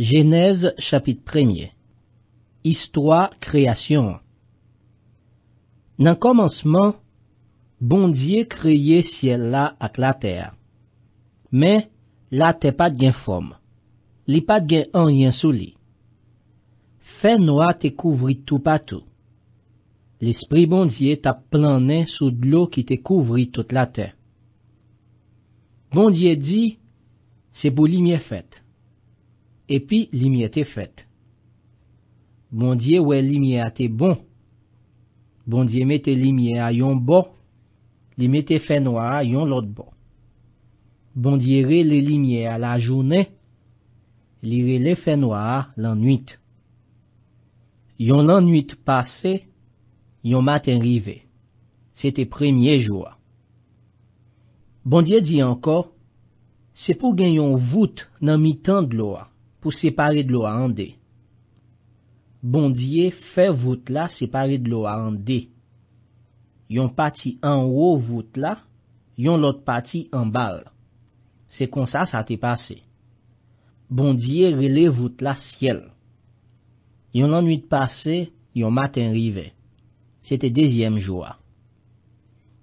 GENEZ CHAPIT PREMIE HISTOYA KREASYON Nan komansman, bondye kreye siel la ak bon la ter. Men, la te pat gen fom. Li pat gen an yon sou li. Fè noua te kouvri tou patou. L'espri bondye ta planen sou dlou ki te kouvri tout la ter. Bondye di, se bou li mye fèt. epi limye te fèt. Bondye wè limye ate bon. Bondye mette limye a yon bon, li mette fè noa a yon lot bon. Bondye re le limye a la jounè, li re le fè noa a lan nwit. Yon lan nwit pase, yon maten rive. Se te premye jwa. Bondye di anko, se pou gen yon vout nan mitan dloa. pou separe d'lo a an de. Bondye fe vout la separe d'lo a an de. Yon pati an wou vout la, yon lot pati an bal. Se kon sa sa te pase. Bondye rele vout la siel. Yon anouit pase, yon maten rive. Se te dezyem jwa.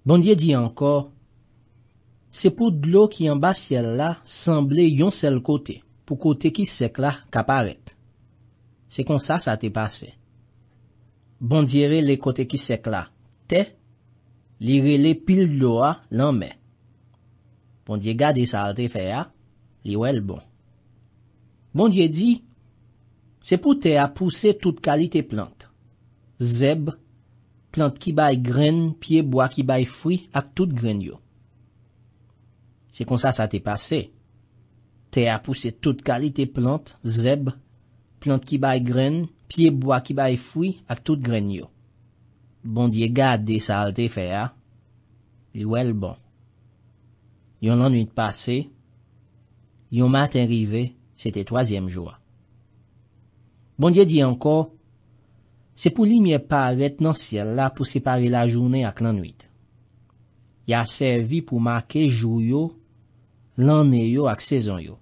Bondye di ankor, se pou d'lo ki an ba siel la, semble yon sel kote. pou kote ki sek la kaparet. Se kon sa sa te pase. Bondye re le kote ki sek la, te, li re le pil lo a lanme. Bondye gade sa a te fe a, li wel bon. Bondye di, se pou te a pouse tout kalite plant. Zeb, plant ki bay gren, piye boye ki bay fri ak tout gren yo. Se kon sa sa te pase. Te apouse tout kalite plant, zeb, plant ki bay gren, piyebwa ki bay fwi ak tout gren yo. Bondye gade de sa halte fe a. Lwe e l bon. Yon lanwit pase. Yon maten rive, sete toasyem jwa. Bondye di anko, se pou li mi apare et nan siel la pou separe la jounen ak lanwit. Ya servi pou make jou yo. Lanney yo ak sezon yo.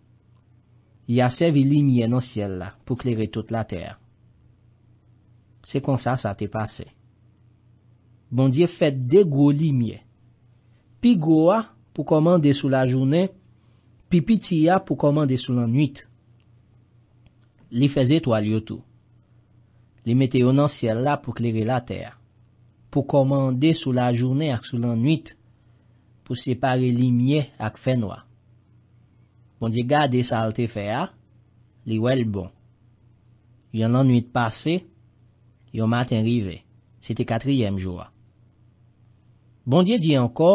Ya seve li miye nan siel la pou kleri tout la ter. Se kon sa sa te pase. Bon diye fet de go li miye. Pi go a pou komande sou la jounen. Pi pi ti a pou komande sou lan nuit. Li feze to al yo tou. Li mete yo nan siel la pou kleri la ter. Po komande sou la jounen ak sou lan nuit. Po separe li miye ak fenwa. Bondye gade sa al te fe a, li wèl bon. Yon anuit pase, yon maten rive, sete katriyem jwa. Bondye di anko,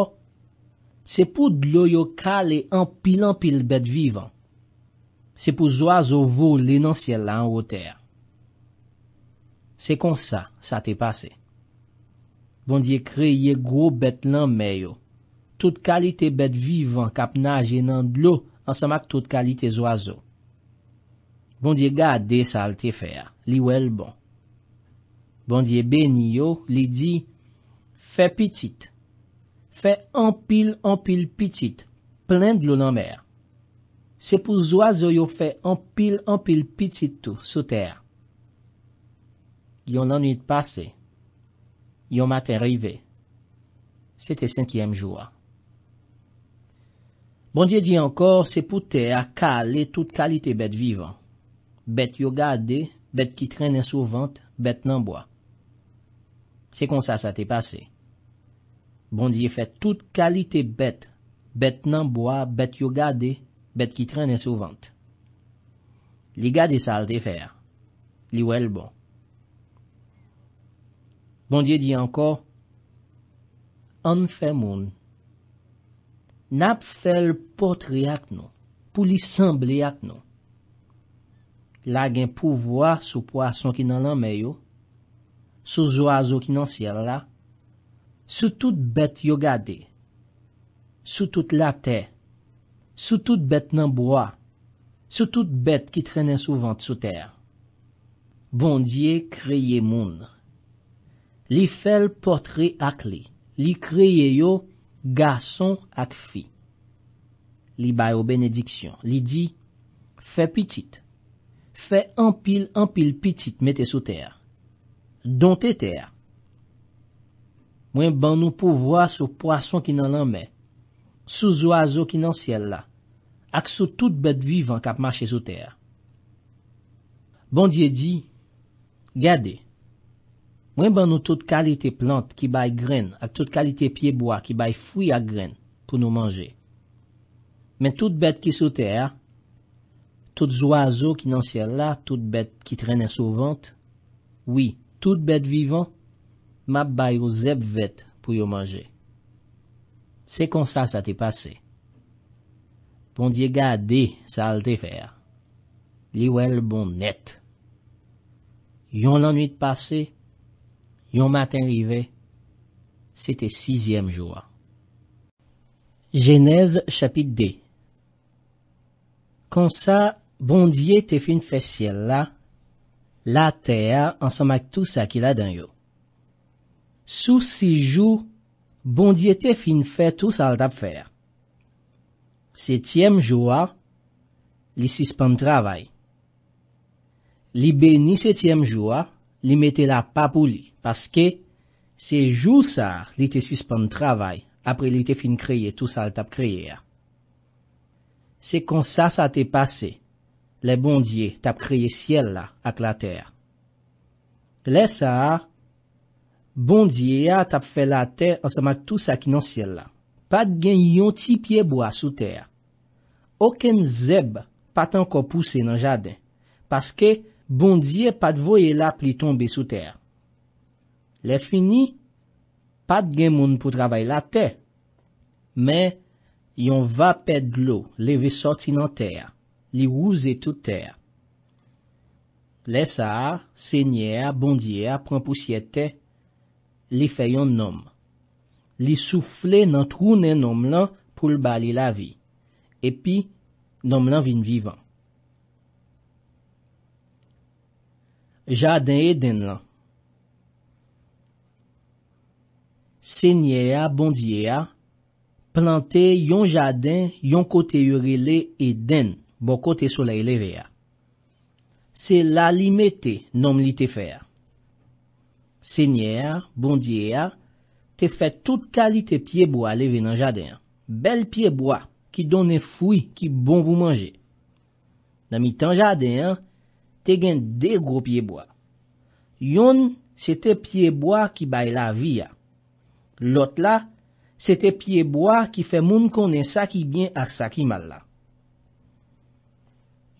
se pou dlo yo kale an pilan pil bet vivan, se pou zo a zo vo lenen siel la an wote a. Se kon sa, sa te pase. Bondye kreye gro bet lan meyo, tout kalite bet vivan kap na jenan dlo, An sa mak tout kalite zo azo. Bondye gade de sa al te fer, li wel bon. Bondye beni yo, li di, fe pitit. Fe an pil an pil pitit, plen glou nan mer. Se pou zo azo yo fe an pil an pil pitit sou ter. Yon anuit pase, yon maten rive. Se te senkyem jwa. Bondye di ankor, se pou te akale tout kalite bet vivan. Bet yo gade, bet ki trene sou vant, bet nanboa. Se kon sa sa te pase. Bondye fe tout kalite bet, bet nanboa, bet yo gade, bet ki trene sou vant. Li gade sa al te fer. Li wel bon. Bondye di ankor, an fe moun. Nap fel potre ak nou, pou li sanble ak nou. La gen pouvoa sou poason ki nan lanme yo, sou zoazo ki nan siel la, sou tout bet yo gade, sou tout late, sou tout bet nan broa, sou tout bet ki trene sou vante sou ter. Bondye kreye moun. Li fel potre ak li, li kreye yo moun. Gason ak fi, li bayo benediksyon, li di, fe pitit, fe anpil anpil pitit mette sou ter, donte ter. Mwen ban nou povwa sou poason ki nan lanme, sou zoazo ki nan siel la, ak sou tout bet vivan kap mache sou ter. Bandye di, gade, Mwen ban nou tout kalite plant ki bay gren ak tout kalite pieboa ki bay fwi ak gren pou nou manje. Men tout bet ki sou ter, tout zoise ou ki nan syer la, tout bet ki trenen sou vante, oui, tout bet vivant, map bay ou zeb vet pou yo manje. Se kon sa sa te pase. Pon diye gade, sa al te fer. Li wel bon net. Yon lan nwit pase, Yon maten rive, se te sizyem joua. Genèse chapit de. Kansan, bondye te fin fesyella, la te a ansamak tout sa ki la den yo. Sou si jou, bondye te fin fes tout sa al tap fè. Setyem joua, li sispan travay. Li beni setyem joua, li mette la pa pou li, paske se jou sa li te sispon trabay, apre li te fin kreye tout sal tap kreye ya. Se kon sa sa te pase, le bondye tap kreye siel la ak la ter. Le sa, bondye ya tap fe la ter ansama tout sa ki nan siel la. Pat gen yon ti pie bo a sou ter. Oken zeb pat anko puse nan jade, paske, Bondye pat voye la pli tombe sou ter. Le fini, pat gen moun pou travay la te. Me, yon va pet dlo, le ve sorti nan ter. Li wouze tout ter. Le sa, senye, bondye, pran pousye te, li feyon nom. Li soufle nan trounen nom lan pou l bali la vi. Epi, nom lan vin vivan. Jaden e den lan. Senye a, bondye a, plante yon jaden, yon kote yorele e den, bo kote sola e leve a. Se la li me te, nom li te fer. Senye a, bondye a, te fe tout kalite piebo a leve nan jaden. Bel piebo a, ki donen fuy ki bon vou manje. Nami tan jaden a, Te gen de gro pyeboa. Yon, se te pyeboa ki bay la vi a. Lot la, se te pyeboa ki fe moun konen sa ki byen ak sa ki mal la.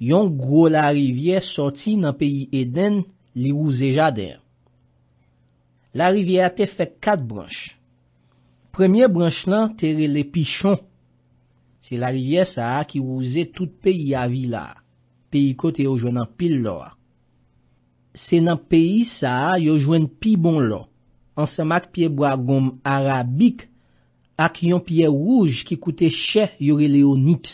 Yon gro la rivye sorti nan peyi Eden li wouze ja der. La rivye a te fe kat bransch. Premye bransch lan te re le pichon. Se la rivye sa a ki wouze tout peyi a vi la a. pe yi kote yo jwen nan pil lo a. Se nan peyi sa, yo jwen pi bon lo. Ansemak piye bo a gom arabik, ak yon piye wouj ki koute chè, yo rele o nips.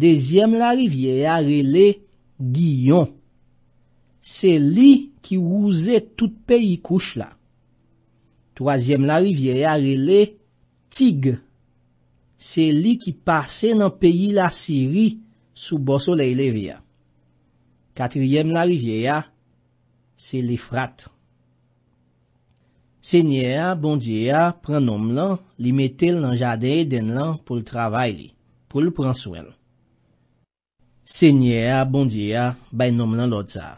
Dezyem la rivye, ya rele Giyon. Se li ki wouze tout peyi kouch la. Troasyem la rivye, ya rele Tig. Se li ki pase nan peyi la Siri. Sou bo solei le vi ya. Katriyem la rivye ya, se li frat. Senye ya, bondye ya, pran nom lan, li metel nan jadey den lan pou l travay li, pou l pran sou el. Senye ya, bondye ya, bay nom lan lot sa.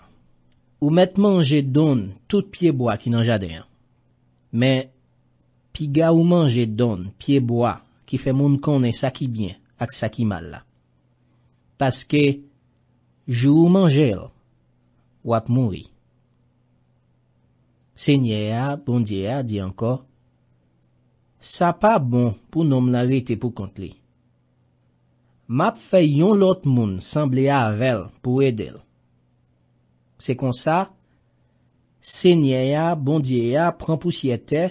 Ou met manje don, tout pieboa ki nan jadey an. Me, pi ga ou manje don, pieboa, ki fe moun konen sa ki byen, ak sa ki mal la. Paske, jou ou manje el, wap moun ri. Senyeya, bondyeya, di anko, sa pa bon pou nom la rete pou kont li. Map fe yon lot moun sanble avel pou edel. Se kon sa, senyeya, bondyeya, pran pou siyate,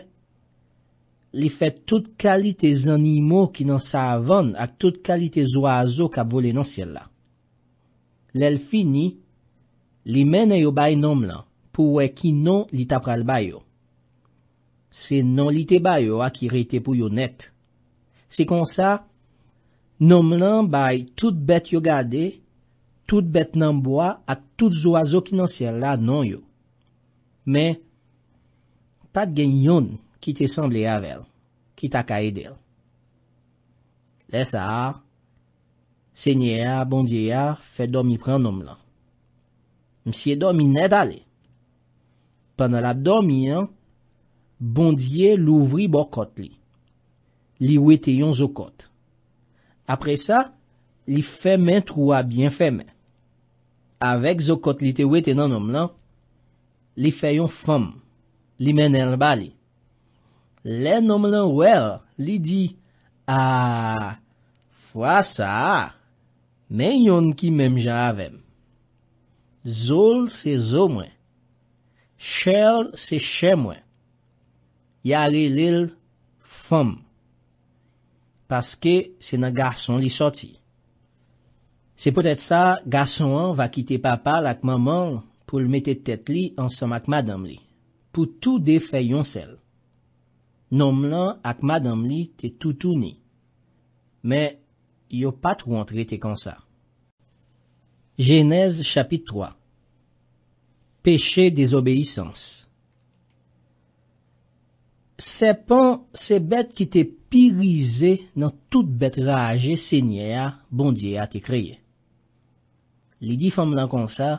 li fet tout kalite zanimo ki nan sa avan ak tout kalite zwa zo ka vole nan siel la. Lel fini, li mene yo bay nom lan pou we ki non li tapral bay yo. Se non li te bay yo ak ki rey te pou yo net. Se konsa, nom lan bay tout bet yo gade, tout bet nan bo a ak tout zwa zo ki nan siel la non yo. Men, pat gen yon, ki te sanble avel, ki ta ka edel. Le sa, senye a, bondye a, fe domi pren nom lan. Msi e domi ned ale. Panal ap domi an, bondye louvri bo kot li. Li weten yon zo kot. Apre sa, li femen tro a bien femen. Avek zo kot li te weten an nom lan, li feyon fem, li menen l bali, Le nom lan wèl li di, aaa, fwa sa, men yon ki mem javèm. Zol se zomwe, chèl se chèmwe, yalilil fòm, paske se nan garson li soti. Se potet sa, garson an va kite papa lak maman pou l mette tèt li ansom ak madam li, pou tou defè yon sel. Nom lan ak madam li te toutouni. Me, yo patro antre te konsa. Genèse chapit 3 Peche desobeysans Sepan se bet ki te pirize nan tout bet raje se nye a bondye a te kreye. Li di fam lan konsa,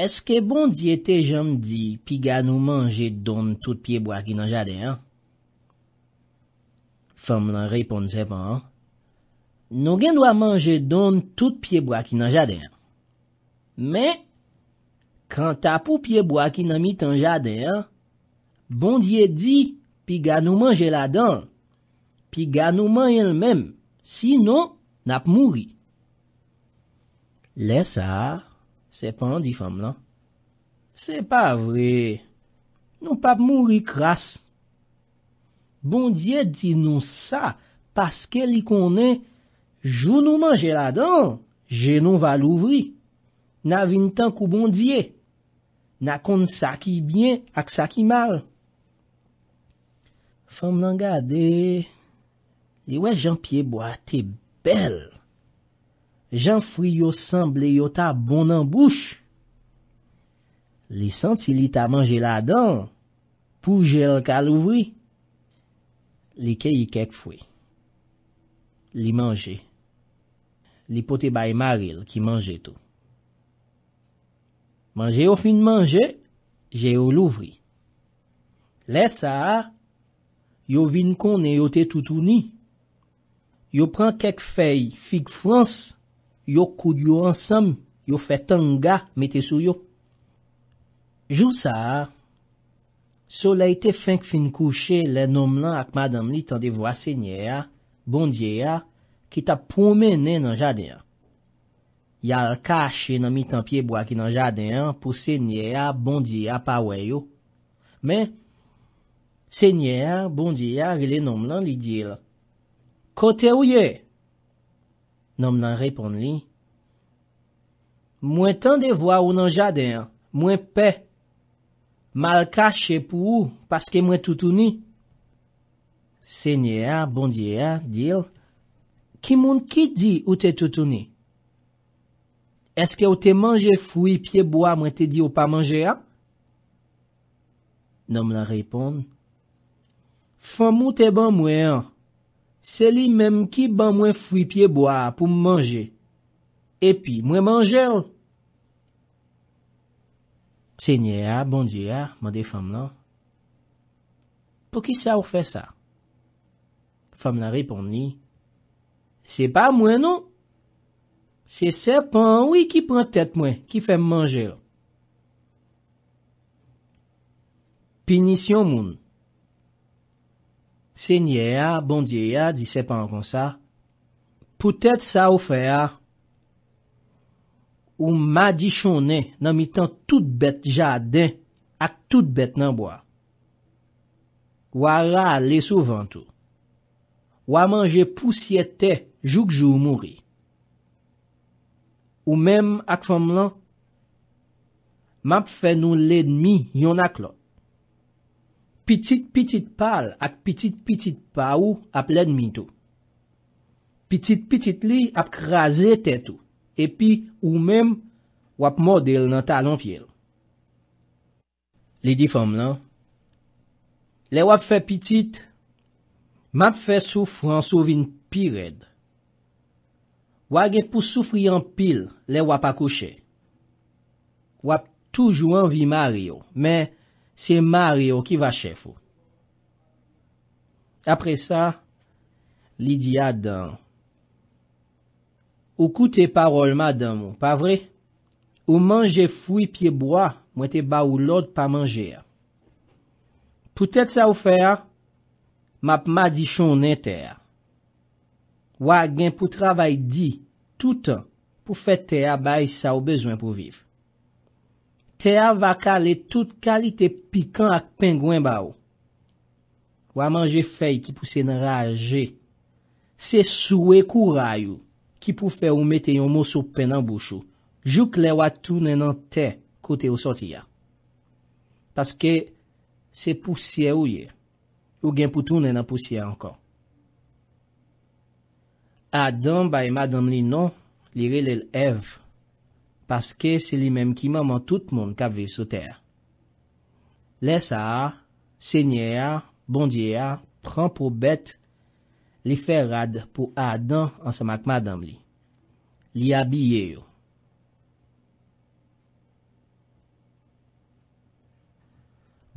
Eske bon di ete jom di pi ga nou manje don tout piyebwa ki nan jader? Fem lan repon sepan. Nou gen do a manje don tout piyebwa ki nan jader. Me, kan tapou piyebwa ki nan mi tan jader, bon di ete di pi ga nou manje la don, pi ga nou man el men, si nou nap mouri. Lesa, Se pan di fam lan, se pa vre, nou pa mouri kras. Bondye di nou sa, paske li konen, jou nou manje la dan, je nou va louvri. Na vin tan kou bondye, na kon sa ki byen ak sa ki mal. Fam lan gade, li we jan pie boate bel. Jan fri yo sanble yo ta bonan bouch. Li sant si li ta manje la dan, pou jel ka louvri. Li keyi kek fwe. Li manje. Li pote baye maril ki manje tou. Manje yo fin manje, jè yo louvri. Le sa, yo vin kone yo te toutouni. Yo pran kek fey fig frans, yo koud yo ansam, yo fè tanga metè sou yo. Jou sa, sou la itè fènk fin kouche, le nom lan ak madam li tandevwa senye a, bondye a, ki ta pou mènen nan jade an. Ya al kache nan mi tanpye bwa ki nan jade an, pou senye a, bondye a, pawe yo. Men, senye a, bondye a, vi le nom lan li diye la. Kote ou ye? Nom nan repond li, Mwen tan de vwa ou nan jade an, mwen pe, mal ka che pou ou, paske mwen toutouni. Senye a, bondye a, dil, ki moun ki di ou te toutouni? Eske ou te manje fwi, pie bo a, mwen te di ou pa manje a? Nom nan repond, Fon moun te ban mwen an, Sè li mèm ki ban mwen fwi piye boa pou m manje. Epi mwen manje lò. Sè nye a, ah, bon di a, ah, mwen de fèm lò. Po ki sa ou fè sa? Fèm lò repon ni. Se pa mwen nou? Se sepan wè ki pran tèt mwen ki fèm manje lò. Pinisyon moun. Senye a, bondye a, di sepan kon sa. Poutet sa ou fe a, ou ma di chone nan mitan tout bet jaden ak tout bet nan bo a. Ou a ra le souvantou. Ou a manje pousyete joukjou mouri. Ou mem ak fom lan, map fe nou ledmi yon ak lot. Pitit-pitit pal ak pitit-pitit pa ou ap led minto. Pitit-pitit li ap kraze tetou, epi ou mem wap modele nan talon pyele. Li difom lan? Le wap fe pitit, map fe soufran souvin pi red. Wage pou soufri an pil le wap akouche. Wap toujouan vi mar yo, men... Se mari ou ki va chef ou. Apre sa, li di adan. Ou koute parol ma dan mou, pa vre? Ou manje fwi pi e bwa, mwen te ba ou lod pa manje a. Poutet sa ou fer a, map ma di chon nete a. Ou agen pou travay di toutan pou fete a bay sa ou bezwen pou viv. te avaka le tout kalite pikant ak pengwen ba ou. Ou a manje fey ki pou se nan raje, se souwe kou rayou ki pou fe ou mete yon mousou pen nan bouchou, jouk le wa tou nenan te kote ou soti ya. Paske se pousye ou ye, ou gen pou tou nenan pousye ankon. Adam ba e madam li nan li relel ev, paske se li mem ki maman tout moun ka ve sou ter. Le sa, senye a, bondye a, pran pou bet li fe rad pou adan ansamak madam li. Li a biye yo.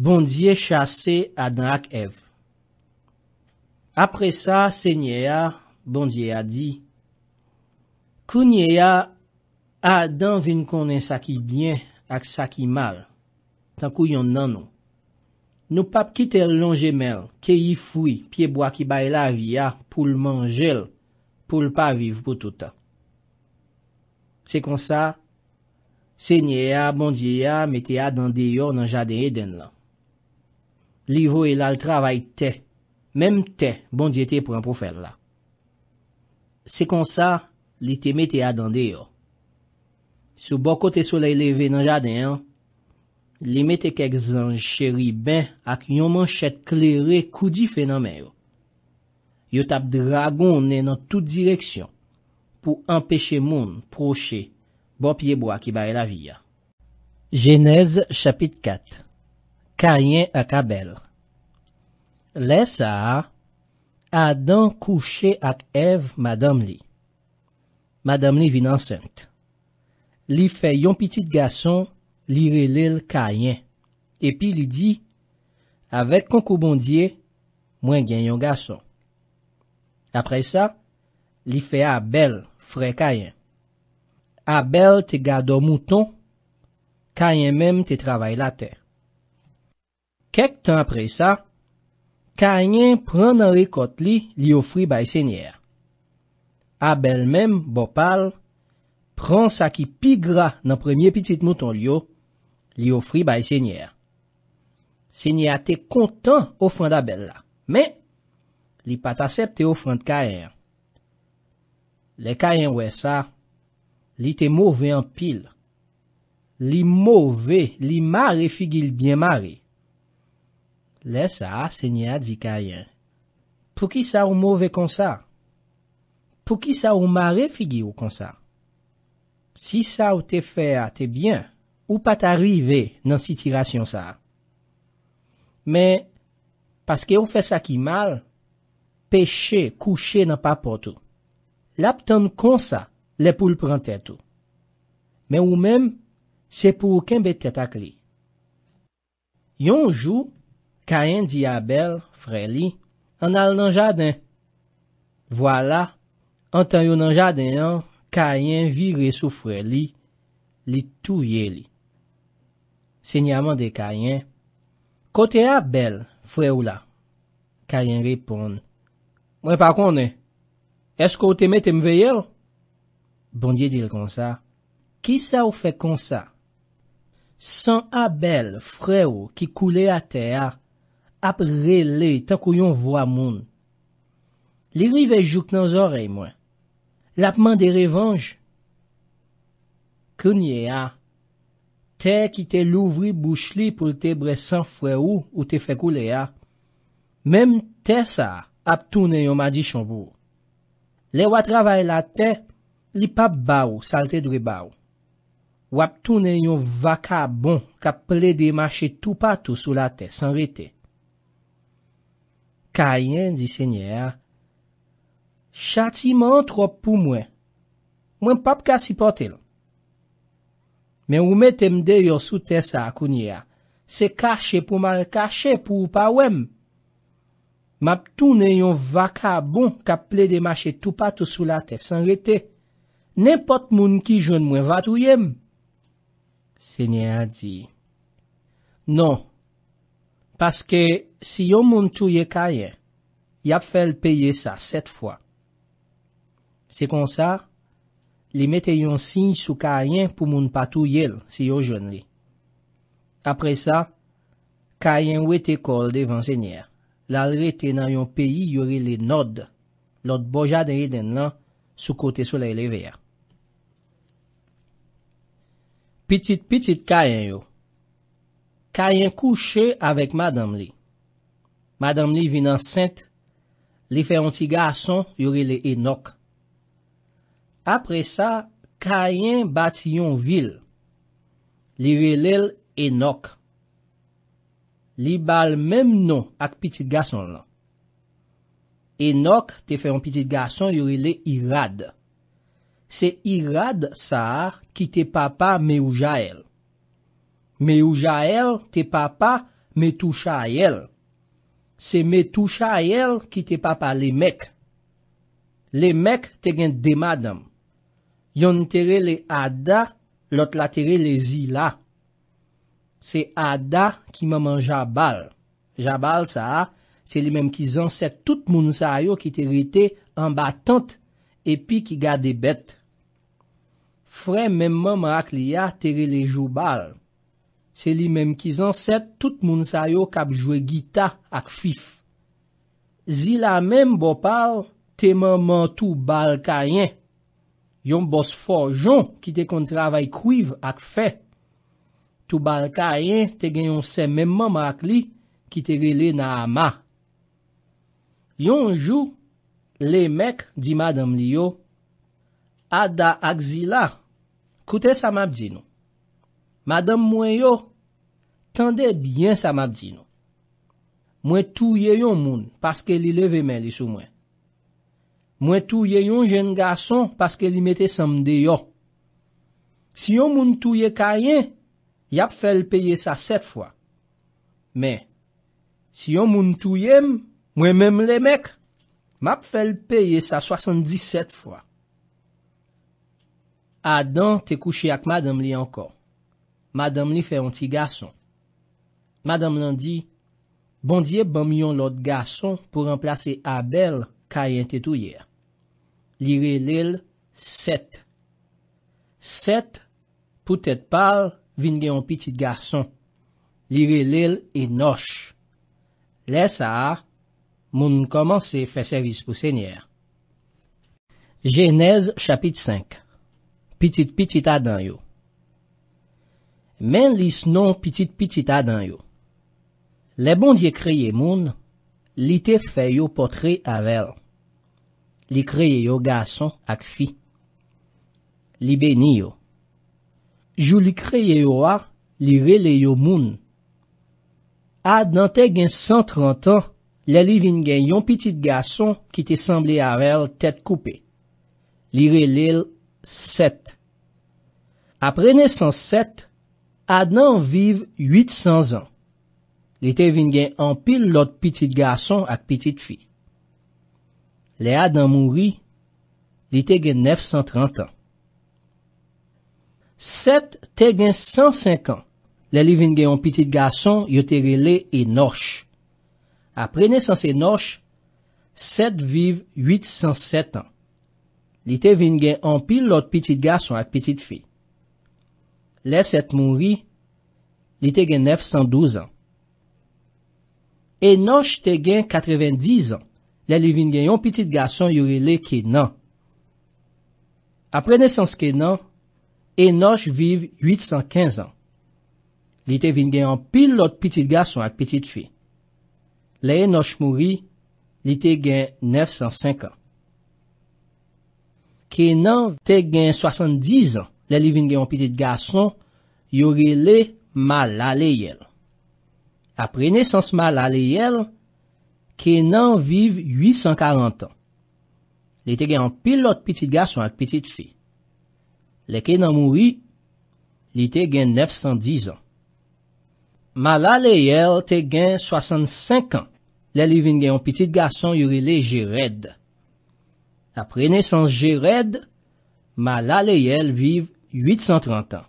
Bondye chase adan ak ev. Apre sa, senye a, bondye a di, kounye a, Adan vin konen saki byen ak saki mal, tankou yon nanon. Nou pap kitel lon jemel, ke yi fwi, piye bwa ki bay la viya, pou l manjel, pou l pa viv pou touta. Se kon sa, senye a, bondye a, mete a dan deyo nan jade eden la. Li ho elal travay te, mem te, bondye te pou an pou fel la. Se kon sa, li te mete a dan deyo. Sou bo kote solei leve nan jaden, li me te kek zanj cheri ben ak yon manchet kleri kou di fenomen yo. Yo tap dragon ne nan tout direksyon pou empeshe moun proche bop yebo ak i bae la vi ya. JENEZ CHAPIT 4 KAYEN AK ABEL Lesa, Adan kouche ak Ev madame li. Madame li vi nan senti. li fe yon pitit gason li relil kanyen, epi li di, avet kankou bondye, mwen gen yon gason. Apre sa, li fe Abel fre kanyen. Abel te gado mouton, kanyen menm te travay la te. Kek tan apre sa, kanyen pran nan rekot li li ofri bay senyer. Abel menm bopal, Pren sa ki pigra nan premye pitit mouton liyo, liyo fri baye sènyè. Sènyè a te kontan ofran da bella, men, li pat asep te ofran de kayen. Le kayen wè sa, li te mouvè an pil. Li mouvè, li mare figil byen mare. Le sa, sènyè a di kayen, pou ki sa ou mouvè konsa? Pou ki sa ou mare figil konsa? Si sa ou te fe a, te byen, ou pa te arrive nan sitirasyon sa. Men, paske ou fe sa ki mal, peche, kouche nan pa potou. Lap ton konsa, le pou l'pren tetou. Men ou men, se pou kembe tetak li. Yon jou, kayen di abel, fre li, an al nan jaden. Vwala, an tan yon nan jaden yon. Kayen vire sou fre li, li touye li. Senyaman de Kayen, Kote a bel fre ou la? Kayen repon, Mwen pakon e, esko ou teme tem veyel? Bondye dir kon sa, Ki sa ou fe kon sa? San a bel fre ou ki koule a te a, ap rele tan kou yon vwa moun. Li rive jok nan zorey mwen, L apman de revanj. Kounye a. Te ki te louvri bouch li pou te bre san fwe ou ou te fekou le a. Mem te sa ap tou ne yon madi chanpou. Le wad ravay la te, li pa bau salte dwe bau. Wap tou ne yon vaka bon kap ple de mache tou patou sou la te san re te. Kayen di senye a. Chati man trop pou mwen. Mwen pap kasi potel. Men oume temde yo sou tese akounye ya. Se kache pou mal kache pou ou pa wèm. Map tou ne yon vaka bon kap ple de mache toupa tou sou la tese angete. Nè pot moun ki joun mwen vatouyem. Se nye a di. Non. Paske si yon moun tou ye kaje, ya fel peye sa set fwa. Se kon sa, li mette yon sinj sou karyen pou moun patou yel si yo jwen li. Apre sa, karyen wet ekol de vansenyer. Lal rete nan yon peyi yori li nod, lot bojade yon den lan sou kote solei li ver. Pitit pitit karyen yo. Karyen kouche avèk madame li. Madame li vin an sent, li fey onti gason yori li enok. Apre sa, kayen bati yon vil. Li relel Enoch. Li bal mem nou ak pitit gason lan. Enoch te fe yon pitit gason yorele Irad. Se Irad sa ki te papa Meoujael. Meoujael te papa Metouchael. Se Metouchael ki te papa Lemeck. Lemeck te gen demadam. Yon tere le Ada, lot la tere le Zila. Se Ada ki maman Jabal. Jabal sa, se li menm ki zanset tout moun sayo ki tere te ambatante epi ki gade bet. Fre menm manm ak li ya tere le Joubal. Se li menm ki zanset tout moun sayo kap jwe Gita ak Fif. Zila menm bopal, te manman tou Balkayen. Yon bos forjon ki te kontravay kuiv ak fe. Toubalka yon te gen yon se memman mak li ki te gele na ama. Yon jou, le mek di madame li yo, Ada ak zila, koute sa map di nou. Madame mwen yo, tende bien sa map di nou. Mwen touye yon moun, paske li leve men li sou mwen. Mwen touye yon jen gason paske li mette samde yo. Si yon moun touye kayen, yap fel peye sa set fwa. Men, si yon moun touye, mwen menm le mek, map fel peye sa 77 fwa. Adam te kouche ak madam li ankon. Madam li fe yon ti gason. Madam lan di, bondye bom yon lot gason pou remplase Abel kayen te touye. Lire lil, set. Set, poutet pal, vin gen yon pitit garson. Lire e lil, enosh. Lesa, moun komanse fè servis pou sènyèr. Genèz chapit 5 Pitit pitit adan yo Men lis non pitit pitit adan yo. Le bondye kreye moun, li te fè yo potre avèl. Li kreye yo gason ak fi. Li be ni yo. Jou li kreye yo a, li rele yo moun. Ad nan te gen 130 an, li li vin gen yon pitit gason ki te sanble avel tet koupe. Li rele lel 7. Aprene san 7, ad nan vive 800 an. Li te vin gen an pil lot pitit gason ak pitit fi. Le Adan mouri, li te gen 930 an. Sète te gen 105 an. Le li vin gen yon piti gason, yote rele enoche. A prene san se enoche, sète viv 807 an. Li te vin gen an pil lot piti gason ak piti fi. Le sète mouri, li te gen 912 an. E enoche te gen 90 an. lè li vin gen yon pitit gason yore lè kenan. Apre nesans kenan, enosh vive 815 an. Li te vin gen an pil lot pitit gason ak pitit fi. Le enosh mouri, li te gen 905 an. Kenan te gen 70 an, lè li vin gen yon pitit gason, yore lè mal ale yel. Apre nesans mal ale yel, Kenan vive 840 an. Li te gen an pil lot pitit gason ak pitit fi. Le kenan mouri, li te gen 910 an. Mala le yel te gen 65 an. Le li vin gen an pitit gason yori le jered. Apre nesans jered, mala le yel vive 830 an.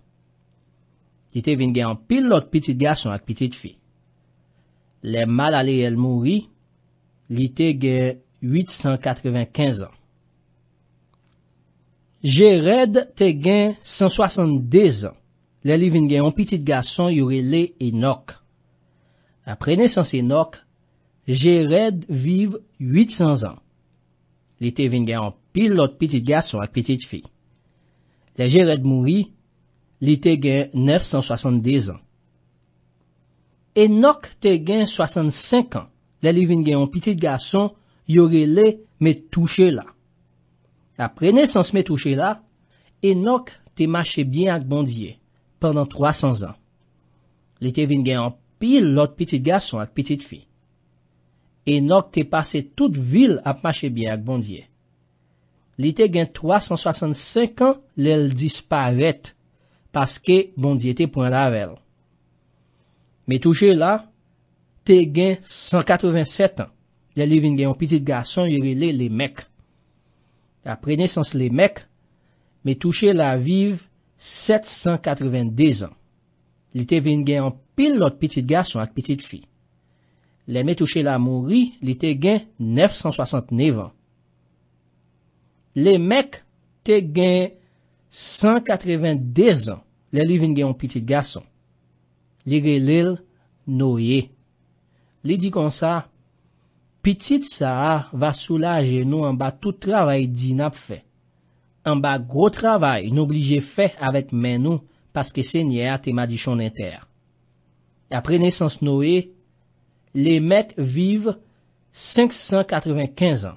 Li te vin gen an pil lot pitit gason ak pitit fi. Le mala le yel mouri, Li te gen 895 an. Jered te gen 172 an. Le li vin gen yon pitit gason yori le enok. Aprene sans enok, jered viv 800 an. Li te vin gen yon pil lot pitit gason ak pitit fi. Le jered moui, li te gen ner 172 an. Enok te gen 65 an. Lè li vin gen yon pitit gason, yore le me touche la. A prene sans me touche la, enok te mache bien ak Bondye pwenden 300 an. Li te vin gen yon pil lot pitit gason ak pitit fi. Enok te pase tout vil ap mache bien ak Bondye. Li te gen 365 an, lè l dispa ret paske Bondye te pon lavel. Me touche la, te gen 187 an. Le li vin gen yon pitit gason, li re le le mek. A prenesans le mek, me touche la viv 792 an. Li te vin gen yon pil lot pitit gason ak pitit fi. Le me touche la mori, li te gen 969 an. Le mek te gen 182 an. Le li vin gen yon pitit gason, li re le noye. Li di kon sa, pitit sa va soulaje nou an ba tout travay di nap fe. An ba gro travay nou blije fe avet men nou paske se nye a temadi chon inter. Apre nesans Noe, li mek vive 595 an.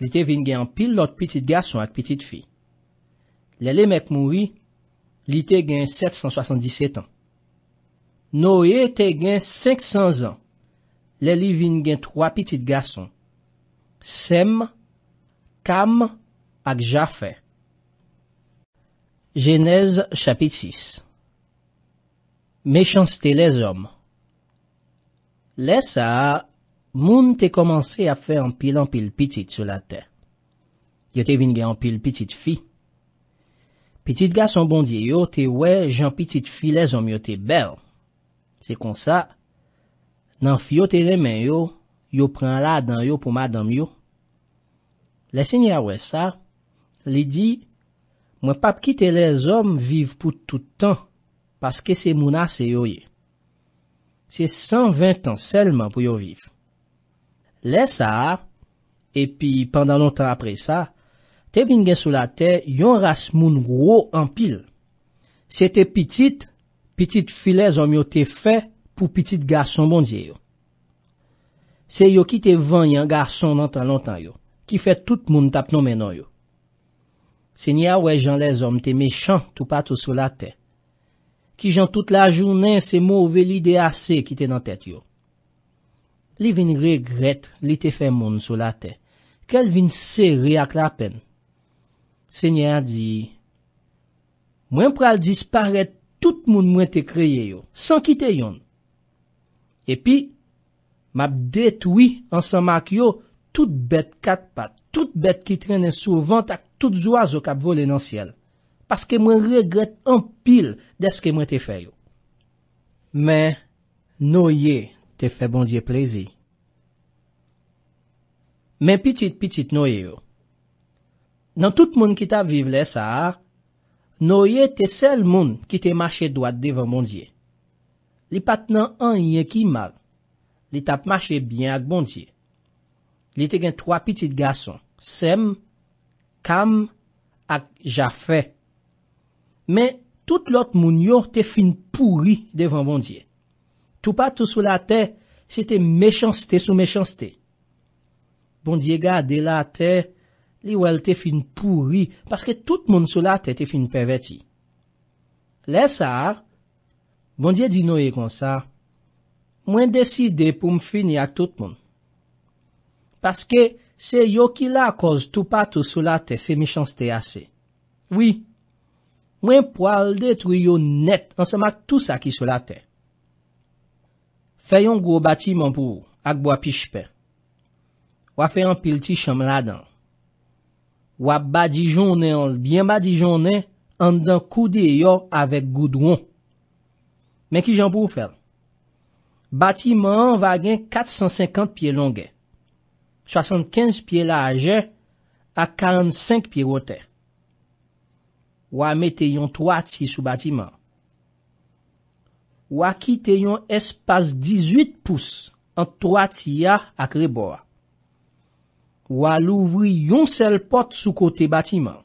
Li te vin gen an pil lot pitit gason ak pitit fi. Le li mek moui, li te gen 777 an. Noe te gen 500 an. Lè li vin gen troa pitit gason. Sem, kam, ak jafè. Genèse chapit 6 Mèchanste lè zom. Lè sa, moun te komanse a fè anpil anpil pitit sou la te. Yo te vin gen anpil pitit fi. Pitit gason bondye yo te wè jan pitit fi lè zom yo te bel. Se kon sa... nan fyo te remen yo, yo pran la dan yo pou madam yo. Le se nye awes sa, li di, mwen pap ki te le zom viv pou toutan, paske se mounase yo ye. Se 120 tan selman pou yo viv. Le sa, e pi pandan lontan apre sa, te bingen sou la te, yon ras moun wou anpil. Se te pitit, pitit file zom yo te fey, pou pitit garson bondye yo. Se yo ki te vanyan garson nan tan lontan yo, ki fe tout moun tap nou menon yo. Senya we jan le zom te mechant tou patou sou la te, ki jan tout la jounen se mouveli de ase ki te nan tet yo. Li vin regret li te fe moun sou la te, kel vin seri ak la pen. Senya di, mwen pral disparet tout moun mwen te kreye yo, san kite yon. Epi, map detwi ansan mak yo tout bet kat pat, tout bet ki trenen sou vant ak tout zwa zo kap volen ansyel. Paske mwen regret an pil deske mwen te fè yo. Men, noye te fè bondye plezi. Men pitit pitit noye yo. Nan tout moun ki ta vive le sa, noye te sel moun ki te mache doat devon mondye. li pat nan an yen ki mal. Li tap mache byen ak bondye. Li te gen 3 pitit gason, Sem, Kam, ak Jafre. Men, tout lot moun yo te fin pouri devan bondye. Tou pa tou sou la te, se te mechans te sou mechans te. Bondye ga de la te, li wel te fin pouri, paske tout moun sou la te te fin perveti. Le sa a, Bondye di nou e kon sa, mwen deside pou m fini ak tout moun. Paske se yo ki la koz tou patou sou la te se me chans te ase. Oui, mwen po al de tou yo net ansama tout sa ki sou la te. Fè yon gwo bati moun pou ak bwa pishpe. Wafè yon pil ti chanm la dan. Wap ba di jounen an, byen ba di jounen an dan kou de yo avèk goud woun. Men ki jan pou ou fèl? Batiman va gen 450 piye longe. 75 piye la aje a 45 piye rote. Ou a mette yon 3 ti sou batiman. Ou a kite yon espas 18 pous an 3 ti ya ak reboa. Ou a louvri yon sel pot sou kote batiman.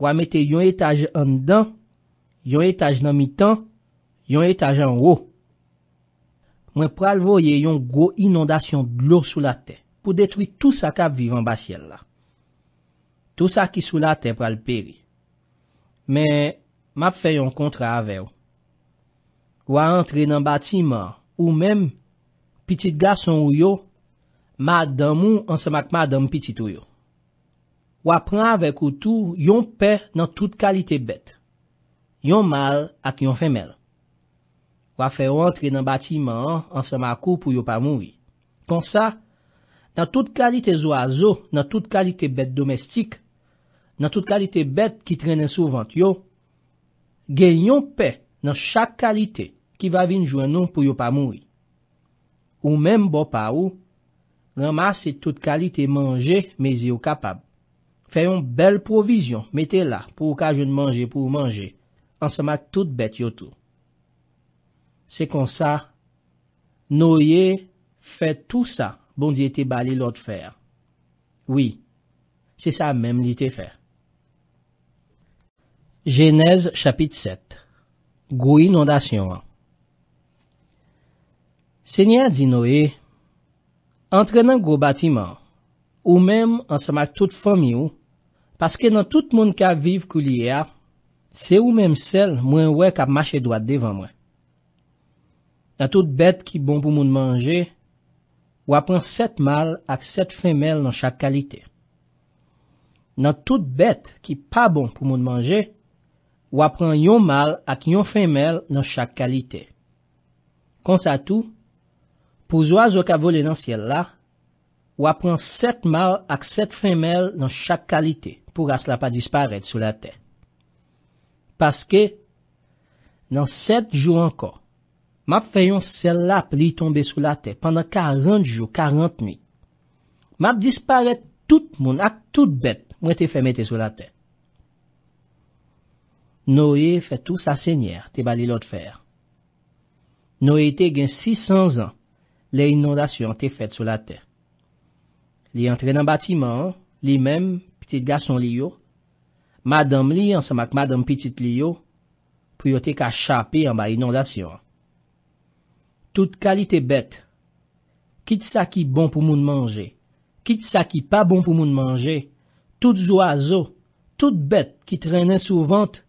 Ou a mette yon etaj an dan, yon etaj nan mi tan, Yon etajan wou. Mwen pral voye yon gwo inondasyon glou sou la te. Pou detwi tout sa kap vivan basyel la. Tout sa ki sou la te pral peri. Men, map fe yon kontra ave wou. Wou a entre nan bati man, ou mem, pitit gason wou yo, mad damou ansamak mad dam pitit wou yo. Wou a pran ave koutou yon pe nan tout kalite bet. Yon mal ak yon femel. Ou a fe rentre nan batiman an sa makou pou yo pa moui. Kon sa, nan tout kalite zo a zo, nan tout kalite bet domestik, nan tout kalite bet ki trene souvant yo, genyon pe nan chak kalite ki va vin jwen nou pou yo pa moui. Ou menm bo pa ou, ramase tout kalite manje me ze yo kapab. Feyon bel provizyon, metela pou ou ka jen manje pou ou manje, an sa mak tout bet yo tou. Se kon sa, noye fe tout sa bon di ete bali lot fer. Oui, se sa menm li te fer. Genèse chapit 7. Gou inondasyon an. Senya di noye, antre nan gou batiman, ou menm an seman tout fom yon, paske nan tout moun ka viv kou liye a, se ou menm sel mwen wè kap mache dwad devan mwen. nan bon bon tout bet ki bon pou moun manje, wapran set mal ak set femel nan chak kalite. Nan tout bet ki pa bon pou moun manje, wapran yon mal ak yon femel nan chak kalite. Konsa tou, pou zo a zo ka vole nan siel la, wapran set mal ak set femel nan chak kalite pou ga sla pa disparet sou la te. Paske, nan set jou anko, Map fèyon sel lap li tombe sou la te, pandan 40 jou, 40 mi. Map dispare tout moun ak tout bet, mwen te fèmete sou la te. Noe fè tout sa sènyer, te bali lot fèr. Noe te gen 600 an, le inondasyon te fèt sou la te. Li antre nan batiman, li menm, ptite gason li yo, madame li ansamak madame ptite li yo, pou yo te ka chapè an ba inondasyon an. tout kalite bet, kit sa ki bon pou moun manje, kit sa ki pa bon pou moun manje, tout zouazo, tout bet ki trene souvant,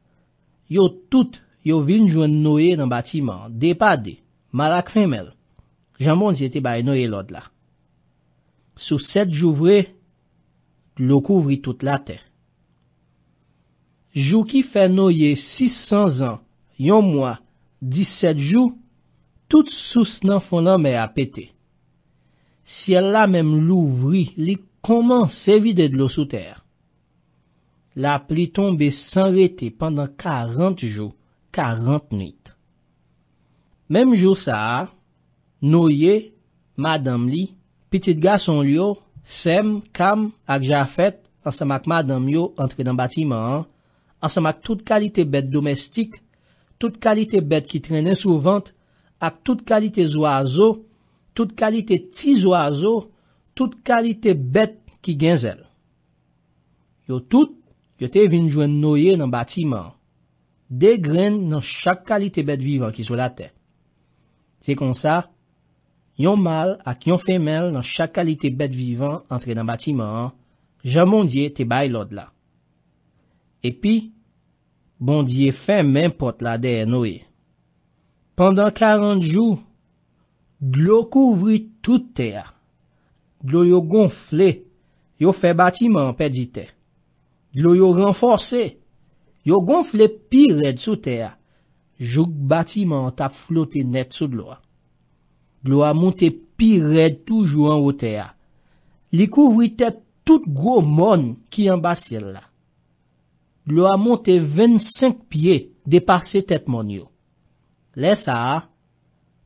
yo tout yo vin jwen noye nan batiman, depade, malak femel, jan moun zyete baye noye lod la. Sou set jouvre, lo kouvri tout la ten. Jou ki fe noye 600 an, yon mwa 17 jou, Tout sous nan fon nan me apete. Si el la menm louvri, li koman se vide dlo sou ter. La pli tombe san rete pandan karant jou, karant nite. Menm jou sa, noye, madame li, pitit ga son li yo, sem, kam, ak ja fet, ansamak madame yo entre nan batiman, ansamak tout kalite bet domestik, tout kalite bet ki trenen sou vant, ak tout kalite zwa zo, tout kalite ti zwa zo, tout kalite bet ki genzel. Yo tout, yo te vinjwen noye nan batiman, de grene nan chak kalite bet vivan ki sou la te. Se kon sa, yon mal ak yon femel nan chak kalite bet vivan entre nan batiman, jan bondye te bay lod la. Epi, bondye fen men pot la deye noye. Pendan karanjou, glou kouvri tout tè ya. Glou yo gonfle, yo fe batiman pè di tè. Glou yo renforse, yo gonfle pi red sou tè ya. Jouk batiman tap flote net sou glou ya. Glou ya monte pi red toujou an wotè ya. Li kouvri tè tout gwo mon ki yon basir la. Glou ya monte 25 piye depase tè tmon yo. Lè sa a,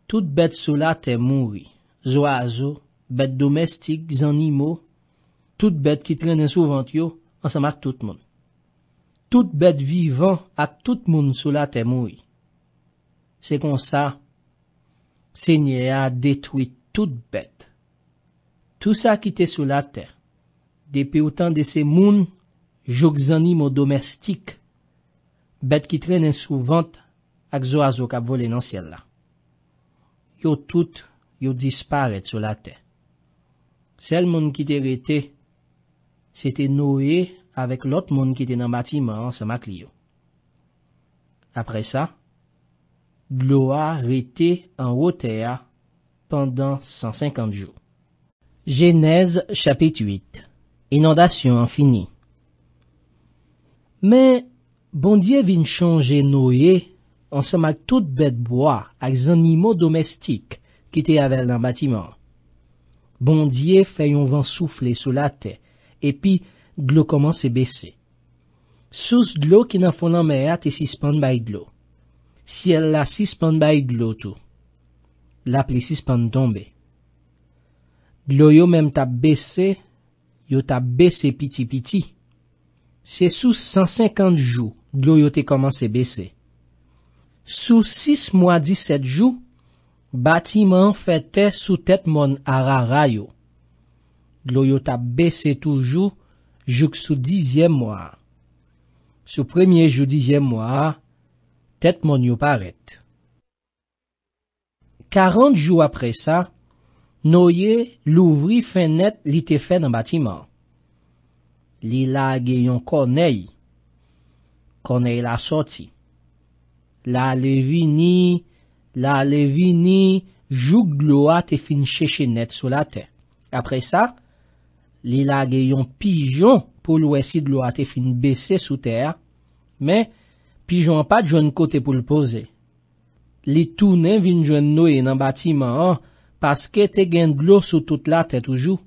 tout bet sou la te moui. Zo a zo, bet domestik, zanimo, tout bet ki trenen sou vant yo, ansan mak tout moun. Tout bet vivan ak tout moun sou la te moui. Se kon sa, se nye a detwi tout bet. Tout sa ki te sou la te, depi ou tan de se moun, jouk zanimo domestik, bet ki trenen sou vant, ak zo a zo kap vole nan siel la. Yo tout yo disparet sou la ten. Sel moun ki te rete, se te nouye avek lot moun ki te nan matiman an sa makli yo. Apre sa, glo a rete an wote a pandan 150 jou. Genèse chapit 8 Inondasyon an fini Men, bondye vin chanje nouye Ansem ak tout bet boya ak zan nimo domestik ki te avèl nan batiman. Bondye fè yon van soufle sou la te, epi glou koman se bese. Sous glou ki nan fonan mè ya te sispande bay glou. Si el la sispande bay glou tou, la pli sispande tombe. Glou yo menm ta bese, yo ta bese piti piti. Se sous 150 jou glou yo te koman se bese. Sou 6 mwa 17 jou, batiman fete sou tèt mon arara yo. Gloyo ta bese toujou juk sou 10 mwa. Sou premye jou 10 mwa, tèt mon yo paret. 40 jou apre sa, noye louvri fenet li te fen nan batiman. Li lage yon koney. Koney la soti. La le vini, la le vini, joug lo a te fin cheshenet sou la te. Apre sa, li lage yon pijon pou lwesi lo a te fin bese sou ter, men pijon pa djwen kote pou lpoze. Li tounen vin djwen noye nan batiman an, paske te gen glosou tout la te toujou.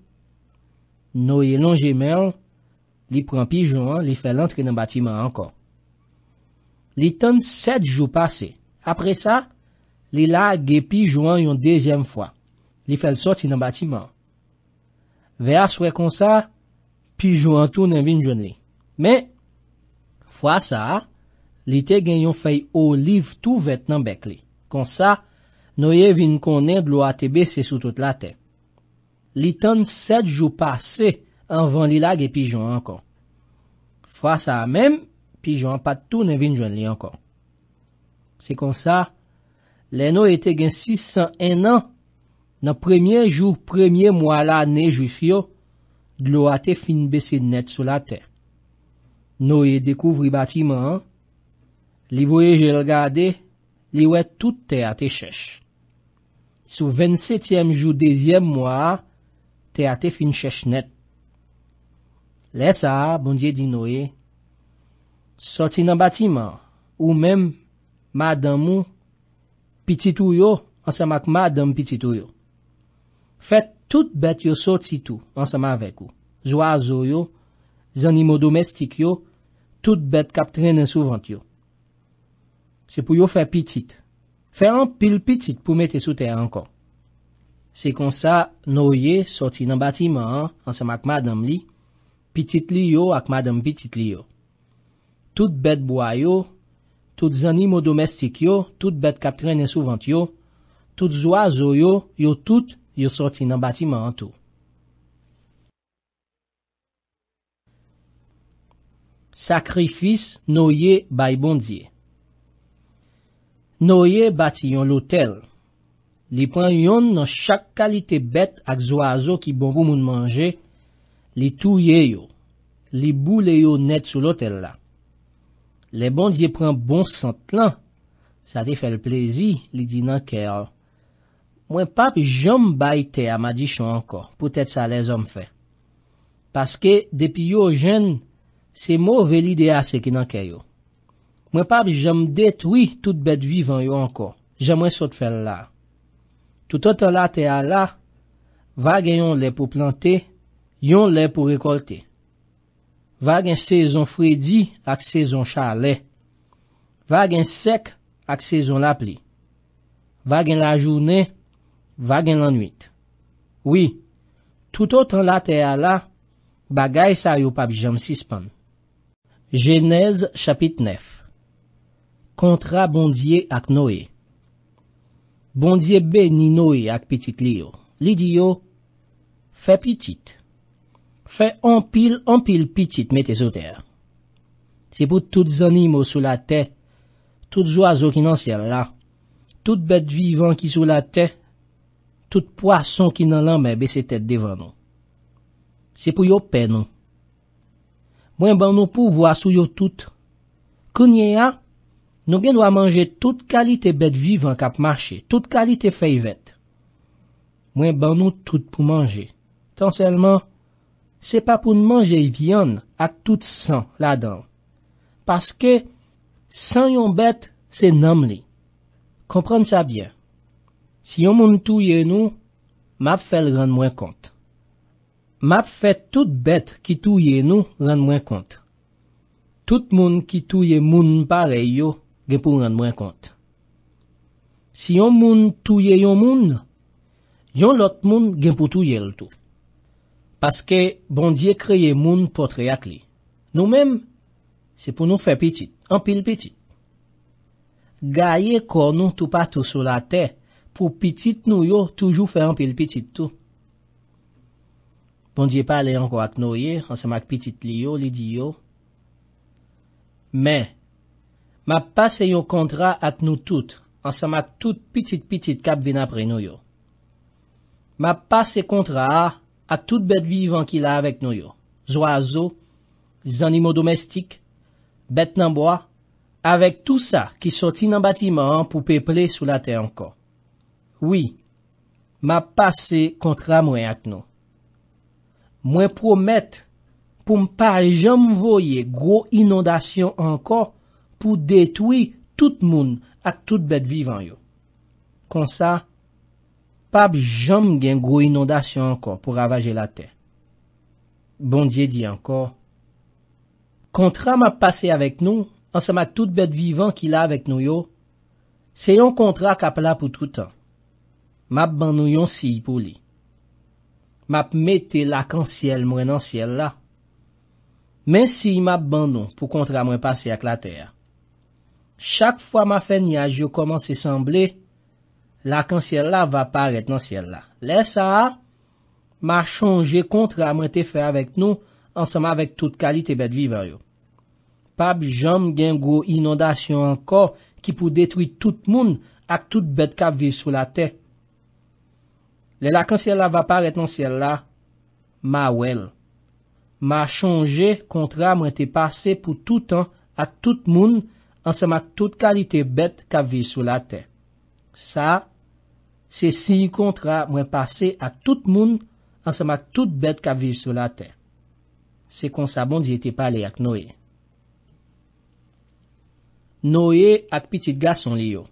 Noye lon jemen, li pran pijon, li fel antre nan batiman an kon. Li tan set jou pase. Apre sa, li la ge pijouan yon dezyen fwa. Li fel sot si nan batiman. Ve a swè kon sa, pijouan tou nan vin joun li. Men, fwa sa, li te gen yon fèy oliv tou vet nan bek li. Kon sa, nou ye vin konen glou a tebe se sou tout la te. Li tan set jou pase anvan li la ge pijouan kon. Fwa sa menm, si jan pat tou nan vin jwen li ankon. Se kon sa, le nou ete gen 601 nan, nan premye jou premye mwa la ane jou fiyo, glou ate fin besi net sou la te. Nou e dekouvri batiman, li voye je lgade, li we tout te ate chesh. Sou 27e jou 2e mwa, te ate fin chesh net. Le sa, bon diye di nou e, Soti nan batiman ou mem madam ou pititou yo ansama ak madam pititou yo. Fè tout bet yo soti tou ansama avek ou. Zwa zo yo, zanimo domestik yo, tout bet kap trene souvant yo. Se pou yo fè pitit. Fè an pil pitit pou mette sou te ankon. Se kon sa nou ye soti nan batiman ansama ak madam li, pitit li yo ak madam pitit li yo. Tout bet boya yo, tout zanimo domestik yo, tout bet kap trene souvant yo, tout zwa zo yo, yo tout yo soti nan batiman an tou. Sakrifis noye baybondye Noye bati yon lotel. Li pran yon nan chak kalite bet ak zwa zo ki bon pou moun manje, li touye yo, li bou le yo net sou lotel la. Bon le bondye pren bon sant lan, sa de fel plezi, li di nan keyo. Mwen pap jom bayte a madjishon anko, pwetet sa le zom fe. Paske depi yo jen, se mou veli de a se ki nan keyo. Mwen pap jom detwi tout bet vivan yo anko, jom wensot fel la. Toutot la te a la, vage yon le pou plante, yon le pou rekolte. Vagen sezon fredi ak sezon chale. Vagen sek ak sezon lapli. Vagen la jounen, vagen lanwit. Oui, toutotan la teya la, bagay sa yo pa bi jam sispan. Genèse chapit nef. Kontra bondye ak noe. Bondye be ni noe ak pitit liyo. Li diyo, fe pitit. Fè anpil, anpil pitit metè sou ter. Se pou tout zanimo sou la te, tout zoise ou ki nan sè la, tout bet vivan ki sou la te, tout poason ki nan lan mè bè se tèd devan nou. Se pou yo pen nou. Mwen ban nou pou vwa sou yo tout, kounye ya, nou gen wamanje tout kalite bet vivan kap mache, tout kalite fèy vet. Mwen ban nou tout pou manje, tan selman, Se pa pou nmanje vyon a tout san la dan. Paske, san yon bet se nam li. Kompran sa byen. Si yon moun touye nou, map fel ran mwen kont. Map fet tout bet ki touye nou ran mwen kont. Tout moun ki touye moun pareyo gen pou ran mwen kont. Si yon moun touye yon moun, yon lot moun gen pou touye loutou. Paske bon diye kreye moun potre yak li. Nou men, se pou nou fe pitit. An pil pitit. Gaye kon nou tou patou sou la te. Po pitit nou yo, toujou fe an pil pitit tou. Bon diye pale anko ak nou ye. An se mak pitit li yo, li di yo. Men, map pase yo kontra ak nou tout. An se mak tout pitit pitit kap vin apre nou yo. Map pase kontra a. ak tout bet vivan ki la avek nou yo. Zo azo, zanimo domestik, bet nanboa, avek tou sa ki soti nan batiman pou peple sou la te anko. Oui, ma pase kontra mwen ak nou. Mwen pou met, pou mpa jom voye gro inondasyon anko, pou detwi tout moun ak tout bet vivan yo. Konsa, pa ap jom gen gro inondasyon anko pou ravaje la te. Bondye di anko, kontra map pase avèk nou, ansa map tout bet vivan ki la avèk nou yo, se yon kontra kap la pou toutan. Map ban nou yon si pou li. Map mete lak ansyel mwen ansyel la. Men si map ban nou pou kontra mwen pase ak la te. Chak fwa map fè niyaj yo komanse sanble, lakansyè la va paret nan syè la. Le sa a, ma chanje kontra mwen te fè avèk nou, ansema avèk tout kalite bet vivè yo. Pab jom gen gwo inondasyon anko, ki pou detwi tout moun, ak tout bet kap vi sou la te. Le lakansyè la va paret nan syè la, ma wèl. Ma chanje kontra mwen te pase pou tout an, ak tout moun, ansema ak tout kalite bet kap vi sou la te. Sa a, Se si y kontra mwen pase ak tout moun ansama tout bet ka vil sou la te. Se konsabon di ete pale ak noye. Noye ak pitit gas son li yo.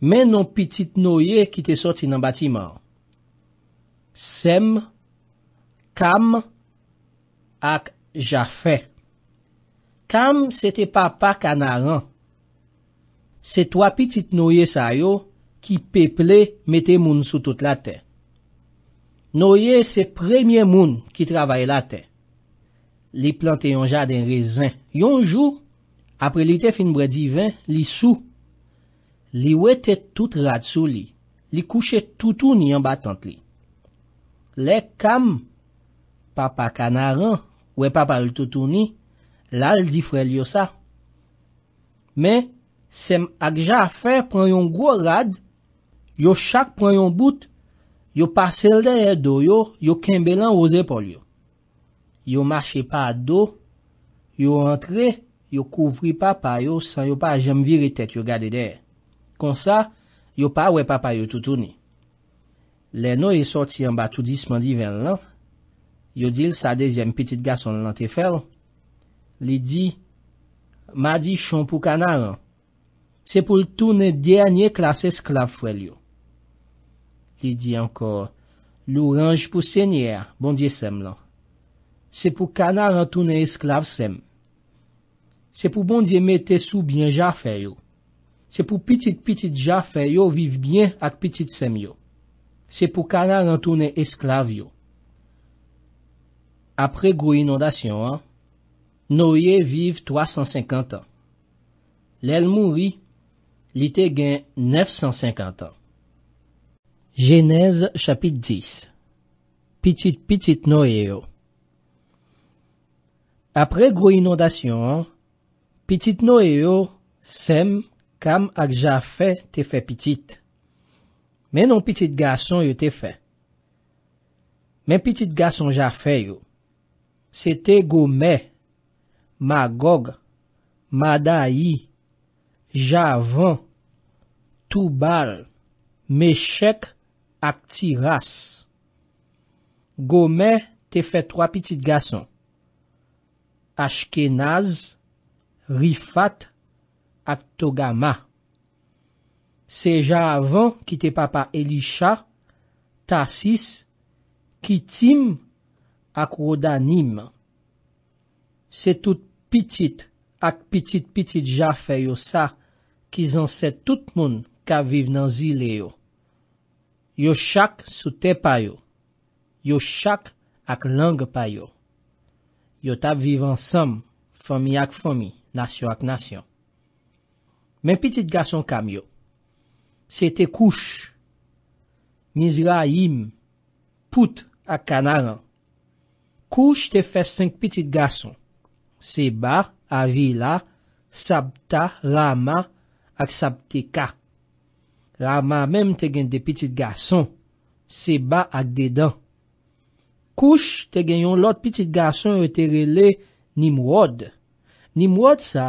Men non pitit noye ki te soti nan batiman. Sem, kam, ak jafe. Kam sete pa pa kanaran. Se twa pitit noye sa yo. ki peple mette moun sou tout la ten. Noye se premye moun ki travaye la ten. Li plante yon jad en rezin. Yon jour, apre li te fin bre divin, li sou, li we te tout rad sou li. Li kouche toutouni yon batante li. Le kam, papa kanaran, we papa loutoutouni, la li difre li yo sa. Me, sem akja a fe pran yon gwo rad, Yo chak pran yon bout, yo pasel de e do yo, yo kembe lan o zepol yo. Yo mache pa do, yo entre, yo kouvri papa yo san yo pa jem viri tet yo gade de e. Kon sa, yo pa we papa yo toutouni. Le nou e soti an ba toutou disman di ven lan. Yo dil sa dezyem pitit gason lan te fel. Li di, ma di chon pou kanan an. Se pou l'touni denye klas esklav fwel yo. Li di ankor, lou ranj pou senyer, bondye sem lan. Se pou kana rantounen esklave sem. Se pou bondye mette sou bien jafe yo. Se pou pitit pitit jafe yo, viv bien ak pitit sem yo. Se pou kana rantounen esklave yo. Apre gwo inondasyon an, noye viv 350 an. Lèl mouri, li te gen 950 an. GENEZ CHAPIT 10 PITIT PITIT NOEYO oh. APRE GOU INONDASYON, PITIT NOEYO oh, SEM KAM AK JAPHE TE FE PITIT. MENON PITIT GASON YO TE FE. MEN PITIT GASON JAPHE YO. SETE GOU ME, MA GOG, MA DAI, JAVAN, TOUBAL, MECHEK, ak ti ras. Gome te fe troa pitit gason, Ashkenaz, Rifat, ak Togama. Seja avan ki te papa Elisha, Tasis, Kitim, ak Rodanim. Se tout pitit ak pitit pitit ja fe yo sa, ki zan se tout moun ka viv nan zile yo. Yo chak sou te payo. Yo chak ak langa payo. Yo tab viv ansam, fomi ak fomi, nasyon ak nasyon. Men pitit gason kam yo. Se te kouch. Mizraim, Pout ak kanaran. Kouch te fe seng pitit gason. Se ba, avila, sabta, rama, ak sabte kak. La ma menm te gen de pitit gason, se ba ak dedan. Kouch te gen yon lot pitit gason yo te rele nimwod. Nimwod sa,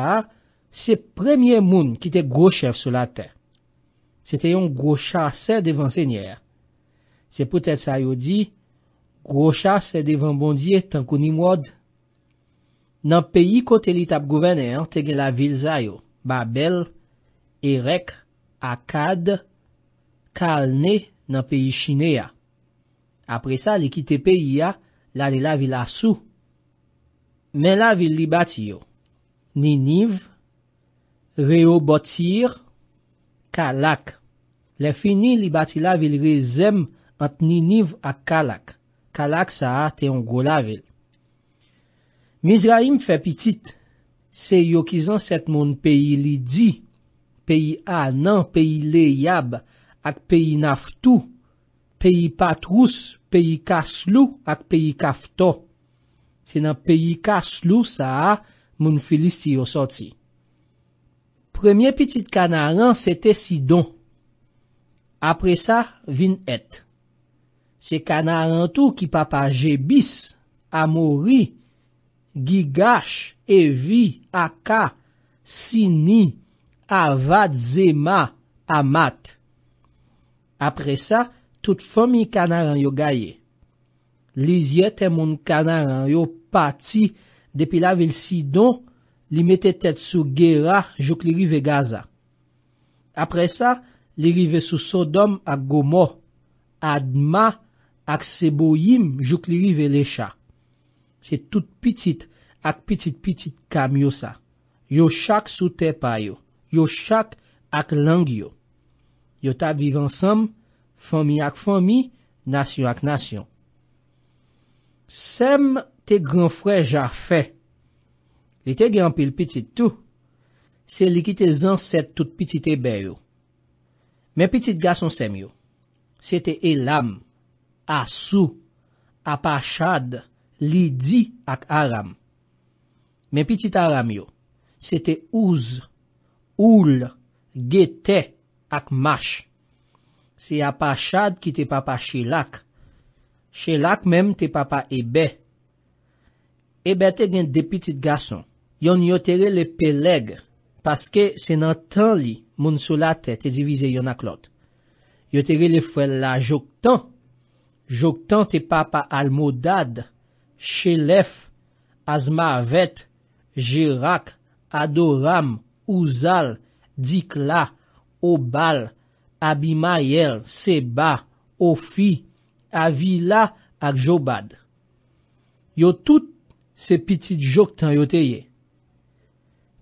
se premye moun ki te groshev sou la ten. Se te yon grosha se devan senyer. Se pwetet sa yo di, grosha se devan bondye tankou nimwod. Nan peyi kote li tap gouverner te gen la vil za yo, Babel, Erek, Akad, Kalne nan peyi chine ya. Apre sa li kite peyi ya, la li la vil asou. Men la vil li bat yo. Niniv, Reo Botir, Kalak. Le fini li bat yo la vil rezem ant Niniv ak Kalak. Kalak sa a te Angola vil. Mizraim fe pitit. Se yo kizan set moun peyi li di... Peyi a nan, peyi le yab, ak peyi naftou, peyi patrous, peyi kaslou, ak peyi kaftou. Se nan peyi kaslou sa a, moun filist yo soti. Premye pitit kanaran se te Sidon. Apre sa, vin et. Se kanaran tou ki papa Jebis, Amori, Gigash, Evi, Aka, Sini, avad zema amat. Apre sa, tout fomi kanaran yo gaye. Lizye temon kanaran yo pati depi la vel Sidon, li mette tet sou gera jouk li rive Gaza. Apre sa, li rive sou Sodom ak gomo, adma ak sebo yim jouk li rive Lesha. Se tout pitit ak pitit pitit kam yo sa. Yo chak sou te payo. Yo chak ak lang yo. Yo ta viv ansam, fomi ak fomi, nasyon ak nasyon. Sem te granfwe ja fe. Li te granpil pitit tou, se likite zan set tout pitite be yo. Men pitit gason sem yo. Sete elam, asu, apachad, lidi ak aram. Men pitit aram yo. Sete ouz, oul, ge te, ak mash. Se apachad ki te papa chilak, chilak menm te papa ebe. Ebe te gen depitit gason. Yon yotere le peleg, paske se nan tan li, moun sou la te, te divize yon ak lot. Yotere le fwe la joktan, joktan te papa almodad, chilef, azmavet, jirak, adoram, Ouzal, Dikla, Obal, Abimayel, Seba, Ofi, Avila ak Jobad. Yo tout se pitit jok tan yote ye.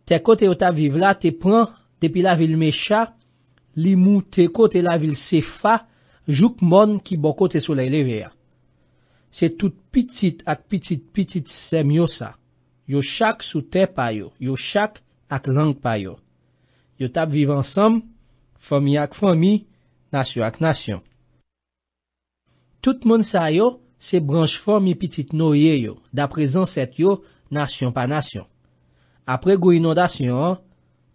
Te kote yo ta vive la te pran depi la vil mecha, li mou te kote la vil sefa, jok mon ki bokote sou la elevea. Se tout pitit ak pitit pitit sem yo sa. Yo chak sou te payo, yo chak. ak lang pa yo. Yo tab viv ansam, fomi ak fomi, nasyon ak nasyon. Tout moun sa yo, se branj fomi pitit nouye yo, da prezonset yo, nasyon pa nasyon. Apre go inondasyon,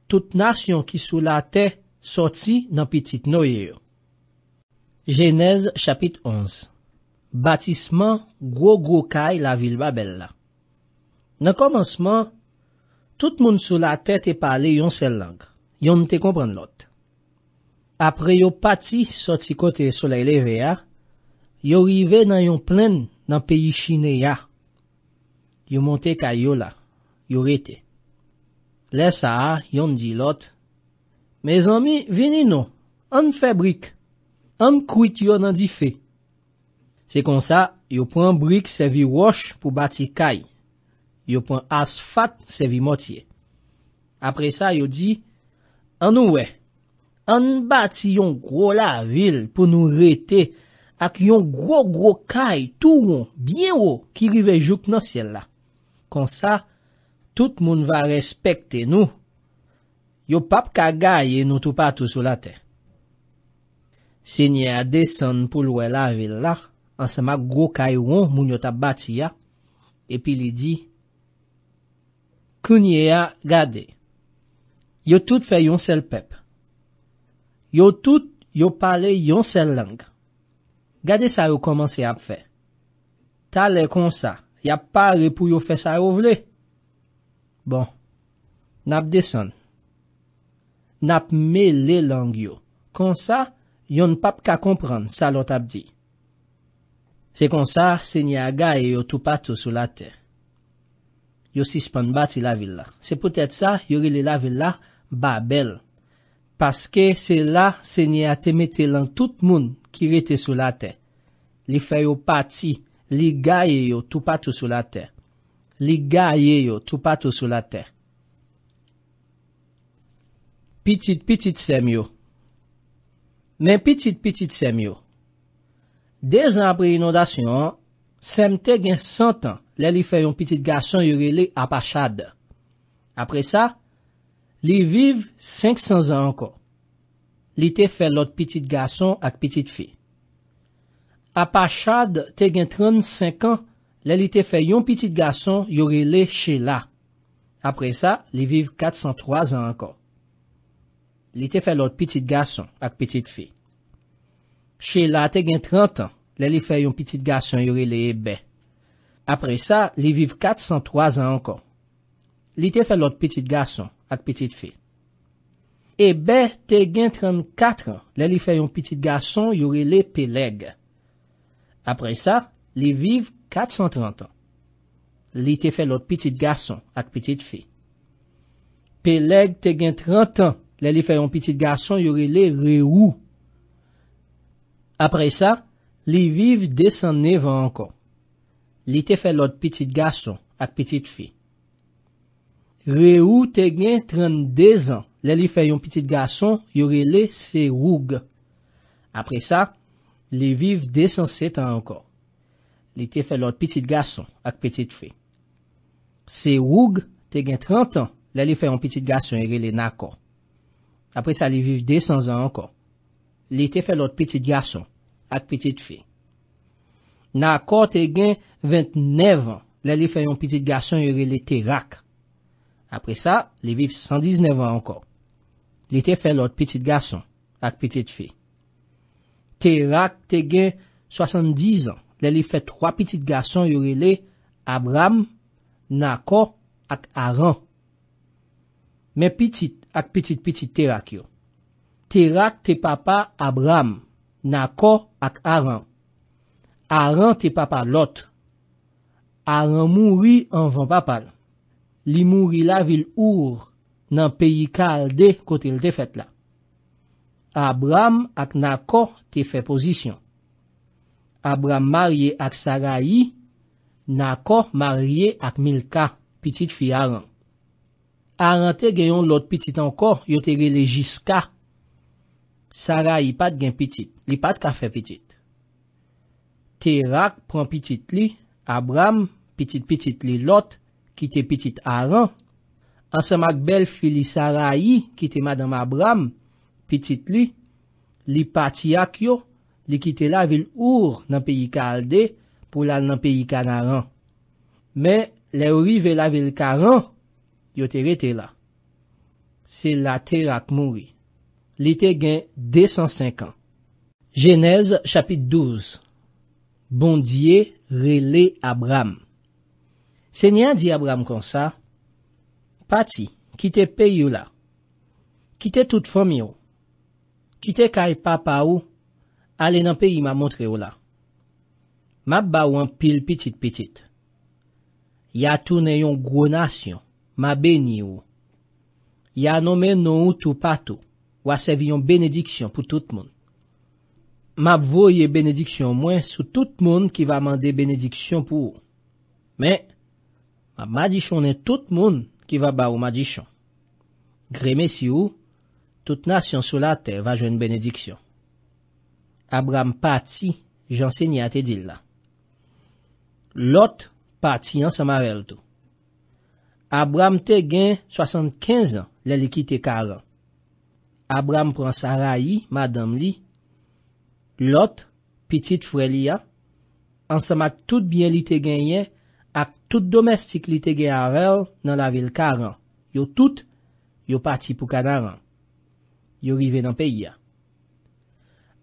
tout nasyon ki sou la te, soti nan pitit nouye yo. Genèse chapit 11 Batisman Gwo gwo kay la vil babel la. Nan komansman, Tout moun sou la tète e pale yon sel lang. Yon te kompren lot. Apre yo pati soti kote sou la eleve ya, yo rive nan yon plen nan peyi chine ya. Yo monte kay yo la. Yo rete. Le sa a, yon di lot. Me zanmi, vini nou. An fe brik. An kuit yo nan di fe. Se kon sa, yo pran brik sevi wosh pou bati kayi. yo pou an asfat se vi motye. Apre sa yo di, an nou we, an bati yon gro la vil pou nou rete ak yon gro gro kay tou won, bien wo, ki rive jok nan siel la. Kon sa, tout moun va respekte nou. Yo pap kagaye nou tou patou sou la te. Se nye adesan pou lwe la vil la, an sema gro kay won moun yo ta bati ya, epi li di, Kounye a, gade, yo tout fè yon sel pep. Yo tout, yo pale yon sel lang. Gade sa yo komanse ap fè. Talè kon sa, ya pale pou yo fè sa yo vle. Bon, nap desan. Nap me le lang yo. Kon sa, yo n'pap ka kompran sa lot ap di. Se kon sa, se nye a gaye yo tou patou sou la tèr. yo sispan bati la villa. Se potet sa, yori li la villa ba bel. Paske se la se nye a te mete lan tout moun ki rete sou la te. Li feyo pati, li gaye yo tou patou sou la te. Li gaye yo tou patou sou la te. Pitit pitit semyo. Men pitit pitit semyo. Dejan pre inodasyon, semte gen santan. Lè li fè yon pitit gason yore lè apachad. Apre sa, li viv 500 an ankon. Li te fè lot pitit gason ak pitit fi. Apachad te gen 35 an, lè li te fè yon pitit gason yore lè chè la. Apre sa, li viv 403 an ankon. Li te fè lot pitit gason ak pitit fi. Chè la te gen 30 an, lè li fè yon pitit gason yore lè e bè. Apre sa, li viv 403 an ankon. Li te fe lot piti gason ak piti fi. Ebe te gen 34 an, le li fe yon piti gason yori le pe leg. Apre sa, li viv 430 an. Li te fe lot piti gason ak piti fi. Pe leg te gen 30 an, le li fe yon piti gason yori le re ou. Apre sa, li viv 209 an ankon. Li te fè lot pitit gason ak pitit fi. Re ou te gen 32 an, le li fè yon pitit gason, yore le se woug. Apre sa, li viv 207 an anko. Li te fè lot pitit gason ak pitit fi. Se woug te gen 30 an, le li fè yon pitit gason, yore e le na anko. Apre sa, li viv 200 an anko. Li te fè lot pitit gason ak pitit fi. Nako te gen 29 an lè li fè yon piti gason yore lè Terak. Apre sa, li vivi 119 an ankor. Li te fè lòt piti gason ak piti fè. Terak te gen 70 an lè li fè 3 piti gason yore lè Abram, Nako ak Aran. Mè piti ak piti piti Terak yo. Terak te papa Abram, Nako ak Aran. Aran te papal lot. Aran mouri anvan papal. Li mouri la vil our nan peyi kalde kote lte fet la. Abram ak nako te fe pozisyon. Abram marye ak sarayi, nako marye ak milka pitit fi aran. Aran te genyon lot pitit anko, yo te genyo le jiska. Sarayi pat gen pitit, li pat ka fe pitit. Terak pran pitit li, Abram, pitit-pitit li lot, ki te pitit Aran. Ansemak bel fi li Sarayi, ki te Madame Abram, pitit li. Li pati ak yo, li ki te la vil our nan peyi kalde pou lan nan peyi kan Aran. Me, le ori vil la vil karan, yo te rete la. Se la Terak mouri. Li te gen de san senkan. Genèse chapit douze Bondye rele Abram. Se nyan di Abram kon sa, pati, kite pe you la. Kite tout fom yon. Kite kaj papa ou, ale nan pe yi ma montre yon la. Ma ba wan pil pitit pitit. Ya toune yon gro nasyon, ma ben yon. Ya nome nou tou patou, wa sevi yon benediksyon pou tout moun. Ma voye benediksyon mwen sou tout moun ki va mande benediksyon pou ou. Men, ma madichon nen tout moun ki va ba ou madichon. Greme si ou, tout nasyon sou la ter va jwen benediksyon. Abram pati janseni ate dilla. Lot pati ansa mavel tou. Abram te gen 75 an lelikite karan. Abram pran sa rayi madam li. Lot, pitit fweli ya, ansama tout biyen li te genye ak tout domestik li te genye avèl nan la vil karan. Yo tout, yo pati pou kanaran. Yo rive nan peyi ya.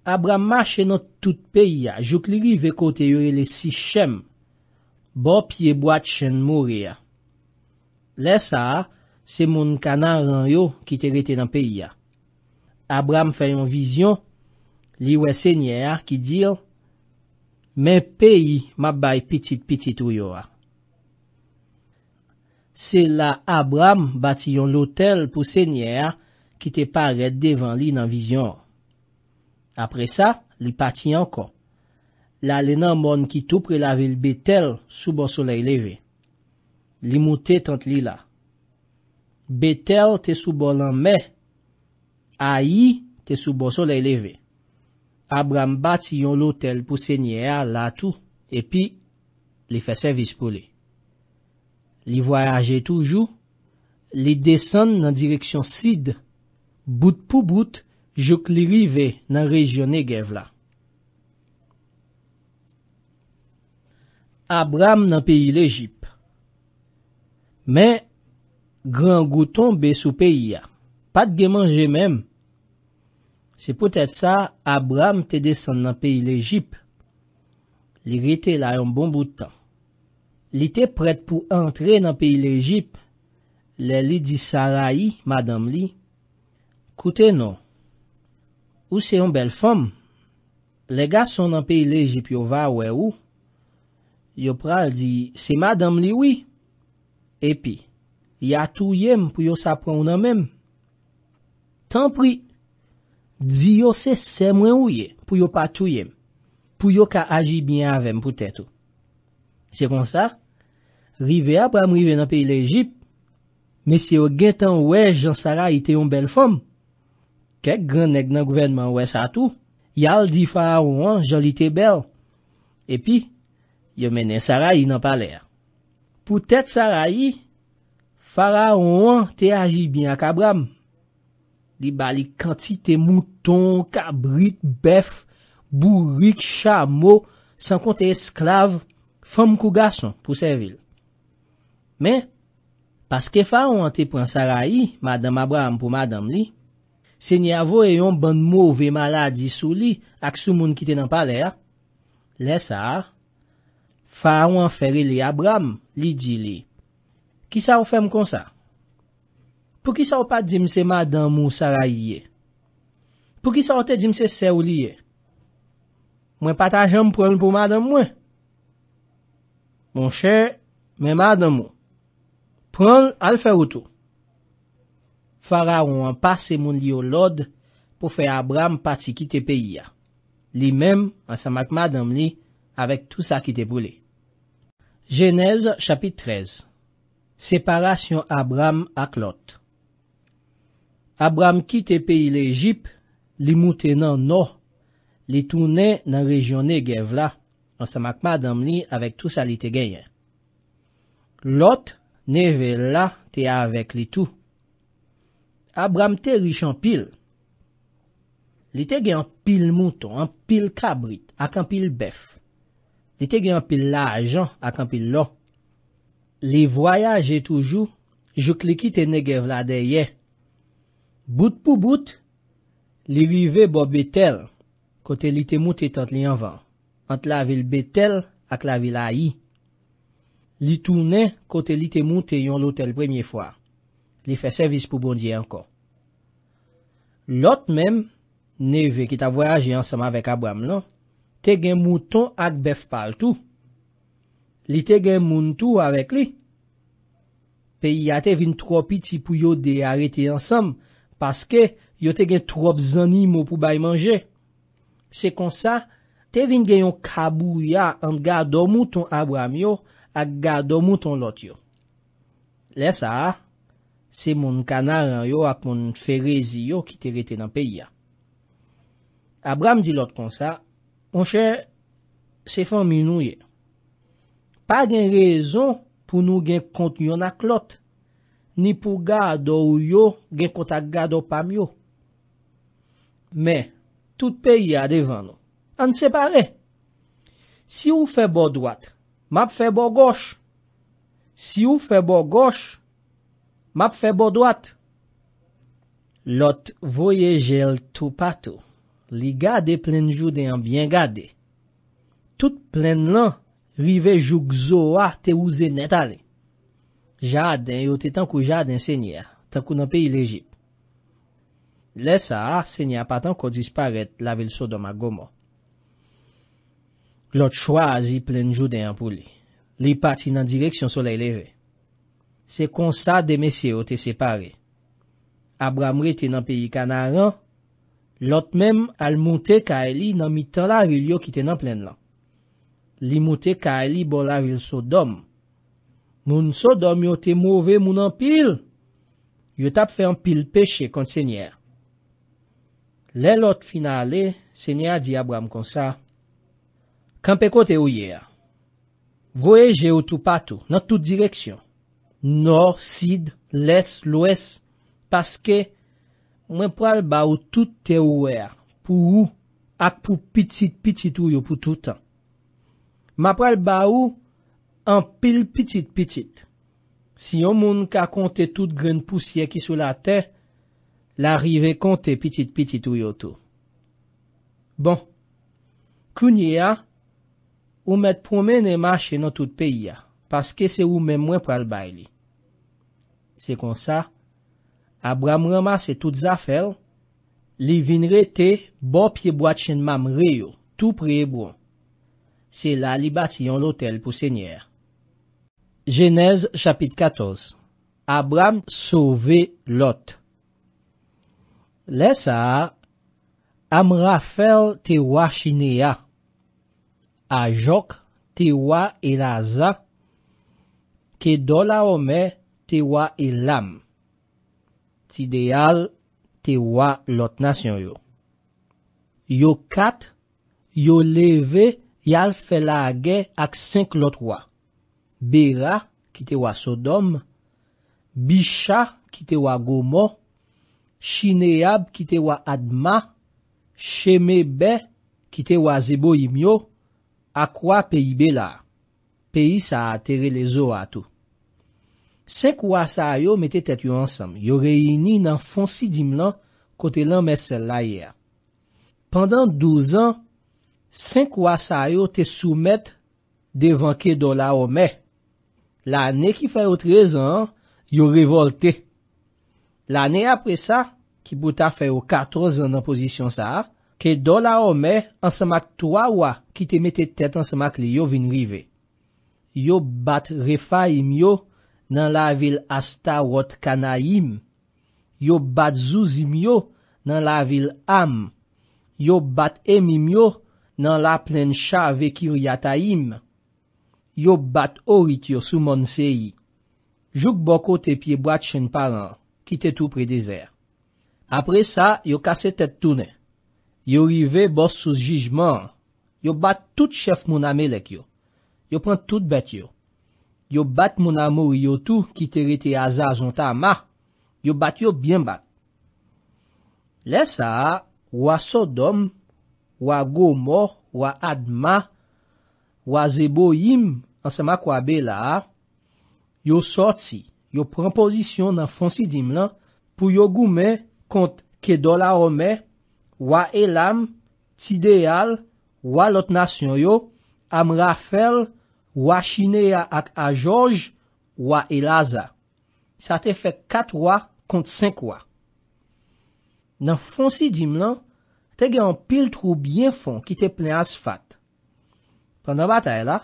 Abram ma chenot tout peyi ya, jok li rive kote yore le si chem. Bop ye boat chen mou re ya. Lesa, se moun kanaran yo ki te rete nan peyi ya. Abram fè yon vizyon. Li wè sènyè a ki dir, mè peyi mabay pitit-pitit ou yo a. Se la Abram bati yon lotel pou sènyè a ki te paret devan li nan vizyon. Apre sa, li pati anko. La lè nan moun ki tou pre la vil Betel soubo soleil leve. Li moutè tant li la. Betel te soubo nan mè. Ayi te soubo soleil leve. Abram bati yon lotel pou se nye a la tou, epi li fe servis pou li. Li voyaje toujou, li desen nan direksyon sid, bout pou bout, jok li rive nan rejyon e gev la. Abram nan peyi le jip. Men, gran gouton be sou peyi a. Pat ge manje menm, Se pou tèt sa, Abram te desan nan peyi l'Ejip. Li rete la yon bon bout tan. Li te pret pou antre nan peyi l'Ejip. Le li di Sarayi, madame li. Koute nou. Ou se yon bel fom. Le ga son nan peyi l'Ejip yo va we ou. Yo pral di, se madame li wii. Epi, ya tou yem pou yo sa proun nan mem. Tan prik. Diyo se semwen ouye pou yo patouyem, pou yo ka aji byen avèm pou tètou. Se kon sa, rive a bram rive nan peyi l'Egypte, mesye yo gintan wè Jean Saray te yon bel fòm, kek granèk nan gouvenman wè sa tou, yal di fara ouan jolite bel, epi, yo menen Saray nan palè a. Poutèt Saray, fara ouan te aji byen ak Abram, li bali kantite mouton, kabrit, bef, burik, chamo, sankon te esklav, fam kou gason pou se vil. Men, paske fa ou an te pransara yi, madame Abram pou madame li, se ni avou e yon ban mou ve maladi sou li ak sou moun ki te nan pale ya, le sa, fa ou an fere li Abram li di li. Ki sa ou fem kon sa? Pou ki sa ou pa di mse madan mou sa rayye? Pou ki sa ou te di mse se ou liye? Mwen pata jom pran pou madan mwen? Mon chè, men madan mou. Pran al fè ou tou. Fara ou an pase moun liyo lod pou fè Abram pati ki te peyi ya. Li men, an sa mak madan li, avèk tout sa ki te pou li. Genèse, chapit 13 Separasyon Abram ak lot Abram ki te peyi l'Egypt, li mouten nan no, li tou ne nan rejyon ne ge vla, an sa makma dam li avek tou sa li te genyen. Lot, ne ve la, te avek li tou. Abram te richan pil. Li te genyen pil mouton, pil kabrit, ak an pil bef. Li te genyen pil lajan, ak an pil lo. Li voyaje toujou, jok li ki te ne ge vla deyeye. Bout pou bout, li rive bo Betel kote li te mou te tant li anvan, ant la vil Betel ak la vil Ayi. Li tounen kote li te mou te yon lotel premye fwa. Li fe sevis pou bondye ankon. Lot men, ne ve ki ta voyaje ansam avek Abraham lan, non? te gen mouton ak bef pal tou. Li te gen moun tou avek li. Pe yate vin tropi ti pou yo deyare te ansam. Paske, yo te gen trop zanimo pou bay manje. Se konsa, te vin gen yon kabou ya an gado mouton Abram yo ak gado mouton lot yo. Lesa, se moun kanal an yo ak moun ferezi yo ki te rete nan peyi ya. Abram di lot konsa, monshe se fan minou ye. Pa gen rezon pou nou gen kontyon ak lote. Ni pou gado ou yo gen kontak gado pa myo. Me, tout peyi adevan nou. An separe. Si ou fe bo dwat, map fe bo gosh. Si ou fe bo gosh, map fe bo dwat. Lot voyeje el tou patou. Li gade plen jou de an bien gade. Tout plen lan, rive jou gzo a te ouze net ale. Jaden yo te tankou jaden se nye a, tankou nan peyi lejip. Le sa a, se nye a patan ko disparet la vil so doma gomo. Lot chwa a zi plen jouden an pou li. Li pati nan direksyon solei leve. Se konsa de mesye yo te separe. Abra mre te nan peyi kanaran, lot mem al mouten ka eli nan mitan la ril yo ki te nan plen lan. Li mouten ka eli bol la vil so doma. Moun so dom yo te mouve moun an pil. Yo tap fe an pil peche kon senyer. Lè lot finalè, senyer a di abram kon sa, kanpeko te ouye a. Voyege ou tou patou, nan tout direksyon. Nor, sid, les, lwes, paske, mwen pral ba ou tout te ouwe a, pou ou, ak pou pitit-pitit ou yo pou toutan. Ma pral ba ou, An pil pitit-pitit. Si yon moun ka konte tout grene pousye ki sou la te, la rive konte pitit-pitit ou yo tou. Bon, kounye ya, ou met promene ma che nan tout peyi ya, paske se ou men mwen pral bay li. Se kon sa, abram rama se tout zafel, li vin re te, bo pye bwa chen mam re yo, tout pre e bon. Se la li bati yon lotel pou senyer. Jenèz chapit 14 Abram souve lot Lè sa, am rafel te wa chine ya A jok te wa ilaza Ke do la ome te wa ilam Ti de yal te wa lot nasyon yo Yo kat, yo leve yal felage ak 5 lot wa Bera ki te wa Sodom, Bisha ki te wa Gomo, Shineab ki te wa Adma, Shemebe ki te wa Zeboimyo, akwa peyi be la, peyi sa atere le zo atou. Senk wasa yo mette tet yo ansam, yo reyini nan fonsi dim lan kote lan mesel la ye. Pendan douzan, senk wasa yo te soumet devanke do la omeh. L'anè ki fè ou 13 an, yo revolte. L'anè apre sa, ki bouta fè ou 14 an nan pozisyon sa, ke do la ome, an semak 3 wak ki te mette tèt an semak li yo vinrive. Yo bat refa im yo nan la vil Asta wot kana im. Yo bat zouz im yo nan la vil Am. Yo bat em im yo nan la plen chave kiriata im. Yo bat orityo sou moun seyi. Jouk boko te pie boat chen palan, ki te tou pre dezer. Apre sa, yo kase tet toune. Yo rive bost sou jijman. Yo bat tout chef moun ame lek yo. Yo pran tout bet yo. Yo bat moun amou yo tou, ki te rete aza zonta ma. Yo bat yo bien bat. Le sa, wak so dom, wak go mor, wak ad ma, wa zebo yim an sema kwa be la a, yo sorti, yo premposisyon nan fon si dim lan, pou yo goume kont Kedola Rome, wa Elam, Tideal, wa lot nasyon yo, am Rafel, wa Chinea ak a George, wa Elaza. Sa te fe kat wa kont senk wa. Nan fon si dim lan, te gen an pil trou bien fon ki te plen as fat. Pan nan bata e la,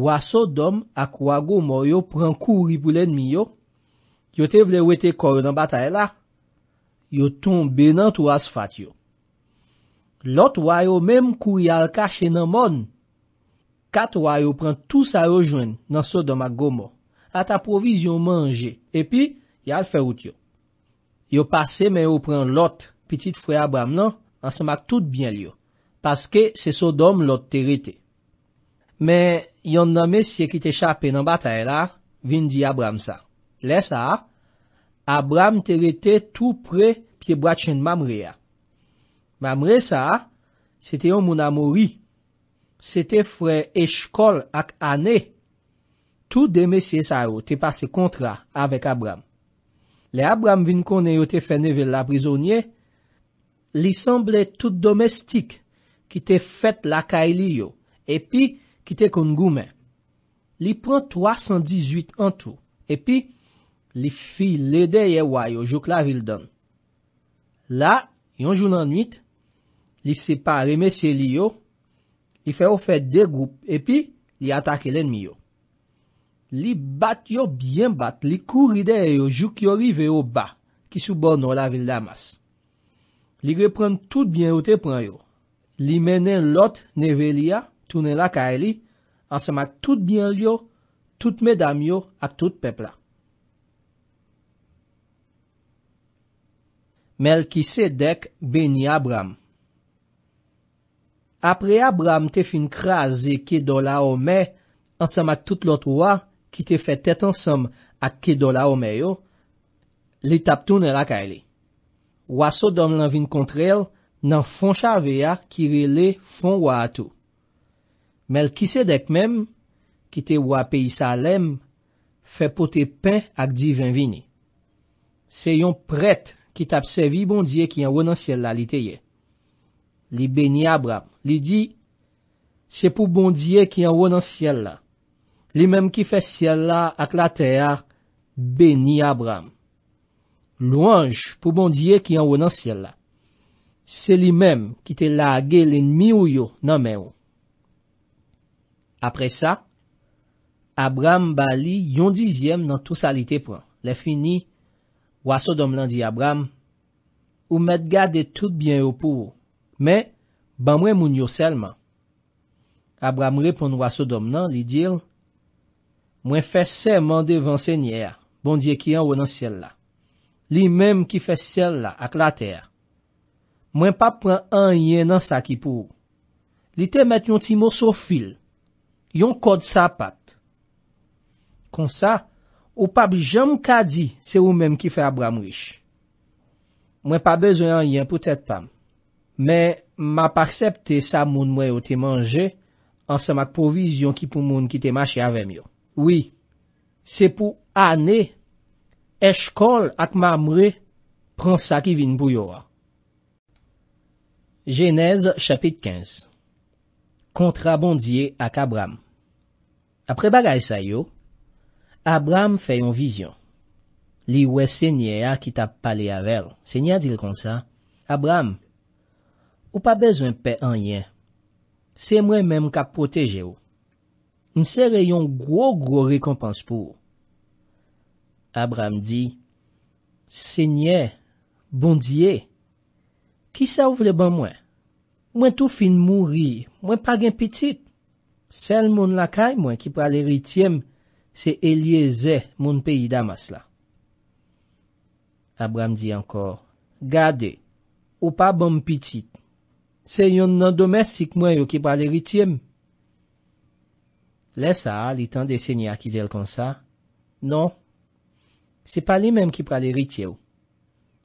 wwa so dom ak wwa gomo yo pran kou ripou len mi yo, yo te vle wete kor nan bata e la, yo ton benan tou as fat yo. Lot wwa yo menm kou yal ka chen nan mon, kat wwa yo pran tout sa yo jwen nan so dom ak gomo, ata provizyon manje, epi yal ferout yo. Yo pase men yo pran lot, pitit fwe abram nan, ansan mak tout bien li yo, paske se so dom lot terite. Men, yon nan mesye ki te chapen nan batay la, vin di Abram sa. Le sa, Abram te lete tou pre pi brachen mamre ya. Mamre sa, se te yo moun a mori. Se te fwe eshkol ak ane. Tout de mesye sa yo te pase kontra avek Abram. Le Abram vin konen yo te fene vel la prizonye, li sanble tout domestik ki te fet la kaili yo. E pi... ki te kon goumen. Li pren 318 an tou, epi, li fi lede ye wayo, jok la vil dan. La, yon joun an 8, li sepa remese li yo, li fe ou fe de goup, epi, li atake len mi yo. Li bat yo byen bat, li kou rideye yo, jok yo rive yo ba, ki sou bono la vil damas. Li gre pren tout byen yo te pren yo, li menen lot neve li ya, Tounen lakay li, ansamak tout byen li yo, tout medam yo ak tout pepla. Mel ki se dek beni Abram. Apre Abram te fin kraze ki do la ome, ansamak tout lot wa ki te fe tet ansam ak ki do la ome yo, li tap tounen lakay li. Wa so don lan vin kontrel nan fon chave ya ki re le fon wa atou. Mel kise dek men, ki te wap e isa alem, fe pote pen ak divin vini. Se yon pret ki tap sevi bondye ki an wou nan siel la li teye. Li beni Abraham li di, se pou bondye ki an wou nan siel la. Li menm ki fe siel la ak la teya, beni Abraham. Louange pou bondye ki an wou nan siel la. Se li menm ki te lage lin mi ou yo nan men ou. Apre sa, Abram ba li yon di jem nan tout sa li te pren. Le fini, waso dom nan di Abram, ou met gade tout bien yo pou ou. Men, ban mwen moun yo selman. Abram repon waso dom nan, li dir, mwen fè seman de vansen yer, bon diye ki an wè nan sel la. Li mèm ki fè sel la ak la ter. Mwen pa pren an yen nan sa ki pou ou. Li te met yon ti mou so fil. yon kod sa pat. Kon sa, ou pab jenm kadi se ou menm ki fe abram wish. Mwen pa bezoyan yon pou tèt pam. Men, ma parsepte sa moun mwen yo te manje ansan mak povizyon ki pou moun ki te mache avèm yo. Oui, se pou ane, eshkol ak mamre pronsa ki vin pou yora. Genèse chapit 15 Kontrabandye ak abram Apre bagay sa yo, Abram fe yon vizyon. Li we se nye a ki ta pale a ver. Se nye a dil kon sa, Abram, ou pa bezwen pe an yen. Se mwen menm ka poteje yo. Mse re yon gro gro rekompans pou. Abram di, Se nye, bondye, ki sa ou vle ban mwen? Mwen tou fin mouri, mwen pa gen pitit. Sel moun lakay mwen ki prale rityem, se elye zè moun peyi damas la. Abram di ankor, gade, ou pa bom pitit, se yon nan domestik mwen yo ki prale rityem. Lè sa, li tan de se nye akizel konsa, non, se pali menm ki prale ritye ou.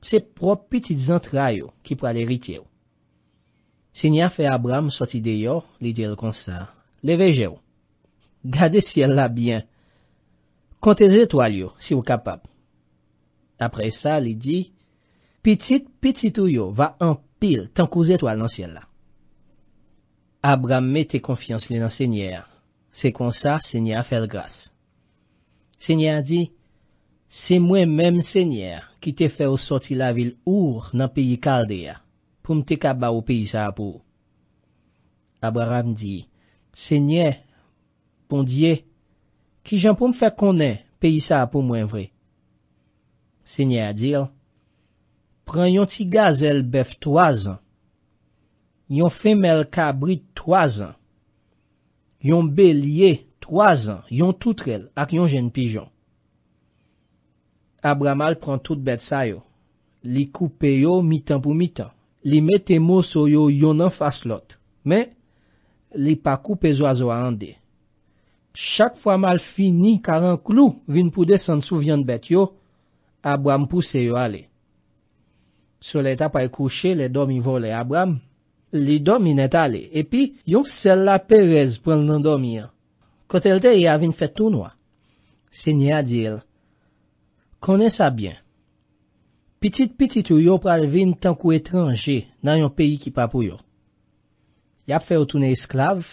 Se prop pitit zant rayo ki prale ritye ou. Se nye fe Abram soti deyo, li djel konsa, Levejè ou, gade sien la byen, konteze to al yo si ou kapap. Apre sa li di, pitit pitit ou yo va an pil tankou zeto al nan sien la. Abram mette konfians li nan sènyè, se kon sa sènyè a fèl grase. Sènyè a di, se mwen mèm sènyè ki te fè ou soti la vil ou nan piyi kalde ya, pou mte kap ba ou piyi sa apou. Abram di, Senye pondye, ki jan pou m fè konen, peyi sa apou mwen vre. Senye adil, pran yon ti gaz el bef toazan, yon femel kabrit toazan, yon belye toazan, yon toutrel ak yon jen pijan. Abramal pran toutbet sayo, li koupe yo mitan pou mitan, li mette mo so yo yon an fas lot, men... li pa kou pe zo a zo a ande. Chak fwa mal fini kar an klou vin pou desan souvyan bet yo, abram pou se yo ale. So le eta pa e kouche, le domi vo le abram, li domi net ale, epi yon sel la perez pran nan domi an. Kotel de, yon e avin fet tou noua. Se ni a dir, konen sa bien. Petit-petit ou yo pral vin tankou etranje nan yon peyi ki pa pou yo. y ap fè ou tounè esklav,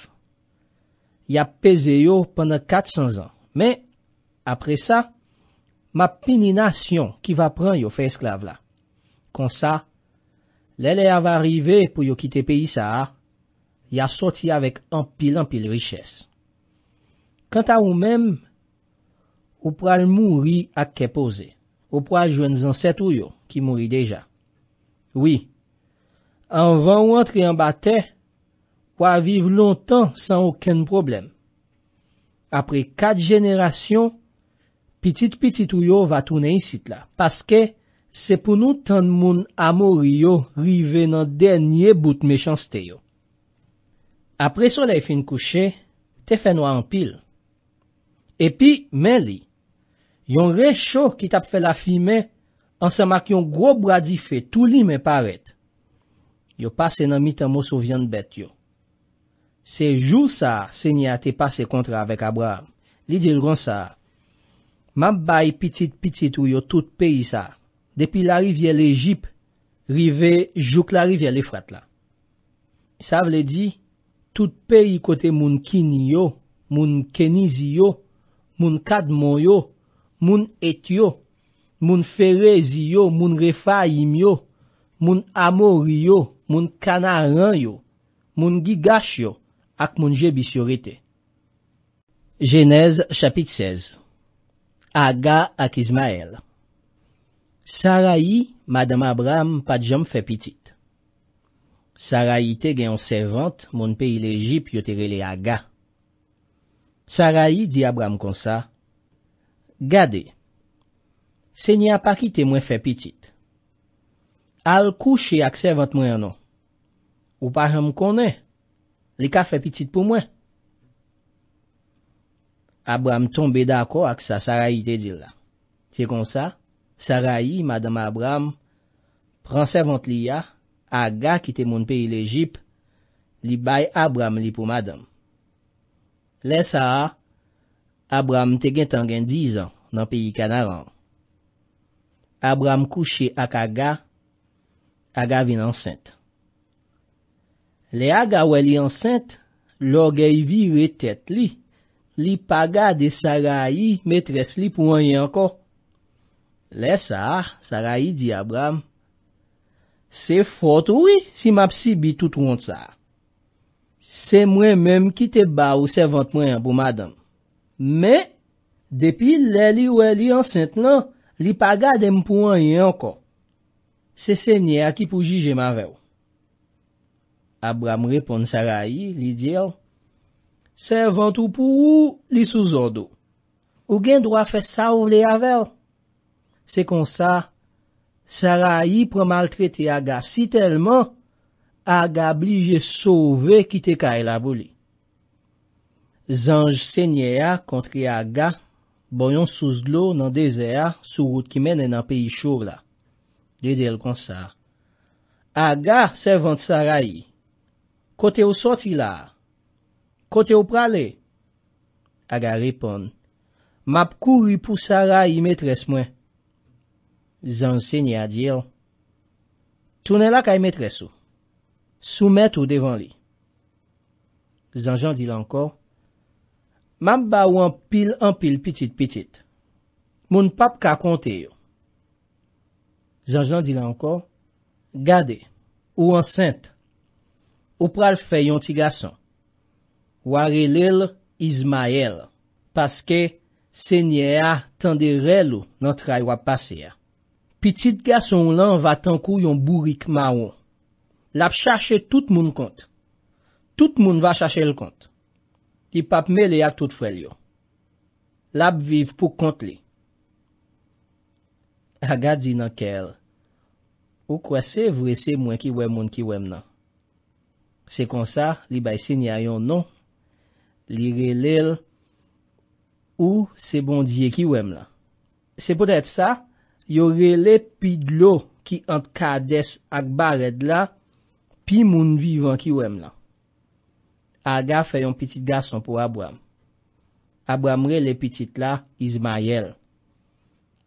y ap pèze yo pèndè 400 an. Mè, apre sa, ma pini nasyon ki va pran yo fè esklav la. Kon sa, lè lè ava rive pou yo kite peyi sa, y ap soti avèk anpil-anpil richès. Kant a ou mèm, ou pral mouri ak kepoze. Ou pral jwen zan setou yo ki mouri deja. Oui, anvan ou antre yon batey, pou a viv lontan san ouken problem. Apre kat jenerasyon, pitit-pitit ou yo va toune yisit la, paske se pou nou tan moun amour yo rive nan denye bout mechans te yo. Apre solei fin kouche, te fenwa an pil. Epi men li, yon rechou ki tap fel afime an se mak yon gro bradi fe tou li men paret. Yo pase nan mi tan mou souvyan bet yo. Sejou sa, se nye ate pase kontra avek Abraham. Li dirgon sa, Mabay pitit-pitit ou yo tout peyi sa, Depi la rivye le Jip, Rivye, jouk la rivye le Frat la. Sa vle di, Tout peyi kote moun kin yo, Moun keni zi yo, Moun kadmon yo, Moun et yo, Moun fere zi yo, Moun refa yim yo, Moun amor yo, Moun kanaran yo, Moun gigash yo, ak mounje bisyorite. Genèse, chapit 16 Aga ak Izmael Sarayi, madame Abram, pat jom fe pitit. Sarayite gen yon servante, moun peyi le jip yotere le aga. Sarayi di Abram konsa, Gade, se nye apakite mwen fe pitit. Al kouche ak servante mwen anon. Ou pa jom konen, Li ka fè pitit pou mwen. Abram tombe dako ak sa Sarayi te dil la. Ti kon sa, Sarayi, madame Abram, pransevant li ya, aga ki te moun peyi lejip, li bay Abram li pou madame. Le sa, Abram te gen tangen dizan nan peyi kanarang. Abram kouche ak aga, aga vin ansent. Le aga wè li ansent, loge yi vire tet li, li paga de sarayi metres li pou an yi anko. Le sa, sarayi di Abraham, se fote wè si map si bi tout wante sa. Se mwen menm ki te ba ou se vant mwen an pou madan. Me, depi lè li wè li ansent nan, li paga dem pou an yi anko. Se se nye akipou jije ma vèw. Abra mrepon Sarayi li diyo, oh, Servant ou pou ou li souzodo. Ou gen dwa fe sa ou vle yavel? Oh. Se kon sa, Sarayi pr maltrete aga si telman, aga blije souve kite ka el aboli. Zanj senye a kontre aga, bonyon souzlo nan dese a sou wout ki menen nan peyi chour la. Li diyo kon sa, aga servant Sarayi, Kote ou soti la? Kote ou prale? Aga repon, map kou ripou Sara yi metres mwen. Zanj se nye adye yo. Tounen la ka yi metres ou. Soumet ou devan li. Zanj an di la ankor, map ba ou an pil an pil pitit pitit. Moun pap ka konte yo. Zanj an di la ankor, gade ou an senta. Ou pral fwe yon ti gason? Ware lel Izmael. Paske senye a tende relou nan trai wap pase ya. Pitit gason lan va tankou yon burik maon. Lap chache tout moun kont. Tout moun va chache l kont. Ki pap me le a tout fwe li yo. Lap viv pou kont li. Aga di nan kel. Ou kwa se vre se mwen ki wè moun ki wè mnan? Se kon sa, li bayse ni a yon non, li relel ou se bondye ki wèm la. Se potet sa, yo rele pi dlo ki ant kades ak baret la, pi moun vivan ki wèm la. Aga fè yon pitit gason pou Abram. Abram rele pitit la, Izmael.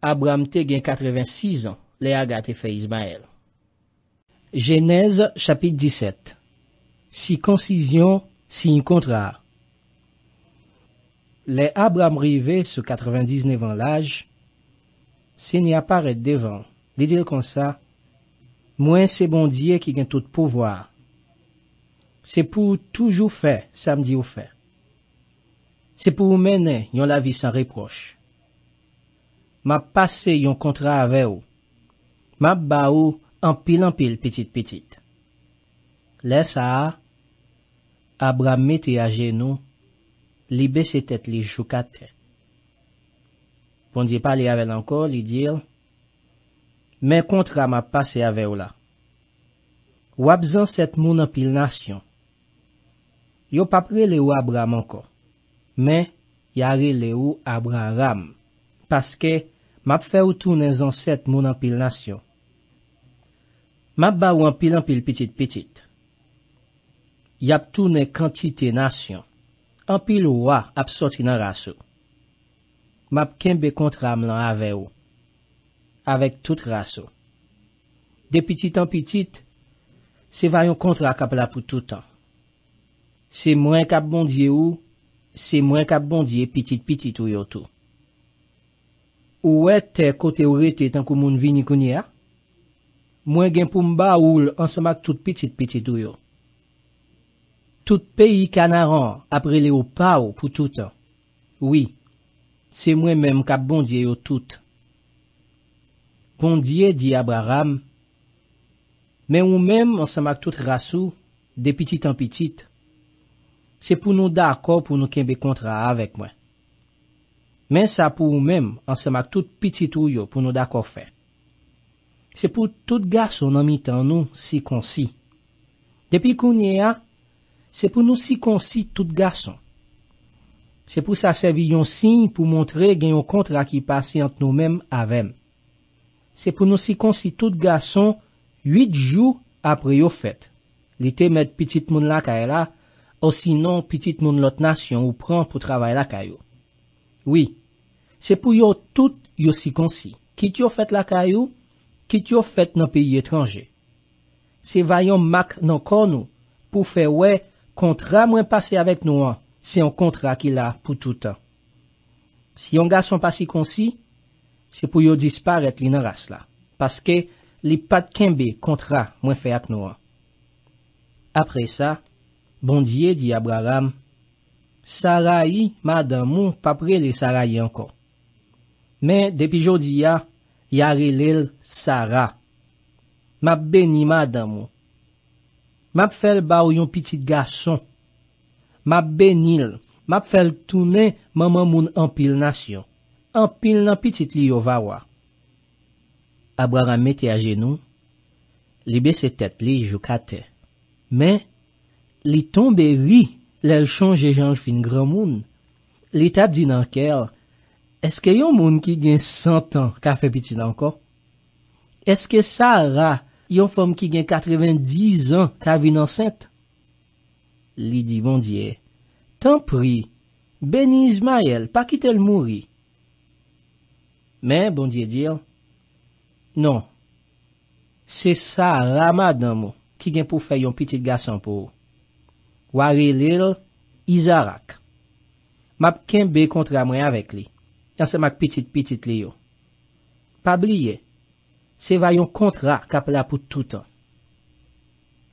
Abram te gen 86 an, le aga te fè Izmael. Genèse chapit diset. Si koncizyon, si bon yon kontra. Le abram rive se 99 an laj, se ni aparet devan, li dil kon sa, mwen se bondye ki gen tout pouvoar. Se pou toujou fe, sa mdi ou fe. Se pou mene yon lavi san reproche. Map pase yon kontra ave ou. Map ba ou, an pil an pil pitit pitit. Le sa a, Abra meti a genou, li besetet li choukate. Pondi pali avel anko, li dir, men kontra map pase avel la. Wap zan set mounan pil nasyon. Yo pap rele ou abram anko, men yare rele ou abram ram, paske map fe ou tou nen zan set mounan pil nasyon. Map ba wampil anpil pitit pitit. Yap toune kantite nasyon. Anpil wwa ap sotin an raso. Map kenbe kontra m lan ave ou. Awek tout raso. De pitit an pitit, se vayon kontra kap la pou tout an. Se mwen kap bondye ou, se mwen kap bondye pitit pitit ou yo tou. Ou wè te kote ou rete tankou moun vini kounye a? Mwen gen pou mba oul ansamak tout pitit pitit ou yo. Tout peyi kanaran apre le ou pa ou pou toutan. Oui, se mwen menm kap bondye yo tout. Bondye di Abra Ram. Men ou menm ansamak tout rasou, de pitit an pitit. Se pou nou dakor pou nou kenbe kontra avek mwen. Men sa pou ou menm ansamak tout pitit ou yo pou nou dakor fe. Se pou tout gaso nan mitan nou si konsi. Depi kounye a, Se pou nou si konsi tout gason. Se pou sa servi yon sign pou montre gen yon kontra ki pasi ant nou men aven. Se pou nou si konsi tout gason yit jou apre yon fet. Li te met pitit moun lakay la, e osi nan pitit moun lot nasyon ou pran pou travay lakay yo. Oui, se pou yon tout yon si konsi. Kit yon fet lakay yo, kit yon fet nan peyi etranje. Se vayon mak nan kon nou pou fe wey Kontra mwen pase avèk nou an, se yon kontra ki la pou toutan. Si yon gas son pasi konsi, se pou yo disparet li nan ras la. Paske, li pat kenbe kontra mwen fe ak nou an. Apre sa, bondye di Abra Ram, Sarayi ma damou papre li Sarayi anko. Men, depi jodi ya, yare lil Sara. Ma beni ma damou. Map fel ba ou yon pitit gason. Map benil. Map fel toune maman moun empil nasyon. Empil nan pitit li yo vawa. Abwa ramete a genou, libe se tet li jou kate. Men, li tombe vi lel chonje janl fin groun moun. Li tap di nan kel, eske yon moun ki gen 100 an ka fe pitit nan ko? Eske sa ra, yon fòm ki gen 90 an ka vin ansènt. Li di bondye, tan pri, beni izma el, pa kit el mouri. Men, bondye dir, non, se sa ramadan mo ki gen pou fè yon pitit gasan pou. Wari lir, izarak. Map ken be kontra mwen avèk li, yon se mak pitit pitit li yo. Pa blye, Se va yon kontra kap la pou toutan.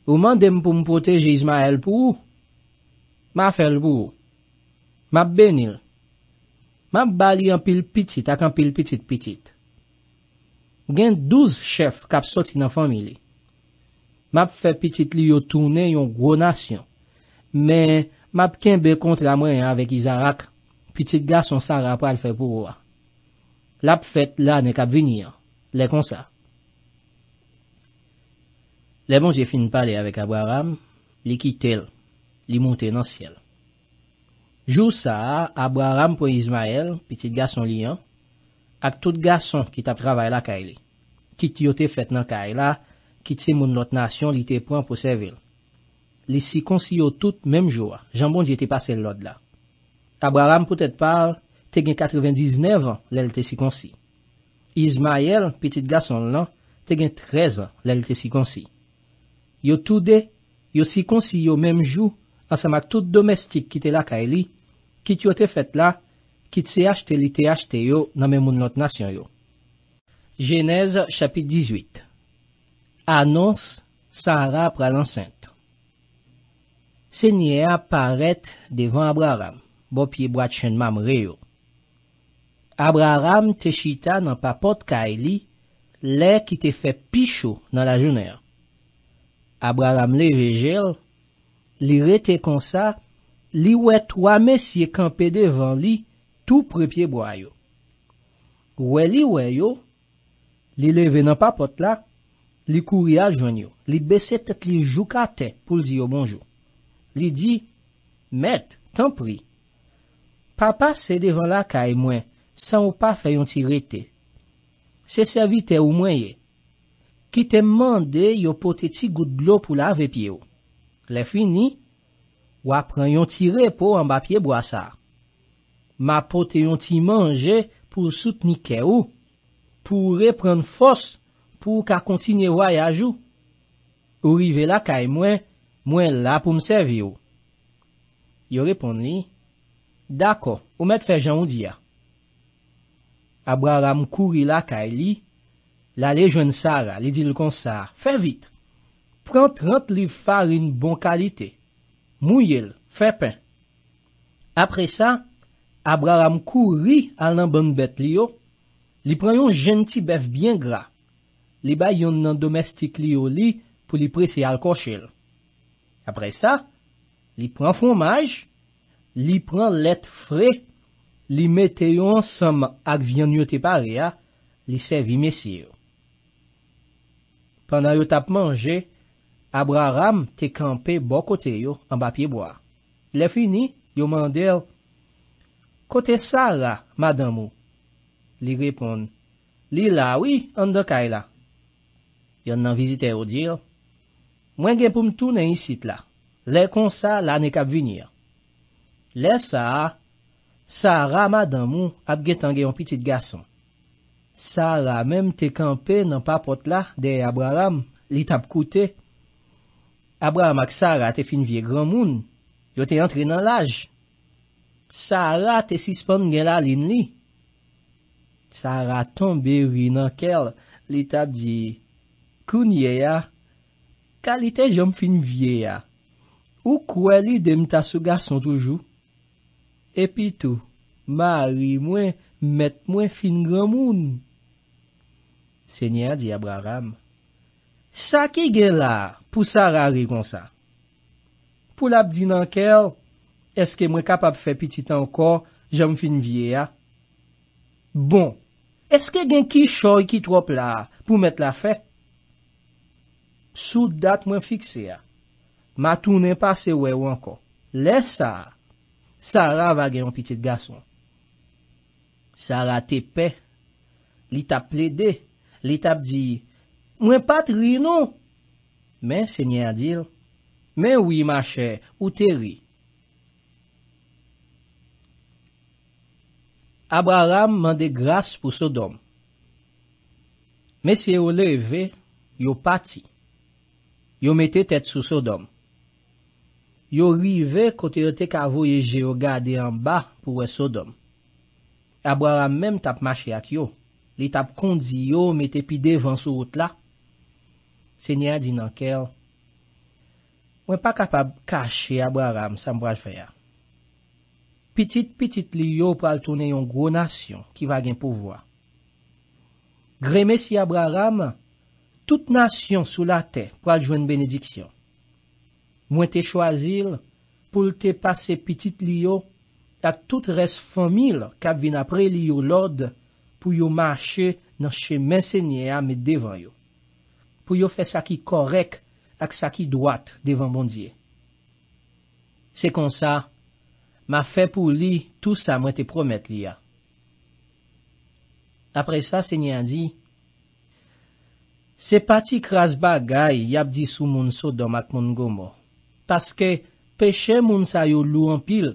Ou mandem pou m'protejizma el pou ou? Ma fel pou ou. Ma benil. Ma bali an pil pitit ak an pil pitit pitit. Gen douz chef kap soti nan famili. Ma fe pitit li yo toune yon gro nasyon. Men, ma kenbe kontra mwen yon avek izarak. Pitit gason san rapal fe pou ou. Lap fet la ne kap vinir. Le kon sa. Le bonje fin pale avèk Abou Aram, li ki tel, li monte nan siel. Jou sa, Abou Aram pou Ismael, piti gason li an, ak tout gason ki tap travay la ka e li. Ki ti yo te fèt nan ka e la, ki ti moun lot nasyon li te pran pou se vil. Li si konsi yo tout mem jowa, jan bonje te pase lod la. Abou Aram pou tèt par, te gen 99 an lè li te si konsi. Ismael, piti gason lan, te gen 13 an lè li te si konsi. Yo tou de, yo si konsi yo memjou an sa mak tout domestik ki te la ka e li, ki t'yo te fet la, ki t'se achte li te achte yo nan men moun not nasyon yo. Genèse chapit 18 Anons, Sanra pralansent Senyea paret devan Abraham, bopye bradchen mam reyo. Abraham te chita nan papot ka e li, lè ki te fe picho nan la jounèr. Abralam leve jel, li rete kon sa, li wet wame siye kampe devan li tou prepye boyo. We li weyo, li leve nan papot la, li kou rial jwanyo, li beset et li jou kate pou l di yo bonjou. Li di, met, tan pri. Papa se devan la ka e mwen, san ou pa fayon ti rete. Se servite ou mwen ye. Ki te mande yo pote ti gout blo pou la vepye ou. Le fini, wapren yon ti repo an bapye bwa sa. Ma pote yon ti manje pou sout nike ou. Pou repren fos pou ka kontine vwayaj ou. Ou rive la kay e mwen, mwen la pou mseve ou. Yo repon li, Dako, ou met fejan ou dia. Abra la mkuri la kay e li, La le jwen sara, li dil kon sa, fe vit. Pren 30 liv farin bon kalite. Mouye l, fe pen. Apre sa, abraram kou ri al nan bon bet li yo. Li preyon jenti bev bien gra. Li bayon nan domestik li yo li pou li prese al koshel. Apre sa, li pren fomaj, li pren let fre, li meteyon sam ak vyen yote pare ya, li sevi mesi yo. Pendan yo tap manje, Abraham te kampe bo kote yo an bapye bo a. Le fini, yo mande yo, Kote sa la, madan mou? Li repon, Li la, wii, an dekay la. Yon nan vizite yo dir, Mwen gen pou mtoun en yisit la. Le konsa la ne kap vinir. Le sa, Sa la madan mou ap gen tangen yon pitit gason. Sara menm te kampe nan papot la deye Abraham, li tab koute. Abraham ak Sara te fin vie gran moun, yo te yantre nan laj. Sara te sispon gen la lin li. Sara ton beri nan kel, li tab di, Koun ye ya, ka li te jom fin vie ya, ou kwe li dem ta sou gason toujou. Epi tou, mari mwen, met mwen fin gran moun. Sènyè di Abraham. Sa ki bon, gen la pou Sara a rigon sa? Pou la pdi nan kèl, eske mwen kapap fè pitit anko, jèm fin vie a? Bon, eske gen ki choy ki trop la pou mèt la fè? Sout dat mwen fikse a. Matounen pa se wè wanko. Lè sa, Sara va gen an pitit gason. Sara te pe, li ta ple dey. Li tap di, mwen pat ri nou. Men, se nye a dir, men wye ma chè, ou te ri. Abraram mande gras pou Sodom. Men se yo leve, yo pati. Yo mette tèt sou Sodom. Yo rive kote yo tek avoyeje yo gade an ba pou we Sodom. Abraram men tap ma chè ak yo. li tap kondzi yo mette pi devan sou wot la. Senya di nankel, wè pa kapab kache Abraham sa mbwa l fè ya. Pitit-pitit li yo pral tonen yon gro nasyon ki wagen pouvoa. Greme si Abraham, tout nasyon sou la te pral jwen benediksyon. Mwen te chwazil pou l te pase pitit li yo, tat tout res fomil kap vin apre li yo lod, pou yo mache nan che mense nye a me devan yo. Pou yo fe saki korek ak saki dwat devan bondye. Se kon sa, ma fe pou li tout sa mwen te promet li a. Apre sa, sè nye a di, se pati kras bagay yap di sou moun so dom ak moun gomo. Paske peche moun sa yo lou an pil,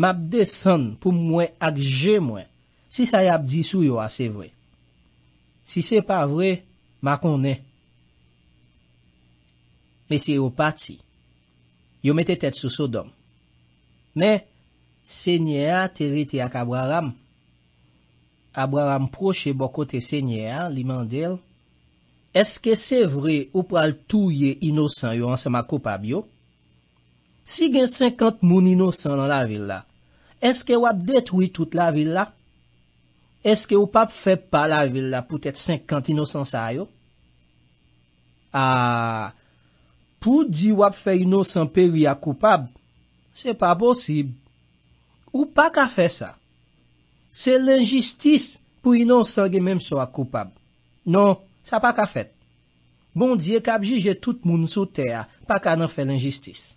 map de san pou mwen ak je mwen. Si sa yap di sou yo a, ah, se vre. Si se pa vre, makon ne. Me se yo pati. Yo mette tet sou sodom. Me, se nye a teriti ak abwaram. Abwaram proche bokote se nye a, li mandel. Eske se vre ou pral touye inosan yo ansa mako pab yo? Si gen 50 moun inosan nan la vill la, eske wap detwi tout la vill la? Eske ou pap fè pa la vil la pou tèt 50 inosans a yo? A, pou di wap fè inosans peri a koupab, se pa bòsib. Ou pa ka fè sa? Se l'injistis pou inosans gen menm so a koupab. Non, sa pa ka fèt. Bon diye kap jije tout moun sou tè a, pa ka nan fè l'injistis.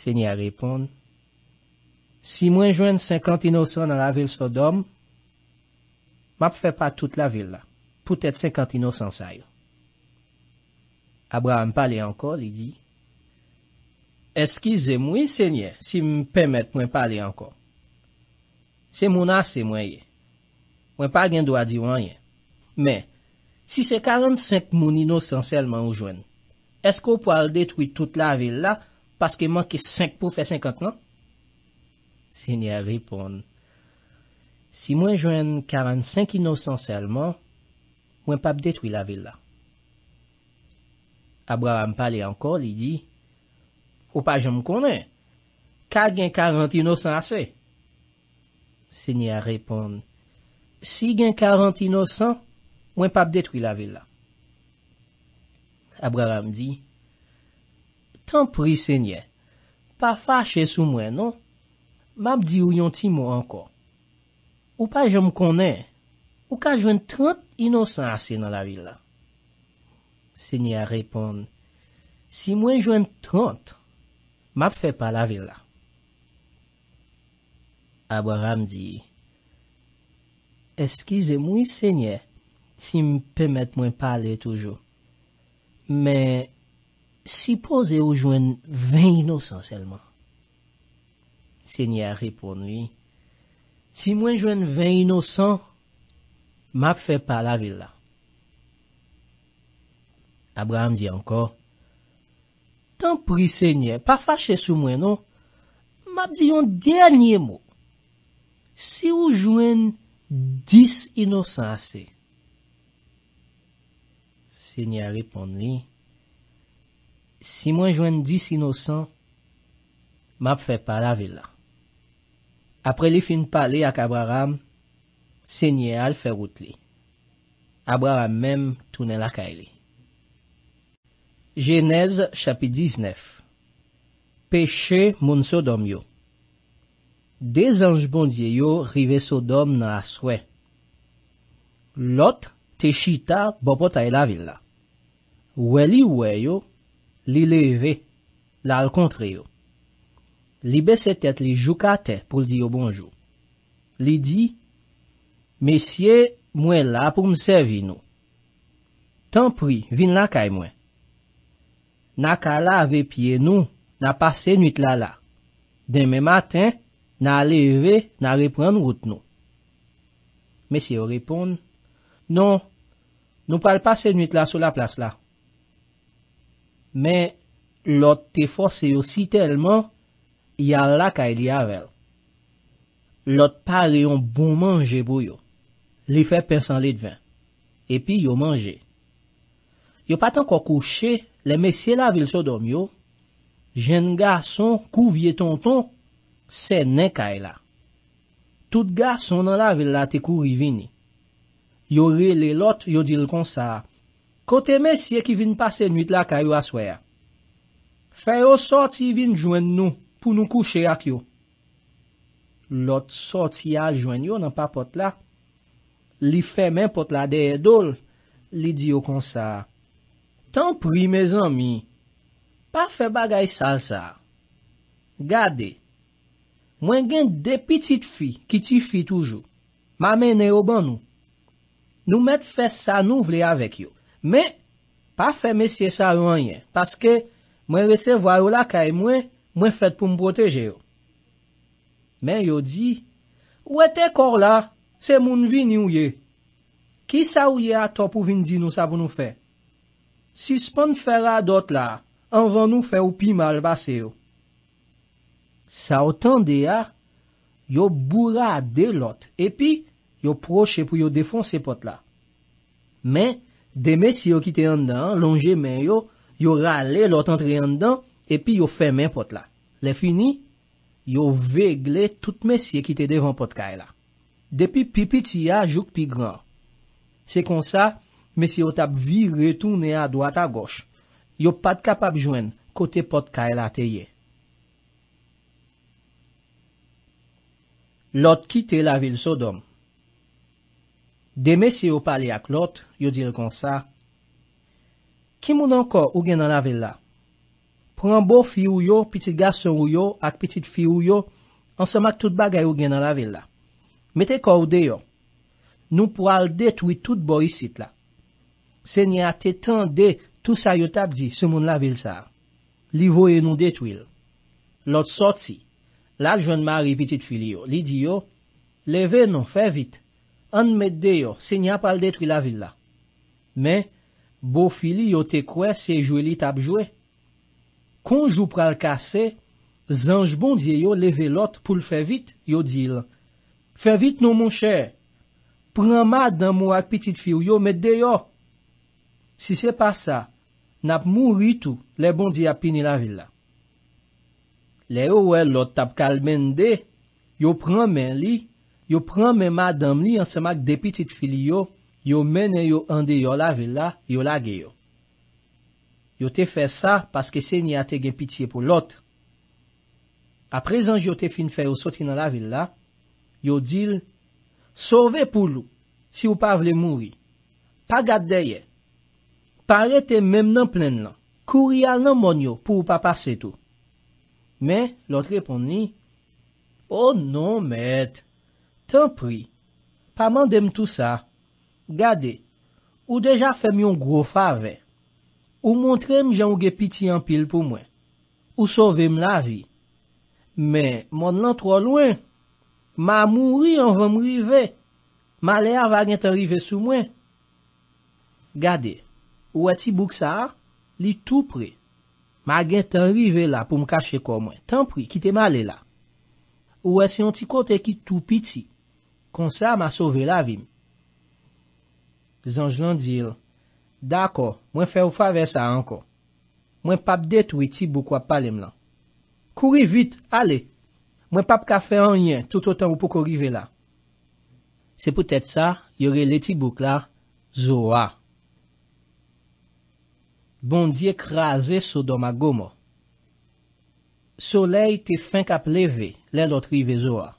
Senya repond. Si mwen jwen 50 inosan nan la vil Sodom, map fe pa tout la vil la, pou tèt 50 inosan sayo. Abraham pale anko, li di, Eskize mwen se nye, si mwen pemet mwen pale anko. Se moun as se mwen ye, mwen pa gen do a di wanyen. Men, si se 45 moun inosan selman ou jwen, esko pou al detwi tout la vil la, paske manke 5 pou fe 50 nan? Senye a repon, Si mwen jwen karan 5 inosan selman, mwen pa pdetri la vila. Abraham pale ankol, li di, Opa, jen m konen, ka gen 40 inosan ase? Senye a repon, Si gen 40 inosan, mwen pa pdetri la vila. Abraham di, Tan pri senye, pa fache sou mwen nou, Mab di ou yon ti mou anko. Ou pa jom konen, ou ka jwen trent inosansi nan la villa. Senye a repon, si mwen jwen trent, mab fe pa la villa. Abwa ram di, eskize mwen senye, si mwen pemet mwen pale toujou. Me, si pose ou jwen ven inosansi elman. Se nye a repon li, si mwen jwen vè inosan, map fè pala vil la. Abraham di anko, tan pri se nye, pa fache sou mwen nou, map di yon dènyè mou, si ou jwen dis inosan asè. Se nye a repon li, si mwen jwen dis inosan, map fè pala vil la. Apre li fin pale ak Abraham, se nye al ferout li. Abraham menm tounen lakay li. Jenez chapi 19 Peche moun sodom yo. De zanj bondye yo rive sodom nan aswe. Lot te shita bopo tay la villa. Weli we yo li leve la al kontre yo. Li beset et li joukate pou li di yo bonjou. Li di, Mesye, mwen la pou msevi nou. Tan pri, vin la kay mwen. Na ka la vepye nou, na pase nwit la la. Deme maten, na aleve, na repran route nou. Mesye yo repon, Non, nou pal pase nwit la sou la plas la. Men, lot te fose yo si telman, Yal la kay li e avel. Lot pa li yon bon manje bou yo. Li fe pesan li dvin. Epi yo manje. Yo patan ko kouche, le mesye la vil so dom yo. Jen gason kou vie tonton, se nen kay e la. Tout gason nan la vil la te kou rivini. Yo li le lot yo dil kon sa. Kote mesye ki vin pase nwit la kay yo aswaya. Fè yo sorti vin jwen nou. pou nou kouche ak yo. Lot sorti aljwen yo nan pa pot la. Li fe men pot la de edol, li di yo kon sa. Tan pri me zan mi, pa fe bagay sal sa. Gade, mwen gen de pitit fi, kiti fi toujou, ma mene yo ban nou. Nou met fe sa nou vle avek yo. Me, pa fe mesye sa rwenye, paske mwen resevwa yo la kaye mwen, Mwen fèt pou m proteje yo. Men yo di, ou e te kor la, se moun vin yon ye. Ki sa ou ye a top ou vin di nou sa pou nou fè? Si span fèra dot la, anvan nou fè ou pi mal basè yo. Sa o tan de ya, yo boura de lot, epi yo proche pou yo defons se pot la. Men, demè si yo kite yon dan, longe men yo, yo rale lot antre yon dan, Epi yo fe men pot la. Le fini, yo vegle tout mesye ki te devan pot kaela. Depi pi pi ti ya, jok pi gran. Se kon sa, mesye yo tap vi retoune a doat a goch. Yo pad kapap jwen kote pot kaela te ye. Lot kite la vil sodom. De mesye yo pale ak lot, yo dire kon sa. Ki moun ankor ou gen nan la vil la? Kran bo fi ou yo, pitit gas son ou yo, ak pitit fi ou yo, ansan mak tout bagay ou gen nan la vil la. Mete kou de yo. Nou pou al detwit tout bo isit la. Se nye ate tan de tout sa yo tabdi, se moun la vil sa. Li voye nou detwil. Lot sot si, lal joun mari pitit fili yo. Li di yo, leve nou fe vit. An met de yo, se nye ap al detwil la vil la. Me, bo fili yo te kwe se jweli tabjwe. Konjou pral kase, zanj bondye yo leve lot pou l fe vit yo dil. Fe vit nou moun chè, pran mad nan mou ak pitit fi yo yo met de yo. Si se pa sa, nap mou ritu le bondye apini la villa. Le yo we lot tap kalmende, yo pran men li, yo pran men mad nan li an semak de pitit fi li yo, yo mene yo ande yo la villa, yo lage yo. Yo te fè sa, paske se ni ate gen pitiye pou lot. A prezan yo te fin fè ou soti nan la vil la, yo dil, Sove pou lou, si ou pa vle mouri. Pa gaddeye. Parete mem nan plen lan. Kouri al nan mon yo pou ou pa pase tou. Me, lot repon ni, O oh non met, ten pri, pa mandem tout sa, gade, ou deja fèm yon gro favey. Ou moun trem jan ouge piti an pil pou mwen? Ou sove m la vi? Me, moun nan tro lwen. Ma mouri an vèm rive. Ma le ava gen tanrive sou mwen. Gade, ou e ti buksa, li tou pre. Ma gen tanrive la pou m kache ko mwen. Tan pri, kite ma le la. Ou e si yon ti kote ki tou piti. Kon sa, ma sove la vim. Zanj lan dir, Dako, mwen fe ou fa ve sa anko. Mwen pap det ou iti bouk wap pale mlan. Kouri vit, ale. Mwen pap ka fe an yen, tout o tan ou pou kouri ve la. Se pwetet sa, yore leti bouk la, zowa. Bondi ekraze so doma gomo. Solei te fin kap leve, le lotri ve zowa.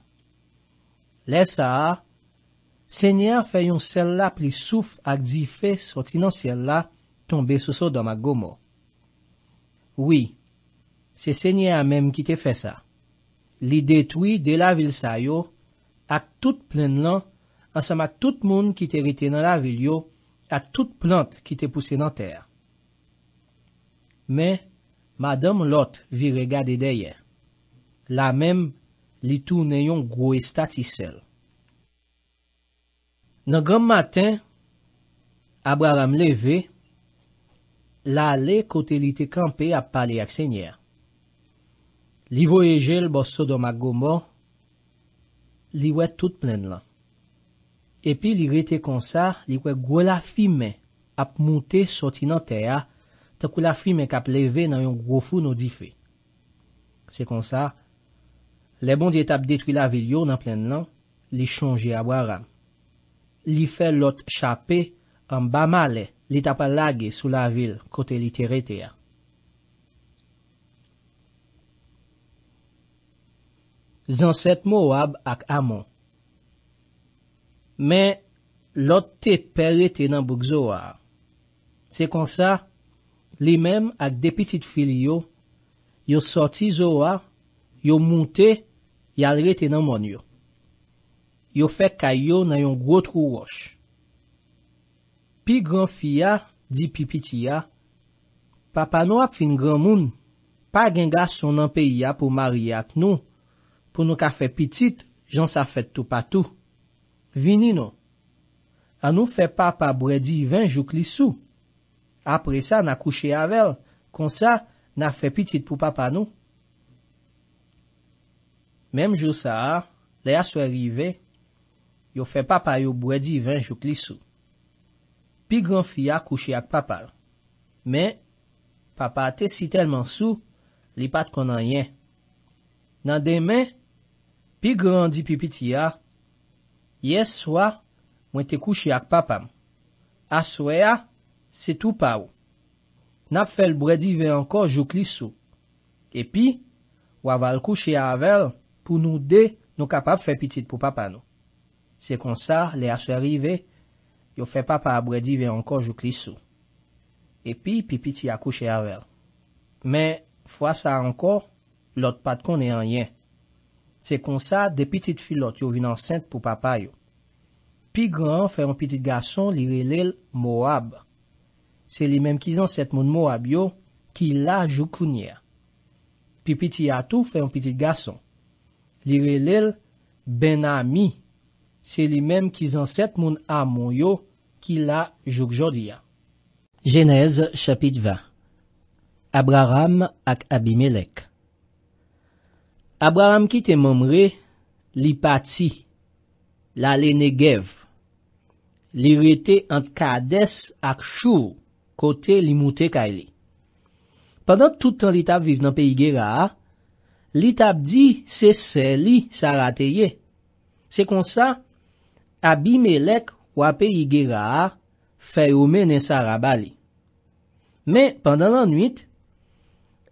Le sa a. Sènyè fè yon sèl la pli souf ak di fè sotinan sèl la tombe soso dan ma gomo. Oui, se sènyè a mem ki te fè sa. Li detwi de la vil sa yo, ak tout plen lan, ansem ak tout moun ki te rite nan la vil yo, ak tout plant ki te pousse nan ter. Me, madame lot vi regade deye. La mem, li tou ne yon gwo estati sèl. Nan gram maten, abwa ram leve, la le kote li te kampe ap pale ak senye. Li vo e jel bo so doma gomo, li we tout plen lan. Epi li rete konsa, li we gwe la fime ap monte soti nan teya, te kwe la fime kap leve nan yon grofou nou di fe. Se konsa, le bon di etap detri la vil yo nan plen lan, li chonje abwa ram. li fè lot chapè an ba male li tapalage sou la vil kote li terete ya. Zanset mou wab ak amon. Me, lot te pelye tenan bouk zowa. Se konsa, li mem ak depitit fil yo, yo soti zowa, yo moute, yalye tenan moun yo. Yo fe kayo nan yon gro tro wosh. Pi gran fiya, di pi piti ya. Papa nou ap fin gran moun. Pa gen gas son nan peyi ya pou mari ak nou. Pou nou ka fe pitit, jan sa fet tou patou. Vini nou. An nou fe papa bre di yvan jou kli sou. Apre sa, na kouche avel. Kon sa, na fe pitit pou papa nou. Mem jou sa, le a sou erivey. yo fe papa yo bwedi ven jok li sou. Pi gran fi a kouche ak papal. Men, papa a te si telman sou, li pat konan yen. Nan demen, pi gran di pi piti a, ye swa mwen te kouche ak papam. A swa ya, se tou pa ou. Nap fel bwedi ven ankor jok li sou. E pi, waval kouche a aval pou nou de nou kapap fe piti pou papan ou. Se kon sa, le aswe rive, yo fe papa abredive anko jou krisou. E pi, pi piti akouche avel. Men, fwa sa anko, lot pat konen anyen. Se kon sa, de piti filot yo vin ansente pou papa yo. Pi gran fe an piti gason li relel moab. Se li menm kizan set moun moab yo, ki la jou kounye. Pi piti atou fe an piti gason. Li relel benami. Se li menm ki zan set moun a moun yo ki la jouk jodi ya. Genèse chapit 20 Abraham ak Abimelek Abraham ki te memre li pati, la le negev, li rete ant kades ak chou kote li moute kaili. Pendan toutan li tab vive nan peyi gera, li tab di se se li sarateye. Se konsa? Abime lek wap e i gerar fey ome nen Sara bali. Men, pandan lan nwit,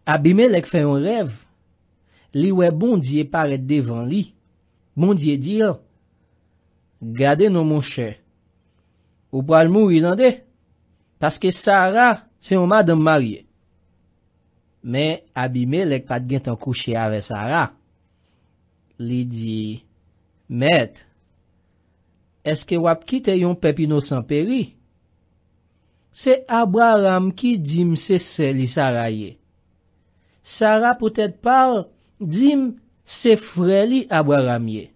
Abime lek fey an rev. Li we bondye paret devan li. Bondye dir, oh, Gade nan mon che. Ou pwal mou ilande? Paske Sara se yon madan marye. Men, Abime lek pat gen tan kouche ave Sara. Li di, Met, Eske wap ki te yon pepino san peri? Se Abra Ram ki dim se se li Sara ye. Sara pote par dim se fre li Abra Ram ye.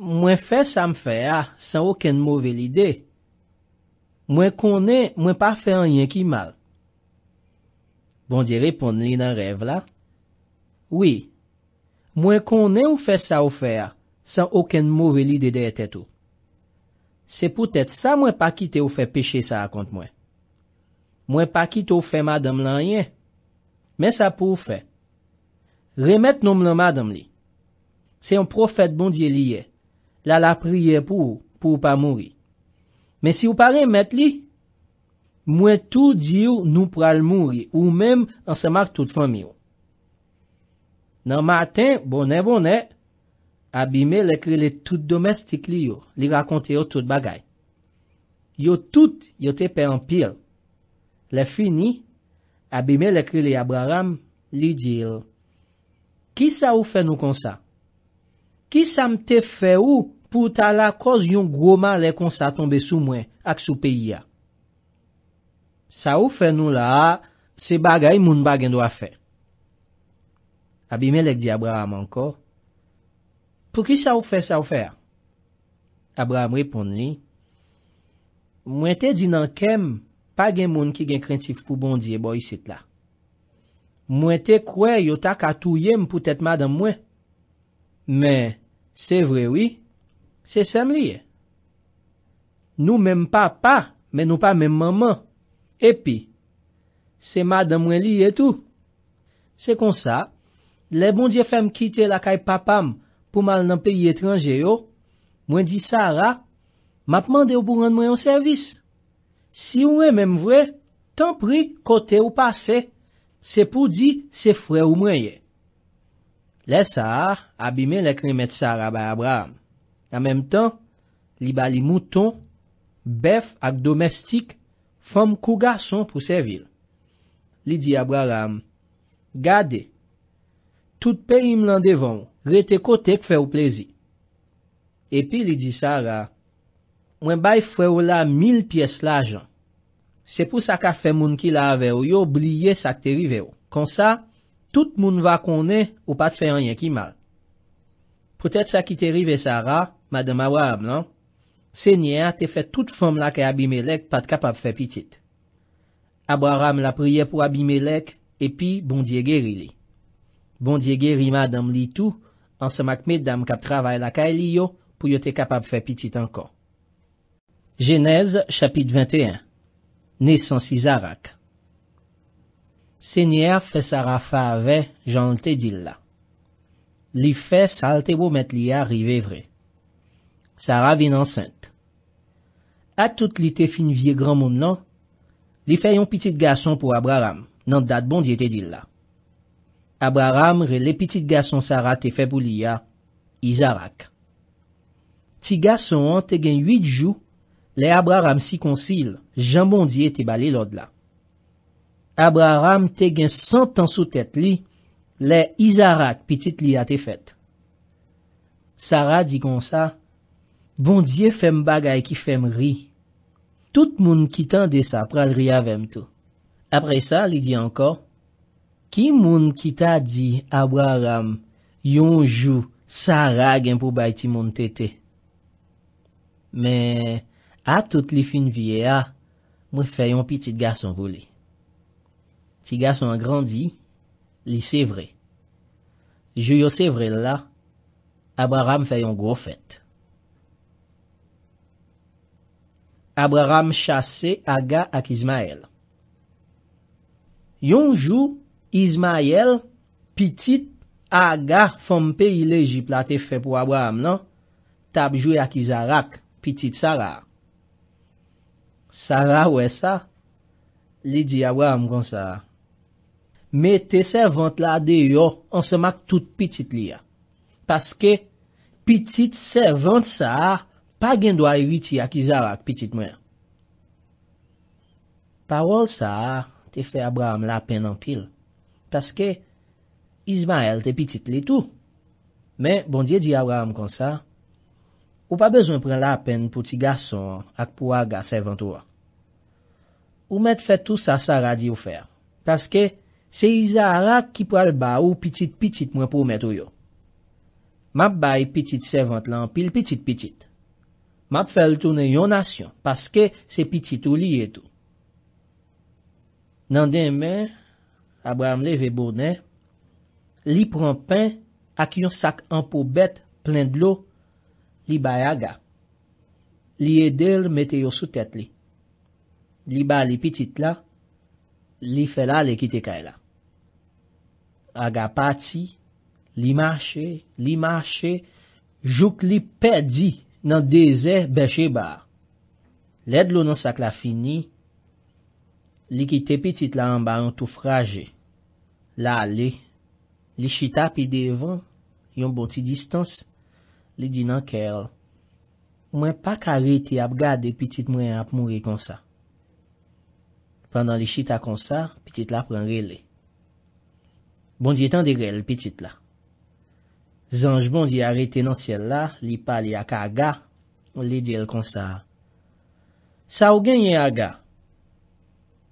Mwen fe sa m fe a ah, san oken mouvel ide. Mwen konen mwen pa fe an yen ki mal. Vondi repon li nan rev la? Oui, mwen konen ou fe sa ou fe a ah, san oken mouvel ide de ete tou. Se pou tèt sa mwen pa kite ou fe peche sa akonte mwen. Mwen pa kite ou fe madame lanyen. Men sa pou ou fe. Remet noum la madame li. Se yon profet bondye liye. La la priye pou ou pa mouri. Men si ou pa remet li, mwen tou diyo nou pral mouri ou men an se mak tout famyon. Nan maten, bone bone, Abime lek krele tout domestik li yo, li rakonte yo tout bagay. Yo tout yote pe anpil. Le fini, abime lek krele Abraham, li jil. Ki sa ou fe nou konsa? Ki sa mte fe ou pou tala koz yon groman le konsa tombe sou mwen ak sou peyi ya? Sa ou fe nou la, se bagay moun bagen do a fe. Abime lek di Abraham ankor. Pou ki sa ou fè sa ou fè a? Abraham reponde li, Mwen te di nan kem, pa gen moun ki gen krentif pou bondye bo yisit la. Mwen te kwe yotak a touyem pou tèt madan mwen. Men, se vre wè, se sem li e. Nou menm pa pa, men nou pa menm manman. Epi, se madan mwen li e tou. Se kon sa, le bondye fem kite la kay papam, pou mal nan peyi etranje yo, mwen di Sarah, ma pman de ou pou rande mwen yon servis. Si ou mwen mwen vwe, tan pri kote ou pase, se pou di se fwe ou mwen ye. Le Sarah abime le kremet Sarah ba Abraham. An menm tan, li ba li mouton, bef ak domestik, fom kou gason pou se vil. Li di Abraham, gade, tout peyi m lan devan ou, Gre te kote k fe ou plezi. Epi li di sa ra, wen bay fwe ou la mil pies la jan. Se pou sa ka fe moun ki la ave ou yo, bliye sa te rive ou. Kon sa, tout moun va kone ou pat fe anyen ki mal. Pwetet sa ki te rive sa ra, madame awa am lan, se nye a te fe tout fom la ke abime lek pat kapap fe pitit. Abwa ram la priye pou abime lek, epi bondye geri li. Bondye geri madame li tou, Ansemak me dam kap travay lakay li yo pou yo te kapab fe pitit anko. Genèse, chapit 21. Nesansi Zarak. Senyer fe Sara fa ave jan lte dilla. Li fe salte bo met li a rive vre. Sara vin ansente. A tout li te fin vie gran moun non? nan, li fe yon pitit gason pou Abraham nan dat bon dite dilla. Abra ram re le pitit gason Sara te fe pou li ya, Izarak. Ti gason an te gen yidjou, le Abra ram si konsil, jan bondye te bali lod la. Abra ram te gen sentan sou tet li, le Izarak pitit li ya te fet. Sara di kon sa, bondye fem bagay ki fem ri. Tout moun ki tan de sa pral ri avem to. Apre sa, li di anko, Ki moun ki ta di Abraham yonjou sa ragen pou bay ti moun tete? Men, a tout li fin vie a, mwen fè yon pitit gason voli. Ti gason a grandi, li sevre. Jou yo sevre la, Abraham fè yon gro fèt. Abraham chase aga ak Izmael. Yonjou, Izmayel, pitit aga fompe i lejip la te fe pou Abraham nan, tabjou ya kizarak pitit Sara. Sara we sa, li di Abraham kon Sara. Me te servant la de yo, an se mak tout pitit li ya. Paske, pitit servant Sara, pa gen do a iriti ya kizarak pitit mwen. Parol Sara, te fe Abraham la penan pil. Paske, Izmael te pitit li tou. Men, bondye di avram kon sa, ou pa bezon pren la apen pou ti gason ak pou aga sevent ou an. Ou men te fet tou sa sa radi ou fer. Paske, se Iza a rak ki pral ba ou pitit pitit mwen pou men tou yo. Map bay pitit sevent lan pil pitit pitit. Map fel tou ne yon asyon. Paske, se pitit ou li etou. Nan den men, Abwa mle vebo ne, li pran pen ak yon sak anpo bet plen dlo, li bay aga. Li edel meteyo sou tet li. Li bay li pitit la, li fela le kite kaya la. Aga pati, li mache, li mache, jok li pedi nan deze beshe ba. Led lo nan sak la fini. Li ki te pitit la an ba an tou fraje. La li, li chita pi devan, yon bon ti distans, li di nan kerl. Mwen pa kare te ap gade pitit mwen ap mouye konsa. Pendan li chita konsa, pitit la pren rele. Bon di etan de grelle pitit la. Zanj bon di arete nan sel la, li pali a ka aga, li di el konsa. Sa ou genye aga?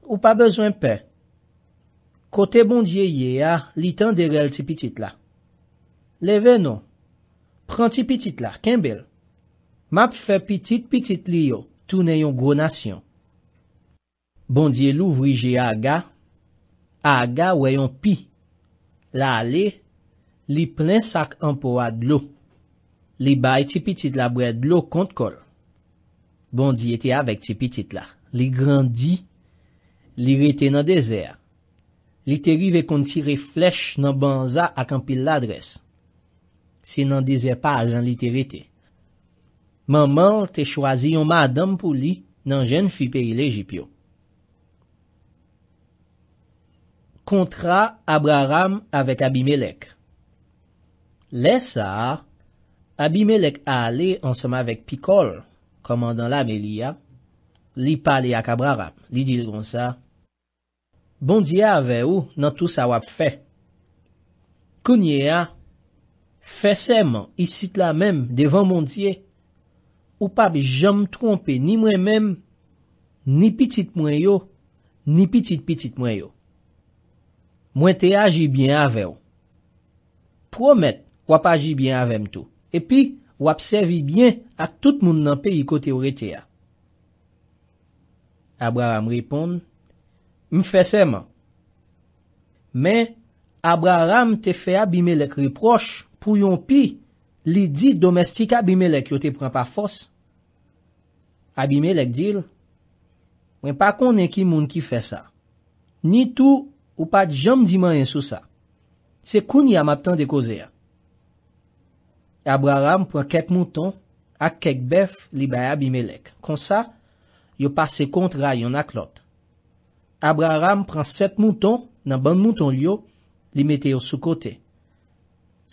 Ou pa bezwen pe. Kote bondye ye a, li tan derel ti pitit la. Le ve non. Pran ti pitit la, ken bel. Ma pfe pitit pitit li yo, tou ne yon gro nasyon. Bondye lou vrije a aga. A aga weyon pi. La ale, li plen sak anpo a dlo. Li bay ti pitit la bre dlo kont kol. Bondye te avek ti pitit la. Li grandi. Li rete nan dese a. Li te rive kontire flech nan banza ak an pil ladres. Se nan dese pa jan li te rete. Manman te chwazi yon madan pou li nan jen fi pe ile jipyo. Kontra Abraham avet Abimelek. Lesa, Abimelek a ale ansama vek Pikol, komandan la Melia, li pale ak Abraham. Li diron sa, Bondye avè ou nan tout sa wap fè. Kounye a, fè sèman isit la mèm devan mondye, ou pa bi jom trompe ni mwen mèm, ni pitit mwen yo, ni pitit pitit mwen yo. Mwen te aji byen avè ou. Promet wap aji byen avèm tou. E pi wap sevi byen ak tout moun nan pe yi kote ou rete a. Abrava m ripon, M fè seman. Men, Abraham te fè abime lek riproch pou yon pi li di domestik abime lek yo te pran pa fos. Abime lek dil, wè pa konen ki moun ki fè sa. Ni tou ou pa jam di man yon sou sa. Se koun yon ap tan de koze ya. Abraham pran kek mouton ak kek bef li bay abime lek. Kon sa, yo pase kontra yon ak lote. Abraham pran set mouton nan ban mouton liyo, li meteyo sou kote.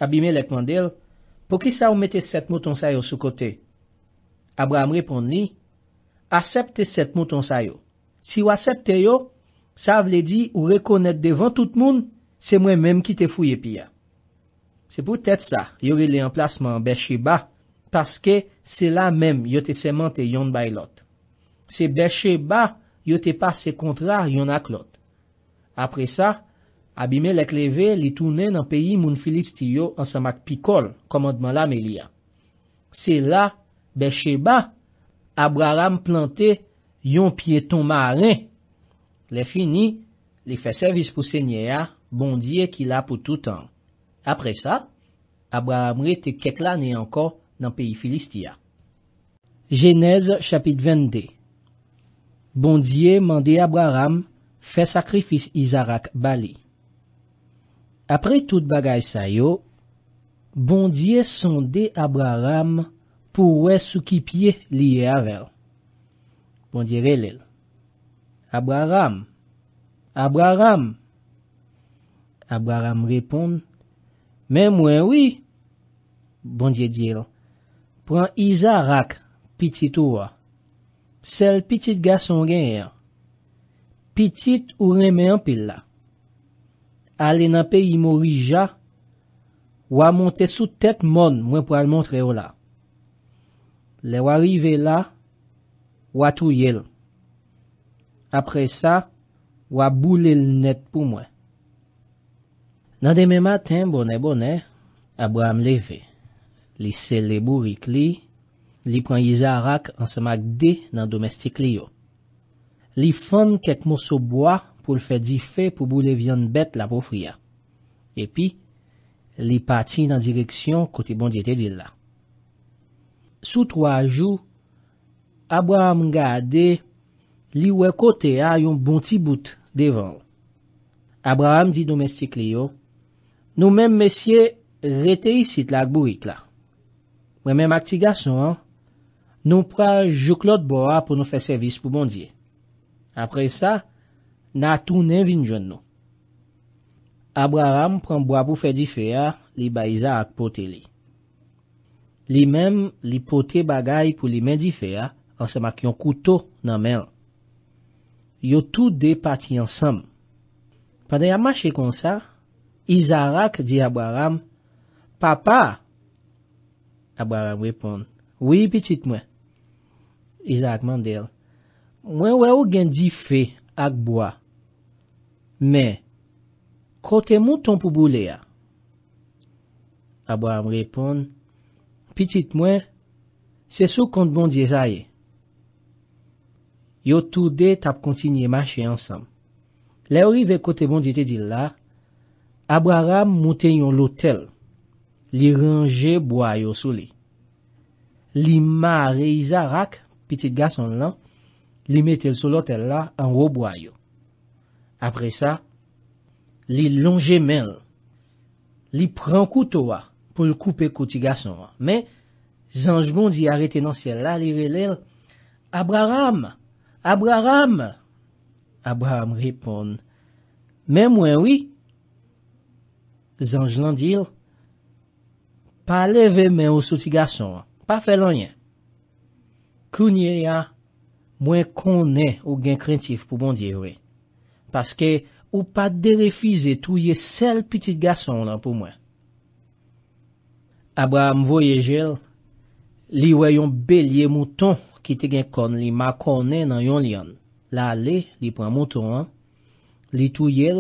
Abime lek mandel, pou ki sa ou meteyo set mouton sayo sou kote? Abraham repon li, asepte set mouton sayo. Si ou asepte yo, sa vle di ou rekonnet devan tout moun, se mwen menm ki te fuy epi ya. Se pwetet sa, yori le emplasman beche ba, paske se la menm yote seman te yon baylot. Se beche ba, yo te pa se kontra yon ak lot. Apre sa, abime le kleve li toune nan peyi moun filistiyo an sa mak pikol komandman la melia. Se la, beche ba, Abraham plante yon pieton ma alen. Le fini, li fe servis pou senye ya, bondye ki la pou tout an. Apre sa, Abraham re te kekla ne anko nan peyi filistiya. Genèse chapit vende Bondye mande Abraham fè sakrifis Izarak bali. Apre tout bagay sa yo, bondye sonde Abraham pou wè sou kipye liye avèl. Bondye relèl. Abraham! Abraham! Abraham! Abraham repon. Men mwen wè? Bondye dir. Pren Izarak piti tou wè. Sel pitit ga son gen yon. Pitit ou reme an pil la. Ale nan pe imo rija, waman te sou tet mon mwen pou al montre yo la. Le wari ve la, wato yel. Apre sa, waboule l net pou mwen. Nan deme maten, bone bone, abwa m leve. Li se le burik li, Li pran yi zarak ansamak de nan domestik li yo. Li fande kek mousso bwa pou l fè di fè pou bou le vyan bet la pou friya. Epi, li pati nan direksyon kote bon di ete dil la. Sou 3 jou, Abraham nga ade li wè kote a yon bonti bout devan. Abraham di domestik li yo, Nou menm mesye rete isit la akbouik la. Wè menm ak ti gason an, Nou pra jok lot bo a pou nou fe servis pou bondye. Apre sa, natou nen vin joun nou. Abra ram pran bo a pou fe di fe a li ba Iza ak pote li. Li menm li pote bagay pou li men di fe a ansema ki yon kuto nan men. Yo tou de pati ansam. Panden ya mache kon sa, Iza rak di Abra ram, Papa! Abra ram wepon, Oui, petit mwen. Iza ak mandel. Mwen wè ou gen di fe ak bwa. Men, kote moun ton pou bou le ya? Abwa m repon. Petit mwen, se sou kont bon di e zaye. Yo tou de tap kontinye mwache ansam. Le ori ve kote bon di te di la, Abwa ram moun tenyon lotel. Li ranje bwa yo sou li. Li ma re Iza rak, Pitit gason lan, li met el solot el la an wobwayo. Apre sa, li longe men l, li pran koutowa pou l koupe kouti gason l. Men, zanj bon di arete nan sel la, li velel, Abraham, Abraham, Abraham repon, men mwen wii, zanj lan dir, pa leve men ou soti gason l, pa fe lanyen. Kounye ya, mwen konen ou gen krentif pou bondye we. Paske ou pa derefize touye sel pitit gason la pou mwen. Abraham voyeje, li weyon belye mouton ki te gen konen li ma konen nan yon liyon. La le, li pran mouton, li touye,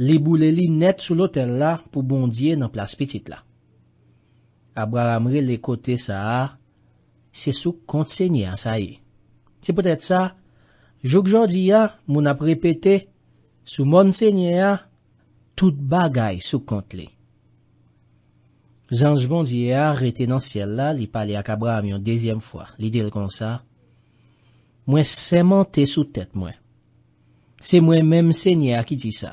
li boule li net sou loten la pou bondye nan plas pitit la. Abraham re le kote sa a. Se sou kont se nye a sa yi. E. Se potet sa, Jok jan di ya, moun ap repete, Sou moun se nye a, Tout bagay sou kont li. Zanj bon di ya, rete nan siel la, Li pale ak Abraham yon dezyem fwa, Li dil kon sa, Mwen semente sou tet mwen. Se mwen menm se nye a ki di sa.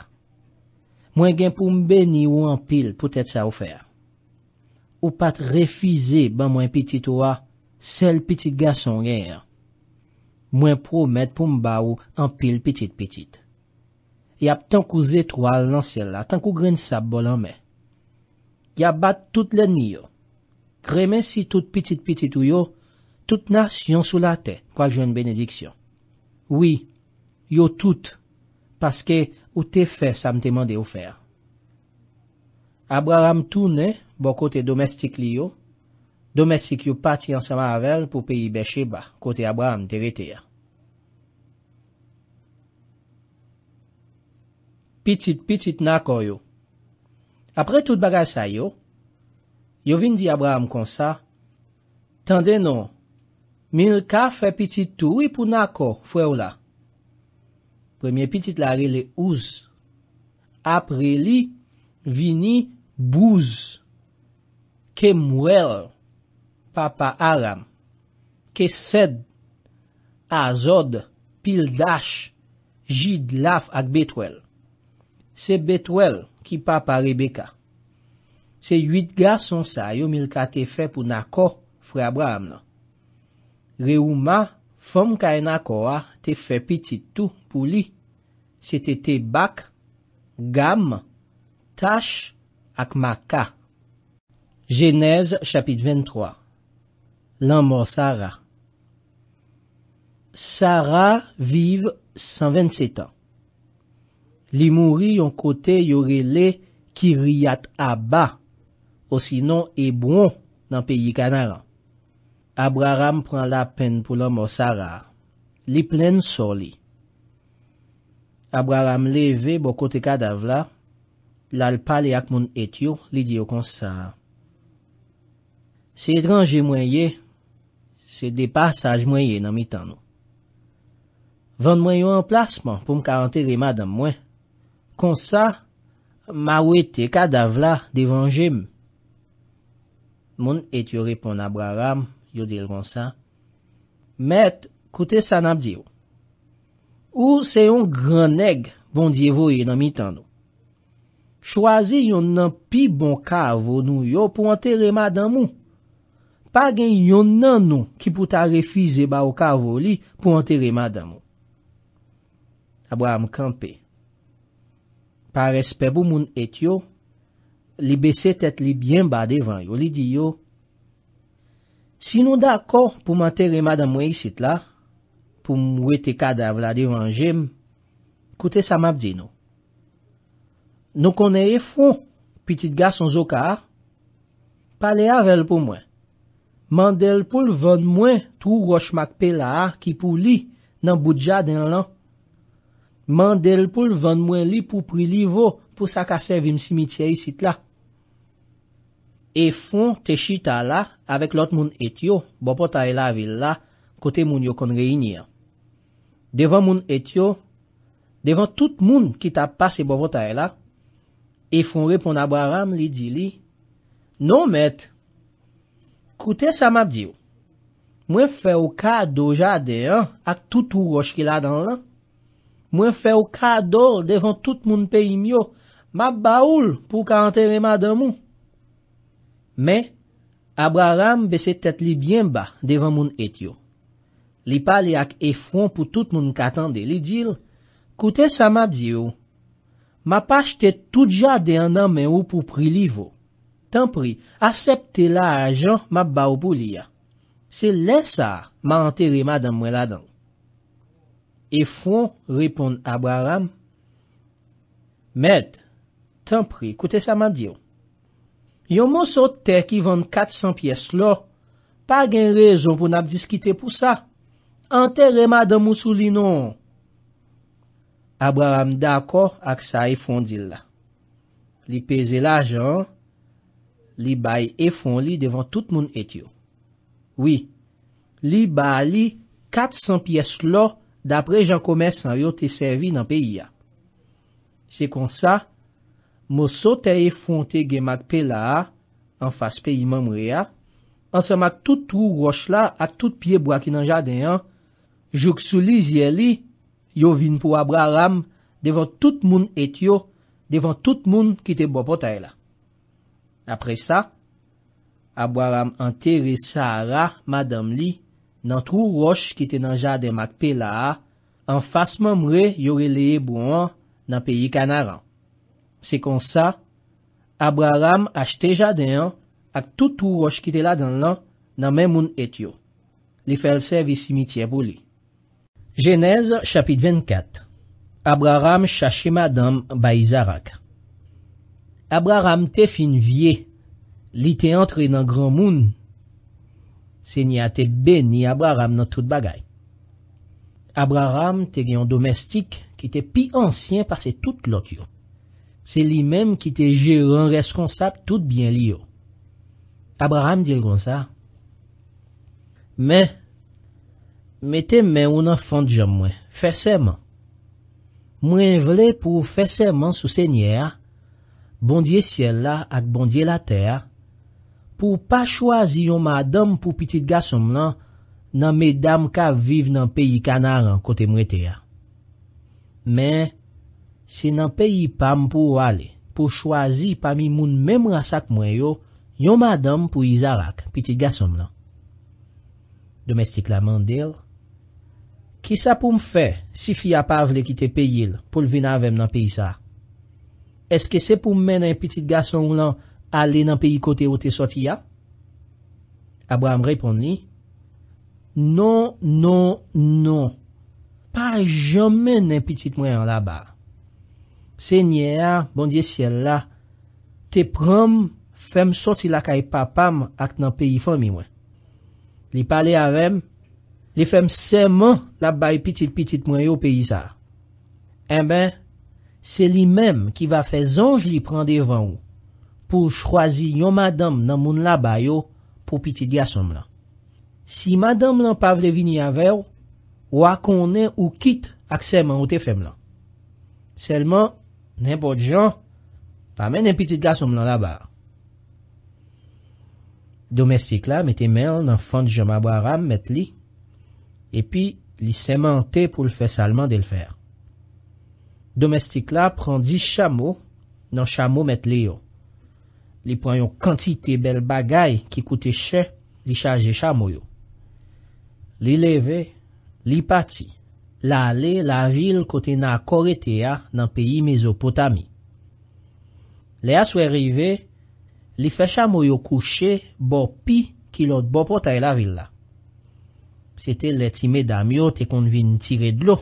Mwen gen pou mbeni ou an pil, Potet sa ou fe a. Ou pat refize ban mwen pitit ou a, Sel pitit gason genyen. Mwen prou met pou mba ou an pil pitit-pitit. Yap tankou zetwal nan sel la, tankou gren sab bolan me. Yap bat tout len ni yo. Kremen si tout pitit-pitit ou yo, tout nas yon sou la te, kwa l jen benediksyon. Oui, yo tout, paske ou te fe sam temande ou fer. Abraham tou ne, bo kote domestik li yo, Dometsik yo pati ansama avel pou peyi beche ba kote Abraham derete ya. Pitit pitit nako yo. Apre tout bagay sa yo, yo vin di Abraham konsa, tende non, mil ka fe pitit toui pou nako fwe ou la. Premye pitit la re le ouz. Apre li, vini bouz. Ke mwerl. Papa Aram, Kesed, Azod, Pildash, Jidlaf ak Betwel. Se Betwel ki Papa Rebecca. Se ywit ga son sa yo mil ka te fe pou nako frabra amna. Reouma, fom ka enako a te fe pitit tou pou li. Se te te bak, gam, tash ak maka. Genèse chapit ventroa. Lan mor Sarah. Sarah vive 127 an. Li mouri yon kote yore le kiri at aba. Osinon e bon nan peyi kanalan. Abraham pran la pen pou lan mor Sarah. Li plen soli. Abraham leve bo kote kadav la. Lal pale ak moun etyo li diyo konsa. Se yedran jemwenye... se depasaj mwenye nan mi tan nou. Vande mwen yo an plasman pou m ka anterima dan mwen. Kon sa, ma wete ka dav la devan jem. Moun et yo repon abraram, yo dir kon sa. Met, koute san ap diyo. Ou se yon gran neg vondyevo ye nan mi tan nou. Chwazi yon nan pi bon ka avon nou yo pou anterima dan moun. pa gen yon nan nou ki pou ta refize ba ou kavou li pou anteri madamou. Abwa am kampe. Pa respe pou moun et yo, li beset et li byen ba devan yo, li di yo, si nou dako pou anteri madamou yisit la, pou mwete kada vla devan jem, koute sa map di nou. Nou konen e foun, pitit gas an zoka, pa le avel pou mwen. Mandel pou l ven mwen tou rochmak pe la ki pou li nan boudja den lan. Mandel pou l ven mwen li pou pri li vo pou sakase vim simitye yisit la. Efon teshi ta la avek lot moun etyo, bo pota e la vil la, kote moun yo kon reyni an. Devan moun etyo, devan tout moun ki ta pase bo pota e la, efon repon abo aram li di li, Non mette. Koutè sa map diyo, mwen fè ou ka doja de an ak tout ou roch ki la dan lan, mwen fè ou ka dor devan tout moun peyi myo, ma baoul pou ka antelema dan moun. Me, Abraham beset et li byen ba devan moun et yo. Li pale ak efron pou tout moun katande li dil, koutè sa map diyo, ma pache te tout ja de an nan men ou pou pri li vo. Tampri, asepte la ajan ma ba ou pou li ya. Se len sa, ma anteri ma dan mwen la dan. E fon, ripon Abraham. Med, tampri, koute sa man diyo. Yo monsot te ki vande 400 piyes lo, pa gen rezon pou nap diskite pou sa. Anteri ma dan monsou li non. Abraham dako ak sa e fon di la. Li peze la ajan, li bay efon li devan tout moun etyo. Oui, li bay li 400 piyes lor dapre jan komersan yo te servi nan peyi ya. Se kon sa, moso e te efon te gemak pe la, an fas peyi man mwe ya, ansan mak tout trou roch la ak tout pie bra ki nan jadeyan, jouksou li zye li, yo vin pou Abra Ram devan tout moun etyo, devan tout moun ki te bo potay la. Apre sa, Abra Ram anteri sa ara madame li nan trou roche ki te nan jade magpe la an fasman mre yore leye bouan nan peyi kanaran. Se kon sa, Abra Ram achte jade an ak tout trou roche ki te la dan lan nan men moun etyo. Li felse vi simitye pou li. Jeneze chapit 24 Abra Ram chache madame bayi zarak. Abra ram te fin vie, li te antre nan gran moun. Senya te beni Abra ram nan tout bagay. Abra ram te gen yon domestik ki te pi ansyen pase tout lot yo. Se li menm ki te je ren reskonsap tout bien li yo. Abra ram dil kon sa. Men, men te men un an fante jan mwen, feseyman. Mwen vle pou feseyman sou senya ya. bondye siel la ak bondye la ter, pou pa chwazi yon madame pou pitit gasom lan, nan me dam ka vive nan peyi kanaran kote mwete ya. Men, se nan peyi pam pou wale, pou chwazi pami moun mem rase ak mwen yo, yon madame pou izarak pitit gasom lan. Domestik la mande yo, Ki sa pou m fe si fi apavle ki te peyil pou l vina vem nan peyi sa? eske se pou men nan pitit gason ou lan ale nan peyi kote ou te soti ya? Abraham repon li, Non, non, non, pa jomen nan pitit mwen an la ba. Senyea, bondye siel la, te prom fem soti la kay papam ak nan peyi fomi mwen. Li pale a rem, li fem seman la bay pitit pitit mwen yo peyi sa. En eh ben, Se li mem ki va fe zonj li prende van ou pou chwazi yon madame nan moun la bayo pou piti di asom lan. Si madame lan pa vle vini avè ou, wakone ou kit akseman ou te fem lan. Selman, nenpo di jan, pa men en piti di asom lan la bar. Domestik la, mette men nan fante jam abwa ram, mette li, epi li semente pou l fè salman de l fèr. Domestik la pran di chamo nan chamo met le yo. Li pran yon kantite bel bagay ki koute chè li chaje chamo yo. Li leve, li pati, la le la vil kote nan Korete ya nan peyi Mezopotami. Le a sou e rive, li fe chamo yo kouche bo pi kilot bo potay la vil la. Sete le ti me dam yo te kon vin tire dlo.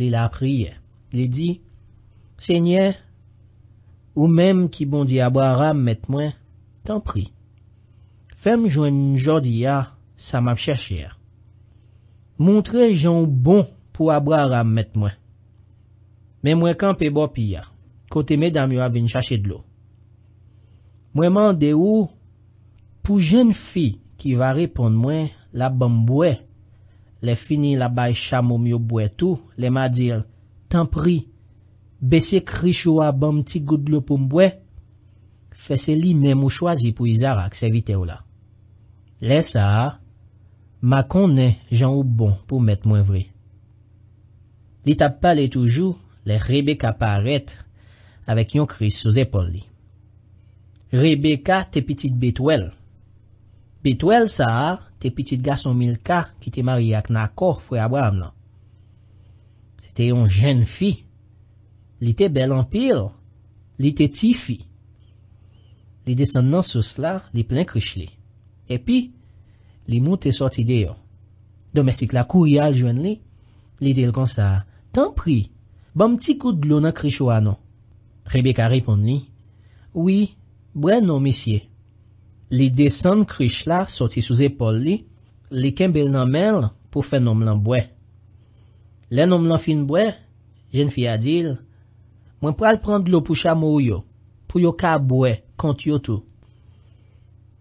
Li la priye. Li di, Senye, ou mem ki bon di abwa ram met mwen, tan pri. Fem jwen jodi ya, sa map cheshe ya. Montre jen bon pou abwa ram met mwen. Men mwen kanpe bo pi ya, kote me dam yo avin chashe de lo. Mwen mande ou, pou jen fi ki va repon mwen, la bom bwe, le fini la bay chamo myo bwe tou, le ma dir, Tampri, besi kri chou a bom ti goudlou pou mbwe, fese li mem ou chwazi pou izara ksevite ou la. Le sa, ma konen jan ou bon pou met mwen vre. Li tap pale toujou, le Rebecca paret avèk yon kri sou zepol li. Rebecca te pitit betwel. Betwel sa, te pitit gasomil ka ki te mari ak nakor fwe abwa amlan. Te yon jen fi, li te bel anpil, li te ti fi. Li desen nan sos la, li plen krij li. Epi, li mou te soti deyon. Domen si k la kou yal jwen li, li dey l kon sa, tan pri, ban mti kout glou nan krij wano. Rebeka repon li, Oui, bwen nan misye. Li desen krij la soti sou zepol li, li kem bel nan mel pou fen nom lan bwen. Le nom lan fin bwe, jen fi adil, mwen pral pran dlo pou chan mou yo, pou yo ka bwe kont yo tou.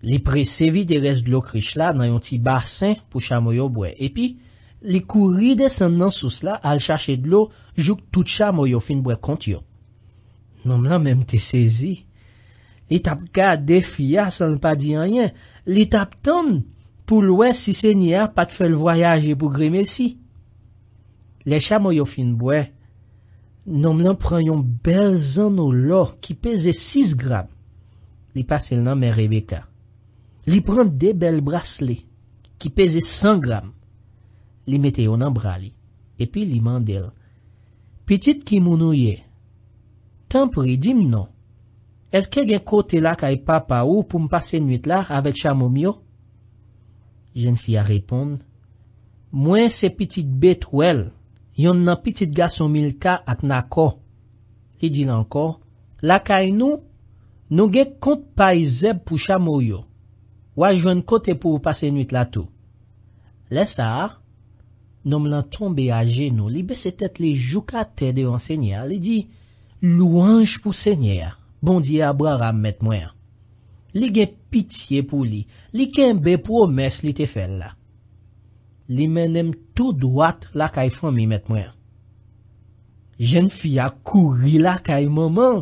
Li presevi de res dlo kri chla nan yon ti basen pou chan mou yo bwe, epi, li kouri de san nan sous la al chache dlo jouk tout chan mou yo fin bwe kont yo. Nom lan menm te sezi, li tap ka defiya san pa di anyen, li tap ton pou lwen si senya pat fe lvoyaje pou gri mesi. Le chamo yo fin bwe, nom lan pran yon bel zan ou lor ki pese 6 gram. Li pase l nan mè Rebecca. Li pran de bel brasli ki pese 100 gram. Li mete yon nan brali. E pi li mandel. Petit ki mounouye, tanpri dim nou, eske gen kote la ka e papa ou pou m'pase nwit la avèk chamo myo? Jen fi a repon. Mwen se petit bet wèl, yon nan pitit gason milka ak na ko. Li di lan ko, lakay nou, nou gen kont pay zeb pou chamo yo, wajwen kote pou pase nwit la tou. Le sa, nou m lan tombe a genou, li be setet li juka te devan senyer, li di, louanj pou senyer, bondi abrar ammet mwen. Li gen pitiye pou li, li ken be promes li te fel la. Li menem tante, tou doat la kaifon mi met mwen. Jen fi a kouri la kaimoman,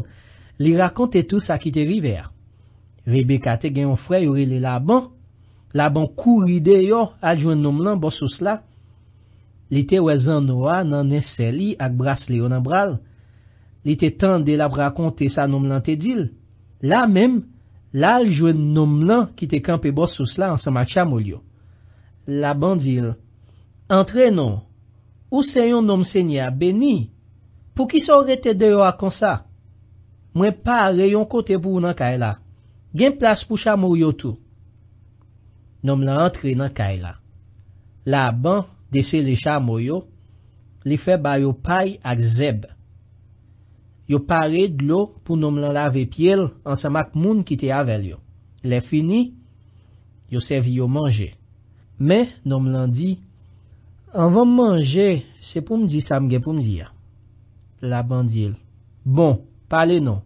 li rakonte tout sa ki te rive a. Rebeka te gen yon fwe yori li la ban, la ban kouri de yo aljwen nom lan bo sou sla. Li te wezan no a nan nese li ak bras li yo nan bral. Li te tende la prakonte sa nom lan te dil. La men, la aljwen nom lan ki te kampe bo sou sla an sa ma chamol yo. La ban dil, Entren nou, ou se yon nom se nye a beni, pou ki so rete de yo akonsa? Mwen pa re yon kote bou nan kay la, gen plas pou cha mou yo tou. Nom la entre nan kay la. La ban dese le cha mou yo, li fe ba yo pay ak zeb. Yo pare dlo pou nom la lave piel ansa mak moun kite avel yo. Le fini, yo se vi yo manje. Me, nom lan di... An van manje, se pou mdi sa mge pou mdi ya. La bandil. Bon, pale non.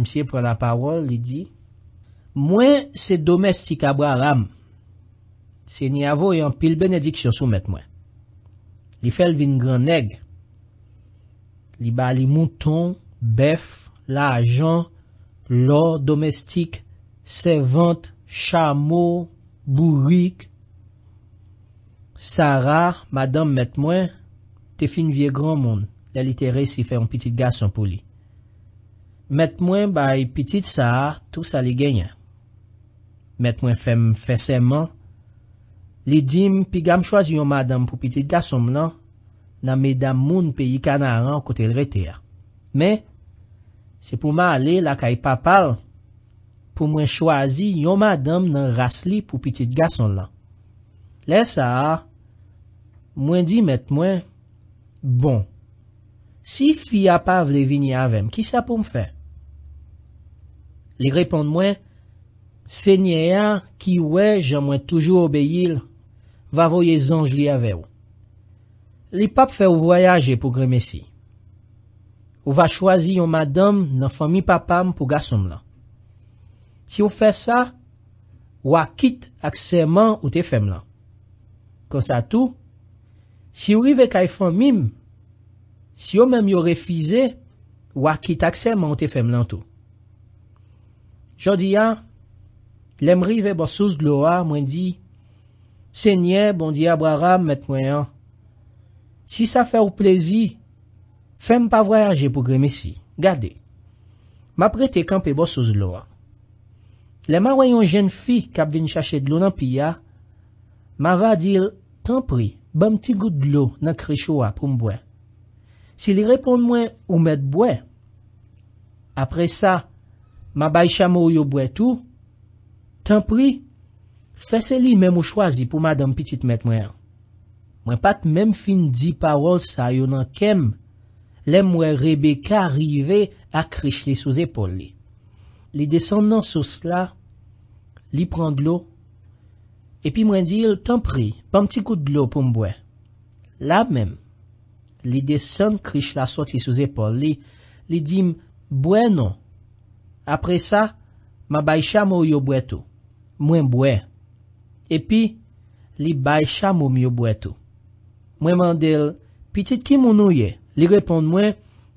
Mse pre la parol li di. Mwen se domestik abwa ram. Se ni avoyan pil benedik syo soumet mwen. Li fel vin gran neg. Li ba li mouton, bef, la ajan, lor domestik, se vant, chamo, bourrik. Sara, madame met mwen, te fin vie gran non? moun, la litere si fe yon pitit gason pou li. Met mwen bay pitit Sara, tout sa li genyen. Met mwen fem feseyman, li dim pi gam chwazi yon madame pou pitit gason lan, nan me dam moun pe yi kanaran kote l rete ya. Men, se pou ma ale la kay papal, pou mwen chwazi yon madame nan ras li pou pitit gason lan. Le sa, mwen di met mwen, bon, si fi apav le vini avem, ki sa pou mwen fe? Li repon mwen, se nye a ki wè jan mwen toujou obeyil, va voye zanj li avew. Li pap fe ou voyaje pou gremesi. Ou va chwazi yon madame nan fami papam pou gasom la. Si ou fe sa, ou a kit ak seman ou te fem la. kon sa tou, si ou i ve kaifon mim, si ou men mi ou refize, wakit akse mante fem lantou. Jodi ya, lem rive bo souz lo a, mwen di, se nye, bondi ya bra ram, met mwen ya, si sa fe ou plezi, fem pa vwe aje pou gremesi. Gade, ma prete kanpe bo souz lo a. Lem a woy yon jen fi, kap din chache dlo nan pi ya, ma va diri, tan pri, banm ti gout glou nan krecho a pou mbwe. Si li repon mwen ou mwen mbwe, apre sa, mabay chamo yo mbwe tou, tan pri, fese li men mw chwazi pou mwen mwen mwen mwen. Mwen pat men fin di parol sa yonan kem, le mwen Rebecca rive a kreche li sou zepol li. Li desen nan sou sla, li pran glou, Epi mwen dil, tan pri, pa mti kout glo pou mbwe. La men, li de san kris la soti sou zepol li, li dim, bwe non. Apre sa, ma baycha mou yo bwe tou. Mwen bwe. Epi, li baycha mou myo bwe tou. Mwen mandel, pitit ki moun ou ye? Li repon mwen,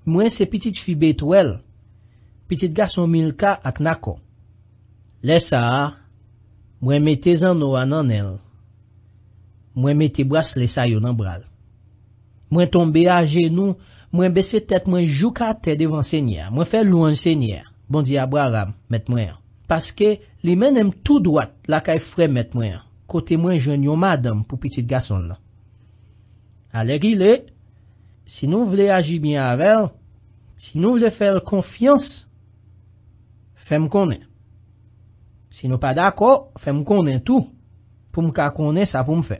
mwen se pitit fibet wèl. Pitit ga son mil ka ak nako. Le sa a. Mwen mette zan nou anan el. Mwen mette bras le sayon an bral. Mwen tombe a genou, mwen beset tet, mwen jou ka tet devan sènyer. Mwen fè lou an sènyer. Bondi a bral am, met mwen an. Paske, li men em tout doat la kaj frem met mwen an. Kote mwen jen yon madam pou pitit gason la. Ale gile, si nou vle aji bien avel, si nou vle fèl konfians, fèm konen. Si nou pa dako, fèm konen tou pou m ka konen sa pou m fè.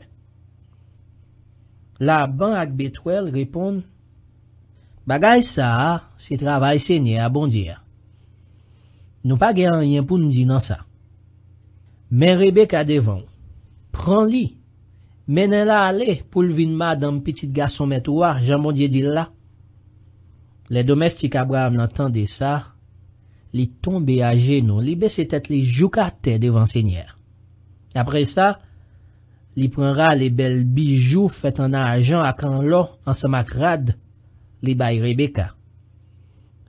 La ban ak Betwel repon, Bagay sa, se travay se nye a bondi ya. Nou pa gen yen pou nou di nan sa. Men Rebecca devan, pran li, menen la ale pou lvin ma dan m pitit gason metwa, jan mondye di la. Le domestik Abraham nan tende sa, Li tombe a genou, li beset et li joukate devan senyer. Apre sa, li prenra li bel bijou fet an ajan ak an lo an samak rad, li bay Rebecca.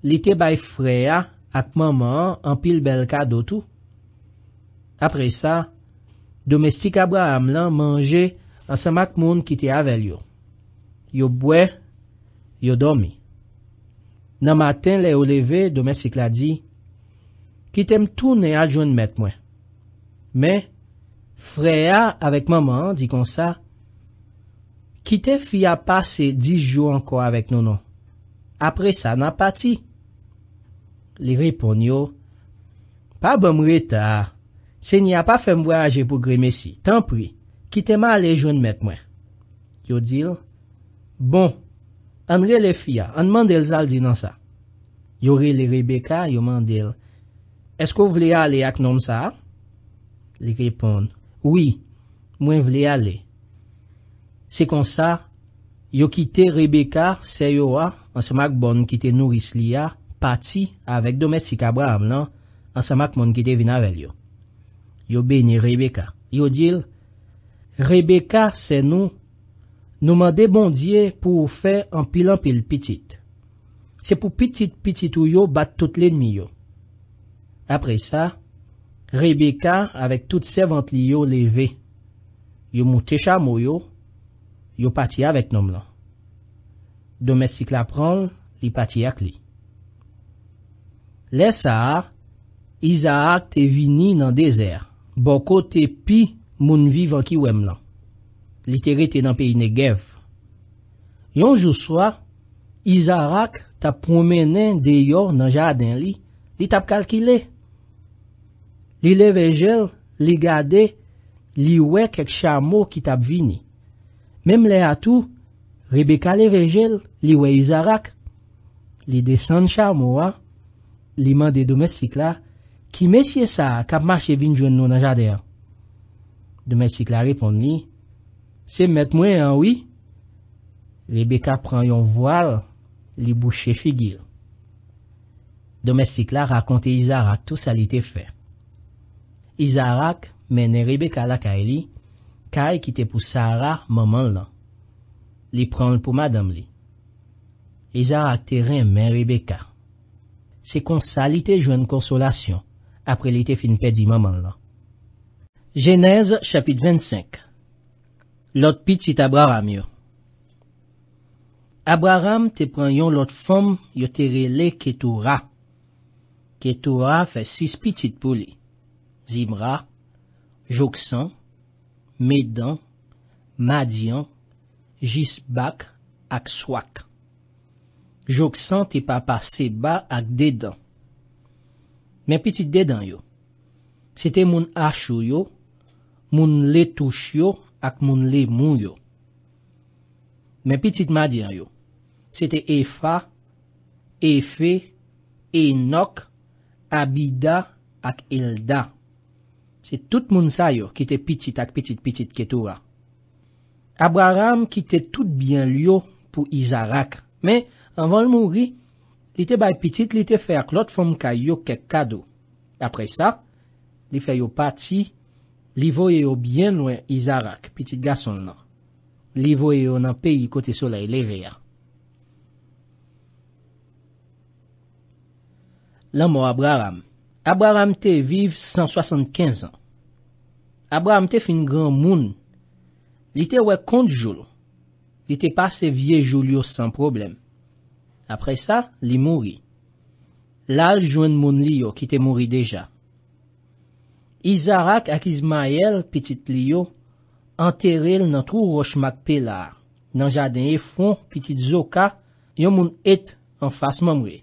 Li te bay freya ak maman an pil bel ka dotou. Apre sa, domestik Abraham lan manje an samak moun ki te avel yo. Yo bwe, yo domi. Nan matin le oleve, domestik la di, Kite m toune al joun met mwen. Me, freya avek maman, di kon sa, kite fia pase di joun anko avek nono. Apre sa, nan pati. Li repon yo, pa bom reta, se ni a pa fem voyaje pou gremesi, tanpri, kite ma ale joun met mwen. Yo dil, bon, anre le fia, anman del zal dinan sa. Yo rele Rebecca, yo man dil, Esko vle ale ak non sa? Li ripon, Oui, mwen vle ale. Se kon sa, yo kite Rebecca se yo a, ansamak bon kite nouris li a, pati avek domestika bram lan, ansamak mon kite vina vel yo. Yo beni Rebecca. Yo dil, Rebecca se nou, nou mande bondye pou ou fe an pil an pil pitit. Se pou pitit pitit ou yo, bat tout len mi yo. Apre sa, Rebeka avèk tout sevant li yo leve, yo mou techa mou yo, yo pati avèk nom lan. Domestik la pran li pati ak li. Le sa, Izaak te vini nan dezer, boko te pi moun vivan ki wèm lan. Li te re te nan peyine gev. Yon jou swa, Izaak tap promenen deyo nan jaden li, li tap kalkile. Li levejel, li gade, li wek ek chamo ki tab vini. Mem le atou, Rebecca levejel, li wey izarak, li desen chamo wa, li mande domestik la, ki mesye sa kap mache vin joun nou nan jader. Domestik la repond li, se met mwen anwi. Rebecca pran yon voal li bouche figil. Domestik la rakonte izarak tou salite fey. Izarak menen Rebecca la kaili, kail ki te pou Sarah maman lan. Li pran pou madame li. Izarak teren men Rebecca. Se konsa li te jwen konsolasyon, apre li te fin pedi maman lan. Genèse chapit 25 Lot pitit aboram yo. Aboram te pran yon lot fom yo teri le ketoura. Ketoura fe sis pitit pou li. Zimra, Joksan, Medan, Madian, Jisbak ak Swak. Joksan te pa pase ba ak dedan. Men pitit dedan yo. Sete moun asyo yo, moun le tou shyo ak moun le moun yo. Men pitit Madian yo. Sete Efa, Efe, Enoch, Abida ak Elda. Se tout moun sa yo ki te pitit ak pitit pitit ketoura. Abraram ki te tout byen liyo pou Izarak. Men, anvan moun ri, li te bay pitit li te fe ak lot fom ka yo kek kado. Apre sa, li fe yo pati, li voye yo byen lwen Izarak, pitit gasol nan. Li voye yo nan peyi kote solei leve ya. Lan moun Abraram. Abraram te vive 175 an. Abraham te fin gran moun, li te wè kont joul, li te pase vie joul yo san problem. Apre sa, li mouri. Lal jwen moun li yo ki te mouri deja. Izarak ak Izmael, pitit li yo, anteril nan trou rochmak pelar, nan jadin e fon, pitit zoka, yo moun et an fasman mou.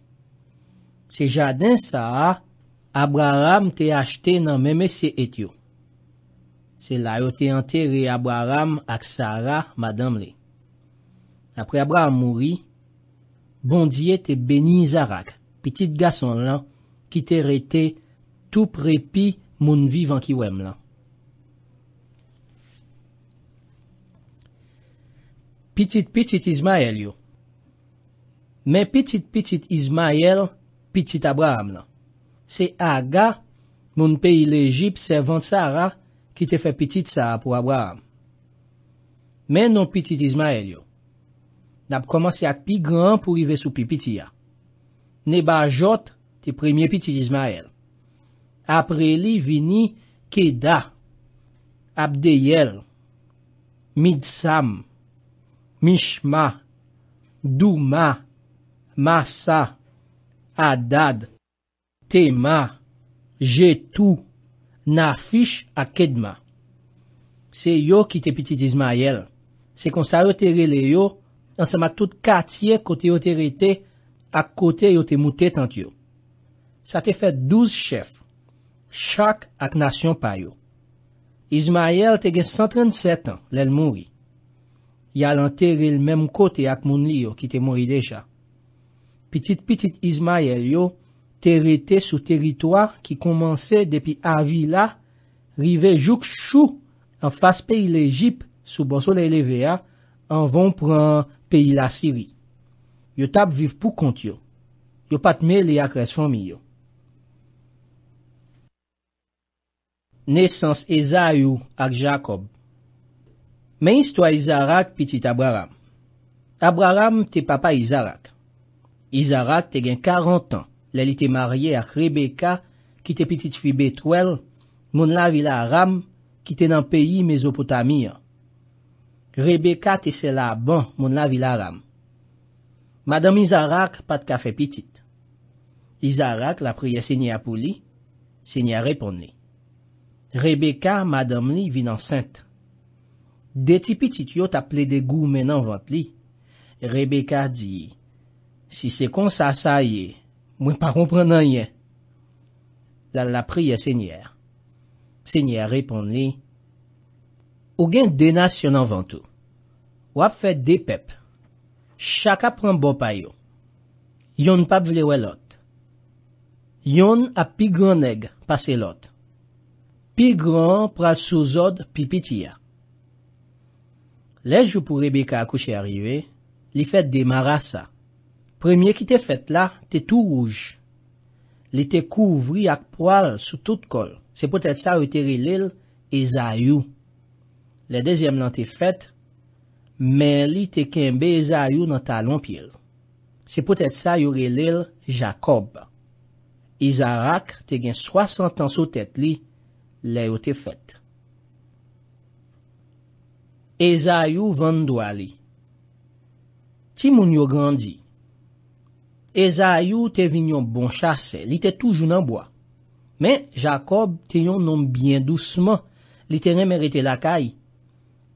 Se jadin sa, Abraham te achte nan meme se et yo. Se la yo te anteri Abraham ak Sarah madame le. Apri Abraham mouri, bondye te Beni Zarak, pitit gason lan, ki te rete toup repi moun vivan ki wèm lan. Pitit pitit Izmael yo. Men pitit pitit Izmael, pitit Abraham lan. Se aga moun peyi lejip servan Sarah, ki te fe pitit sa pou abwa. Men non pitit Izmael yo. Dap komanse ak pi gran pou i ve sou pi pitia. Ne ba jot te premye pitit Izmael. Apre li vini Keda, Abdeyel, Midsam, Mishma, Duma, Masa, Adad, Tema, Jetu, na fich ak kedma. Se yo ki te pitit Izmayel, se kon sa yotere le yo, dan sema tout katye kote yotere te, ak kote yote moutet antyo. Sa te fet douz chef, chak ak nasyon payo. Izmayel te gen 137 an lel mouri. Ya lan tere l menm kote ak moun li yo ki te mouri deja. Pitit pitit Izmayel yo, terete sou teritoa ki komanse depi avila, rive jouk chou an fas peyi l'Ejip sou boso l'Elevea an von pran peyi l'Asiri. Yo tab viv pou kont yo. Yo patme li ak res fami yo. Nesans Eza yo ak Jakob Menis toa Izarak piti Tabaram. Tabaram te papa Izarak. Izarak te gen 40 an. Lè li te marye ak Rebeka ki te pitit fi betwel, moun la vila ram, ki te nan peyi Mezopotamia. Rebeka te se la ban moun la vila ram. Madame Izarak pat ka fe pitit. Izarak la priye se nye apou li, se nye repon li. Rebeka, madame li, vin ansent. De ti pitit yo taple de gou menan vant li. Rebeka di, si se kon sa sa ye. Mwen pa kompren nan yè. La la priye sènyèr. Sènyèr repon li. O gen dena sè nan vantou. Wap fè de pep. Chaka pran bopay yo. Yon pa vle wè lot. Yon ap pi gran neg pasè lot. Pi gran pral souzod pi pitia. Lej ou pou Rebeka akouche arive, li fè demara sa. Premye ki te fet la, te tou rouj. Li te kouvri ak poal sou tout kol. Se potet sa ou te relil, ezayou. Le dezyem lan te fet, men li te kembe ezayou nan talon pil. Se potet sa ou relil, jakob. Ezarak te gen soasantan sou tet li, le yo te fet. Ezayou vandwa li. Ti moun yo grandi. Ezayou te vinyon bon chase, li te toujoun anboa. Men, Jakob te yon nom bien douceman, li te reme rete lakay.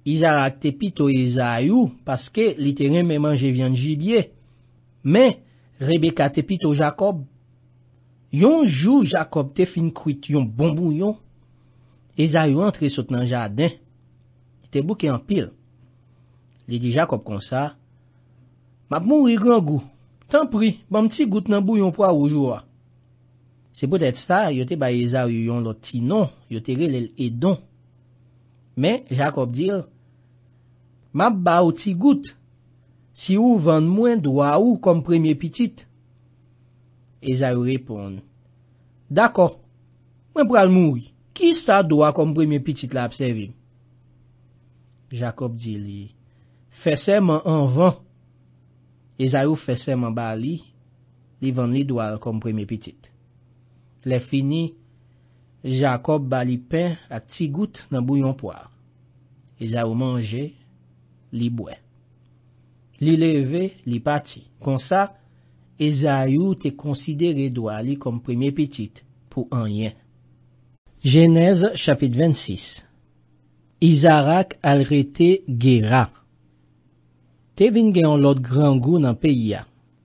Iza te pito Ezayou, paske li te reme manje vyan jibye. Men, Rebeka te pito Jakob. Yon jou Jakob te finkwit yon bonbou yon, Ezayou antre sot nan jaden. Te bouke anpil. Li di Jakob konsa. Ma moun yon grangou. Tampri, ban mti gout nan bou yon pwa oujouwa. Se potet sa, yote ba ezay yon loti non, yote rel el edon. Men, Jakob dir, ma ba ou ti gout, si ou vande mwen, dwa ou kom premiye pitit? Ezay ou repon. Dako, mwen pral moui, ki sa dwa kom premiye pitit la apsevi? Jakob dir li, fese man anvan. E zayou fese man ba li, li van li dwa kom premi petit. Le fini, Jakob ba li pen ak ti gout nan bouyon poar. E zayou manje, li bwe. Li leve, li pati. Kon sa, e zayou te konsidere dwa li kom premi petit pou an yen. Genèse chapit 26 Izarak alrete Gera Te vin gen yon lot grangou nan peyi ya,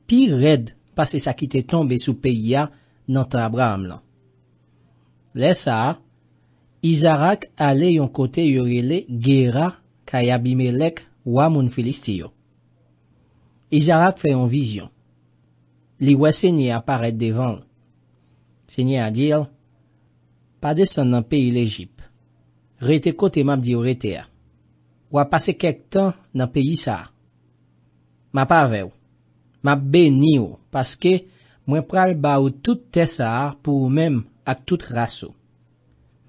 pi red pase sa ki te tombe sou peyi ya nan tabra am lan. Le sa, Izarak ale yon kote yorele Gera kaya bimelek wa moun filistiyo. Izarak fe yon vizyon. Li we se nye aparet devan. Se nye adil, pa desan nan peyi lejip. Rete kote map di yo rete a. Wa pase kek tan nan peyi sa a. Ma pa ve ou. Ma be ni ou. Paske mwen pral ba ou tout tes a har pou ou men ak tout ras ou.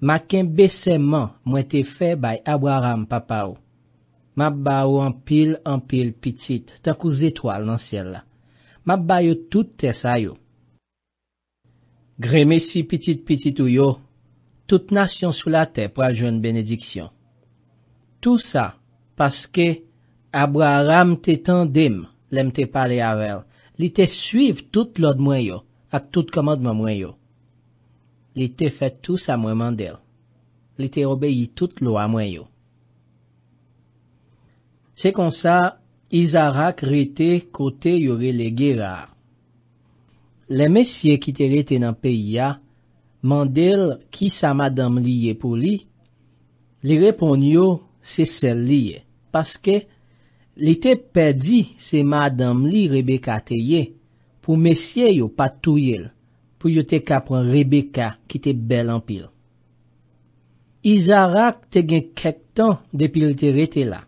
Ma ken be seman mwen te fe bay abwaram pa pa ou. Ma ba ou an pil an pil pitit. Tak ou zetwal nan siel la. Ma bay ou tout tes a yo. Gremesi pitit pitit ou yo. Tout nasyon sou la te pou a joun benediksyon. Tout sa paske... Abwa ram te tendem, lem te pale avel. Li te suiv tout lod mwayo, ak tout komadman mwayo. Li te fet tous a mwen mandel. Li te obeyi tout lo a mwayo. Se konsa, izarak rete kote yore le gerar. Le mesye ki te rete nan peyi ya, mandel ki sa madame liye pou li, li repon yo se sel liye, paske, Li te pedi se madame li Rebecca te ye pou mesye yo patouyel pou yo te kapran Rebecca ki te bel anpil. Izarak te gen kek tan depil te rete la.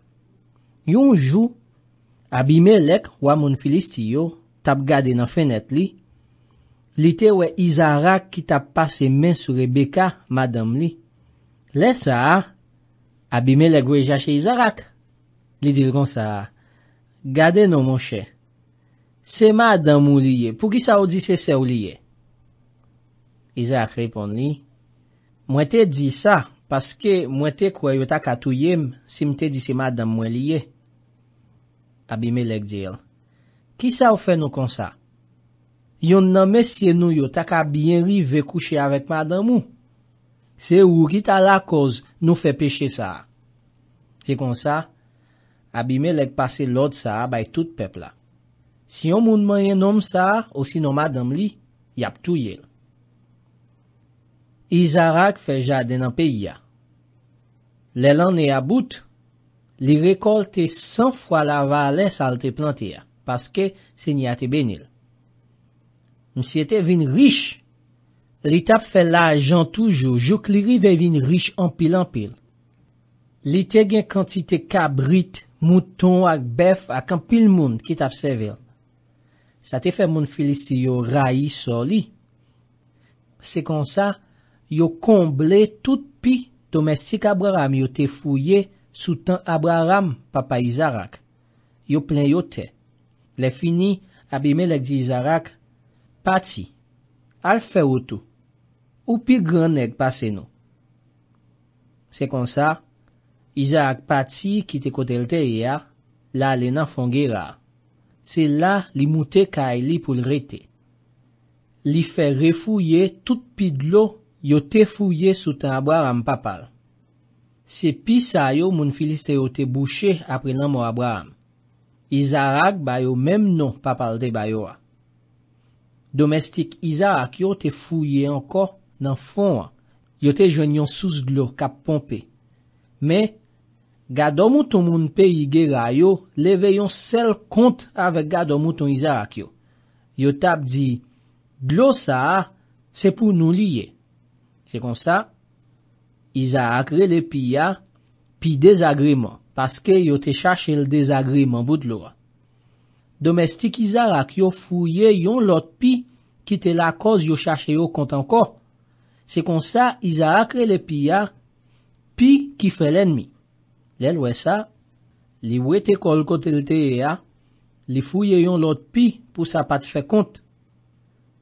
Yon jou, abime lek waman Filistiyo tap gade nan fenet li. Li te we Izarak ki tap pase men sou Rebecca madame li. Le sa, abime lek weja che Izarak. Li dil kon sa, Gade nou monshe, Se ma dam moun liye, pou ki sa ou di se se ou liye? Iza ak repon li, Mwen te di sa, Paske mwen te kwe yo ta katuyem, Si mwen te di se ma dam moun liye. Abime lek dir, Ki sa ou fe nou kon sa? Yon nanme siye nou yo ta ka biyenri ve kouche avet ma dam moun. Se ou ki ta la koz nou fe peche sa. Ti kon sa, Abime leg pase lod sa a bay tout pepla. Si yon moun mwenye nom sa a, osi noma dam li, yap tou yel. Izarak fe jaden an peya. Le lan ne about, li rekolte san fwa la va alen sal te plantia, paske se ni ate benil. Msi ete vin rish, li tap fe la a jan toujou, jok li ri ve vin rish an pil an pil. Li te gen kantite ka brit, Mouton ak bef ak an pil moun kit apsevel. Sa te fe moun filisti yo rayi soli. Se kon sa, yo komble tout pi domestik Abraham yo te fouye soutan Abraham papa Izarak. Yo plen yo te. Le fini, abime lek di Izarak, pati. Al fe wotou. Ou pi gran neg pase nou. Se kon sa, Iza ak patsi ki te kote lte e ya, la le nan fongera. Se la li moute ka e li pou l rete. Li fe refouye tout pi glou yo te fouye soutan abwaram papal. Se pi sa yo moun filiste yo te bouché apre nan mou abwaram. Iza ak bayo mem non papal de bayo a. Domestik Iza ak yo te fouye anko nan fon a. Yo te jenyon sous glou kap pompe. Me, Gado mouton moun peyi ge rayo, leve yon sel kont ave gado mouton iza rak yo. Yo tab di, glos a, se pou nou liye. Se kon sa, iza rakre le pi ya, pi dezagriman, paske yo te chache l dezagriman bout lora. Domestik iza rak yo fouye yon lot pi, ki te la koz yo chache yo kont anko. Se kon sa, iza rakre le pi ya, pi ki fe l enmi. Lè lwè sa, li wè te kol kote lte e a, li fou ye yon lot pi pou sa pat fè kont.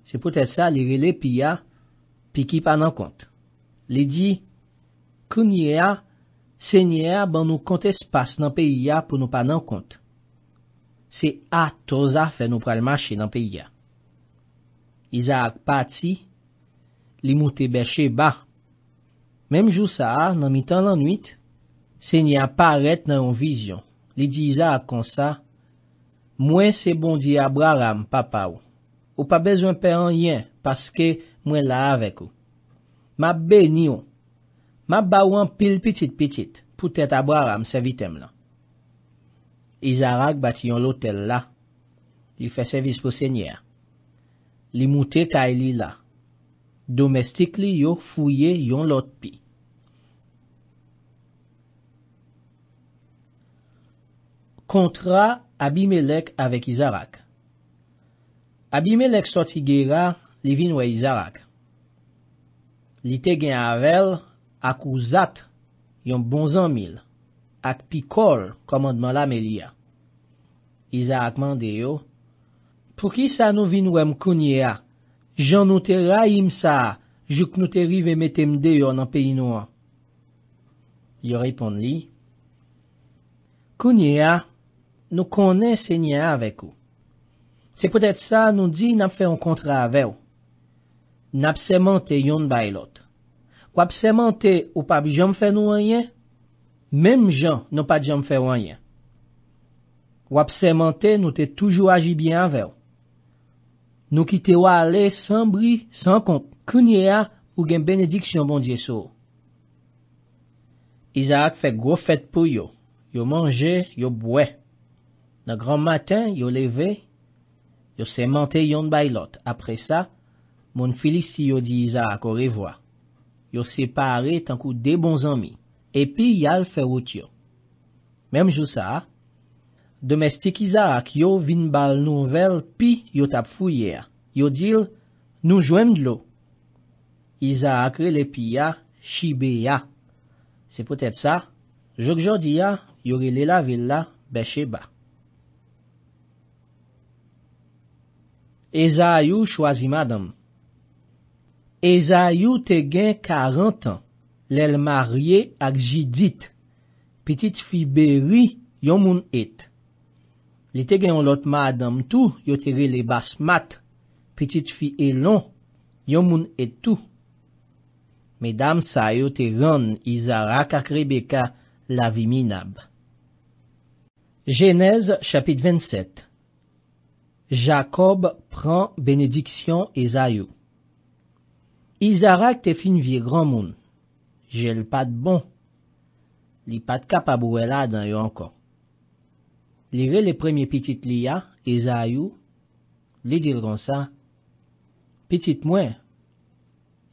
Se pou tè sa, li rele pi a, pi ki pa nan kont. Li di, kouni e a, se nye a ban nou kont espas nan pe i a pou nou pa nan kont. Se a toza fè nou pral mache nan pe i a. Iza ak pat si, li moutè bèche ba. Mèm jou sa a nan mitan lan nwit, Se ni aparet nan yon vizyon, li di Iza akonsa, mwen se bondi Abraham papa ou. Ou pa bezwen pen an yen, paske mwen la avek ou. Ma be ni ou. Ma ba wan pil pitit pitit, pou tèt Abraham se vitem lan. Iza rak bati yon lotel la. Li fe sevis pou se ni a. Li mouti kaili e la. Domestik li yo fouye yon lot pi. Kontra Abimelek avek Izarak. Abimelek soti geyra li vinwe Izarak. Li te gen avel ak ou zat yon bonzan mil ak pi kol komandman la me li ya. Izarak mande yo, Pou ki sa nou vinwe mkounye ya? Jan nou te rayim sa juk nou te rive metem de yo nan peyi noua. Yo repon li, Kounye ya? Nou konen se nye a vek ou. Se potet sa, nou di nap fe yon kontra a vew. Nap semente yon bay lot. Wap semente ou pa bi jom fe nou wanyen, menm jan nou pa jom fe wanyen. Wap semente nou te toujou aji bien a vew. Nou kite wale san bri, san kont, kounye a ou gen benediksyon bon diye sou. Iza ak fe gwo fet pou yo. Yo manje, yo bwe. Nan gran matin, yo leve, yo semente yon baylot. Apre sa, moun felisi yo di iza akore vwa. Yo se pare tankou de bon zami. Epi, yal ferout yo. Mem jou sa, domestik iza ak yo vin bal nouvel pi yo tap fuyye a. Yo dil, nou jwen dlo. Iza akre le pi ya, shibe ya. Se potet sa, jok jodi ya, yo rele la vil la, beshe ba. Ezayou chwazi madam. Ezayou te gen karentan, lèl marye ak jidit. Petit fi beri, yon moun et. Li te gen lot madam tou, yo te gen le bas mat. Petit fi elon, yon moun et tou. Medam sa yo te ren, izara kak Rebecca la viminab. Genèse chapit venset. Jakob pran benediksyon e zayou. Izarak te finvye gran moun. Jel pat bon. Li pat kapabou ela dan yo ankon. Li re le premiye pitit li ya, e zayou. Li dir kon sa. Pitit mwen.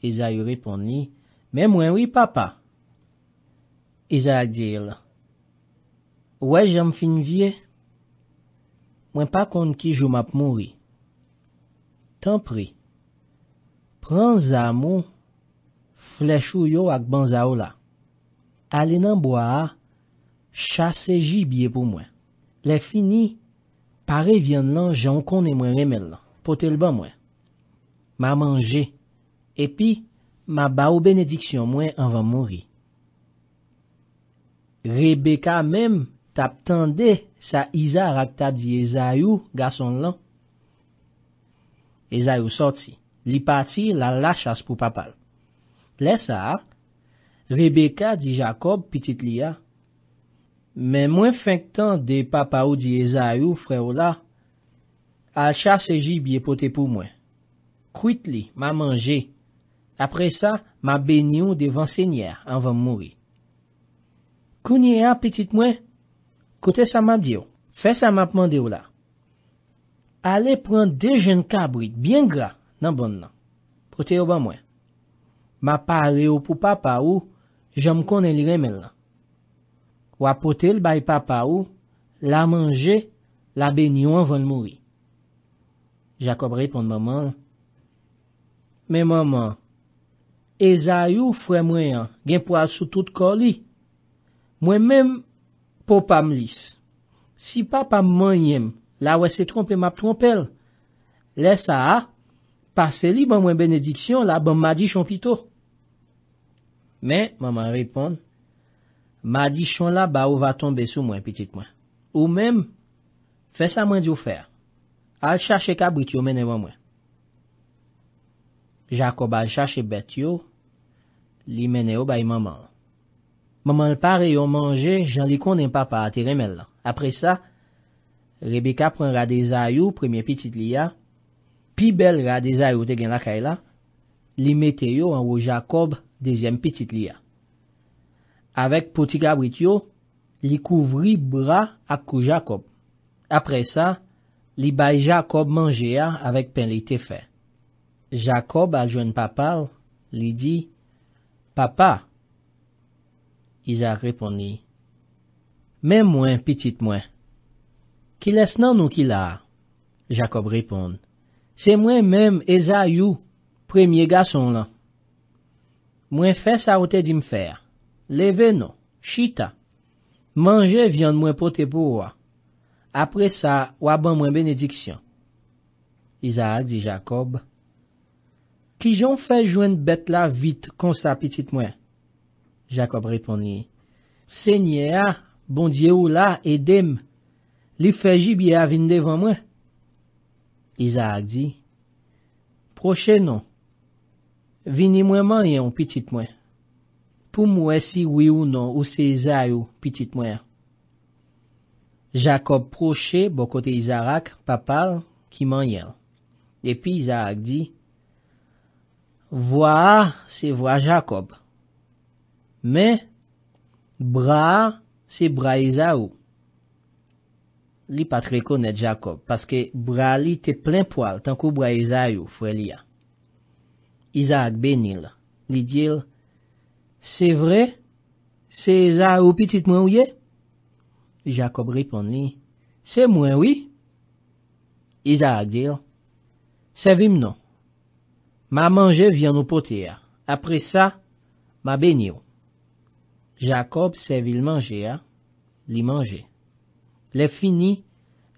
E zayou repon li. Men mwen wii papa. Izarak dir. Ou e jem finvye? Mwen pa kon ki jou map moun ri. Tan pri, pran za moun flechou yo ak ban za ou la. Alen an bo a, chase ji biye pou mwen. Le fini, pare vyen lan jan kon e mwen remen lan. Potel ban mwen. Ma manje. Epi, ma ba ou benediksyon mwen an van moun ri. Rebeka menm, tap tende sa iza raktab di ezayou gason lan. Ezayou soti, li pati la lachas pou papal. Le sa, Rebecca di Jacob pitit li a, men mwen fengtan de papal di ezayou freola, al chas eji byepote pou mwen. Kuit li, ma manje. Apre sa, ma benyon devan senyer anvan mwori. Kounye a pitit mwen? Kote sa map diyo. Fe sa map mandi yo la. Ale pran dejen kabri. Bien gra nan bon nan. Pote yo ban mwen. Ma pale yo pou papa ou. Jam konen li remen lan. Wapote l bay papa ou. La manje. La beni ou anvan mouni. Jacob repon maman. Me maman. E zayou fwe mwen. Gen pwa sou tout koli. Mwen menm. Popa m lis, si papa man yem, la wè se trompe map trompe l, lè sa a, pase li ban mwen benediksyon la ban madi chon pito. Men, maman ripon, madi chon la ba ou va tombe sou mwen pitik mwen. Ou men, fè sa mwen di ou fè, al chache kabwit yo mene mwen mwen. Jakob al chache bet yo, li mene yo bay maman an. Maman l'pare yo manje, jan li kon den papa ati remel la. Apre sa, Rebecca pren ra de zayou premye pitit li ya. Pi bel ra de zayou te gen lakay la. Li mete yo an wou Jacob, dezyem pitit li ya. Awek poti kabwit yo, li kouvri bra akou Jacob. Apre sa, li bay Jacob manje ya avek pen li te fe. Jacob al jwen papa li di, Papa, Izaak repon ni, Mè mwen pitit mwen. Ki les nan nou ki la? Jakob repon, Se mwen mèm eza yu, premye gason lan. Mwen fè sa ote di mfer. Leve nou, chita. Mange vyon mwen pote pou wa. Apre sa, waban mwen benediksyon. Izaak di Jakob, Ki jon fè jwen bet la vit kon sa pitit mwen? Jakob reponye, Senye a, bondye ou la, edem, li feji bi a vin devan mwen. Izaak di, Proche non, vini mwen manyen ou pitit mwen. Pou mwen si wi ou non, ou se Izaak ou pitit mwen. Jakob proche bokote Izaak papal ki manyen. Epi Izaak di, Vwa se vwa Jakob. Men, bra se bra Iza ou. Li patre konet Jakob, paske bra li te plen poal, tankou bra Iza ou fwe li ya. Iza akbe nil. Li dil, Se vre? Se Iza ou pitit mwen ou ye? Jakob ripon li, Se mwen ou? Iza ak dil, Se vim non. Ma manje vyan ou pote ya. Apre sa, ma be nil ou. Jakob se vil manje a, li manje. Le fini,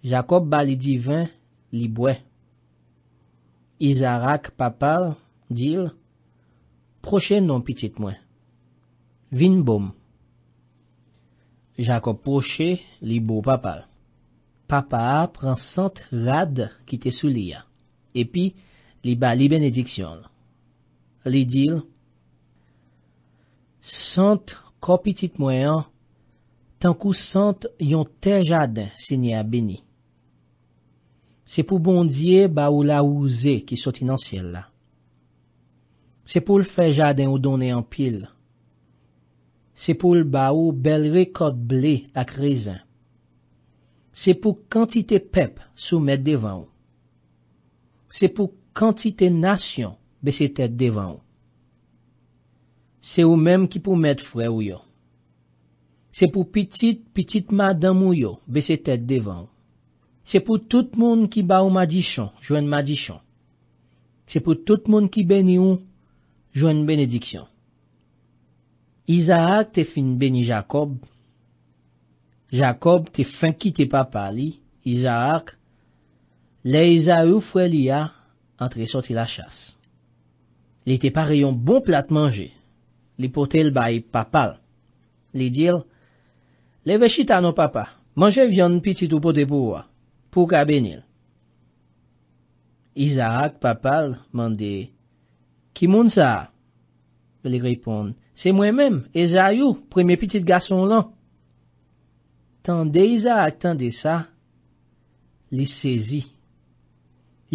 Jakob ba li divin, li bwe. Izarak papal, dil, proche non pitit mwen. Vin bom. Jakob proche, li bo papal. Papa a pran sant rad ki te sou li a. E pi, li ba li benediksyon. Li dil, sant rad. Kopitit mwen an, tankou sant yon te jadin sinye a beni. Se pou bondye ba ou la ouze ki soti nan siel la. Se pou l fe jadin ou donen an pil. Se pou l ba ou bel re kote ble ak rezan. Se pou kantite pep soumet devan ou. Se pou kantite nasyon besi tete devan ou. Se ou menm ki pou met fwe ou yo. Se pou pitit, pitit ma dam ou yo, be se tet devan ou. Se pou tout moun ki ba ou ma di chan, jwen ma di chan. Se pou tout moun ki beni ou, jwen benediksyan. Izaak te fin beni Jakob. Jakob te fin ki te pa pali, Izaak. Le Izaak ou fwe li a, entre soti la chas. Li te pare yon bon plat manje. Li pote l bay papal. Li dil, Le ve chita no papa, manje vyan piti do pote pouwa, pou ka benil. Isaac papal mande, Ki moun sa? Li ripon, Se mwen men, e zayou, preme piti gason lan. Tande Isaac tande sa, li sezi.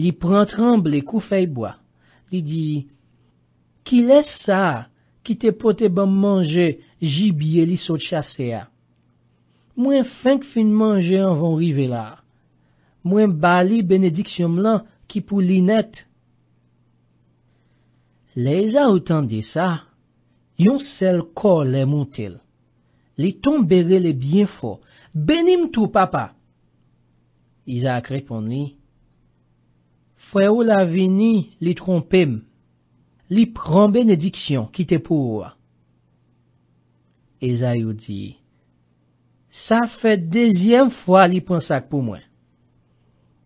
Li prantramb le kou feyboa. Li di, Ki les sa? Ki te pote ban manje jibye li sot chase ya. Mwen feng fin manje an van rive la. Mwen bali benediksyon mlan ki pou li net. Leza ou tan di sa, yon sel kor le moun tel. Li ton bere li byen fo. Benim tou papa. Iza akre pon li. Fwe ou la vini li trompem. li pran benediksyon ki te pou ouwa. E Zayou di, sa fe dezyen fwa li pran sak pou mwen.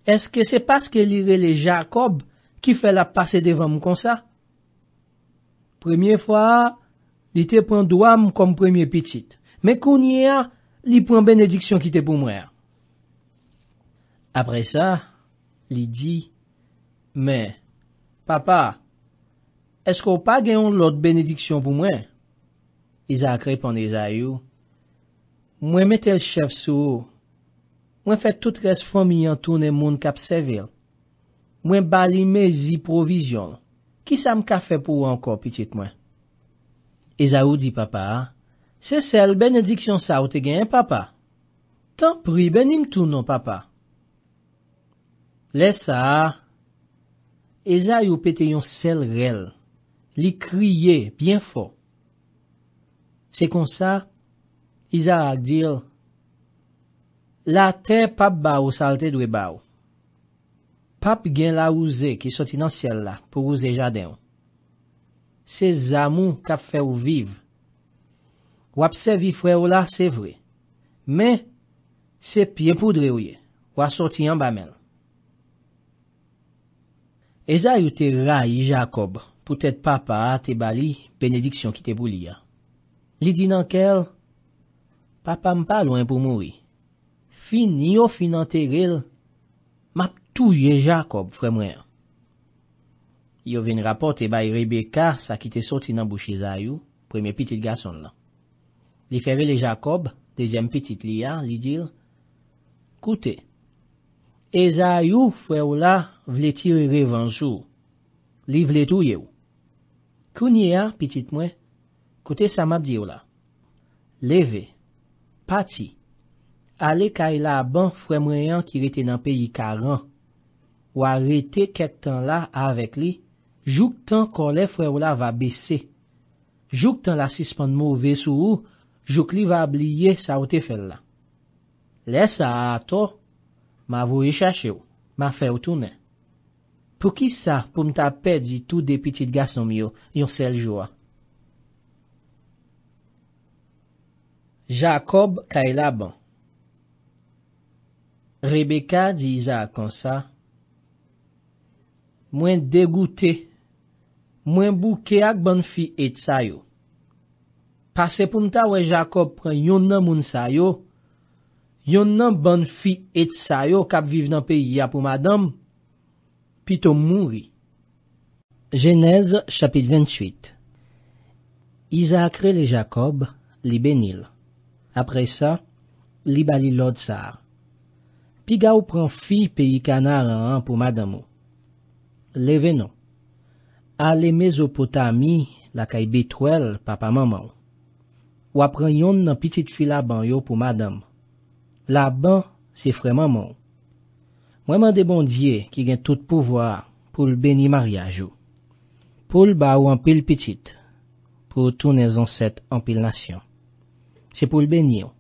Eske se paske li rele Jacob ki fe la pase devan mwen konsa? Premye fwa, li te pran doam kom premye pitit, me konye a, li pran benediksyon ki te pou mwen. Apre sa, li di, men, papa, Esko pa genyon lot benediksyon pou mwen? Eza akrepan Eza yo. Mwen metel chev sou. Mwen fet tout res fominyan toune moun kap sevel. Mwen bali me zi provizyon. Ki sa mka fe pou anko pitit mwen? Eza yo di papa. Se sel benediksyon sa ou te genyen papa. Tan pri benim tou non papa. Le sa. Eza yo pete yon sel rel. Li kriye byen fo. Se kon sa, Iza ak dir, la ten pap ba ou salte dwe ba ou. Pap gen la ouze ki soti nan siel la, pou ouze jade ou. Se zamoun kap fe ou vive. Wap se vi fre ou la, se vwe. Men, se pie poudre ou ye, wap soti yon ba men. Eza yote rayi jakobre. Poutet papa a te bali benediksyon ki te bou li ya. Li di nan kel, Papa mpa lwen pou mouri. Fini yo finan te ril, map tou ye Jakob fre mwen. Yo ven rapote bay Rebecca sa ki te sotinan bou shizayou, preme pitit gason lan. Li fere le Jakob, dezyem pitit li ya, li dir, Koute, E zayou fre ou la vle tir re ven sou, li vle tou ye ou. Kounye a, pitit mwen, kote sa map diyo la. Leve, pati, ale kaila e ban fwe mwen yan ki rete nan peyi karan. Wa rete ketan la avek li, jouk tan kon le fwe w la va bese. Jouk tan la sispon mou ve sou ou, jouk li va bliye sa ote fel la. Le sa a to, ma vou rechache ou, ma fe ou toune. Pou ki sa pou mta pedi tout de pitit gasom yo, yon sel joa. Jacob ka elaban. Rebecca di za akonsa. Mwen degoute, mwen bouke ak ban fi et sayo. Pase pou mta we Jacob pran yon nan moun sayo, yon nan ban fi et sayo kap viv nan peyi ya pou madam, Pi to moun ri. Genèse, chapit 28 Iza akre le Jacob li benil. Apre sa, li bali lod sa. Pi ga ou pran fi pe yi kanar an an pou madame ou. Le venon. A le mezopotami la kay betwel papa maman. Ou apren yon nan pitit fila ban yo pou madame. La ban, se freman moun. Mwenman de bondye ki gen tout pouvoar pou l'beni maryaj ou. Poul ba ou anpil pitit, pou tou ne zon set anpil nasyon. Se pou l'beni ou,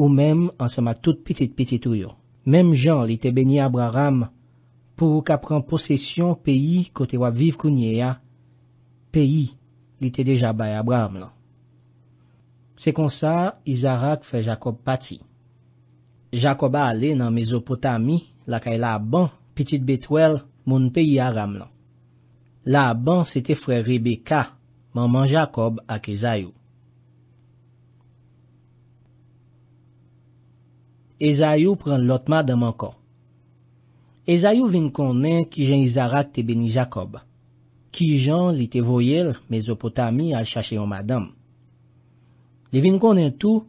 ou menm ansema tout pitit pitit ou yo. Menm jan li te beni Abraham pou wak apren posesyon peyi kote wap viv kounye ya. Peyi li te deja bay Abraham lan. Se kon sa, izarak fe Jacob pati. Jacob a ale nan Mezopotamii. lakay la ban, pitit betwel, moun peyi a ram lan. La ban, sete fre Rebecca, maman Jacob ak Ezayou. Ezayou pren lot ma dam anko. Ezayou vin konen ki jen izarat te beni Jacob. Ki jen li te voyel, me zo pota mi al chache yon madam. Li vin konen tou,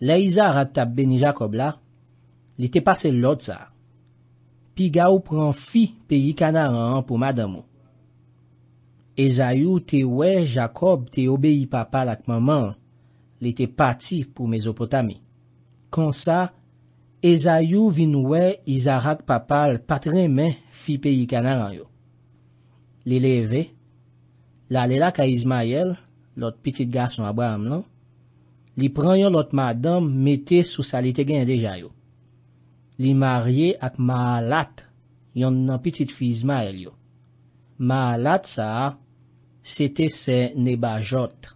la izarat ta beni Jacob la, li te pase lot sa. pi ga ou pran fi peyi kanaran an pou madan mou. Ezayou te we Jakob te obeyi papal ak maman, li te pati pou Mezopotami. Konsa, ezayou vin we izarak papal patremen fi peyi kanaran yo. Li leve, la le la ka Izmayel, lot pitit gason Abraham lan, li pran yo lot madan mete sou salite gen deja yo. Li marye ak ma alat, yon nan pitit fiz ma el yo. Ma alat sa, sete se neba jot.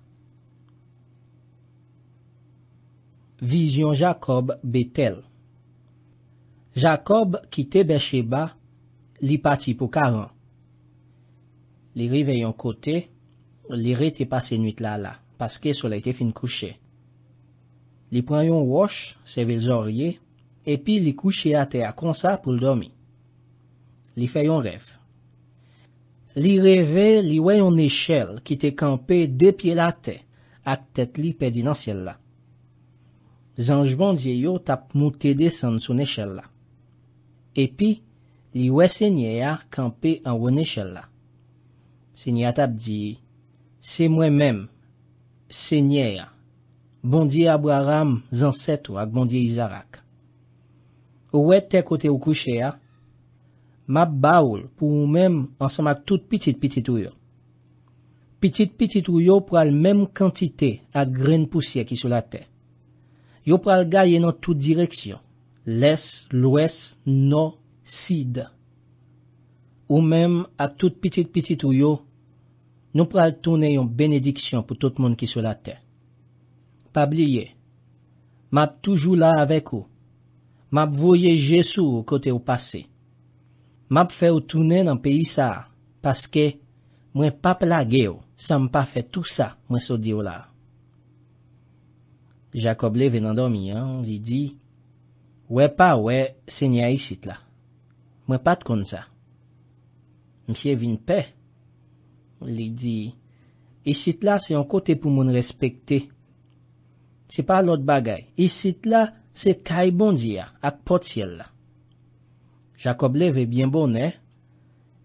Vizyon Jakob betel. Jakob kite beche ba, li pati pou karan. Li rive yon kote, li re te pase nwit la la, paske sola ete fin kouche. Li pran yon wosh, se vel zorye, epi li kouche a te akonsa pou l'domi. Li feyon ref. Li reve li weyon eshel ki te kampe depye la te ak tet li pedi nan siel la. Zanjman bon diye yo tap moutede san sou neshella. Epi, li we se nye ya kampe an wou neshella. Se nye atap di, se mwen menm, se nye ya, bondye abwa ram zanseto ak bondye izarak. Ou wet te kote ou kouche a, map baoul pou ou mem ansam ak tout pitit-pitit ou yo. Pitit-pitit ou yo pral mem kantite ak gren pousye ki sou la te. Yo pral gaye nan tout direksyon. Les, lwes, no, sid. Ou mem ak tout pitit-pitit ou yo, nou pral tonen yon benediksyon pou tout moun ki sou la te. Pabliye, map toujou la avek ou. M ap voyeje sou kote ou pase. M ap fe ou toune nan peyi sa. Paske, mwen pa plage ou. Sa m pa fe tout sa, mwen so di ou la. Jacob le venan do mi an, li di, we pa we, se nye a isit la. Mwen pat kon sa. M se vin pe. Li di, isit la se yon kote pou moun respekte. Se pa lot bagay. Isit la, se kay bondye ak pot siel la. Jacob le ve bien bonè, eh?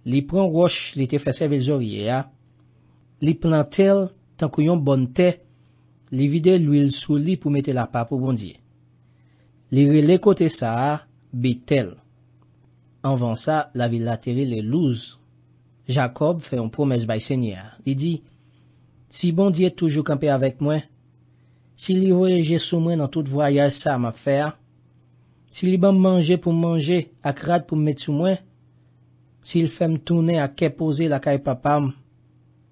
li pran roche li te fese vel zorye ya, li pran tel tan kuyon bon te, li vide l'wil sou li pou mete la pa pou bondye. Li re le kote sa, be tel. Anvan sa, la vilateri le louse. Jacob fe yon promes bay senye ya. Li di, si bondye toujou kampe avek mwen, Si li voyeje sou mwen nan tout voyaj sa m afer, si li ban m manje pou m manje ak rad pou m met sou mwen, si li fe m toune ak kepoze la kay papam,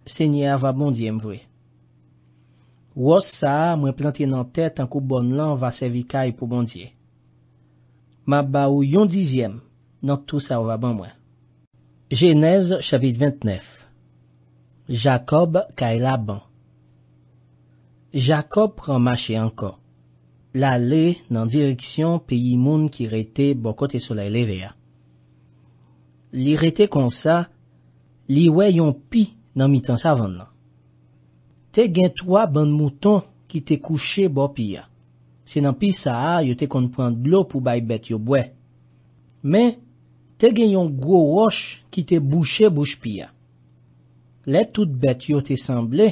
se nye ava bondye m voye. Wos sa mwen plantye nan tèt an kou bon lan va sevi kay pou bondye. Ma ba ou yon dizyem nan tout sa ava ban mwen. Genèse chapit 29 Jakob kay laban Jakob remache anka. La le nan direksyon peyi moun ki rete bo kote solei levea. Li rete konsa, li we yon pi nan mitan savon nan. Te gen toa ban mouton ki te kouche bo piya. Se nan pi sa a, yo te konpwen glo pou bay bet yo bwe. Men, te gen yon gwo roche ki te boucher bouch piya. Le tout bet yo te sanble,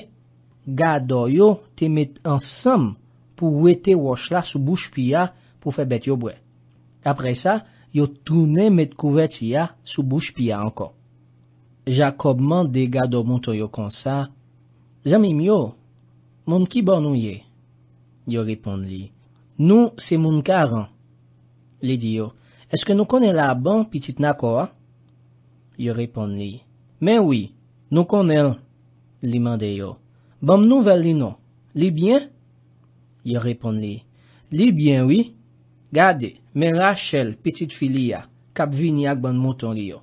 Gado yo te met ansam pou wete wosh la sou bouch piya pou febet yo bwe. Apre sa, yo toune met kouvet siya sou bouch piya anko. Jakobman de gado moun to yo konsa. Jamim yo, moun ki bon nou ye? Yo repon li. Nou se moun karan? Li di yo. Eske nou konen la ban pitit nako a? Yo repon li. Men wii, nou konen. Li mande yo. Bom nouvel li nou, li byen? Yo repon li, li byen wii. Gade, men la chel, pitit fili ya, kap vini ak ban mouton li yo.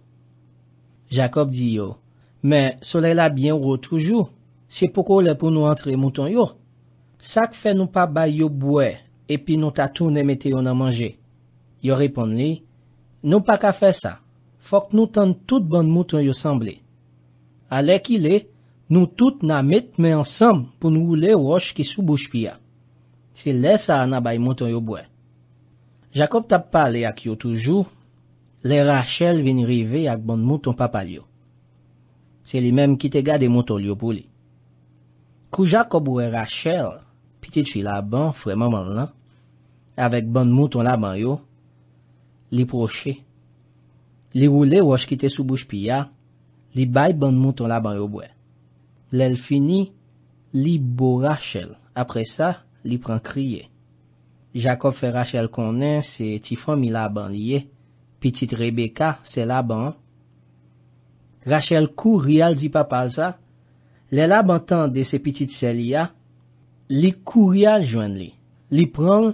Jacob di yo, men sole la byen wou toujou. Se poukou le pou nou antre mouton yo? Sak fe nou pa bay yo bwe, epi nou tatou ne mette yo nan manje. Yo repon li, nou pa ka fe sa. Fok nou tan tout ban mouton yo sanble. Ale ki le? Nou tout namit me ansam pou nou wole wosh ki soubouj piya. Se le sa anabay mouton yo bwe. Jacob tap pale ak yo toujou, le Rachel vin rive ak bon mouton papal yo. Se li mem kite gade mouton yo pou li. Kou Jacob wwe Rachel, pitit fi laban fwe maman lan, avek bon mouton laban yo, li proche. Li wole wosh kite soubouj piya, li bay bon mouton laban yo bwe. Lèl fini, li bo Rachel. Apre sa, li pran kriye. Jakob fe Rachel konen, se ti fomi la ban liye. Petit Rebecca se la ban. Rachel kou rial di papal sa. Lèl la ban tan de se petit Selia, li kou rial jwen li. Li pran,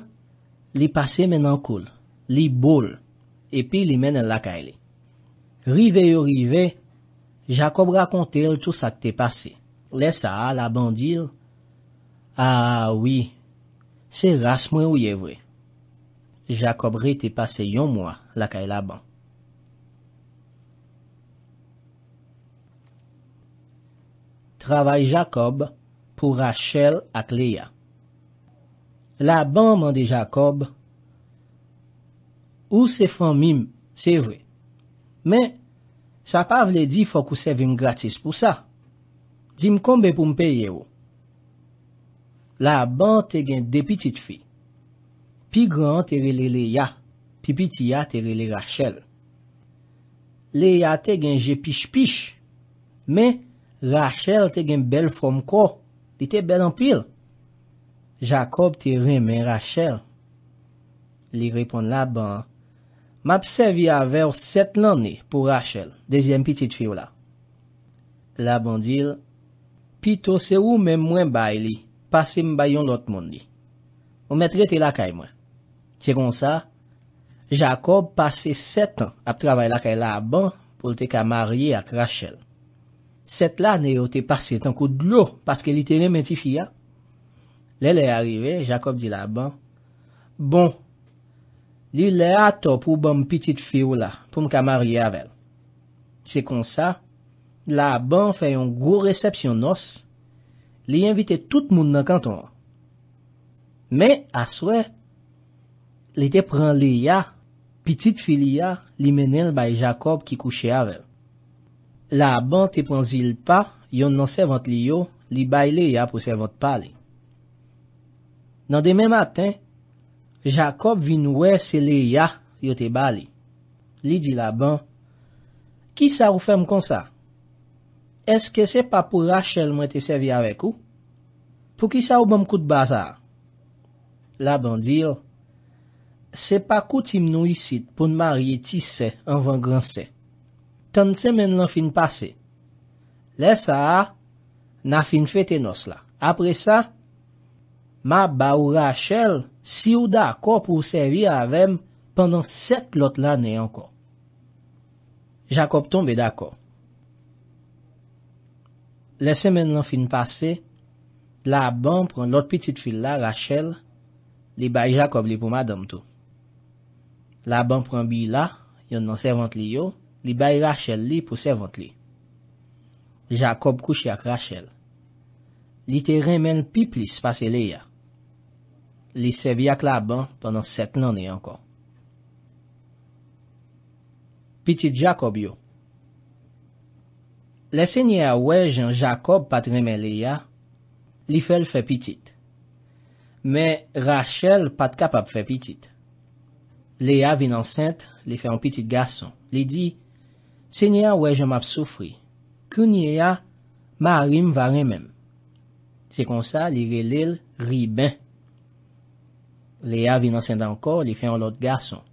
li pase men an kol. Li bol, epi li men an laka ele. Rive yo rive, Jakob rakonte el tou sa te pase. Lè sa, la ban dir, a, wi, se rras mwen ou ye vwe. Jakob re te pase yon mwa, lakay e la ban. Travay Jakob pou Rachel ak Lea. La ban mande Jakob, ou se fan mim, se vwe. Men, sa pa vle di, fok ou se ven gratis pou sa. Dim konbe pou mpeye ou. La ban te gen depitit fi. Pi gran te rele Lea. Pi pitia te rele Rachel. Lea te gen jepish pish. Men, Rachel te gen bel fom ko. Di te bel anpil. Jacob te remen Rachel. Li repon la ban. Mabse vi a ver set lani pou Rachel. Dezyen pitit fi ou la. La ban dil. Pito se ou men mwen bay li, pase m bay yon lot moun li. O metre te lakay mwen. Se kon sa, Jakob pase set an ap travay lakay la ban, pou te kamarye ak Rachel. Set la ne yo te pase tanko dlo, paske li te ne mentifi ya. Le le arrive, Jakob di la ban, Bon, li le ato pou bom pitit fi w la, pou m kamarye avel. Se kon sa, la ban fè yon gwo resepsyon nos, li invite tout moun nan kanton an. Men, aswe, li te pran le ya, pitit fili ya, li menen bay Jakob ki kouche avel. La ban te pran zil pa, yon nan servant li yo, li bay le ya pou servant pa li. Nan demen maten, Jakob vin wè se le ya yo te bali. Li di la ban, ki sa ou ferm kon sa? Eske se pa pou Rachel mwen te sevi avèk ou? Pou ki sa ou bom kout baza? La bandil, se pa kout im nou yisit pou n'marye ti se anvan gransè. Tante semen lan fin pase. Le sa, na fin fete nos la. Apre sa, ma ba ou Rachel si ou da akò pou sevi avèm pandan set lot lanè ankon. Jacob tombe d'akò. Lese men nan fin pase, la ban pran lot pitit fil la, Rachel, li bay Jacob li pou madame tou. La ban pran bi la, yon nan servant li yo, li bay Rachel li pou servant li. Jacob kouche ak Rachel. Li te remen pi plis pase le ya. Li sevi ak la ban panan set nan e ankon. Pitit Jacob yo. Le se nye a wej an Jacob pat remen le ya, li fel fe pitit. Men Rachel pat kapap fe pitit. Le ya vin ansent, li fe an pitit gason. Li di, se nye a wej an map soufri, kouni e ya, ma rim va remen. Se konsa, li relel, ri ben. Le ya vin ansent ankor, li fe an lot gason.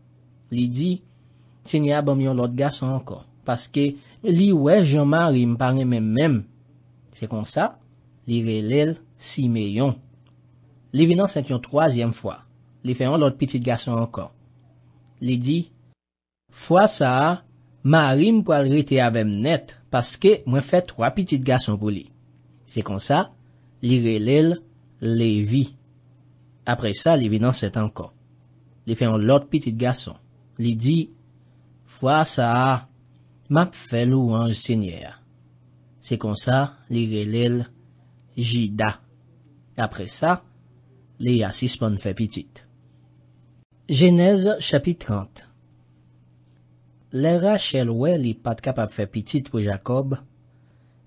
Li di, se nye a bom yon lot gason ankor, paske... Li wej yo ma rim pa ne men men. Se kon sa, li relel si me yon. Li vinansen yon troasyen fwa. Li feyon lot pitit gason ankon. Li di, fwa sa, ma rim pou al rete avem net. Paske mwen fey troa pitit gason pou li. Se kon sa, li relel levi. Apre sa, li vinansen ankon. Li feyon lot pitit gason. Li di, fwa sa, ma rim pou al rete avem net. Map fè lou anj sènyè a. Se kon sa, li re lèl jida. Apre sa, li a sis pon fè pitit. Genèse chapit 30 Le Rachel wè li pat kapap fè pitit pou Jacob,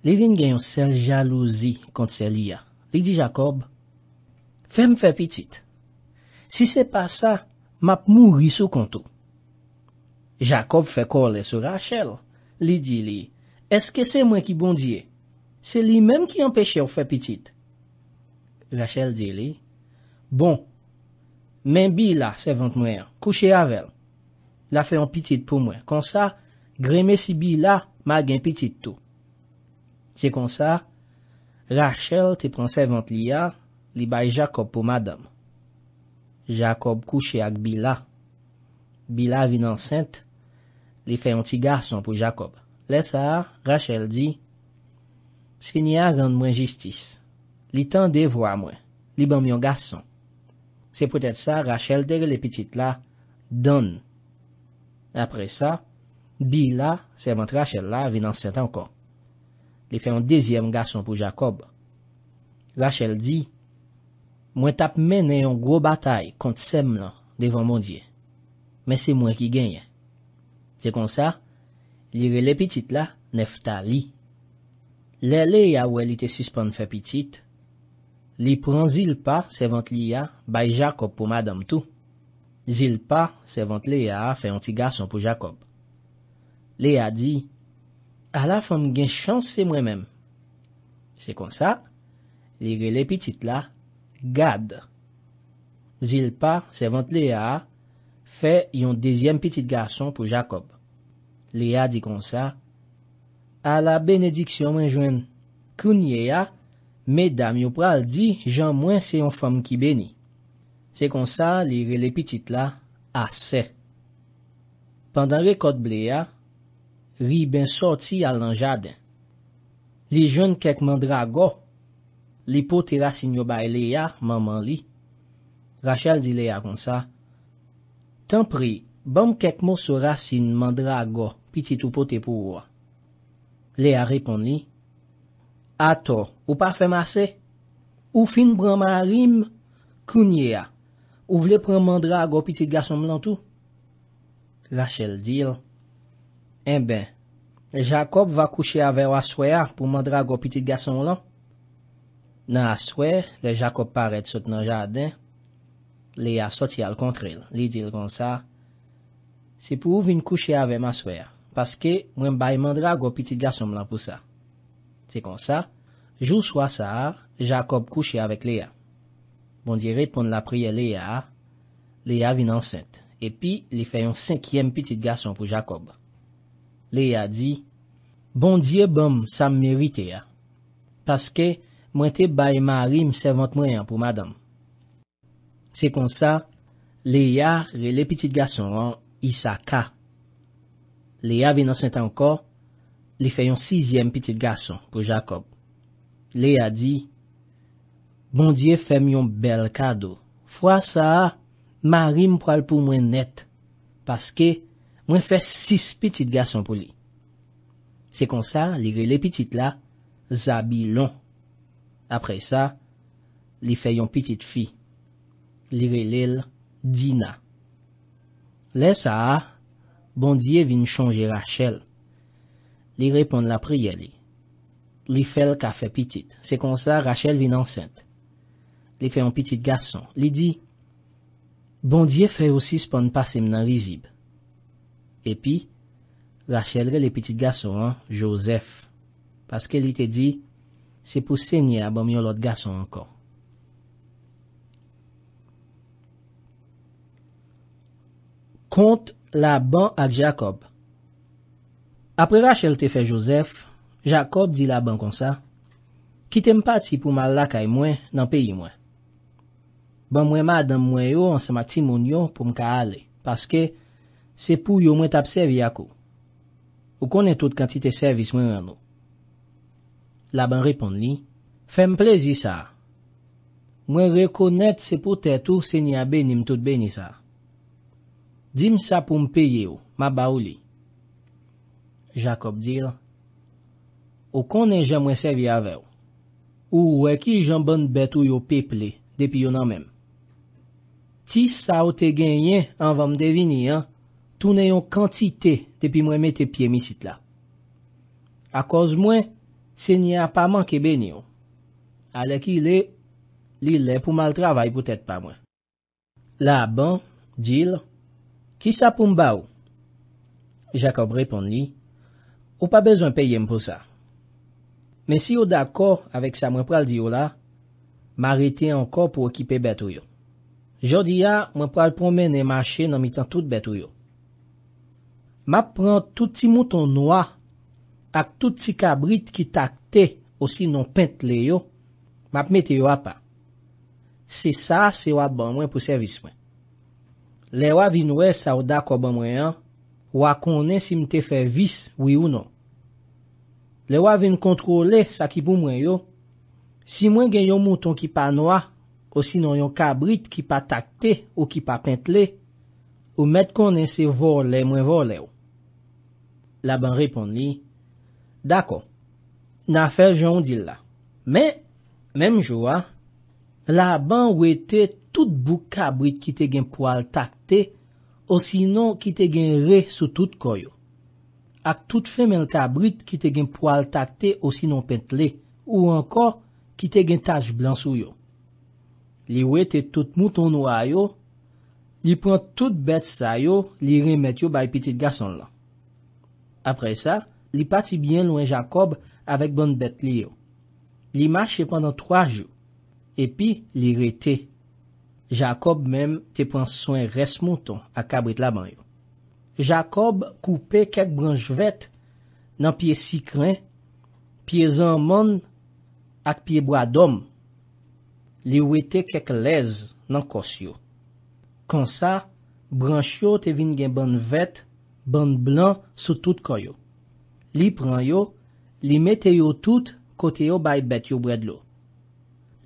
li vin gen yon sel jalouzi kont se li a. Li di Jacob, Fèm fè pitit. Si se pa sa, map mouri sou konto. Jacob fè kor lè sou Rachel. Li di li, eske se mwen ki bondye? Se li menm ki empeshe ou fe pitit. Rachel di li, bon, men bi la se vent mwen, kouche avel. La fe an pitit pou mwen, konsa, greme si bi la, ma gen pitit tou. Se konsa, Rachel te pren se vent li ya, li bay Jacob pou madame. Jacob kouche ak bi la. Bi la vin ansent. Li fè yon ti garson pou Jacob. Le sa, Rachel di, Se ni a rande mwen jistis. Li tan de vwa mwen. Li ban mwen garson. Se pwetet sa, Rachel dere le pitit la, Don. Apre sa, Bi la, se mwen Rachel la, vin ansen ankon. Li fè yon dezyem garson pou Jacob. Rachel di, Mwen tap menen yon gro batay kont sem lan devan mwen diye. Men se mwen ki genye. Se kon sa, li re le pitit la, ne fta li. Le le ya wè li te sispon fè pitit. Li pran zil pa, se vant li ya, bay Jakob pou madam tou. Zil pa, se vant le ya, fè yon ti garson pou Jakob. Le ya di, a la fèm gen chanse mwè mèm. Se kon sa, li re le pitit la, gad. Zil pa, se vant le ya, fè yon dezyem pitit garson pou Jakob. Lea di kon sa, A la benediksyon men jwen kounye ya, Medam yo pral di, Jan mwen se yon fom ki beni. Se kon sa, li re lepitit la, Ase. Pandan re kod ble ya, Ri ben soti al lanjade. Li jwen kek mandra go, Li poti rasin yo bay le ya, Manman li. Rachel di le ya kon sa, Tan pri, Bam kek mo so rasin mandra go, pitit ou pote pou ou a. Le a ripon li, Ato, ou pa fe masè? Ou fin pranman rim, kounye a, ou vle pranman dra a go pitit gason mlan tou? La chèl dil, En eh ben, Jacob va kouche ave ou aswe a, pou man dra a go pitit gason mlan. Nan aswe, le Jacob paret sot nan jaden, le a sot yal kontrel, li dil kon sa, se pou ou vin kouche ave maswe a? Paske mwen bay mandra go piti gason m lan pou sa. Se kon sa, jou swa sa a, Jacob kouche avèk le a. Mwen bon dire pon la priye le a, le a vin ansente. Epi, li fè yon senkyem piti gason pou Jacob. Le a di, bondye bom sa m merite a. Paske mwen te bay ma a rim se vant mwen an pou madan. Se kon sa, le a re le piti gason an isa ka. Le a ven an sent an kor, li fe yon sizyem pitit gason pou Jacob. Le a di, bondye fe myon bel kado. Fwa sa a, mari m pral pou mwen net, paske mwen fe sis pitit gason pou li. Se kon sa, li re le pitit la, zabi lon. Apre sa, li fe yon pitit fi. Li re le l, dina. Le sa a, Bondye vin chonje Rachel. Li repon la priye li. Li fel ka fe pitit. Se kon sa, Rachel vin ansent. Li fe yon pitit gason. Li di, Bondye fe yon sis pon pasim nan rizib. E pi, Rachel re li pitit gason an, Joseph. Paske li te di, se pou senye abon myon lot gason ankon. Kont, LABAN AT JAKOB APRE RACHEL TE FE JOSEF, JAKOB DI LABAN KON SA, KI TEM PA TI POU MA LAKAY MWEN NAN PEYI MWEN. BAN MWEN MA ADAN MWEN YO AN SEMATI MWEN YO POU MKA ALE, PASKE SE POU YO MWEN TAPSEV YAKO. O KONEN TOUD KANTITE SERVIS MWEN ANO. LABAN REPOND LI, FEM PLEZI SA. MWEN REKONET SE POU TETOU SENYA BENI MTOUD BENI SA. Dim sa pou mpeye ou, ma ba ou li. Jacob dil, Ou konen jem mwen sevi ave ou, Ou weki jen bon bet ou yo peple depi yo nan men. Ti sa ou te genyen an vam devini an, tou ne yon kantite depi mwen me te pye misit la. A koz mwen, se nye a pa man kebe ni ou. Ale ki li, li le pou mal travay pwetet pa mwen. La ban, dil, Kisa pou mba ou? Jacob repond li, ou pa bezon peye mpo sa. Men si yo dakor avek sa mwen pral diyo la, ma rete anko pou ekipe betou yo. Jodi ya, mwen pral pwomen ne mache nan mitan tout betou yo. Map pran tout ti mouton noa, ak tout ti kabrit ki takte osi non pent le yo, map mete yo apa. Se sa se yo ap ban mwen pou servis mwen. Le wav vin wè sa ou dak oban mwen an, wak konen si mte fè vis wè ou non. Le wav vin kontrole sa ki pou mwen yo, si mwen gen yon mouton ki pa noa, ou si non yon kabrit ki pa takte ou ki pa pentle, ou met konen se vor lè mwen vor lè ou. Laban repon li, Dakon, na fèl joun dil la. Men, menm jouwa, laban wè tèt tout bouk kabrit ki te gen poal takte, osinon ki te gen re sou tout koyo. Ak tout femel kabrit ki te gen poal takte osinon pentle, ou anko ki te gen taj blan sou yo. Li we te tout moutonwa yo, li pran tout bet sa yo, li remet yo bay piti gason lan. Apre sa, li pati bien loin Jacob avèk bon bet li yo. Li mache pandan 3 jou, epi li re te yo. Jakob menm te pran soen res monton ak kabrit laban yo. Jakob koupe kek branj vet nan pie sikren, pie zanman ak pie bradom. Li wete kek lez nan kos yo. Kansa, branj yo te vin gen ban vet, ban blan sou tout koyo. Li pran yo, li mete yo tout kote yo baybet yo bredlo.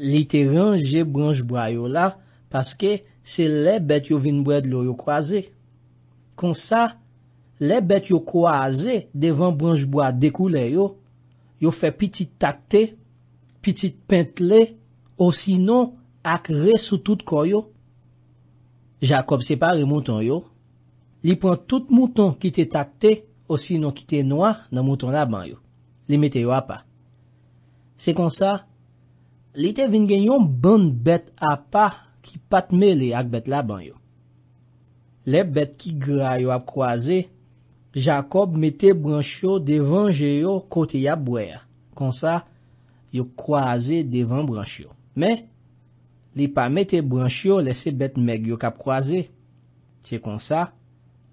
Li te ranje branj bra yo la, Paske se le bet yo vin bwèd lo yo kwa zè. Kon sa, le bet yo kwa zè devan branj bwa dekou lè yo, yo fè piti takte, piti pentle, o sinon akre sou tout kon yo. Jakob separe mouton yo. Li pran tout mouton ki te takte, o sinon ki te noa nan mouton la ban yo. Li mete yo apa. Se kon sa, li te vin gen yon ban bet apa ki patme le ak bet la ban yo. Le bet ki gra yo ap kwaze, Jakob mete branch yo devan je yo kote ya bwe. Kon sa, yo kwaze devan branch yo. Me, li pa mete branch yo lese bet meg yo kap kwaze. Ti kon sa,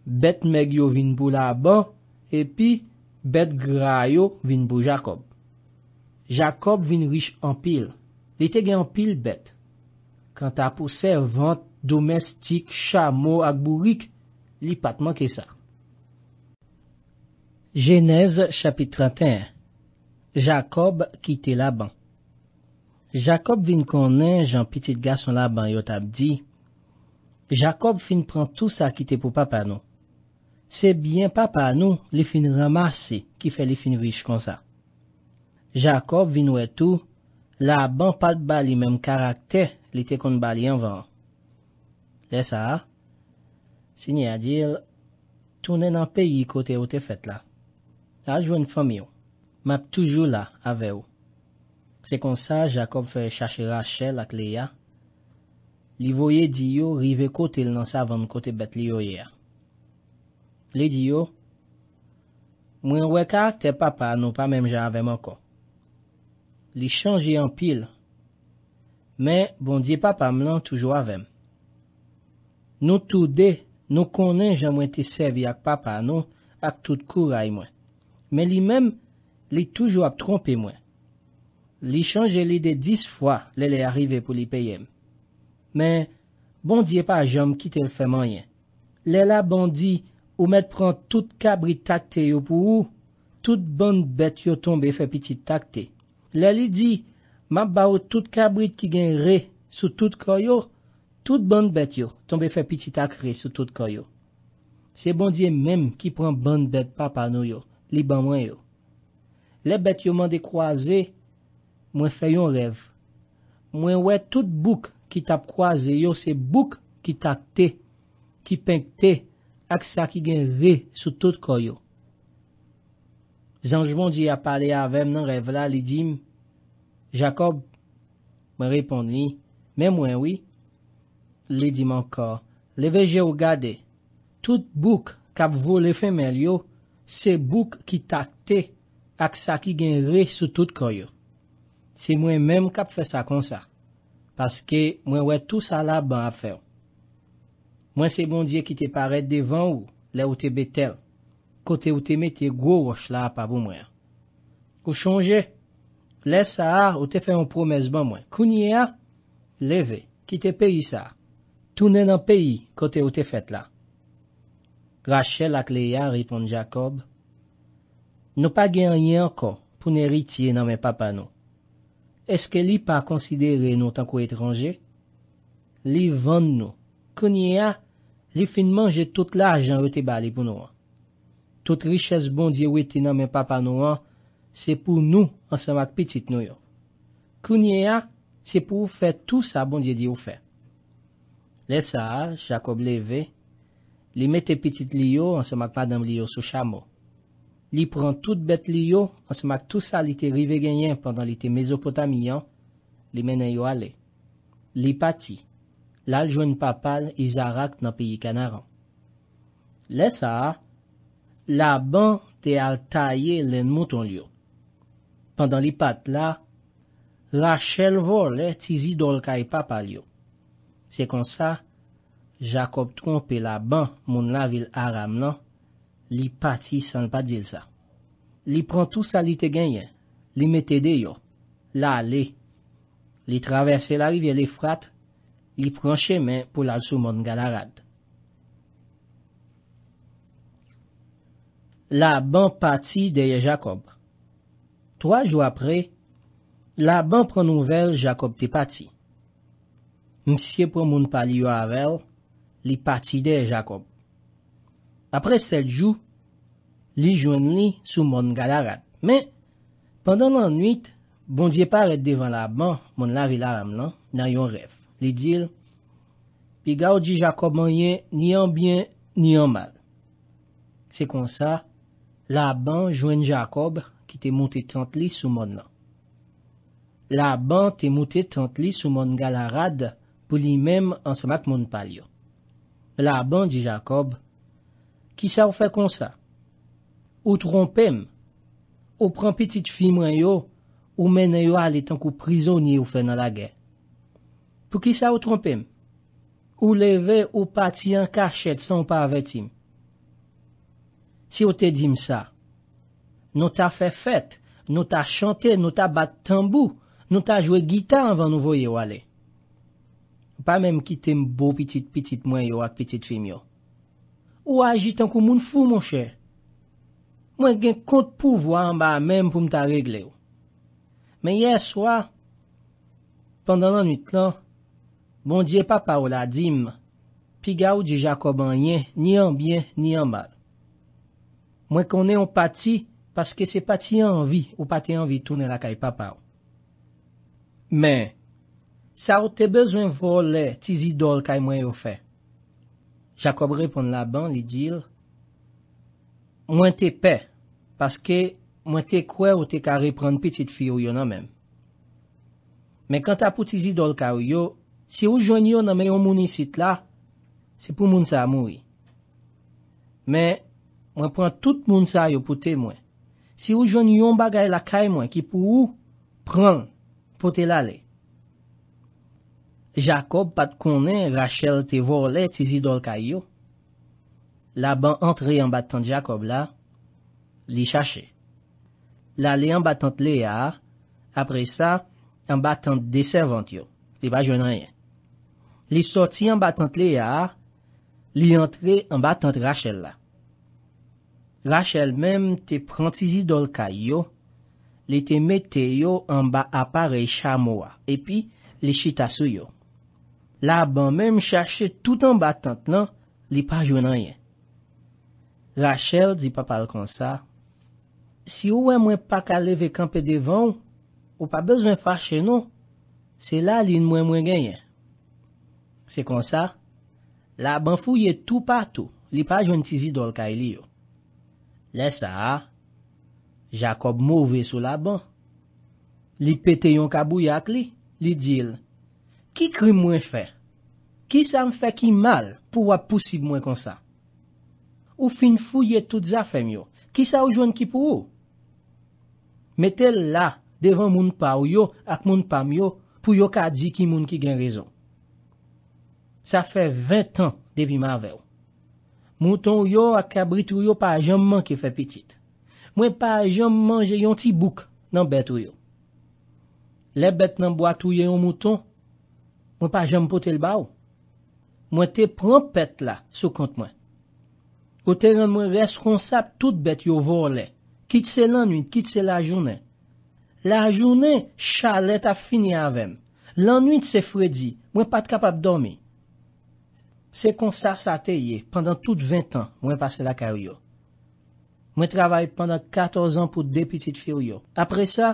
bet meg yo vin pou la ban, epi bet gra yo vin pou Jakob. Jakob vin rich an pil. Li te gen an pil bet. Kant ap ou servant, domestik, chamo ak bourik, li pat manke sa. Genèse chapit 31 Jacob kite laban Jacob vin konen jan piti gason laban yot ap di. Jacob fin pran tout sa kite pou papa nou. Se bien papa nou li fin ramase ki fe li fin rich kon sa. Jacob vin wetou, laban pat ba li men karakter. Li te kon bali anvan. Le sa a, sinye a dir, tounen an peyi kote ou te fet la. A jwen fom yo. Map toujou la ave ou. Se kon sa, Jacob fere chache Rachel ak le ya. Li voye di yo, rive kote l nan sa van kote bet li yo ya. Li di yo, mwen weka te papa nou pa menm jan ave man kon. Li chanji an pil, li chanji an pil, Men, bondye papa m lan toujou avèm. Nou tou de, nou konen jan mwen te sevi ak papa anon ak tout kou ray mwen. Men li men, li toujou ap trompe mwen. Li chanje li de dis fwa le li arrive pou li peyèm. Men, bondye pa jan m kite l fèm anyen. Le la bondi ou met pran tout kabri takte yo pou ou, tout bon bet yo tombe fe piti takte. Le li di, Mab ba ou tout kabrit ki gen re sou tout koyo, tout band bet yo tombe fe piti tak re sou tout koyo. Se bondye menm ki pran band bet pa pano yo, li ban mwen yo. Le bet yo man de kwa ze, mwen fe yon rev. Mwen we tout bouk ki tap kwa ze yo, se bouk ki tak te, ki penk te, ak sa ki gen re sou tout koyo. Zanj bondye a pale avem nan rev la li jim, Jakob mwen repon li, men mwen wi, li di man kor, le veje ou gade, tout bouk kap vwo le fe men li yo, se bouk ki takte, ak sa ki gen re sou tout kor yo. Se mwen men kap fe sa kon sa, paske mwen we tout sa la ban a fe. Mwen se bon diye ki te paret devan ou, le ou te betel, kote ou te mete gwo wosh la ap ap ou mwen. Kou chonje, Lè sa a, ou te fè an promèz ban mwen. Kounye a, leve, kite peyi sa. Tounen an peyi, kote ou te fèt la. Rachel ak le ya, ripon Jacob. Nou pa gen yè anko, pou ne ritiye nan men papa nou. Eske li pa konsidere nou tankou etranje? Li vande nou. Kounye a, li fin manje tout la ajan rete bali pou nou an. Tout richèz bon diye wè ti nan men papa nou an, se pou nou an. an semak pitit nou yo. Kounye a, se pou fè tout sa bon dje di ou fè. Le sa, Jacob le ve, li mette pitit li yo, an semak padam li yo sou chamo. Li pran tout bet li yo, an semak tout sa li te rive genyen pandan li te mezopotamiyan, li menen yo ale. Li pati, lal joun papal izarak nan piye kanaran. Le sa, la ban te al tayye len mouton li yo. Pendan li pat la, la chel vol e eh, tizi dol kay e pap al yo. Se kon sa, Jakob trompe la ban moun la vil aram lan, li pati san pa dil sa. Li pran tou sa li te genyen, li me te de yo, la le. Li traverse la rivye li frat, li pran chemen pou la souman galarad. La ban pati deye Jakob. Troa jou apre, la ban pran nouvel Jakob te pati. Mse pou moun pali yo avel, li pati de Jakob. Apre sel jou, li jwen li sou moun galarat. Men, pandan nan nwit, bondye paret devan la ban, bon moun la vilaram lan, nan yon ref. Li dil, pi gaw di Jakob manye, ni an bien, ni an mal. Se kon sa, la ban jwen Jakob, ki te moun te tant li sou moun lan. La ban te moun te tant li sou moun galarad, pou li mem ansamak moun pal yo. La ban, di Jacob, ki sa ou fe kon sa? Ou trompem? Ou pran pitit fimren yo, ou menen yo ale tankou prizonye ou fe nan la gen? Pou ki sa ou trompem? Ou leve ou pati an kachet san ou pa avetim? Si ou te dim sa, Nou ta fè fèt, nou ta chante, nou ta bat tambou, nou ta jwe gita anvan nouvo yo ale. Ou pa mèm ki tem bo pitit-pitit mwen yo ak pitit fim yo. Ou aji tankou moun fou, moun chè. Mwen gen kont pou vwa anba mèm pou mta regle yo. Mè yè swa, pandan an yit lan, mwen bon diye papa ou la dim, pi gaw di Jacob an yen, ni an bien, ni an mal. Mwen konen an pati, paske se pa ti anvi ou pa ti anvi toune la kay papa ou. Men, sa ou te bezwen vo le ti zidol kay mwen yo fe. Jacob repon la ban li dir, mwen te pe, paske mwen te kwe ou te kare pran petit fiyo yo nan men. Men, kan ta pou ti zidol kay yo, se ou jwen yo nan men yo mouni sit la, se pou moun sa mouni. Men, mwen pran tout moun sa yo pou te mwen. Si ou joun yon bagay la kay mwen ki pou ou, pran, pote la le. Jakob pat konen Rachel te vor le tizi dol kay yo. La ban entre yon batant Jakob la, li chache. La le yon batant le ya, apre sa, yon batant deservant yo. Li pa joun rayen. Li soti yon batant le ya, li entre yon batant Rachel la. Rachel menm te prantizi dolkay yo, le te mette yo an ba aparey chamowa, epi le shitasu yo. La ban menm chache tout an batant nan, li pa jwenanyen. Rachel di pa pal kon sa, si ou wè mwen pak aleve kampe devan, ou pa bezwen fache nou, se la li mwen mwen genyen. Se kon sa, la ban fouye tou patou, li pa jwen tizi dolkay li yo. Lè sa, Jacob mouvè sou la ban, li pète yon kabouyak li, li dil, ki kri mwen fè, ki sa m fè ki mal pou wap pousib mwen kon sa? Ou fin fouye tout zafèm yo, ki sa ou joun ki pou ou? Metel la devan moun pa ou yo ak moun pa myo pou yo ka di ki moun ki gen rezon. Sa fè 20 an debi ma vew. Mouton yo akabritou yo pa jemman ki fe pitit. Mwen pa jemman je yon ti bouk nan betou yo. Le bet nan boatou yo yon mouton, mwen pa jem potel bau. Mwen te pran pet la sou kont mwen. O teren mwen reskonsap tout bet yo vorle. Kitse lan nwit, kitse la jounen. La jounen, chalet a fini aven. Lan nwit se fredi, mwen pat kapap dormi. Se konsar sa te ye, pandan tout 20 an, mwen pase la kar yo. Mwen travay pandan 14 an pou de pitit fir yo. Apre sa,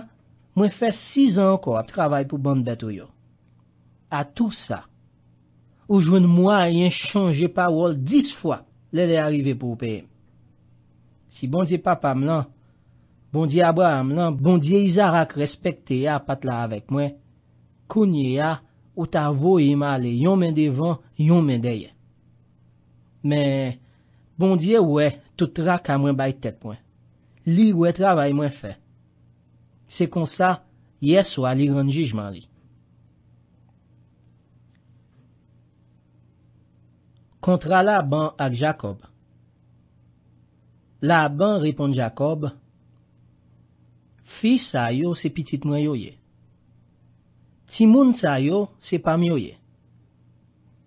mwen fe 6 an anko ap travay pou band beto yo. Bon bon bon a tout sa, oujwen mwen a yen chanje pa wol 10 fwa le de arrive pou pe. Si bondi papa mnen, bondi abwa mnen, bondi izarak respekte ya patla avek mwen, kounye ya, ou ta vo yi e male, yon men devon, yon men deye. Men, bon diye we, toutra ka mwen bay tetpwen. Li we travay mwen fe. Se kon sa, ye swa li renjijman li. Kontra la ban ak Jakob. La ban repon Jakob, Fisa yo se pitit mwen yo ye. Ti moun sa yo, se pa myoye.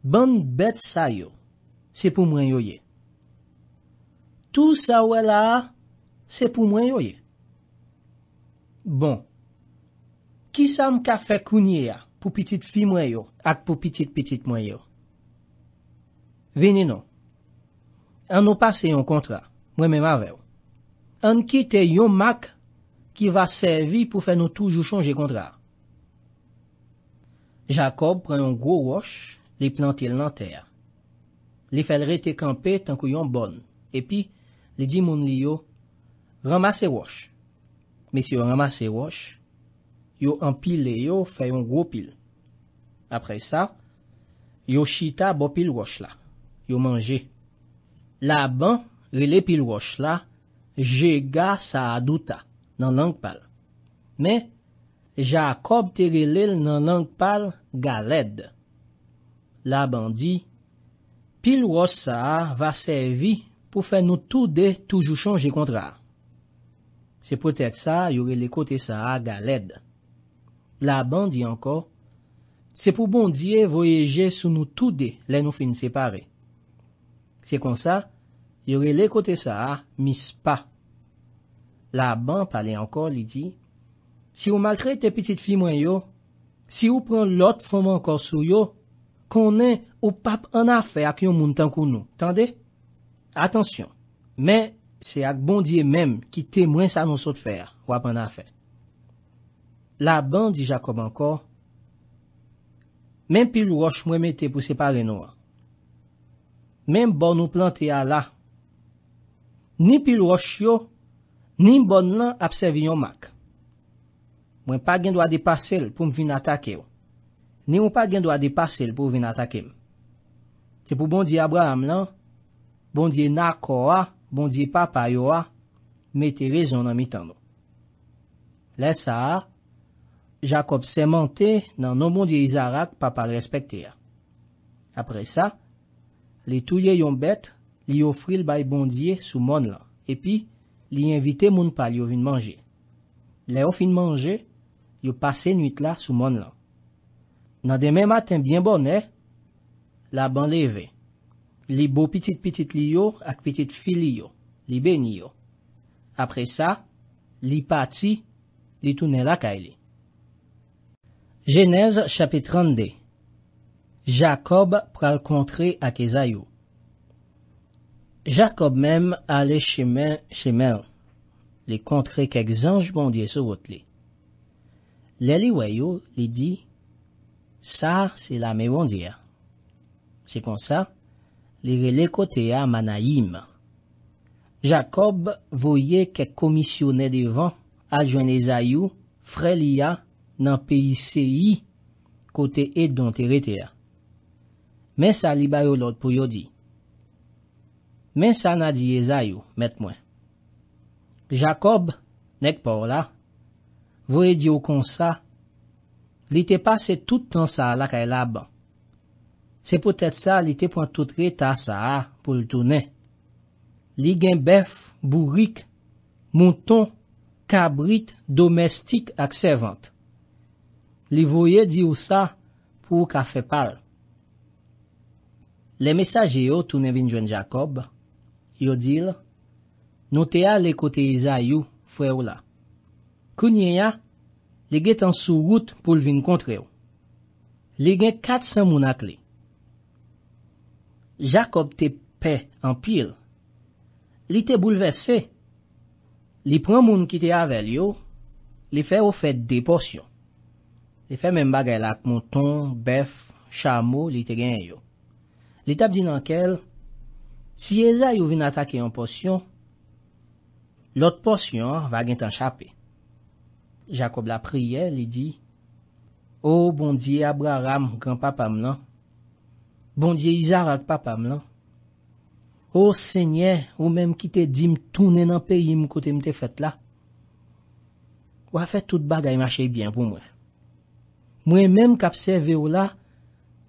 Ban bet sa yo, se pou mwen yoye. Tou sa wè la, se pou mwen yoye. Bon, ki sa m ka fe kounye ya pou pitit fi mwen yo ak pou pitit pitit mwen yo? Veni nou. An nou pase yon kontra, mwen men ma vew. An kite yon mak ki va servi pou fe nou toujou chanje kontra. Jakob pran yon gwo wosh li plantil nan ter. Li fel rete kampe tankou yon bon. Epi, li di moun li yo, ramase wosh. Mes yo ramase wosh, yo ampile yo fay yon gwo pil. Apre sa, yo shita bo pil wosh la. Yo manje. La ban, li le pil wosh la, je ga sa adouta nan lang pal. Me, Jakob terilil nan lang pal galed. Laban di, pil wos sa va servi pou fe nou tou de toujou chanje kontra. Se potet sa, yore le kote sa galed. Laban di anko, se pou bondye voyeje sou nou tou de le nou fin separe. Se konsa, yore le kote sa mis pa. Laban pale anko li di, Si ou maltre te pitit fi mwen yo, si ou pran lot foman kor sou yo, konen ou pap an afe ak yon moun tankou nou. Tande, atensyon, men se ak bondye menm ki temwen sa nou sot fer wap an afe. La ban di Jacob an kor, men pil wosh mwen mette pou separe nou an. Men bon nou plante a la, ni pil wosh yo, ni bon lan apsevi yon makk. Mwen pa gen do a depase l pou m vin atake ou. Ne ou pa gen do a depase l pou vin atake m. Te pou bondye Abraham lan, bondye nakoa, bondye papa yo a, me te rezon nan mitan ou. Le sa a, Jacob semente nan non bondye Izarak papa l respecte ya. Apre sa, le touye yon bet, li ofri l bay bondye sou mon lan. E pi, li invite moun pal yo vin manje. Le ofin manje, yo pase nwit la sou mon lan. Nan deme maten byen bonè, eh? la ban leve. Li bo pitit-pitit li yo ak pitit fili yo, li beni yo. Apre sa, li pati, li toune la kaile. Genèse chapit rande. Jakob pral kontre ak ezay yo. Jakob menm ale shemel, li kontre kek zange bondye se wot li. Lè liwayo li di, sa se la me bon di ya. Se kon sa, li re le kote ya mana yim. Jacob voye ke komisyonè devan al jwen e zayou fre li ya nan peyi seyi kote e don terite ya. Men sa li bayo lot pou yo di. Men sa na di e zayou, met mwen. Jacob nek por la, Voye di ou kon sa, li te pase tout tan sa la ka el aban. Se potet sa, li te pon tout re ta sa a pou l tounen. Li gen bef, bourik, mouton, kabrit, domestik ak servant. Li voye di ou sa pou ka fe pal. Le mesaje yo tounen vin jwen Jakob, yo dil, nou te a le kote izayou fwe ou la. Kounye ya, li gen tan sou gout pou lvin kontre yo. Li gen kat san moun ak li. Jakob te pe an pil. Li te boulevesse. Li pran moun ki te avel yo, li fe ou fe de porsyon. Li fe men bagay lak mouton, bef, chamo, li te gen yo. Li tab di nan kel, si yeza yo vin atake yon porsyon, lot porsyon va gen tan chapi. Jakob la priye, li di, O bondye Abraham, granpapam lan, bondye Izarat, papam lan, O senye, ou menm ki te di m tounen an peyi m kote m te fet la, wafet tout bagay mache bien pou mwen. Mwen menm kapse ve ou la,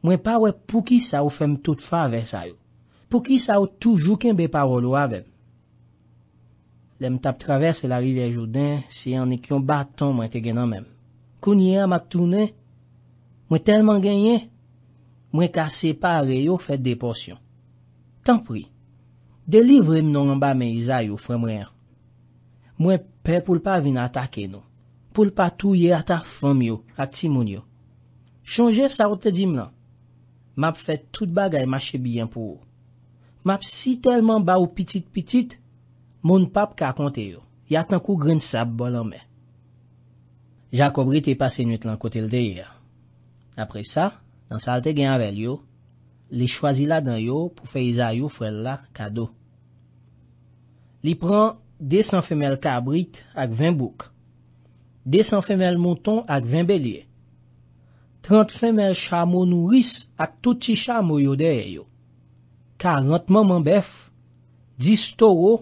mwen pa wè pou ki sa ou fem tout fa vè sa yo, pou ki sa ou toujou ken be parol wavem. Dem tap traverse la rivye joudan non si an ekyon baton mwen te genan men. Koun ye a map toune, mwen telman genye, mwen kase pare yo fet deporsyon. Tan pri, delivre mnon an ba me izay yo fwen mwen. Mwen pre poul pa vin atake nou. Poul pa tou ye ata fwenmyo ati moun yo. Chonje sa wote dim lan. Map fet tout bagay mache byen pou ou. Map si telman ba ou pitit pitit, Moun pap ka akonte yo. Ya tankou gren sab bol anme. Jakobrit e pase nwit lan kote l deye. Apre sa, nan salte gen avel yo, li chwazi la dan yo pou fey za yo fwella kado. Li pran 200 femel kabrit ak 20 bouk. 200 femel monton ak 20 belye. 30 femel chamo nouris ak touti chamo yo deye yo. 40 maman bef, 10 towo,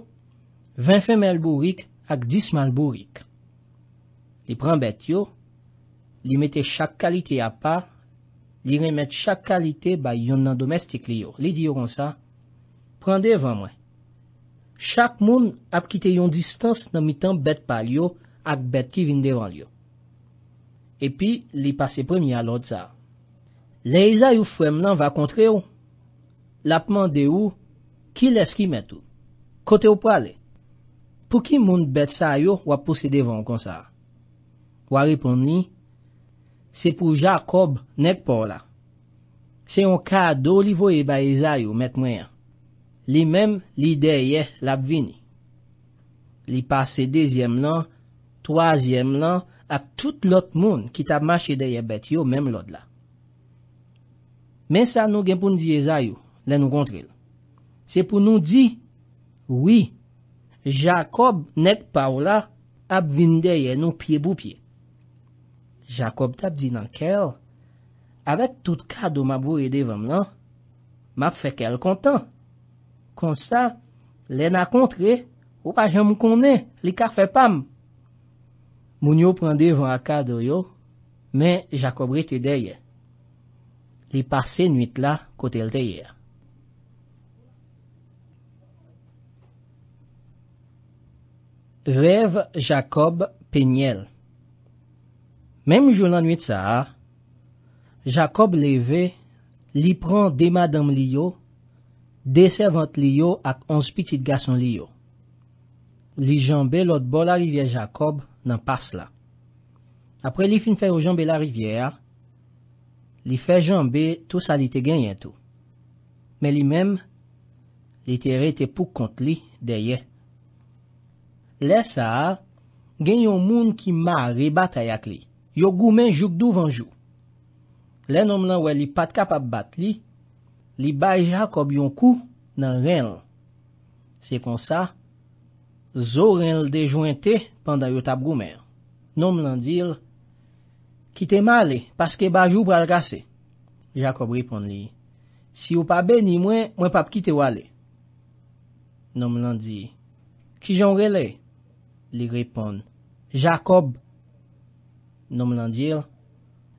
20 mèl bourik ak 10 mèl bourik. Li pran bet yo, li mette chak kalite ap pa, li remet chak kalite ba yon nan domestik li yo. Li diyon kon sa, pran devan mwen. Chak moun ap kite yon distans nan mitan bet pal yo ak bet ki vin devan yo. Epi, li pase premye alot sa. Le yza yon fwem lan va kontre yo. Lapman de yo, ki les ki met ou? Kote ou pa le? pou ki moun bet sa yo wap pose devan kon sa? Warepon li, se pou Jacob nek por la. Se yon kado li voye ba Eza yo met mwen. Li mem li deye labvini. Li pase dezyem lan, twazyem lan, ak tout lot moun ki tab mache deye bet yo mem lot la. Men sa nou genpoun di Eza yo, len nou kontrel. Se pou nou di, wii, Jakob nèk pa ou la ap vin deye nou pie bou pie. Jakob tap di nan kel, avèk tout kado m ap vou yede vam lan, m ap fekel kontan. Konsa, lè na kontre, wajan m konen, li ka fe pam. Moun yo prende van akado yo, men Jakob rite deye. Li pase nwit la kote lteye ya. Rèv Jacob Peñel Mèm jou lan nwit sa a, Jacob leve, li pran de madam li yo, de servant li yo ak onspitit gason li yo. Li jambè lot bol la rivye Jacob nan pas la. Apre li fin fè ou jambè la rivye a, li fè jambè tout sa li te genyen tou. Mè li mèm, li te re te pou kont li de ye. Le sa, gen yon moun ki ma rebat ayak li. Yo goumen joug dou vanjou. Le nom lan wè li pat kap ap bat li, li bay Jacob yon kou nan renl. Se kon sa, zo renl dejouente pandayot ap goumen. Nom lan dil, kite ma li, paske bajou pral kase. Jacob ripon li, si yo pa be ni mwen, mwen pap kite wale. Nom lan di, ki jan wè le? Li repon, Jakob. Nom lan dir,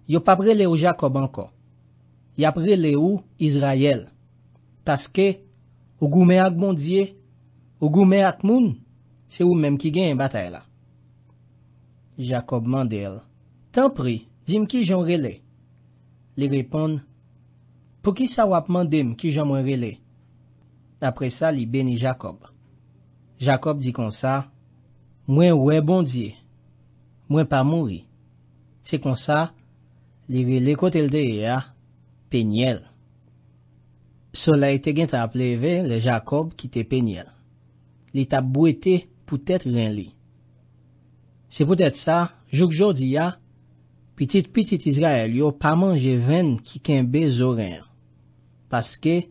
yo pa prele ou Jakob anko. Ya prele ou Izrayel. Paske, ou goume ak bondye, ou goume ak moun, se ou mem ki gen yon batay la. Jakob mandel, tan pri, dim ki jom rele. Li repon, pou ki sa wap mandem ki jom rele. Apre sa li beni Jakob. Jakob di kon sa, Mwen wè bondye, mwen pa moun ri. Se kon sa, li li le kote l de ya, pe nye l. Sola e te gen traple ve, le Jakob ki te pe nye l. Li ta bou ete, pou tete ren li. Se pou tete sa, jouk jodi ya, pitit pitit Izrael yo pa manje ven ki kenbe zorin. Paske,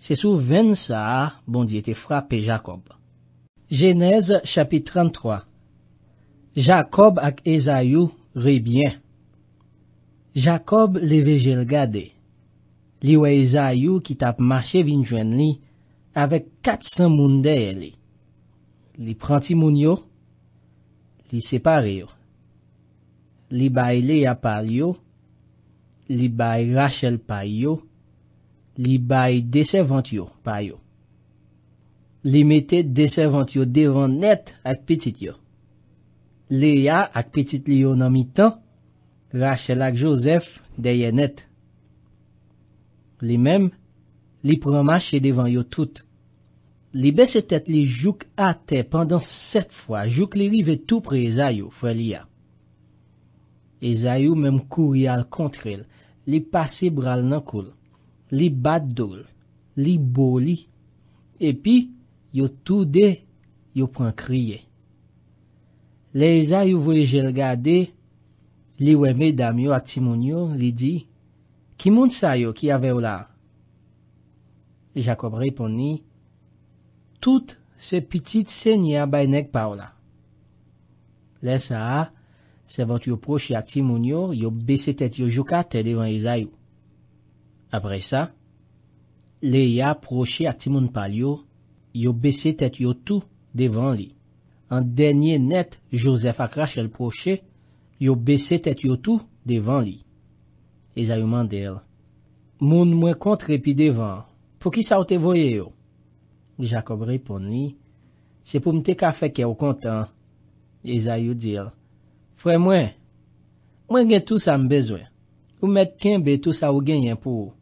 se sou ven sa a, bondye te fra pe Jakob. Genèse chapit 33 Jakob ak Ezayou ri bien. Jakob li vejel gade. Li we Ezayou ki tap mache vinjwen li avek kat san moun deye li. Li pranti moun yo, li separe yo. Li bay le ya pal yo, li bay Rachel pal yo, li bay desèvant yo pal yo. Li mette deservant yo devan net akpetit yo. Li ya akpetit li yo nan mi tan, Rachel ak Joseph deye net. Li mem, li promache devan yo tout. Li beset et li jouk ate pandan set fwa, jouk li rive tout pre Eza yo, fwe li ya. Eza yo mem kou rial kontrel, li pase bral nan koul, li bat doul, li boli, epi, yo tou de yo pran kriye. Le Eza yu vwe jel gade, li weme dam yo ak timon yo, li di, kimoun sa yo ki ave ou la? Le Jacob reponi, tout se pitit senya baynek pa ou la. Le sa, se vwant yo proche ak timon yo, yo bese tet yo juka tede wan Eza yu. Apre sa, le ya proche ak timon pal yo, yo bese tete yo tou devan li. An denye net, Josef ak rache l proche, yo bese tete yo tou devan li. Eza yu mandel, moun mwen kontre pi devan, pou ki sa ou te voye yo? Jacob repon li, se pou mte ka feke ou kontan. Eza yu dil, fwe mwen, mwen gen tout sa mbezwen, ou mwen kenbe tout sa ou genyen pou ou?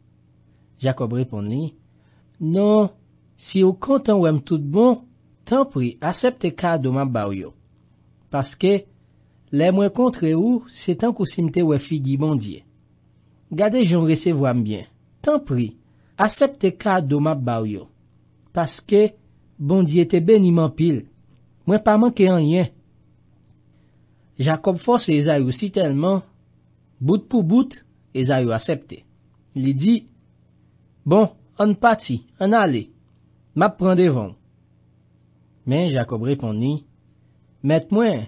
Jacob repon li, non, Si ou kontan wèm tout bon, tan pri, asepte ka do map baryo. Paske, lè mwen kontre ou, se tank ou simte wè fi gi bondye. Gade, joun resevwam byen. Tan pri, asepte ka do map baryo. Paske, bondye te ben iman pil. Mwen pa manke an yè. Jacob fos lè e zay ou si telman, bout pou bout, lè e zay ou asepte. Li di, bon, an pati, an ale. Map pran devan. Men, Jacob repon ni, met mwen,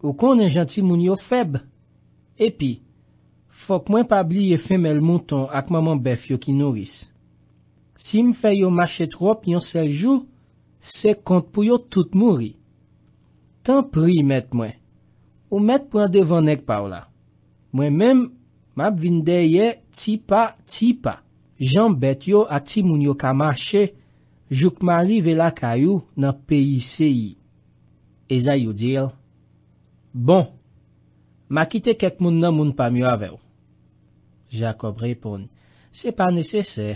ou kon en janti moun yo feb. Epi, fok mwen pa bli ye femel mouton ak maman bef yo ki nouris. Si m fe yo mache trop yon seljou, se kont pou yo tout mouri. Tan pri met mwen, ou met pran devan ek pa wla. Mwen men, map vin deye ti pa ti pa. jambet yo ati moun yo kamache joukman li vela kayou nan P.I.C.I. Eza yo dil, Bon, makite kek moun nan moun pa myo avew. Jacob repon, Se pa nesesè,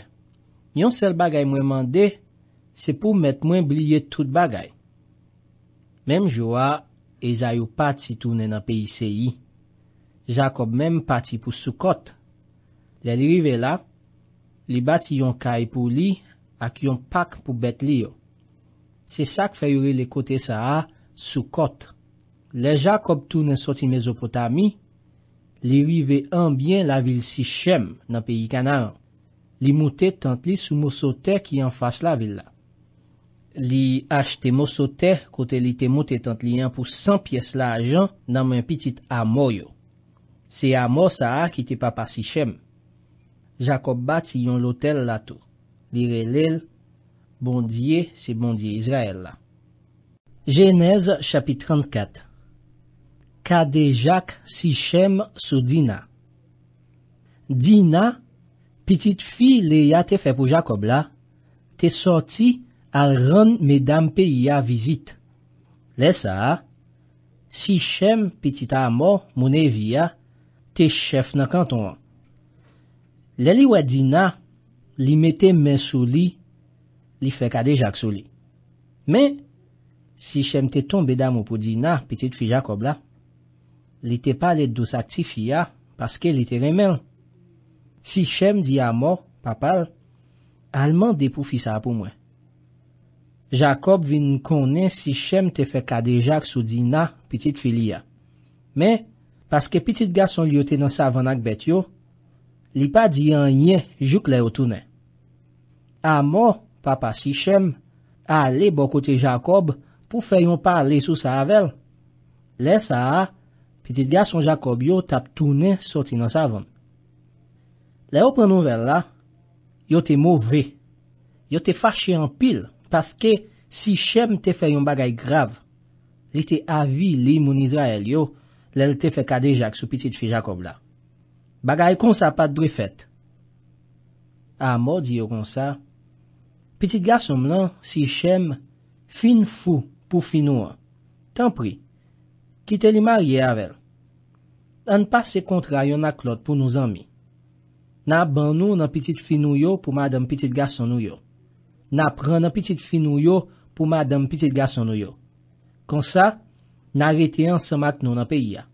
nyon sel bagay mwen mande, se pou met mwen blye tout bagay. Mem jowa, eza yo pati toune nan P.I.C.I. Jacob mem pati pou soukot. Leli li vela, Li bati yon kay pou li ak yon pak pou bet li yo. Se sa k fe yori le kote sa a sou kot. Leja koptounen soti Mezopotami, li rive anbyen la vil si chem nan peyi kanan. Li moutetant li sou mousote ki yon fas la vil la. Li achte mousote kote li te moutetant li an pou 100 pies la ajan nan men pitit a mo yo. Se a mo sa a ki te papa si chem. Jacob bat si yon lotel la tou. Lire lèl, bondye si bondye Izrael la. Genèse chapit 34 Kade Jacques si chèm sou Dina Dina, pitit fi le ya te fè pou Jacob la, te sorti al ren medam pe ya vizit. Lè sa, si chèm pitit a amò mounè vi ya, te chèf nan kanton an. Lè li wè dina, li mette men sou li, li fè kade jak sou li. Men, si chèm te tombe dam ou pou dina, pitit fi Jacob la, li te pal et dou sakti fia, paske li te remen. Si chèm di a mor, papal, alman depou fi sa pou mwen. Jacob vin konen si chèm te fè kade jak sou dina, pitit fi li ya. Men, paske pitit ga son li yo te nan sa avan ak bet yo, li pa di anye juk le yo toune. A mo, papa Sishem, a le bokote Jakob pou fè yon pale sou sa avel. Le sa a, piti de yason Jakob yo tap toune soti nan savan. Le yo pren nouvel la, yo te mouvè. Yo te fache anpil, paske Sishem te fè yon bagay grav. Li te avi li mounizwa el yo, le te fè kade jak sou piti de fè Jakob la. Bagay kon sa pat drifet. A mod yo kon sa, pitit gasom lan si chem fin fou pou finouan. Tan pri, kite li marye avel. An pas se kontra yon ak lot pou nou zami. Na ban nou nan pitit finou yo pou madame pitit gasom nou yo. Na pran nan pitit finou yo pou madame pitit gasom nou yo. Kon sa, nan rete ansa mat nou nan peyi ya.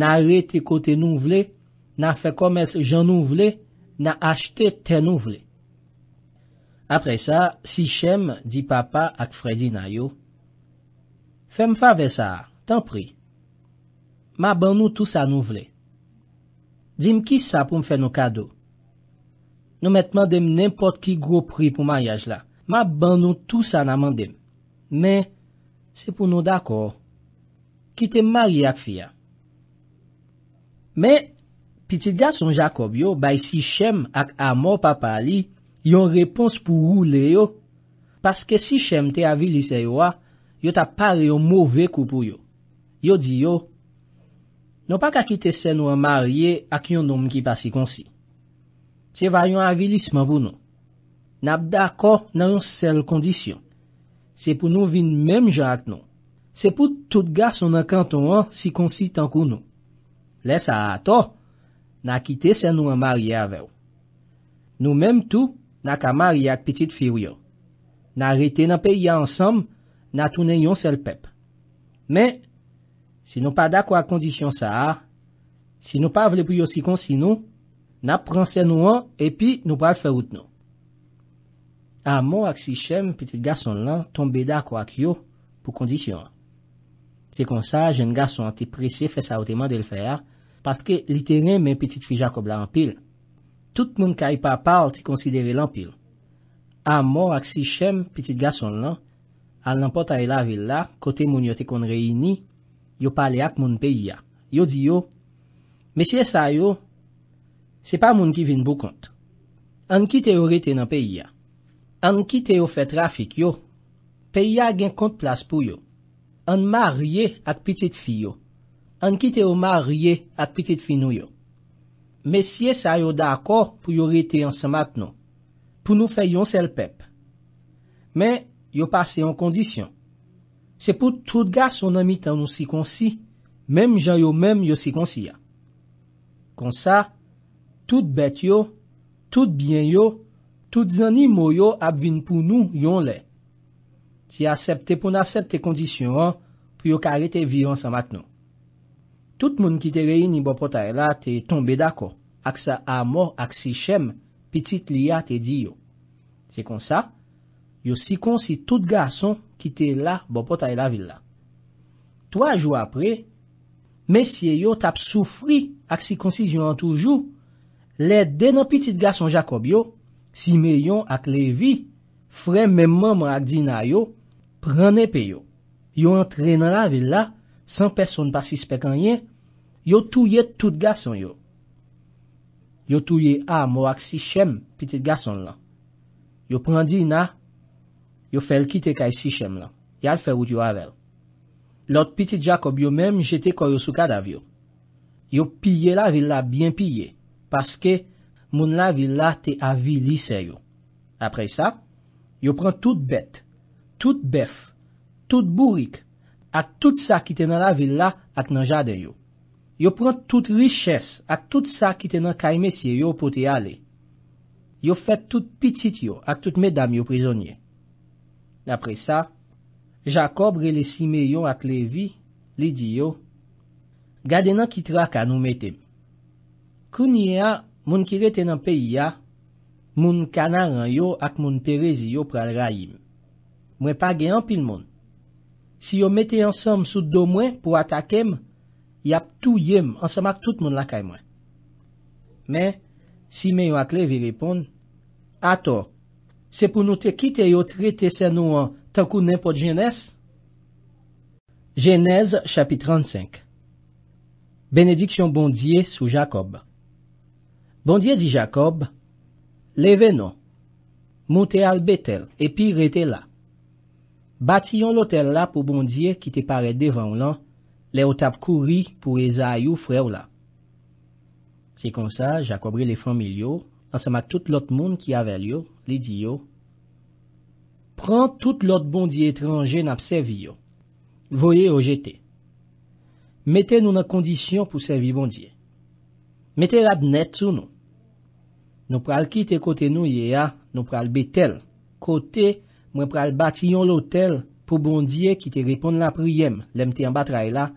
Nan rete kote nou vle pou Na fe komes jan nou vle, na achte ten nou vle. Apre sa, si chem di papa ak Fredy na yo, Fem fave sa, ten pri. Ma ban nou tout sa nou vle. Dim ki sa pou m fe nou kado? Nou met mandem nimpot ki gro pri pou mayaj la. Ma ban nou tout sa nan mandem. Men, se pou nou dako. Kite mari ak fia. Men, Pi ti da son Jacob yo, bay si Shem ak amo pa pali, yon repons pou ou le yo. Paske si Shem te avilis e yo a, yo ta pale yon mouve koupou yo. Yo di yo, Non pa kakite se nou a marye ak yon nom ki pa si konsi. Se va yon avilis man pou nou. Nap da akor nan yon sel kondisyon. Se pou nou vin menm jak nou. Se pou tout gas son akanton an si konsi tankou nou. Le sa ato. na kite sen nou an marye avew. Nou menm tou, na ka marye ak pitit fir yo. Na rete nan peye ansam, na tounen yon sel pep. Men, si nou pa da kwa kondisyon sa a, si nou pa vle pou yo si konsi nou, na pranse nou an, epi nou pa l fe wout nou. A mou ak si chem, pitit gason lan, tombe da kwa kyo, pou kondisyon. Se konsa, jen gason an te presye fe sa o teman del fe a, Paske li tenen men petit fi Jacob la anpil. Tout moun ka ipa pal ti konsidere l'anpil. A mor ak si Shem, petit gason lan, al nan pot a e la vil la, kote moun yo te kon reyini, yo pale ak moun peyi ya. Yo di yo, Mesye sa yo, se pa moun ki vin bou kont. An ki te yo rete nan peyi ya. An ki te yo fe trafik yo. Peyi ya gen kont plas pou yo. An ma rye ak petit fi yo. an kite ou marye at pitit finou yo. Mesye sa yo d'akor pou yo rete yon se mat nou, pou nou fe yon sel pep. Men, yo pase yon kondisyon. Se pou tout ga son amit an nou si konsi, menm jan yo menm yo si konsi ya. Konsa, tout bet yo, tout bien yo, tout zanimo yo ap vin pou nou yon le. Si a septe pou nan septe kondisyon an, pou yo karete vi yon se mat nou. tout moun ki te reyini bo potay e la te tombe dako ak sa amor ak si chem pitit liya te di yo. Se kon sa, yo si konsi tout gason ki te la bo potay e la villa. Toa jou apre, mesye yo tap soufri ak si konsi yon an toujou, le denon pitit gason Jacob yo, si me yon ak levi, frem memman mwen ak dina yo, prene pe yo. Yo entrenan la villa San person pasis pe kanyen, yo touye tout gason yo. Yo touye a mou ak si shem pitit gason lan. Yo prendi na, yo fel kite kaj si shem lan. Yal fel wout yo avel. Lot pitit Jakob yo menm jete koryo sou kada vyo. Yo pye la vil la bien pye. Paske moun la vil la te avi lisè yo. Apre sa, yo pren tout bet, tout bef, tout bourik. ak tout sa ki te nan la villa ak nan jade yo. Yo pran tout liches ak tout sa ki te nan kaimesye yo pote ale. Yo fet tout pitit yo ak tout medam yo prizonye. Lapre sa, Jacob rele sime yo ak levi, lidi yo, gade nan kitra ka nou metem. Kouni ya, moun ki rete nan peyi ya, moun kanaran yo ak moun perezi yo pral rayim. Mwen pa gen an pil moun. Si yo mette ansam sou do mwen pou atakem, yap tou yem ansamak tout moun lakay mwen. Men, si men yo akle vi repon, ato, se pou nou te kite yo trete senouan tankou nenpote jenèz? Jenèz, chapit 35 Benediksyon bondye sou Jakob Bondye di Jakob, leve nou, moute albetel, epi rete la. Bati yon lotel la pou bondye ki te pare devan ou lan, le ou tap kouri pou e zay ou fre ou la. Se kon sa, j akobre le fomil yo, ansama tout lot moun ki aval yo, li di yo. Pran tout lot bondye etranje nap sevi yo. Voye o jete. Mete nou nan kondisyon pou sevi bondye. Mete la bnet sou nou. Nou pral kite kote nou ye ya, nou pral betel kote yon. Mwen pral bati yon lotel pou bondye ki te ripon la priyem, lemte yon batray la,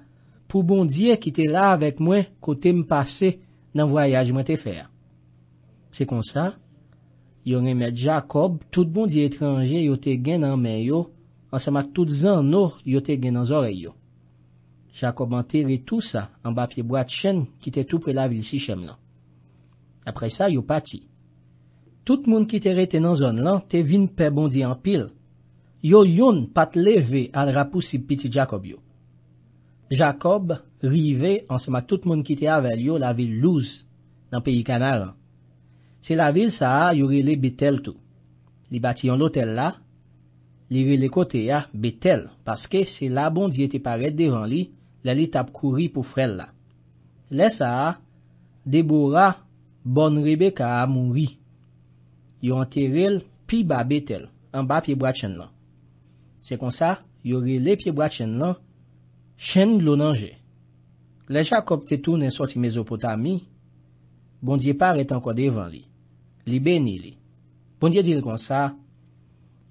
pou bondye ki te la avèk mwen kote m'pase nan vwayaj mwen te fè. Se kon sa, yon remèd Jacob, tout bondye etranje yo te gen nan men yo, ansamak tout zan nou yo te gen nan zoreyo. Jacob anteri tout sa an bapye bwa tchen ki te tou pre la vil si chem lan. Apre sa, yo pati. Tout moun ki te rete nan zon lan, te vin pe bondi an pil. Yo yon pat leve al rapousib piti Jakob yo. Jakob rive ansman tout moun ki te avel yo la vil louse nan peyi kanaran. Se la vil sa a, yo rile betel tou. Li bati an lotel la, li rile kote ya betel. Paske se la bondi te paret devan li, la li tap kouri pou frel la. Le sa a, debora bon ribe ka a moun ri. yo anter rel pi ba betel, an ba pi brad chen lan. Se kon sa, yo rele pi brad chen lan, chen lonanje. Le Jacob te toune en soti Mezopotami, bondye pare et anko devan li. Li beni li. Bondye dil kon sa,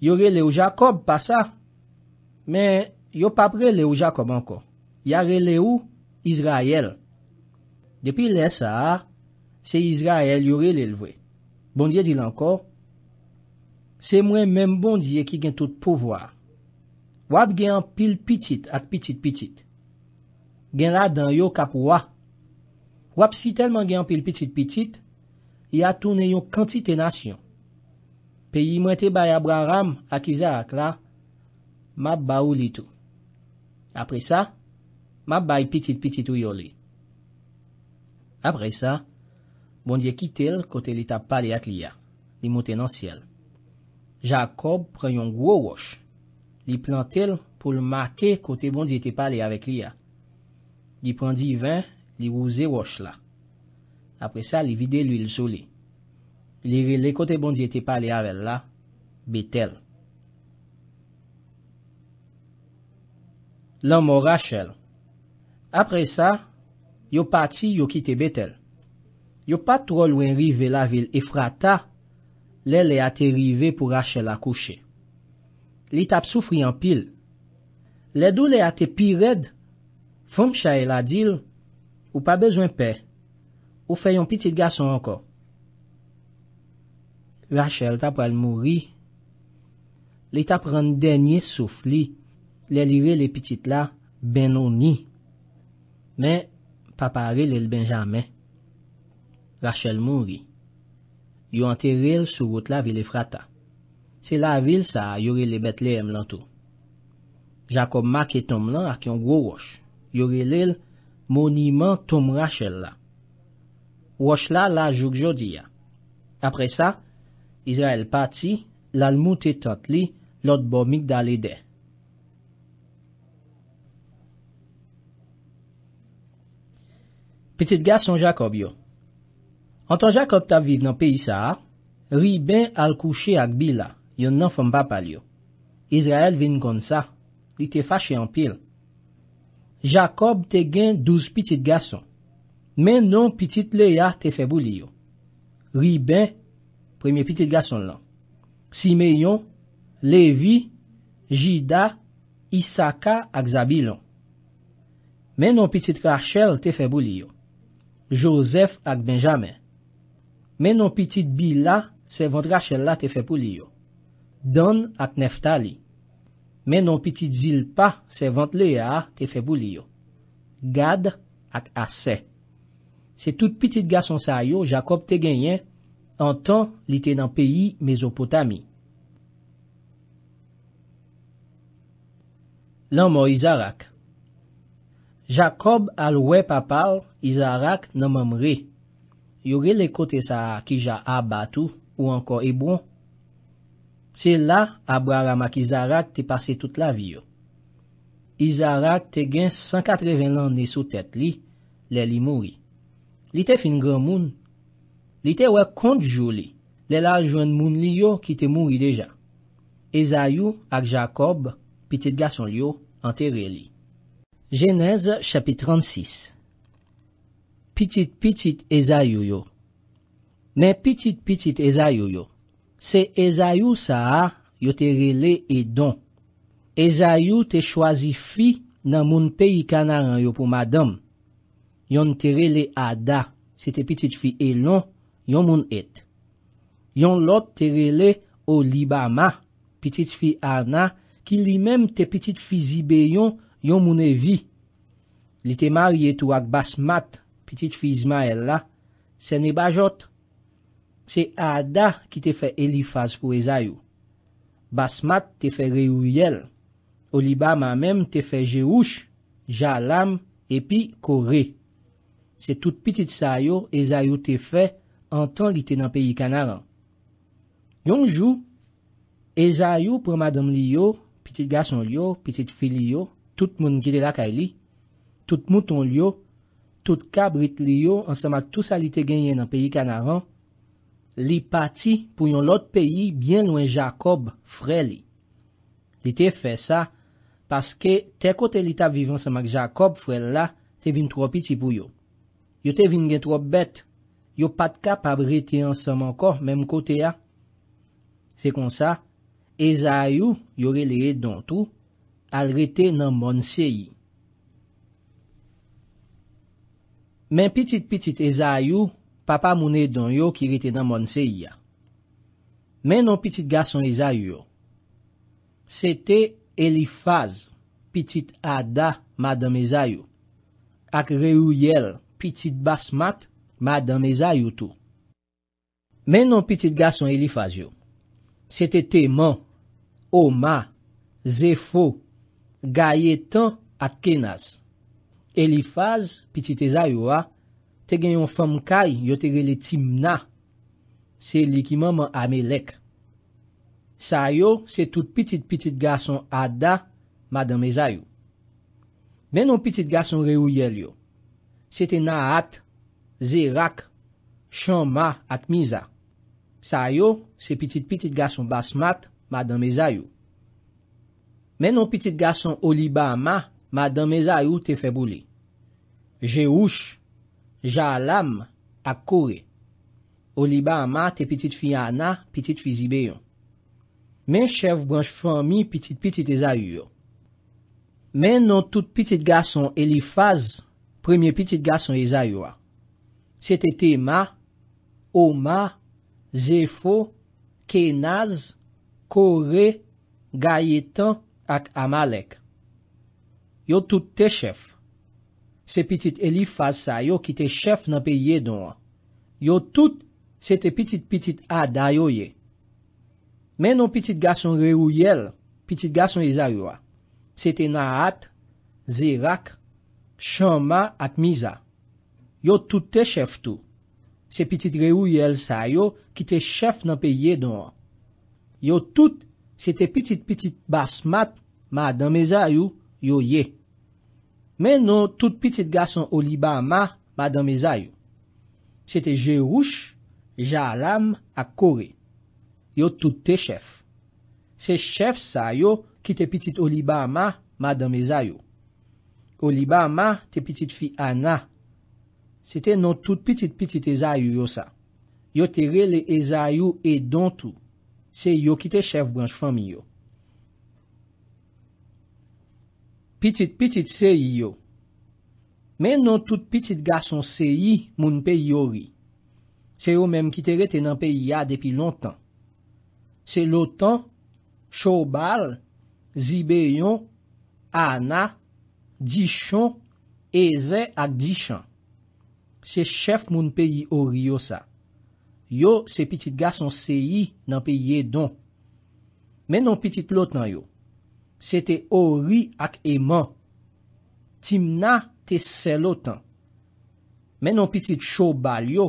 yo rele ou Jacob pa sa, men yo pap rele ou Jacob anko. Ya rele ou Israel. Depi le sa, se Israel yo rele levwe. Bondye di lankor, se mwen men bondye ki gen tout pouvoar. Wap gen an pil pitit at pitit pitit. Gen la dan yo kap wap. Wap si telman gen an pil pitit pitit, i atounen yon kantite nasyon. Pe yi mwete bay Abraham akiza ak la, map ba ou li tou. Apre sa, map bay pitit pitit ou yo li. Apre sa, Bondye kitel kote li tap pale ak li ya. Li moten ansyel. Jakob pre yon gwo wosh. Li plantel pou l maki kote bondye te pale avek li ya. Li prendi vin, li wouze wosh la. Apre sa li vide l'il soli. Li rile kote bondye te pale avek la. Betel. Lan mora chel. Apre sa, yo pati yo kite betel. Yo pa tro lwen rive la vil e frata, le le ate rive pou Rachel akouche. Li tap soufri an pil. Le dou le ate pi red, founm chaye la dil, ou pa bezwen pe, ou fè yon pitit gason anko. Rachel tap al mouri, li tap rande denye soufli, le li re le pitit la benoni. Men, papare le lben jamey. Rachel moun ri. Yo an te vil sou wot la vil e frata. Se la vil sa, yori li bet li em lantou. Jacob mak et tom lan ak yon gro wosh. Yori li moniman tom Rachel la. Wosh la la jouk jodi ya. Apre sa, Israel pati, lal moun te tat li, lot bomik dal e de. Petit gas son Jacob yo. Antan Jacob ta vive nan pe yisa a, riben al kouche ak bila, yon nan fom pa pal yo. Izrael vin kon sa, li te fache an pil. Jacob te gen douz pitit gason, men non pitit leya te febou li yo. Riben, premye pitit gason lan. Simeyon, Levi, Jida, Isaka ak Zabilon. Men non pitit kachel te febou li yo. Joseph ak Benjamè. Menon pitit bi la, se vant rache la te fe pou li yo. Dan ak neftali. Menon pitit zil pa, se vant le ya te fe pou li yo. Gad ak ase. Se tout pitit ga son sayo, Jakob te genyen, an ton li te nan peyi Mezopotami. Lan mo Izarak. Jakob al we papal, Izarak nan mam rey. Yoge le kote sa ki ja abatu ou anko ebron? Se la, Abraama ki Zarak te pase tout la vi yo. Zarak te gen 180 lan ne sou tet li, le li mouri. Li te fin gran moun? Li te we kont jou li, le la jwen moun li yo ki te mouri deja. Eza yo ak Jakob, pitit gason li yo, anteri li. JENEZ CHAPITRAN SIS pitit-pitit ezayou yo. Me pitit-pitit ezayou yo. Se ezayou sa a, yo terele edon. Ezayou te chwazi fi nan moun peyi kanaran yo pou madam. Yon terele ada, se te pitit fi elon, yon moun et. Yon lot terele o liba ma, pitit fi arna, ki li mem te pitit fi zibe yon, yon moun evi. Li te mar yetu ak bas mat, li te mar yetu ak bas mat, pitit fizma el la, se ne bajot. Se ada ki te fe elifaz pou ezayou. Basmat te fe reouyel. Olibama menm te fe jeouche, jalam, epi kore. Se tout pitit sayou, ezayou te fe, an tan li te nan peyi kanaran. Yonjou, ezayou pou madam li yo, pitit gason li yo, pitit fili yo, tout moun gile la ka li, tout mouton li yo, tout ka bret li yo ansama tout sa li te genye nan peyi kanavan, li pati pou yon lot peyi bien lwen Jakob fre li. Li te fe sa, paske te kote li ta vivan ansama Jakob fre la, te vin tropi ti pou yo. Yo te vin gen trop bet, yo pat ka pa brete ansama anko, menm kote ya. Se kon sa, ezayou yore leye don tou, al rete nan moun seyi. Men pitit-pitit ezay yo, papa mounen don yo ki rete nan moun se ya. Men non pitit gason ezay yo. Sete Elifaz, pitit Ada, madame ezay yo. Ak reou yel, pitit Basmat, madame ezay yo tou. Men non pitit gason Elifaz yo. Sete teman, oma, zefo, gayetan atkenaz. Elifaz, piti te zayou a, te gen yon fam kaj yo te gen le tim na. Se likiman man amelek. Sayo, se tout piti piti gason ada, madame zayou. Menon piti gason reou yel yo. Se te na at, ze rak, chan ma ak miza. Sayo, se piti piti gason bas mat, madame zayou. Menon piti gason oliba ma, madame zayou te febou li. Je ouche, Ja alam, Ak kore. O li ba ama te pitit fiyana, Pitit fizi beyon. Men chev branj fami, Pitit pitit ezayyo. Men nan tout pitit gason elifaz, Premye pitit gason ezayyo a. Se te te ma, O ma, Ze fo, Kenaz, Kore, Gayetan, Ak amalek. Yo tout te chev, Se pitit Elifaz sa yo ki te chef nan pe ye donwa. Yo tout se te pitit pitit Adayoye. Menon pitit gason reouyel, pitit gason ezarywa. Se te Nahat, Zerak, Chamba at Miza. Yo tout te chef tou. Se pitit reouyel sa yo ki te chef nan pe ye donwa. Yo tout se te pitit pitit Basmat ma adameza yo yo ye. Men nou tout pitit gason olibama madame zayou. Sete je rouch, ja alam, ak kore. Yo tout te chef. Se chef sa yo ki te pitit olibama madame zayou. Olibama te pitit fi ana. Sete nou tout pitit pitit ezayou yo sa. Yo terele ezayou e don tou. Se yo ki te chef branch fami yo. Pitit-pitit seyi yo. Men non tout pitit gason seyi moun peyi ori. Seyo menm ki tere te nan peyi ya depi lontan. Se lotan, chobal, zibeyon, ana, dishan, eze at dishan. Se chef moun peyi ori yo sa. Yo se pitit gason seyi nan peyi ye don. Men non pitit plot nan yo. Se te Owi ak Eman. Timna te Selotan. Menon pitit Chobal yo.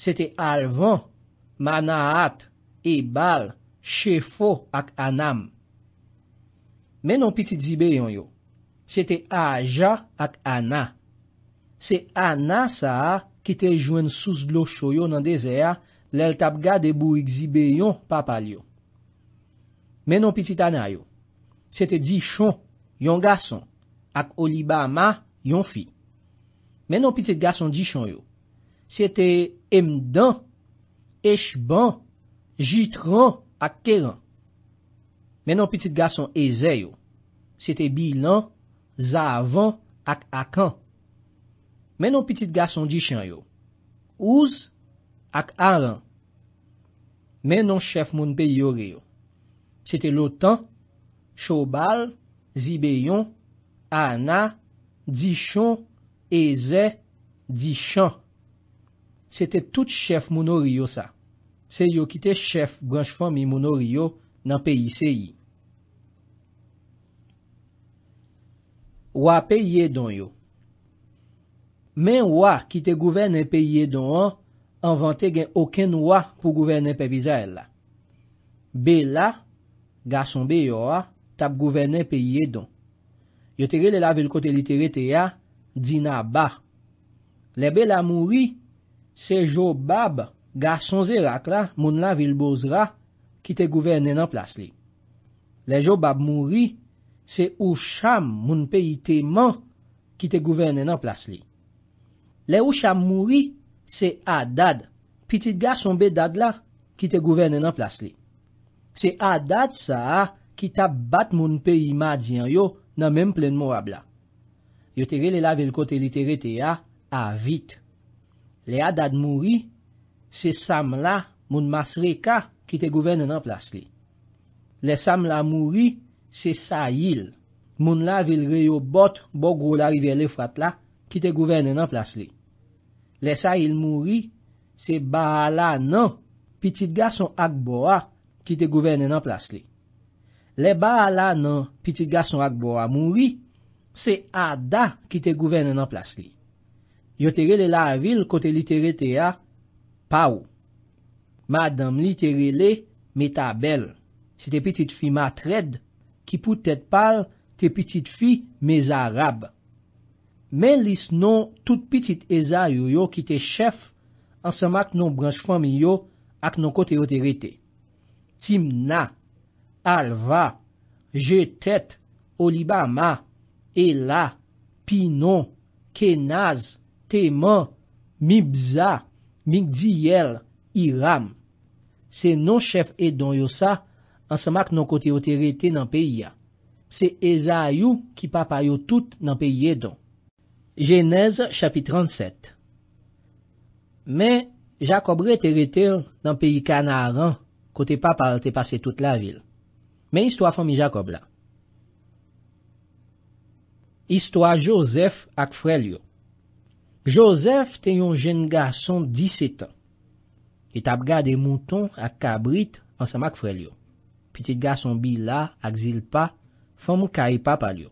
Se te Alvan, Manahat, Ebal, Shefo ak Anam. Menon pitit Zibeyon yo. Se te Aja ak Ana. Se Ana sa ki te jwen sous lo choyo nan dezea, lel tap ga debou ik Zibeyon papal yo. Menon pitit Ana yo. Sete di chon yon gason ak olibama yon fi. Menon pitit gason di chon yo. Sete emdan, eshban, jitran ak teran. Menon pitit gason eze yo. Sete bilan, zavan ak akan. Menon pitit gason di chan yo. Ouz ak aran. Menon chef moun pe yore yo. Sete lotan. Chobal, Zibeyon, Ana, Dichon, Eze, Dichan. Sete tout chef mounoriyo sa. Se yo kite chef granch fami mounoriyo nan peyi seyi. Wa peyi edon yo. Men wa kite gouverne peyi edon an, an vante gen oken wa pou gouverne pebi za el la. Bela, gason beyo a, tap gouvernen pe ye don. Yo tere le la vil kote literi te ya, dina ba. Le be la mouri, se jo bab, gason zirak la, moun la vil bozra, ki te gouvernen an plas li. Le jo bab mouri, se ou cham moun pe ite man, ki te gouvernen an plas li. Le ou cham mouri, se a dad, pitit gason be dad la, ki te gouvernen an plas li. Se a dad sa a, ki tap bat moun pe ima diyan yo nan menm plen mou wab la. Yo tere li la vil kote li tere te a, a vit. Le a dad mouri, se sam la moun masre ka ki te gouvene nan plas li. Le sam la mouri, se sa il, moun la vil re yo bot bo grou la rivele fwapla ki te gouvene nan plas li. Le sa il mouri, se ba la nan pitit gason ak bo a ki te gouvene nan plas li. Le ba ala nan pitit gason ak bo a mounri, se a da ki te gouvene nan plas li. Yo te rele la vil kote li te rete ya, pa ou. Ma dam li te rele, me ta bel. Se te pitit fi ma tred, ki poutet pal te pitit fi me za rab. Men lis non tout pitit eza yoyo ki te chef ansama ak non branj fami yo ak non kote yo te rete. Tim na. Alva, Jetet, Olibama, Ela, Pinon, Kenaz, Teman, Mibza, Migdiyele, Iram. Se non chef edon yo sa, ansemak non kote yo terete nan peyi ya. Se ezayou ki papa yo tout nan peyi edon. Genèse chapit 37 Men, jakobre terete nan peyi kanaran kote papa al te pase tout la vil. men istwa fòm i Jacob la. Istwa Joseph ak frel yo. Joseph te yon jen gason 17 an. E tap gade mouton ak kabrit ansama ak frel yo. Petit gason bi la ak zil pa fòm kare papal yo.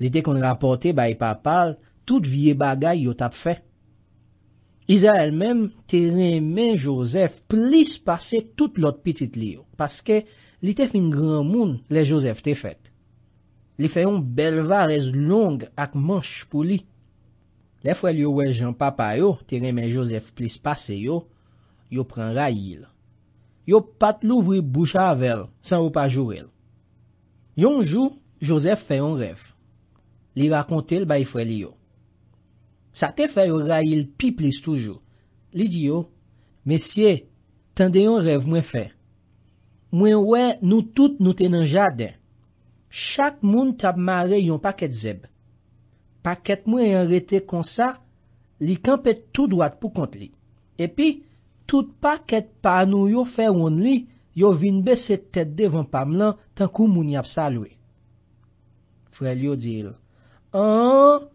Lide kon rapote bayi papal, tout vie bagay yo tap fe. Iza el men, te ne men Joseph plis pase tout lot petit li yo. Paske, Li te fin gran moun le Josef te fet. Li feyon belva rez long ak manch pou li. Le fwe li yo wej jan papa yo, te reme Josef plis pase yo, yo pren rayil. Yo pat louvri boucha avel, san ou pa jurel. Yon jou, Josef feyon ref. Li rakonte l bay fwe li yo. Sa te feyon rayil pi plis toujou. Li di yo, mesye, tende yon ref mwen fey. Mwen wè, nou tout nou tenen jade. Chak moun tab mare yon paket zeb. Paket mwen enrete konsa, li kampet tout doat pou kont li. Epi, tout paket panou yo fe woun li, yo vinbe se tete devan pam lan tankou moun yap sa lwe. Frel yo dir, An,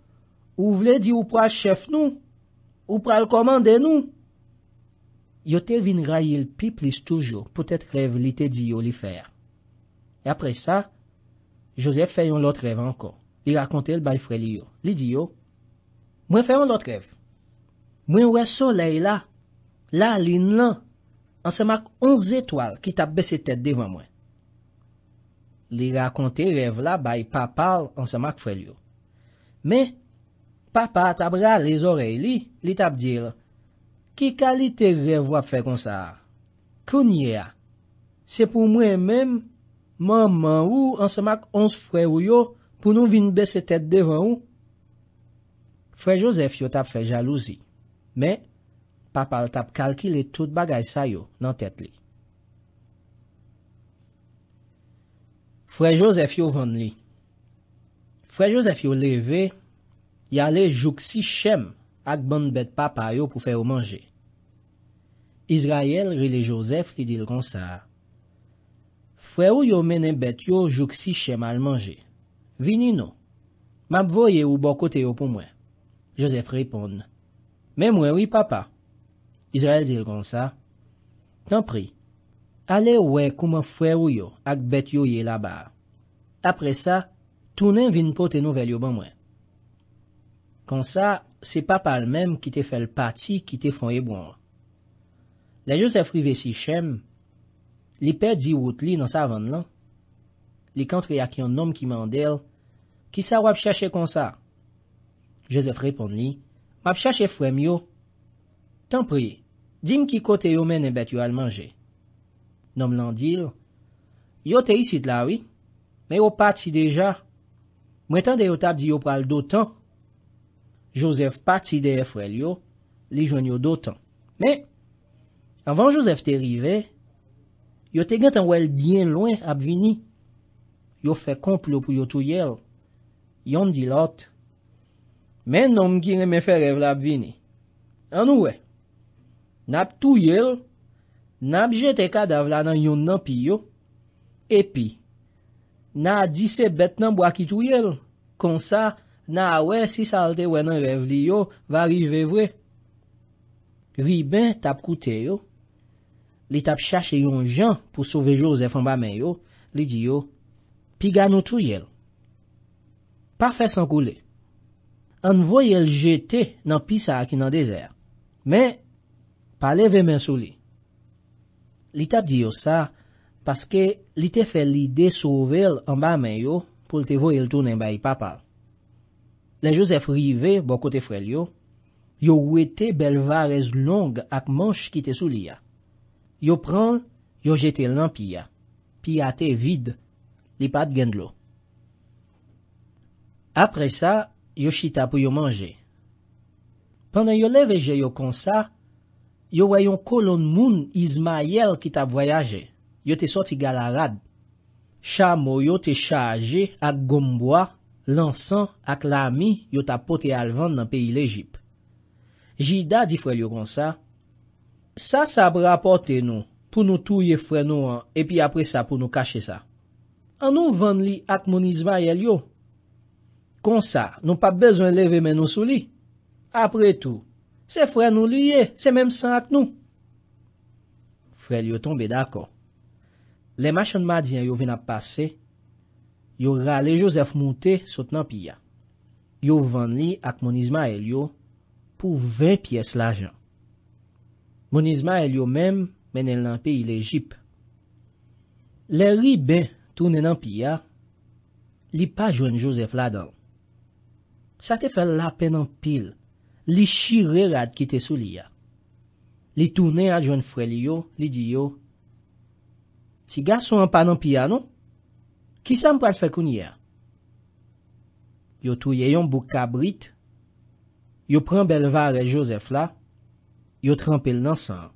ou vle di ou pral chef nou? Ou pral komande nou? Yo tervin rayil pi plis toujou pou tèt rev li te diyo li fè. E apre sa, Josef fè yon lot rev ankon. Li rakonte l bay fre li yo. Li di yo, mwen fè yon lot rev. Mwen wè soley la, la lin lan, ansemak onz etwal ki tap bese tèt devan mwen. Li rakonte rev la bay papa ansemak fre li yo. Me, papa tabra le zorey li, li tap dir, Ki kalite ve vo ap fe kon sa a? Kounye a. Se pou mwen men, man man ou ansa mak ons fre ou yo pou nou vin bese tet devan ou. Fre Josef yo tap fe jalouzi. Men, papal tap kalkile tout bagay sa yo nan tet li. Fre Josef yo vande li. Fre Josef yo leve, yale jouk si chem. ak ban bet papa yo pou fè yo manje. Izraël rile Joseph li dil kon sa, Fwe ou yo menen bet yo jok si chè mal manje. Vini nou. Mab voye ou bo kote yo pou mwen. Joseph ripon, Mè mwen wè papa. Izraël dil kon sa, Tampri, ale wè kouman fwe ou yo ak bet yo ye la bar. Apre sa, tounen vin pote nou vel yo ban mwen. Kon sa, se pa pal menm ki te fel pati ki te fon e bon. Le Joseph rive si chem, li pe di wout li nan sa avan lan, li kantre yak yon nom ki mandel, ki sa wap chache kon sa. Joseph repon li, wap chache fwem yo, tan pri, dim ki kote yo men e bet yo al manje. Nom lan dil, yo te yisit lawi, me yo pati deja, mwen tan de yo tap di yo pral do tan, Jozef pati de efwèl yo, li jwen yo dotan. Me, avan Jozef te rive, yo te gen tan wèl bien lwen ap vini. Yo fe komplo pou yo tou yel. Yon di lot. Men nom ki ne me fè rev la ap vini. An ouwe, nap tou yel, nap jete ka davla nan yon nan pi yo, epi, na adise bet nan bwa ki tou yel, konsa, Na we, si salte we nan rev li yo, va rive vwe. Riben tap koute yo. Li tap chache yon jan pou sove Jozef an ba men yo. Li di yo, piga nou tou yel. Pa fes an koule. An voy el jete nan pisa aki nan dezer. Men, pale vemen sou li. Li tap di yo sa, paske li te fe li de sovel an ba men yo pou te voy el tounen bayi papal. Le Josef rive, bo kote frel yo, yo wete belvarez long ak manj ki te sou liya. Yo pran, yo jete lan piya. Piya te vide, li pad gen lo. Apre sa, yo chita pou yo manje. Pendan yo leveje yo konsa, yo vayon kolon moun izmayel ki ta voyaje. Yo te soti galarad. Chamo yo te chaje ak gomboa. Lansan ak lami yo tapote alvan nan peyi lejip. Jida di frelyo kon sa, sa sa ap rapote nou pou nou touye frelyo an, epi apre sa pou nou kache sa. An nou van li ak monizman yel yo? Kon sa, nou pa bezwen leve men nou sou li. Apre tou, se frelyo liye, se menm san ak nou. Frelyo tombe dako. Le machan madyen yo vina pase, yo rale Josef moute sot nan piya. Yo van li ak monizma el yo pou 20 piyes la jan. Monizma el yo men menel nan piye le jip. Le ribe turnen nan piya, li pa jwen Josef la dan. Sa te fel la pen nan pil, li shire rad kite sou li ya. Li turnen ad jwen fre li yo, li di yo. Si gas son an pa nan piya nou, Ki sa m pral fe kounye a? Yo touye yon bou kabrit, yo pren bel vare Josef la, yo trampel nan san.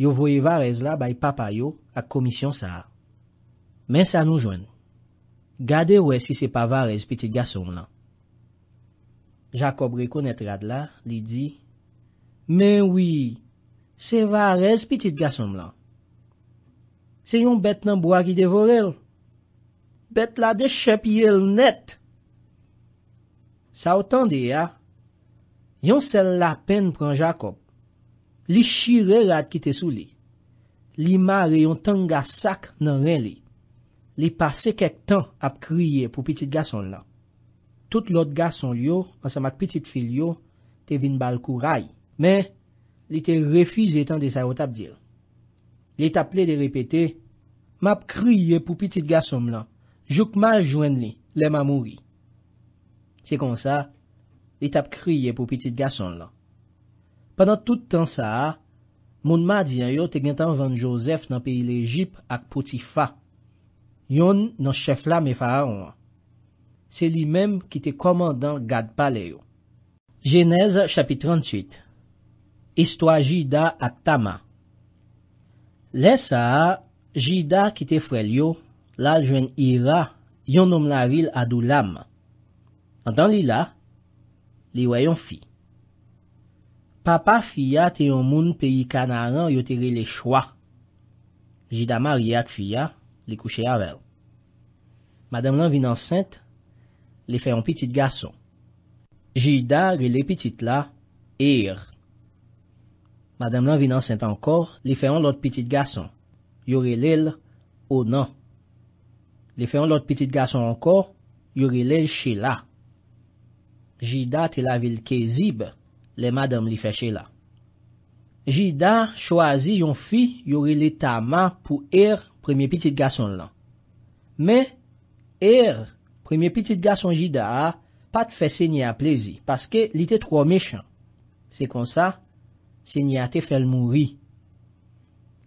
Yo voye varez la bay papa yo ak komisyon sa. Men sa nou jwen. Gade wè si se pa varez pitit gasom lan. Jacob rekonet rad la, li di, men wè, se varez pitit gasom lan. Se yon bet nan bo a ki devorel, pet la de chep yel net. Sa o tan de ya, yon sel la pen pran Jacob. Li shire rad ki te sou li. Li mare yon tanga sak nan ren li. Li pase kek tan ap kriye pou pitit gason la. Tout lot gason yo, vansa mak pitit fil yo, te vin bal kou ray. Me, li te refize tan de sa o tap dir. Li tap le de repete, ma ap kriye pou pitit gason la. Joukman jwen li, le mamouri. Se kon sa, li tap kriye pou pitit gason lan. Panan tout tan sa a, moun ma diyan yo te gantan van Josef nan peyi le Jip ak poti fa. Yon nan chef la me fa a ouan. Se li menm ki te komandan gad pale yo. Genese chapit 38 Istwa Jida ak Tama Le sa a, Jida ki te frel yo, La jwen ira, yon nom la vil adou lam. An dan li la, li wè yon fi. Papa fia te yon moun peyi kanaran yote re le chwa. Jida maryak fia, li kouche avel. Madame lan vin ansente, li fè yon pitit gason. Jida gre le pitit la, e ir. Madame lan vin ansente ankor, li fè yon lot pitit gason. Yore lel, o nan. Li feyon lot pitit gason anko, yori lèl che la. Jida te la vil ke zib, le madam li fe che la. Jida chwazi yon fi, yori lè ta ma pou er, premiye pitit gason lan. Me, er, premiye pitit gason jida a, pat fe se nye a plezi, paske li te tro mechan. Se konsa, se nye a te fel mouwi.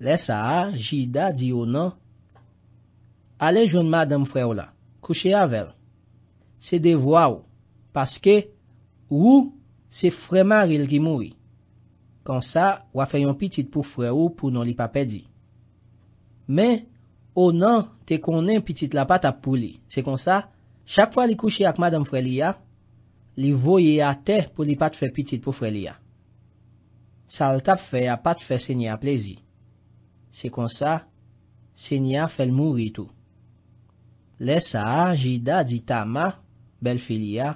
Le sa a, jida di yo nan, Ale joun madame fre ou non, la, kouche avel. Se devwa ou, paske ou se fre maril ki mouri. Kans sa, wafen yon pitit pou fre ou pou non li pa pedi. Men, ou nan, te konen pitit la pat ap pou li. Se konsa, chak fwa li kouche ak madame fre li ya, li voye a te pou li pat fe pitit pou fre li ya. Sa al tap fe a pat fe senya plezi. Se konsa, senya fel mouri tou. Lè sa, Jida di Tama, bel fili ya.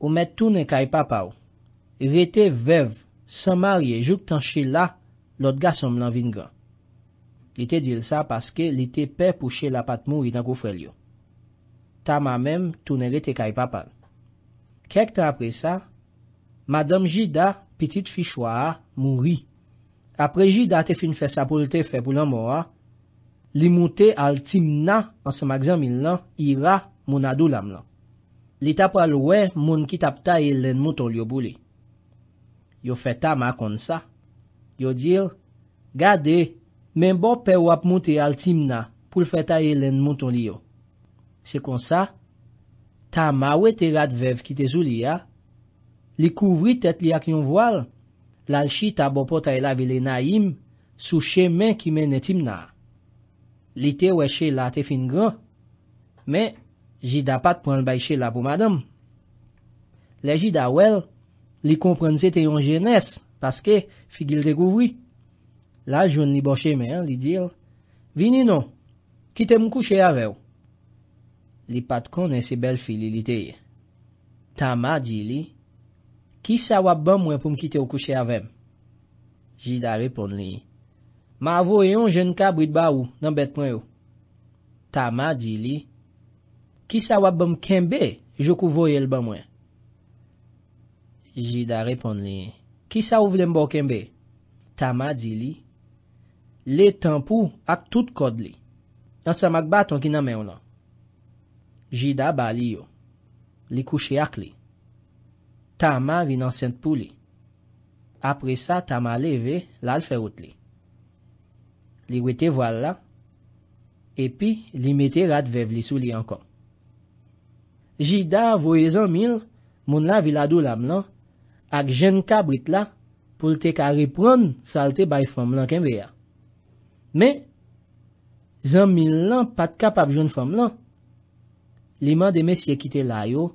Ou mè toune kay papaw. Rete vev, san marye, jok tan chila, lòt ga som lan vin gan. Li te dil sa paske li te pe pou chela pat mouri nan kou frelyo. Tama mèm, toune rete kay papaw. Kèk tan apre sa, madame Jida, pitit fichwa, mouri. Apre Jida te fin fè sa pou lte fè pou lan mowa, li moute al timna an se magzamin lan, ira moun adou lam lan. Li tapal wè moun ki tap ta elen mouton li yo boulè. Yo fè ta ma kon sa. Yo dir, gade, men bo pe wap moute al timna pou l fè ta elen mouton li yo. Se kon sa, ta ma wè te rad vev ki te zoulia, li kouvri tet li ak yon voal, lal chi ta bo pota elavile na im, sou chemen ki men etimna a. Li te weche la te fin gran, men, ji da pat pran bayche la pou madame. Le ji da wel, li kompran se te yon jenese, paske, fi gil dekouvri. La, joun li boche men, li dir, vini nou, kite m kouche avew. Li pat konen se bel fili li te ye. Ta ma di li, ki sa wap ban mwen pou m kite w kouche avem? Ji da repon li, Ma voye yon jen ka bwit ba ou nan bet mwen yo. Tama di li. Kisa wap bom kembe, jokou voye el ban mwen. Jida repon li. Kisa wav dem bo kembe? Tama di li. Le tan pou ak tout kod li. Yon sa mak baton ki nan men yon lan. Jida ba li yo. Li kouche ak li. Tama vi nan sent pou li. Apre sa tama leve lal ferout li. Li we te voal la, epi li me te rat vev li sou li ankon. Jida voye zanmil, moun la viladou lam lan, ak jen kabrit la pou te ka ripron salte bay fom lan ken beya. Me, zanmil lan pat kap ap joun fom lan. Li man de mesye kite la yo,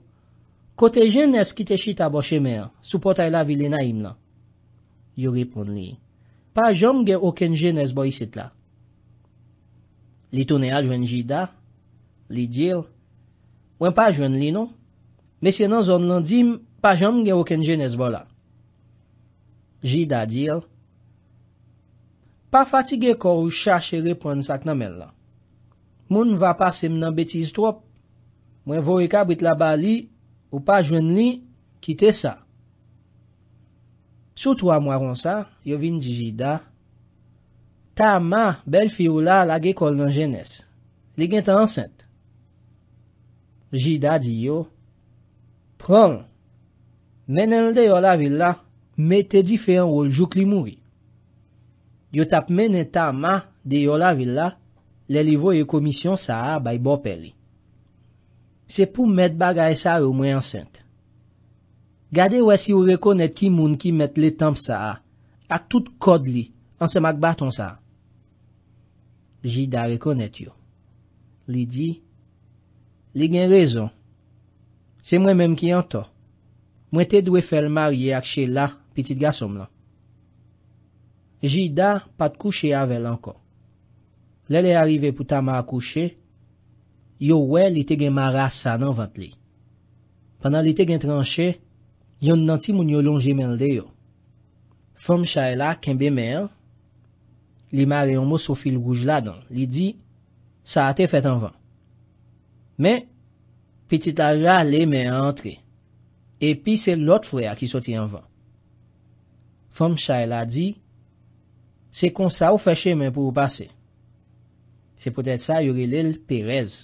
kote jen es kite chita boche mer, sou potay la vilena im lan. Yo ripron li yi. Pa jom gen oken jen esbo yisit la. Li ton e alwen jida, li djil. Wen pa jwen li non, mesye nan zon lan dim, pa jom gen oken jen esbo la. Jida djil. Pa fatige kor ou chache repon sak namen la. Moun mva pasem nan betiz trop. Mwen vore kabwit la bali, ou pa jwen li, kite sa. Soutwa mwa ronsa, yo vin di Jida, Ta ma bel fi ou la lage kol nan jenese, li gen ta ansente. Jida di yo, Prong, menen de yo la villa, me te di fe an ou ljouk li moui. Yo tap menen ta ma de yo la villa, le li vo yo komisyon sa a bay bo peli. Se pou met bagay sa ou mwen ansente. Gade wè si ou rekonet ki moun ki met le tamp sa a, ak tout kod li, an se mak baton sa a. Jida rekonet yo. Li di, li gen rezon. Se mwen menm ki an to. Mwen te dwe fel mar ye ak che la, pitit gasom la. Jida pat kouche avel anko. Lele arrive pou ta ma akouche, yo wè li te gen maras sa nan vant li. Panan li te gen tranche, Yon nanti moun yo lon jemel de yo. Fom chay la, kembe mer, li mare yon mou sou fil gouj la don. Li di, sa ate fet anvan. Men, peti ta ra le men a antre. Epi se lot fwe a ki soti anvan. Fom chay la di, se kon sa ou feche men pou ou pase. Se potet sa yori lel perez.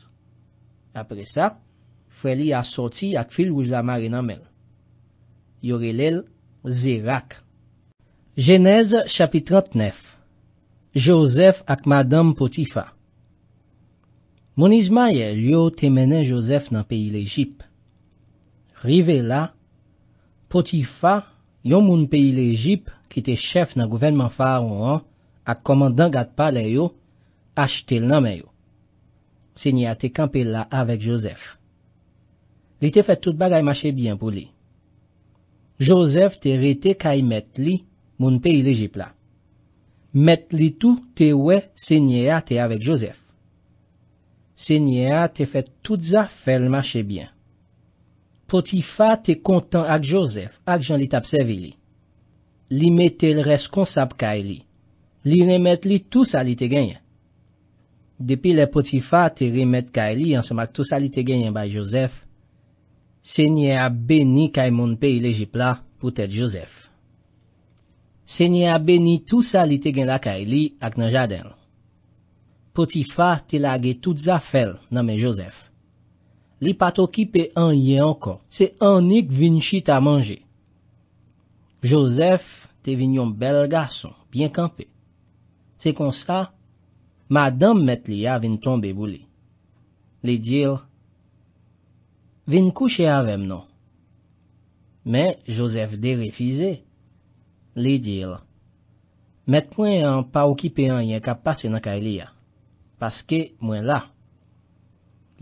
Apre sa, fwe li a soti ak fil gouj la mare nan men. Yorelel, zirak. Genèse, chapit 39 Joseph ak Madame Potifa Mounizma ye, yo te menen Joseph nan peyi l'Egypte. Rive la, Potifa, yon moun peyi l'Egypte ki te chef nan gouvernement farouan ak komandan gadpale yo, achte l'namen yo. Se ni a te kampe la avek Joseph. Li te fet tout bagay mache bien pou li. Jozef te rete kay met li moun pe il ejipla. Met li tou te we senyea te avek Jozef. Senyea te fet tout za fel mache bien. Potifa te kontan ak Jozef ak jan li tapsevi li. Li me te l reskonsap kay li. Li ne met li tout sa li te genyen. Depi le potifa te re met kay li ansamak tout sa li te genyen bay Jozef, Se nye a beni kay moun pe il ejipla, pou tèd Josef. Se nye a beni tout sa li te gen lakay li ak nan jadel. Potifa te lage tout zafel nan men Josef. Li pato kipe an ye ankon, se anik vin chita manje. Josef te vinyon bel gason, bien kampe. Se konsa, madame met li a vin tombe bou li. Li dir, Vin kouche avèm nou. Men, Josef de refize, li dil, met mwen an pa okipe an ye kap pase nan kay li ya, paske mwen la.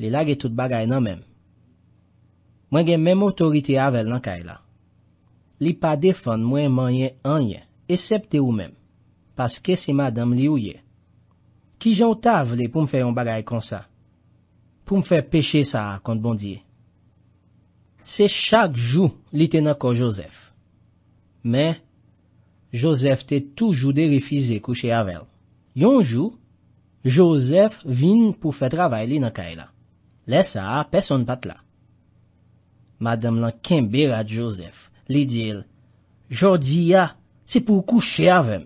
Li la ge tout bagay nan men. Mwen gen men motorite avèl nan kay la. Li pa defon mwen man ye an ye, esepte ou men, paske se madam li ou ye. Ki jan ta vle pou mfe yon bagay kon sa? Pou mfe peche sa kont bondiye. Se chak jou li te na ko Josef. Men, Josef te toujou de rifize kouche avel. Yon jou, Josef vin pou fe travay li na kay e la. Le sa a, peson pat la. Madame la kembe rad Josef. Li dil, Jodi ya, se pou kouche avem.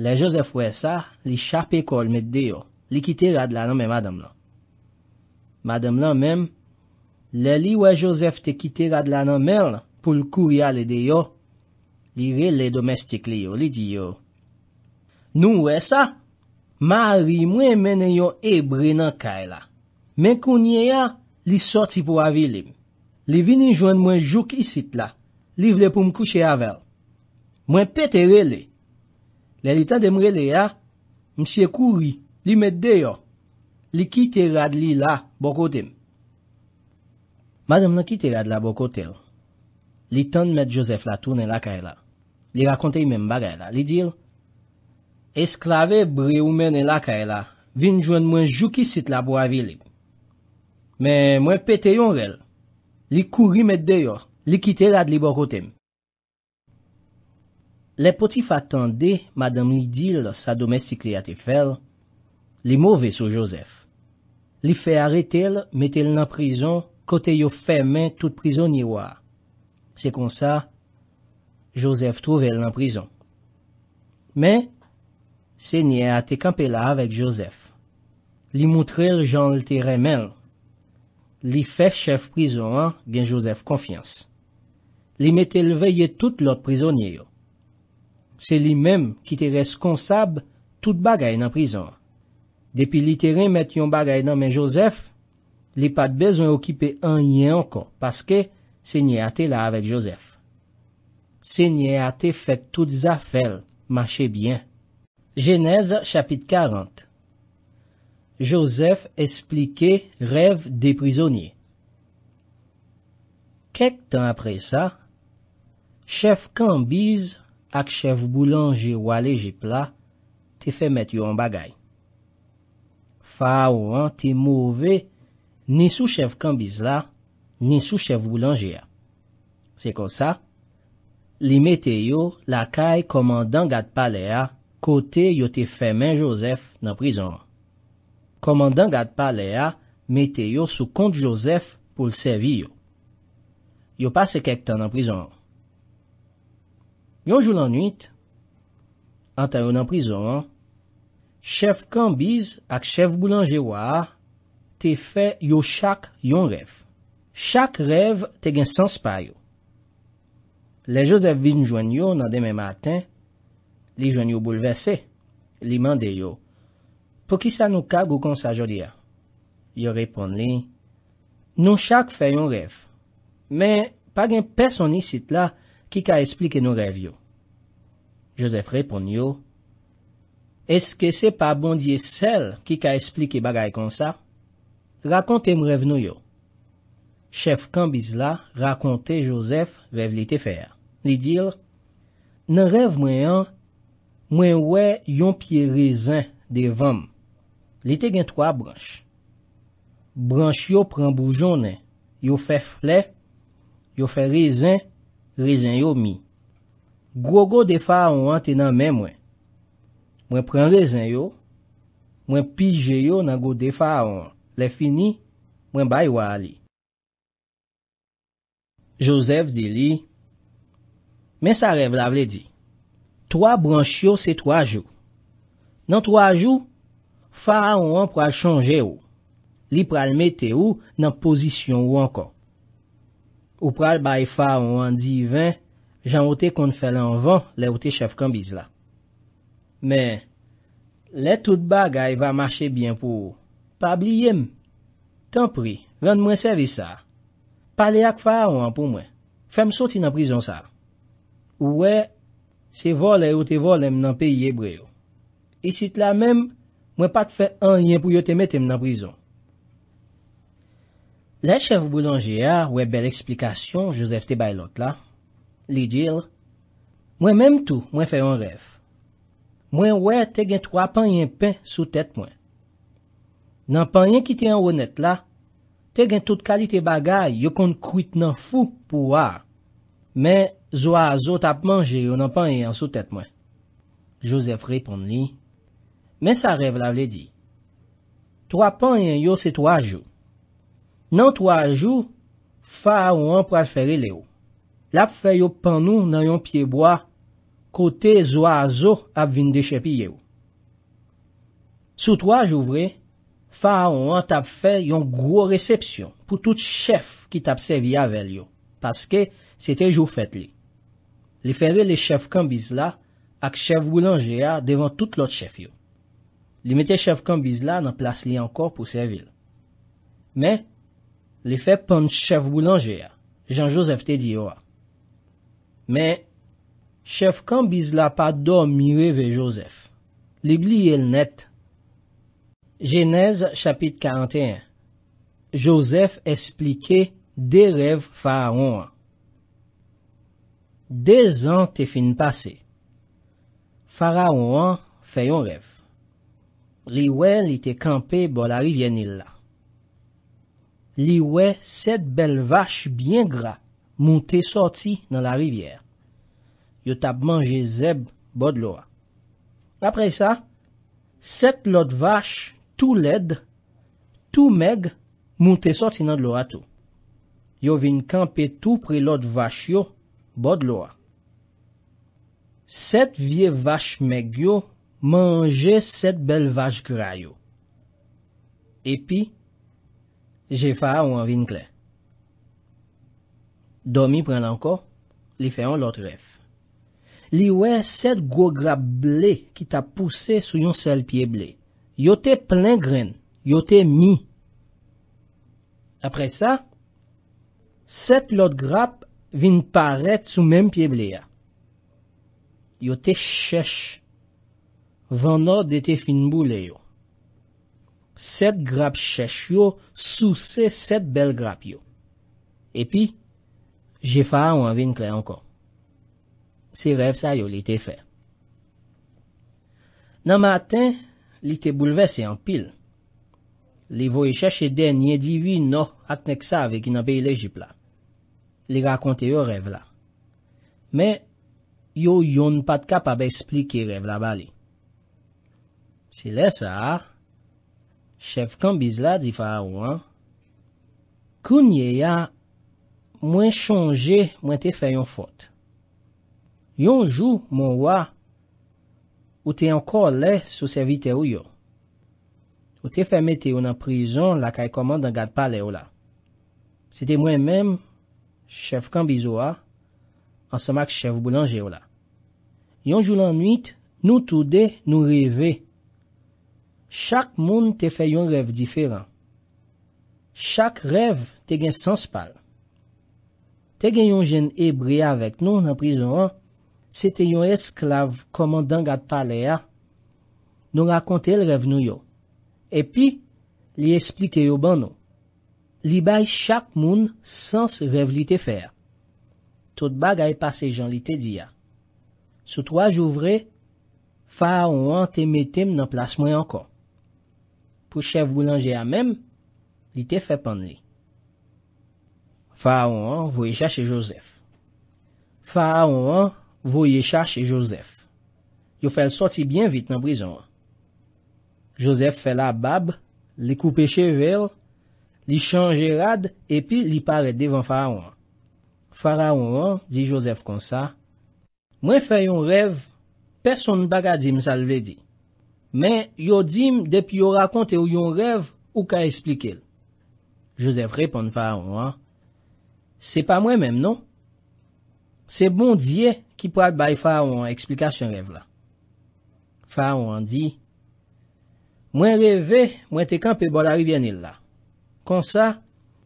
Le Josef we sa, li chape kol med de yo. Li kite rad la nan men Madame la. Madame la menm, Lè li wè Josef te kiterad lan anmel pou l'kour ya lede yo, li rele domestik li yo, li di yo. Nou wè sa, Mari mwen menen yo ebre nan kae la. Men kounye ya, li soti pou avilim. Li vini jwenn mwen jok isit la, li vle pou mkouche avel. Mwen pete rele. Lè li tan dem rele ya, msye kouri, li met de yo, li kiterad li la bokotem. Madame la kite la de la bo kote, li tan met Josef la toune la kaela, li rakonte y men bagay la, li dir, Esklave bre ou men la kaela, vin jwen mwen juki sit la bo avili. Men mwen pete yon rel, li kouri met deyor, li kite la de li bo kote. Le potif atande, Madame li dil sa domestikli ate fel, li move sou Josef. Li fe arete el, mete el nan prizon. kote yo fè men tout prizoniywa. Se kon sa, Josef trovel nan prizon. Men, se nye a te kampe la avèk Josef. Li moutre ljan lte remen. Li fè chef prizon an gen Josef konfians. Li mette lveye tout lot prizoniyo. Se li menm ki te reskonsab tout bagay nan prizon. Depi li tere met yon bagay nan men Josef, Li pa de bezwen okipe an yen ankon, paske se nye ate la avek Josef. Se nye ate fet tout zafel, mache bien. Genèse, chapit 40 Josef esplike rev deprizonye. Kek tan apre sa, chef kambiz ak chef boulan je wale jepla, te fe met yo an bagay. Fa ou an te mouve, Ni sou chev kambiz la, ni sou chev boulanje a. Se kon sa, li mete yo la kay komandant gade pale a, kote yo te fèmen Josef nan prizon. Komandant gade pale a, mete yo sou kont Josef pou lsevi yo. Yo pase kek tan nan prizon. Yon joulan nwit, anta yo nan prizon, chev kambiz ak chev boulanje wa a, te fe yo chak yon rev. Chak rev te gen sens pa yo. Le Josef vin joen yo nan demen maten, li joen yo bouleverse, li mande yo, pou ki sa nou kag ou konsa jodia? Yo repon li, nou chak fe yon rev, men pa gen personisit la ki ka esplike nou rev yo. Josef repon yo, eske se pa bondye sel ki ka esplike bagay konsa? Rakonte mrev nou yo. Chef Kambizla rakonte Josef rev li te fer. Li dil, nan rev mwen an, mwen we yon piye rezen de vam. Li te gen 3 branche. Branche yo pren boujonen. Yo fe fle, yo fe rezen, rezen yo mi. Gwo go defa an an te nan men mwen. Mwen pren rezen yo, mwen pije yo nan go defa an an. Le fini, mwen bay wali. Josef di li, men sa rev la vle di, 3 branch yo se 3 jou. Nan 3 jou, fa an wan pral chanje yo. Li pral mete yo nan posisyon wanko. Ou pral bay fa an wan di 20, jan wote kon fè lan van le wote chef kambiz la. Men, le tout bagay va mache bien pou ou. pa bli yem. Tan pri, rend mwen servis sa. Pale ak fa wan pou mwen. Fèm soti nan prizon sa. Ouwe, se vol e ou te vol em nan pe yebreyo. E sit la men, mwen pat fe an yen pou yo te met em nan prizon. Le chev boulanger we bel eksplikasyon josef te bay lot la. Li djil, mwen menm tou mwen fe an ref. Mwen we te gen 3 pan yen pen sou tet mwen. Nan pan yon ki te an wonet la, te gen tout kalite bagay yo kon kwit nan fou pou wa, men zo a zo tap manje yo nan pan yon sou tet mwen. Joseph repond li, men sa rev la vle di. Troa pan yon yo se toa jou. Nan toa jou, fa ou an pral fere le ou. Lap fere yo pan nou nan yon pie boa, kote zo a zo ap vin de chepi yo. Sou toa jou vre, Faraon an tap fe yon gro resepsyon pou tout chef ki tap se via vel yo. Paske, sete jou fet li. Li fere li chef Kambizla ak chef Boulangéa devan tout lot chef yo. Li mette chef Kambizla nan plas li ankor pou se vil. Me, li fe pan chef Boulangéa, Jean-Joseph te diyo a. Me, chef Kambizla pa do mire ve Joseph. Li bli yel nette. Genèse chapit 41 Joseph explike de rev faraouan. De zan te fin pase. Faraouan fe yon rev. Li we li te kampe bo la rivyen illa. Li we set bel vache bien gra moun te sorti nan la rivyer. Yo tab manje zeb bod loa. Apre sa, set lot vache tou led, tou meg, moun te sot sinan dlo atou. Yo vin kampe tou pri lot vach yo, bod lo a. Set vie vach meg yo, manje set bel vach gra yo. Epi, je fa ou an vin kle. Domi pren anko, li feyon lot ref. Li we set go gra ble ki ta puse sou yon sel pie ble. Yo te plen gren, yo te mi. Apre sa, set lot grap vin paret sou menm pieble ya. Yo te chesh. Vano de te finboule yo. Set grap chesh yo, sou se set bel grap yo. E pi, je fa an vin kle ankon. Se rev sa yo li te fe. Nan matin, Li te bouleves se an pil. Li voye chache den, ye diwi no akne ksa veki nan peyi lejip la. Li rakonte yo rev la. Me, yo yon pat kapab explike rev la bali. Se le sa, chef kambiz la di fa a ouan, kounye ya, mwen chonje mwen te fayon fote. Yon jou moun wak Ou te ankor le sou servite ou yo. Ou te fe mette ou nan prizon la kay komand an gad pale ou la. Se te mwen menm, chev kambizo a, an somak chev boulanje ou la. Yon jou lan nwit, nou tou de nou reve. Chak moun te fe yon rev diferan. Chak rev te gen sans pal. Te gen yon jen ebrea vek nou nan prizon a, Se te yon esklav koman dangat pale a, nou rakonte el rev nou yo. Epi, li esplike yo ban nou. Li bay chak moun sans rev li te fer. Tot bagay pase jan li te dia. Ah. Sou troaj ouvre, fa a ou an te metem nan plas mwen ankon. Po chev boulanje a mem, li te fe pan li. Fa a ou an, voye chache Josef. Fa a ou an, voye chache josef. Yo fèl soti byen vit nan brison. Josef fè la bab, li koupe chevel, li chanje rad, epi li pare devan faraon. Faraon, di josef kon sa, mwen fè yon rev, person n baga di m salve di. Men, yo di m depi yo rakonte ou yon rev, ou ka esplike. Josef repon faraon, se pa mwen menm non? Se bon diye ki prad bay fa ou an eksplikasyon rev la. Fa ou an di, mwen revè mwen te kanpe bol a rivye nil la. Kon sa,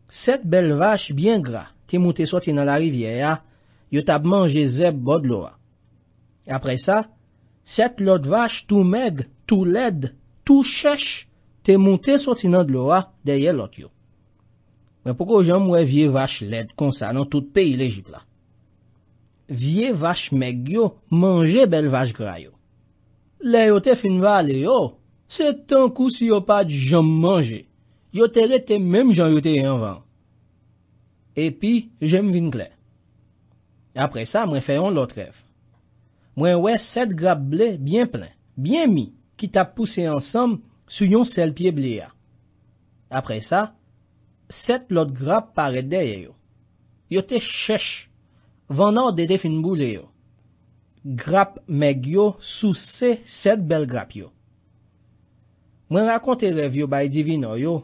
set bel vache byen gra te mwote soti nan la rivye ya, yo tab manje zeb bol lo a. Apre sa, set lot vache tou meg, tou led, tou chèche, te mwote soti nan lo a, deye lot yo. Men poko jom mwen vie vache led kon sa nan tout peyi le jib la. vie vache meg yo manje bel vache gra yo. Le yo te finva le yo, se tan kou si yo pa jom manje, yo te lete mem jan yo te yonvan. Epi, jom vin kle. Apre sa, mwen feyon lot rev. Mwen we set gra ble bien plen, bien mi, ki ta puse ansam su yon sel pie ble ya. Apre sa, set lot gra pare de yo. Yo te chesh. Van or dede fin boulè yo. Grap me gyo sou se set bel grap yo. Mwen rakonte rev yo bay divino yo.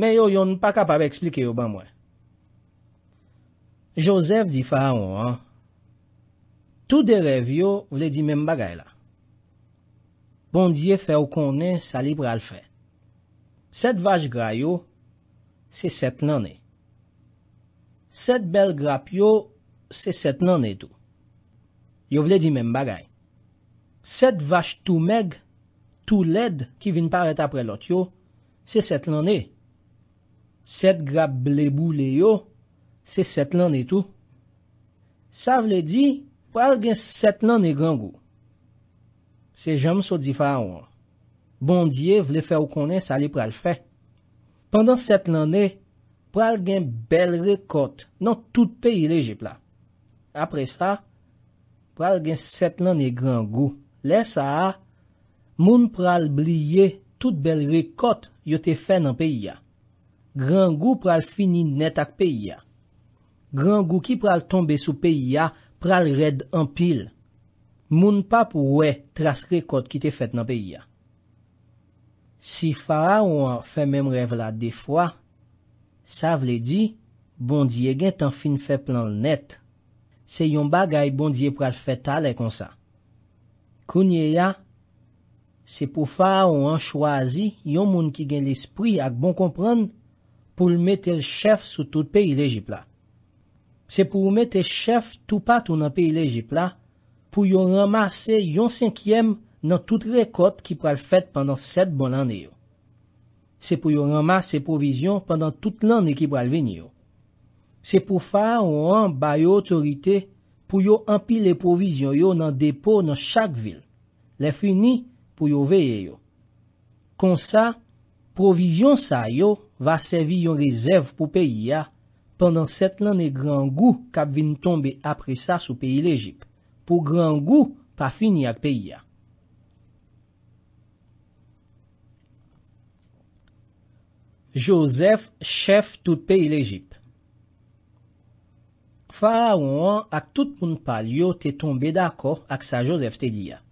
Men yo yon n pa kapab eksplike yo ban mwen. Josef di fa an an. Ah, tout de rev yo vle di men bagay la. Bondye fe ou konen sa libra al fe. Set vaj gra yo. Se set nan e. Set bel grap yo. se set lan e tou. Yo vle di men bagay. Set vache tou meg, tou led, ki vin paret apre lot yo, se set lan e. Set grable bou le yo, se set lan e tou. Sa vle di, pral gen set lan e gangou. Se jom so di fwa an, bondye vle fe ou konen, sa li pral fe. Pendan set lan e, pral gen bel re kot, nan tout peyi le jepla. Apre sa, pral gen set lan e gran gou. Le sa, moun pral blye tout bel rekot yo te fè nan peyi ya. Gran gou pral fini net ak peyi ya. Gran gou ki pral tombe sou peyi ya pral red an pil. Moun pap wè tras rekot ki te fèt nan peyi ya. Si fara ou an fè menm rev la de fwa, sa vle di, bondye gen tan fin fè plan net. Se yon bagay bondye pral fèt talè kon sa. Kounye ya, se pou fa ou an chwazi yon moun ki gen l'espri ak bon kompran pou l'mete l'chef sou tout peyi lejipla. Se pou l'mete l'chef tou pat ou nan peyi lejipla pou yon ramase yon senkyem nan tout rekot ki pral fèt pandan set bon ane yo. Se pou yon ramase provizyon pandan tout l'ane ki pral veni yo. Se pou fa, ou an bayo otorite pou yo anpi le provizyon yo nan depo nan chak vil. Le fini pou yo veye yo. Konsa, provizyon sa yo va sevi yon rezerv pou peyi ya. Pendan set lan e gran gou kap vin tombe apre sa sou peyi l'Ejip. Po gran gou pa fini ak peyi ya. Joseph, chef tout peyi l'Ejip. Fara ou an ak tout moun pal yo te tombe dako ak sa Josef te diya.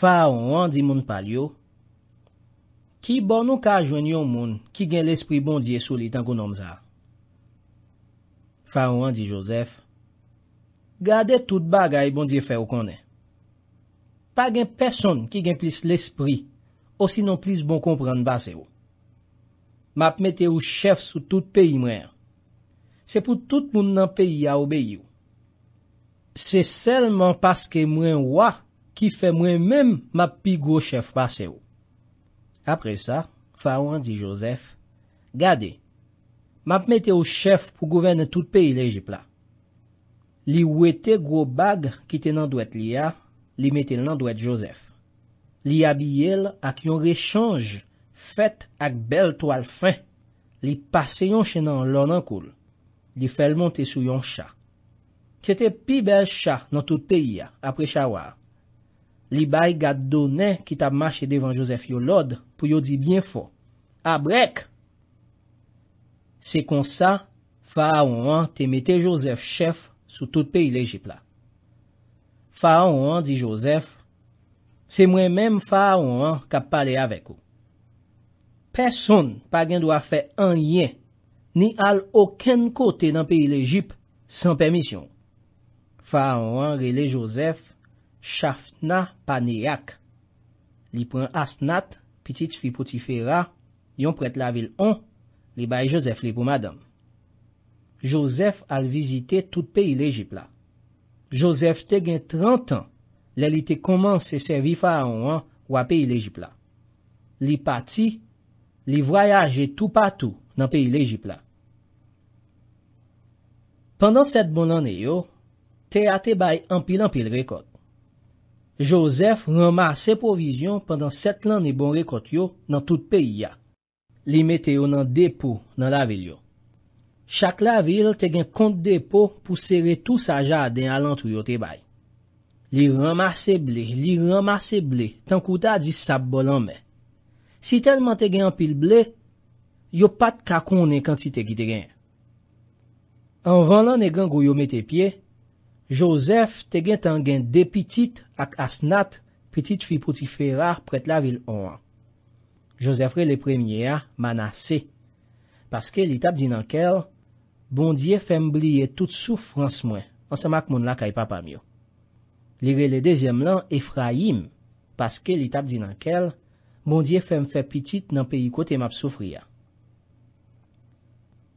Fara ou an di moun pal yo, Ki bonon ka jwen yon moun ki gen l'esprit bondye soli tanko nom za? Fara ou an di Josef, Gade tout bagay bondye fe ou konen. Pa gen person ki gen plis l'esprit osinon plis bon kompran bas e ou. Map mete ou chef sou tout peyi mwen an. Se pou tout moun nan peyi a obeyi ou. Se selman paske mwen wak ki fe mwen menm map pi gwo chef pase ou. Apre sa, Farwan di Josef, Gade, map mete ou chef pou gouvene tout peyi lejipla. Li wete gwo bag ki te nan dwet li a, li mete nan dwet Josef. Li abye l ak yon rechange fet ak bel to al fin. Li pase yon chen nan lor nan koul. li fèl montè sou yon chà. Se te pi bel chà nan tout peyi apre chawar, li bay gade donè ki ta mache devan Josef yon lod pou yon di byen fò. A brek! Se konsa, Faraon te mette Josef chèf sou tout peyi l'Egypte la. Faraon di Josef, se mwen mèm Faraon ka pale avek ou. Pèson, pa gen do a fè an yè Ni al oken kote nan peyi l'Egypte san permisyon. Faraon rele Josef, chafna paneyak. Li pran asnat, pitit fi poti fera, yon pret la vil on, li bay Josef li pou madan. Josef al vizite tout peyi l'Egypte la. Josef te gen 30 an, lelite koman se servi Faraon wap peyi l'Egypte la. Li pati, li voyaje tou patou. nan peyi lejipla. Pendan set bon lane yo, te a te bay empil-empil rekot. Josef ramase povizyon pendan set lane bon rekot yo nan tout peyi ya. Li mete yo nan depo nan la vil yo. Chak la vil te gen kont depo pou sere tout sa jade den alantri yo te bay. Li ramase ble, li ramase ble, tan kouta di sa bolan me. Si telman te gen empil ble, yo pat kakounen kantite ki te gen. An van lan ne gen gwo yo met te pie, Josef te gen tangen depitit ak asnat pitit fi poti ferar pret la vil onan. Josef re le premye a, manase, paske li tap di nan kel, bondye fem bliye tout soufrans mwen, ansamak moun la kay papam yo. Li re le dezyem lan, Efraim, paske li tap di nan kel, bondye fem fe pitit nan peyi kote map soufri ya.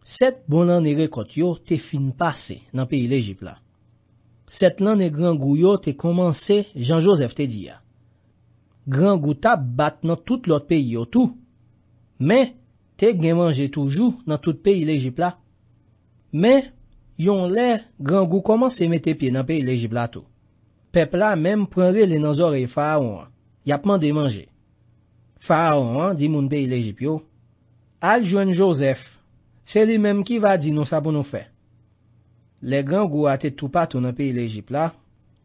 Set bonan e rekot yo te fin pase nan peyi lejip la. Set lan e gran gou yo te komanse jan josef te dia. Gran gou ta bat nan tout lot peyi yo tou. Men, te gen manje toujou nan tout peyi lejip la. Men, yon lè gran gou komanse me te pie nan peyi lejip la tou. Pep la menm pranre le nan zore fa a ouan. Yapman de manje. Fa a ouan, di moun peyi lejip yo. Al jwen josef. Se li menm ki va di nou sa pou nou fe. Le gran gouate tou patou nan peyi l'Egypt la,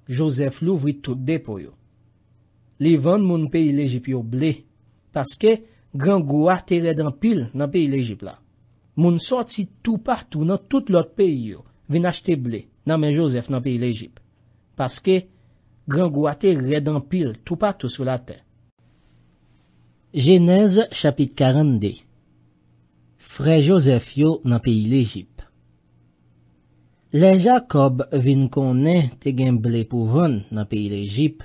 Josef lou vrit tout de pou yo. Li vran moun peyi l'Egypt yo ble, paske gran gouate redan pil nan peyi l'Egypt la. Moun sot si tou patou nan tout lot peyi yo, vin achete ble nan men Josef nan peyi l'Egypt. Paske gran gouate redan pil tou patou sou la te. Genèse chapit karandei. FREY JOSEF YO NAN PEYIL EJIP LE JAKOB VIN KONEN TEGEN BLE POU VON NAN PEYIL EJIP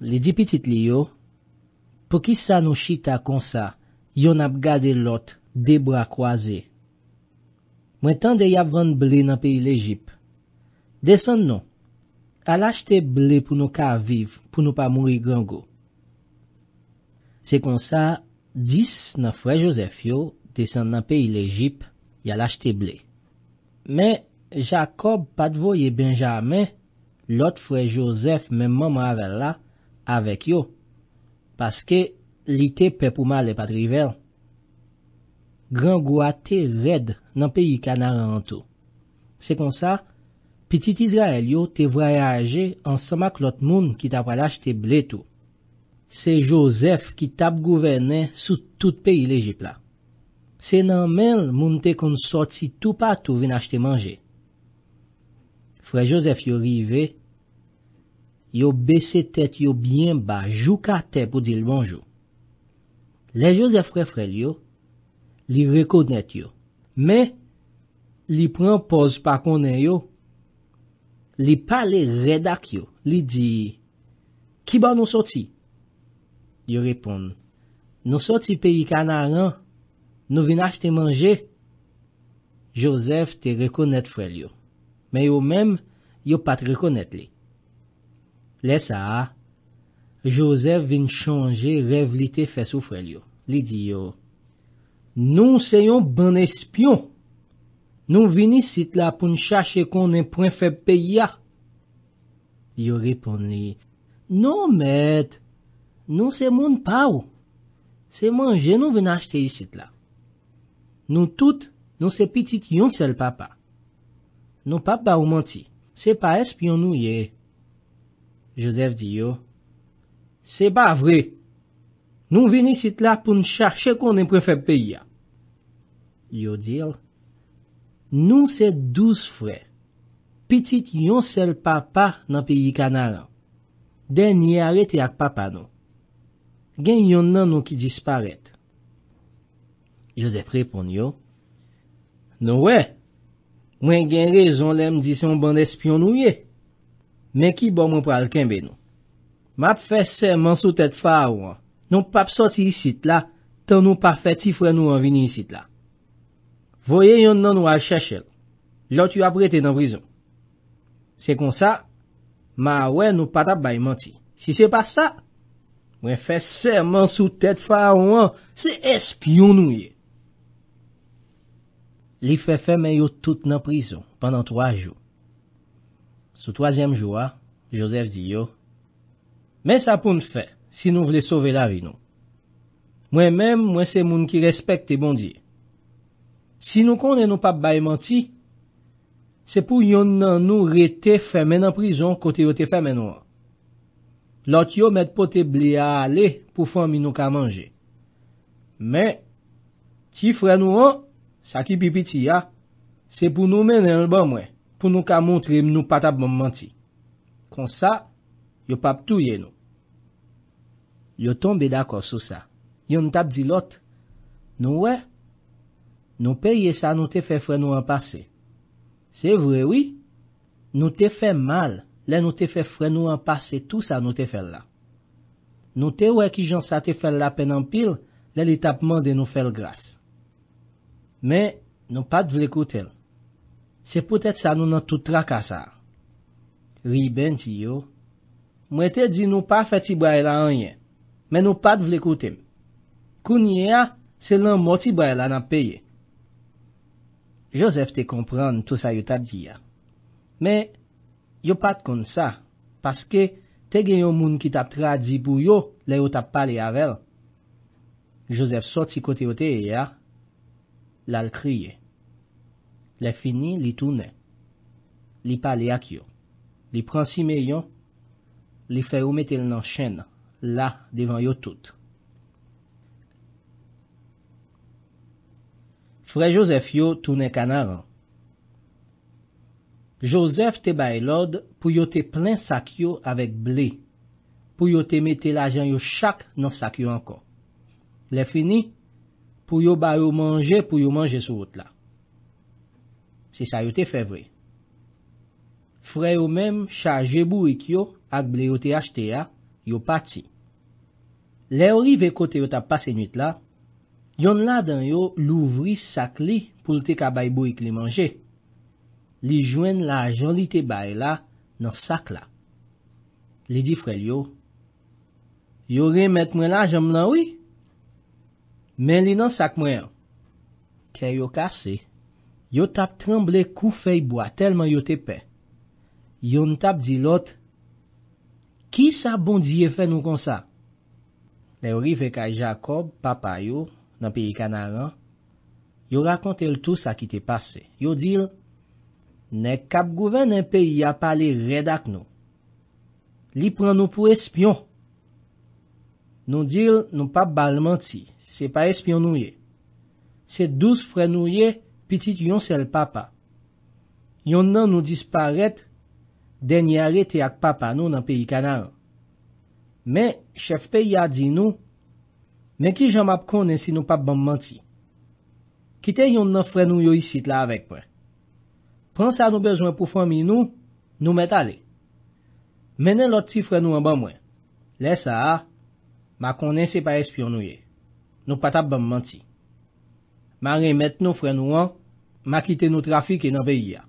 LE DIPITIT LI YO POU KISA NO CHITA KONSA YO NAP GADE LOT DEBRA KWAZE MWEN TAN DE YAP VON BLE NAN PEYIL EJIP DESAN NON ALACHTE BLE POU NO KA VIVE POU NO PA MOURI GRANGO SE KONSA DIS NAN FREY JOSEF YO te san nan peyi l'Egypte, ya lache te ble. Men, Jacob pat voye benjame, lot fwe Joseph menmanman aver la, avek yo, paske li te pe pouman le patrivel. Gran gwa te ved nan peyi kanaren an tou. Se kon sa, pitit Israel yo te vrayaje ansama klot moun ki ta palache te ble tou. Se Joseph ki tap gouverne sou tout peyi l'Egypte la. Se nan men moun te kon soti tou patou vin achte manje. Fre Josef yo rive, yo besetet yo byen ba, jou ka te pou dil manjou. Le Josef fre fre li yo, li rekounet yo, me, li pren poz pa konen yo, li pale redak yo, li di, ki ba nou soti? Yo repon, nou soti peyi kanaran, Nou vinaj te manje? Josef te rekonet frel yo. Me yo menm, yo pat rekonet li. Lesa, Josef vin chanje rev li te fesou frel yo. Li di yo, nou seyon ban espyon. Nou vini sit la pou n'chache konen prefeb peya. Yo ripon li, nou met, nou se moun pa ou. Se manje nou vinaj te isit la. Nou tout, nou se pitit yon sel papa. Nou papa ou manti, se pa espyon nou ye. Joseph di yo, Se pa vre, nou veni sit la pou n'chache konen prefeb pe ya. Yo dir, Nou se douz fre, Pitit yon sel papa nan pe yi kanalan. Den yi arete ak papa nou. Gen yon nan nou ki disparet. Josep repon yo, nou we, wè gen rezon lem dison band espyon nou ye, men ki bom moun pral kenbe nou. Map fè seman sou tèt fawan, nou pap soti isit la, tan nou pa fè ti fwen nou an vini isit la. Voye yon nan nou al chèchèl, lò tu apre te nan brison. Se kon sa, ma we nou patap bay manti. Si se pa sa, wè fè seman sou tèt fawan, se espyon nou ye. li fè fèmè yo tout nan prizon, pandan 3 jou. Sou 3èm jou a, Josef di yo, men sa pou n fè, si nou vle sove la vi nou. Mwen men, mwen se moun ki respet te bondi. Si nou konen nou pap bayman ti, se pou yon nan nou rete fèmè nan prizon, kote yo te fèmè nou a. Lot yo met potè ble a ale, pou fèmè nou ka manje. Men, ti fèmè nou a, Sa ki pipiti ya, se pou nou men enl bom wey, pou nou ka montrim nou patap mom manti. Kon sa, yo pap touye nou. Yo tombe d'akor sou sa. Yo nou tap di lot. Nou wey, nou peye sa nou te fe fweno an pase. Se vwe wii, nou te fe mal, le nou te fe fweno an pase tout sa nou te fel la. Nou te wey ki jan sa te fel la pen an pil, le li tap mande nou fel glas. Men, nou pat vle koutel. Se potet sa nou nan tout tra ka sa. Ri ben ti yo. Mwete di nou pa feti bwa ela anye. Men nou pat vle koutem. Kounye ya, ah, se lan moti bwa ela nan peye. Josef te kompran tou sa yo tab di ya. Ah. Men, yo pat kon sa. Paske, te gen yo moun ki tab tra di pou yo le yo tab pale yavel. Josef sot si kote yo ah. te e ya. La l kriye. Le finie li toune. Li pale ak yo. Li pransime yon. Li fe oumete l nan chen. La devan yo tout. Fre Josef yo toune kanaran. Josef te bay l od pou yo te plen sak yo avek ble. Pou yo te mete l ajan yo chak nan sak yo anko. Le finie. pou yo bay yo manje pou yo manje sou wot la. Se sa yo te fe vre. Fre yo menm chaje bou ik yo ak ble yo te achte ya, yo pati. Le ori ve kote yo tap pase nwit la, yon la dan yo louvri sak li pou lte ka bay bou ik li manje. Li jwen la jan li te bay la nan sak la. Li di fre li yo, yo re met mwen la jan m lan wik, Men li nan sak mwen, ke yo kase, yo tap tremble kou feyboa telman yo tepe. Yo n tap di lot, ki sa bondi ye fe nou konsa? Ne orife kaj Jacob, papa yo, nan peyi kanaran, yo rakonte l tout sa ki te pase. Yo dil, ne kap gouvene peyi a pale redak nou. Li pran nou pou espyon. Nou dir nou pap bal manti, se pa espyon nou ye. Se douz fre nou ye, pitit yon sel papa. Yon nan nou disparet, denye arete ak papa nou nan peyi kanaran. Men, chef peyi a di nou, men ki jam ap konen si nou pap bam manti. Kite yon nan fre nou yo yisit la avek mwen. Pran sa nou bezwen pou fami nou, nou met ale. Menen lot ti fre nou an bam mwen. Le sa a, Ma konense pa espyon nou ye, nou patap bam manti. Ma remet nou fre nou an, ma kite nou trafik e nan beyi ya.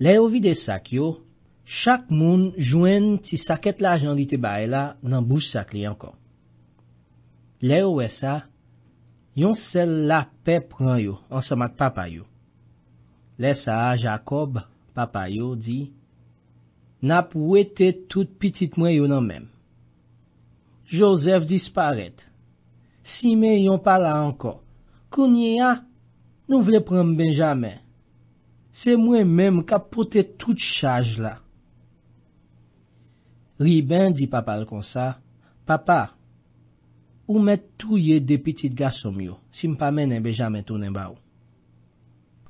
Le ou vide sak yo, chak moun jwen ti saket la jan li te bae la nan bou sak li ankon. Le ou we sa, yon sel la pe pran yo ansa mat papa yo. Le sa, Jacob, papa yo, di, nap wete tout pitit mwen yo nan menm. Josef disparet. Si men yon pala anko, konye ya, nou vle prem Benjamè. Se mwen men mw kapote tout chaj la. Riben di papal konsa, Papa, ou met touye de pitit gasom yo, si m pa men en Benjamè tonen ba ou.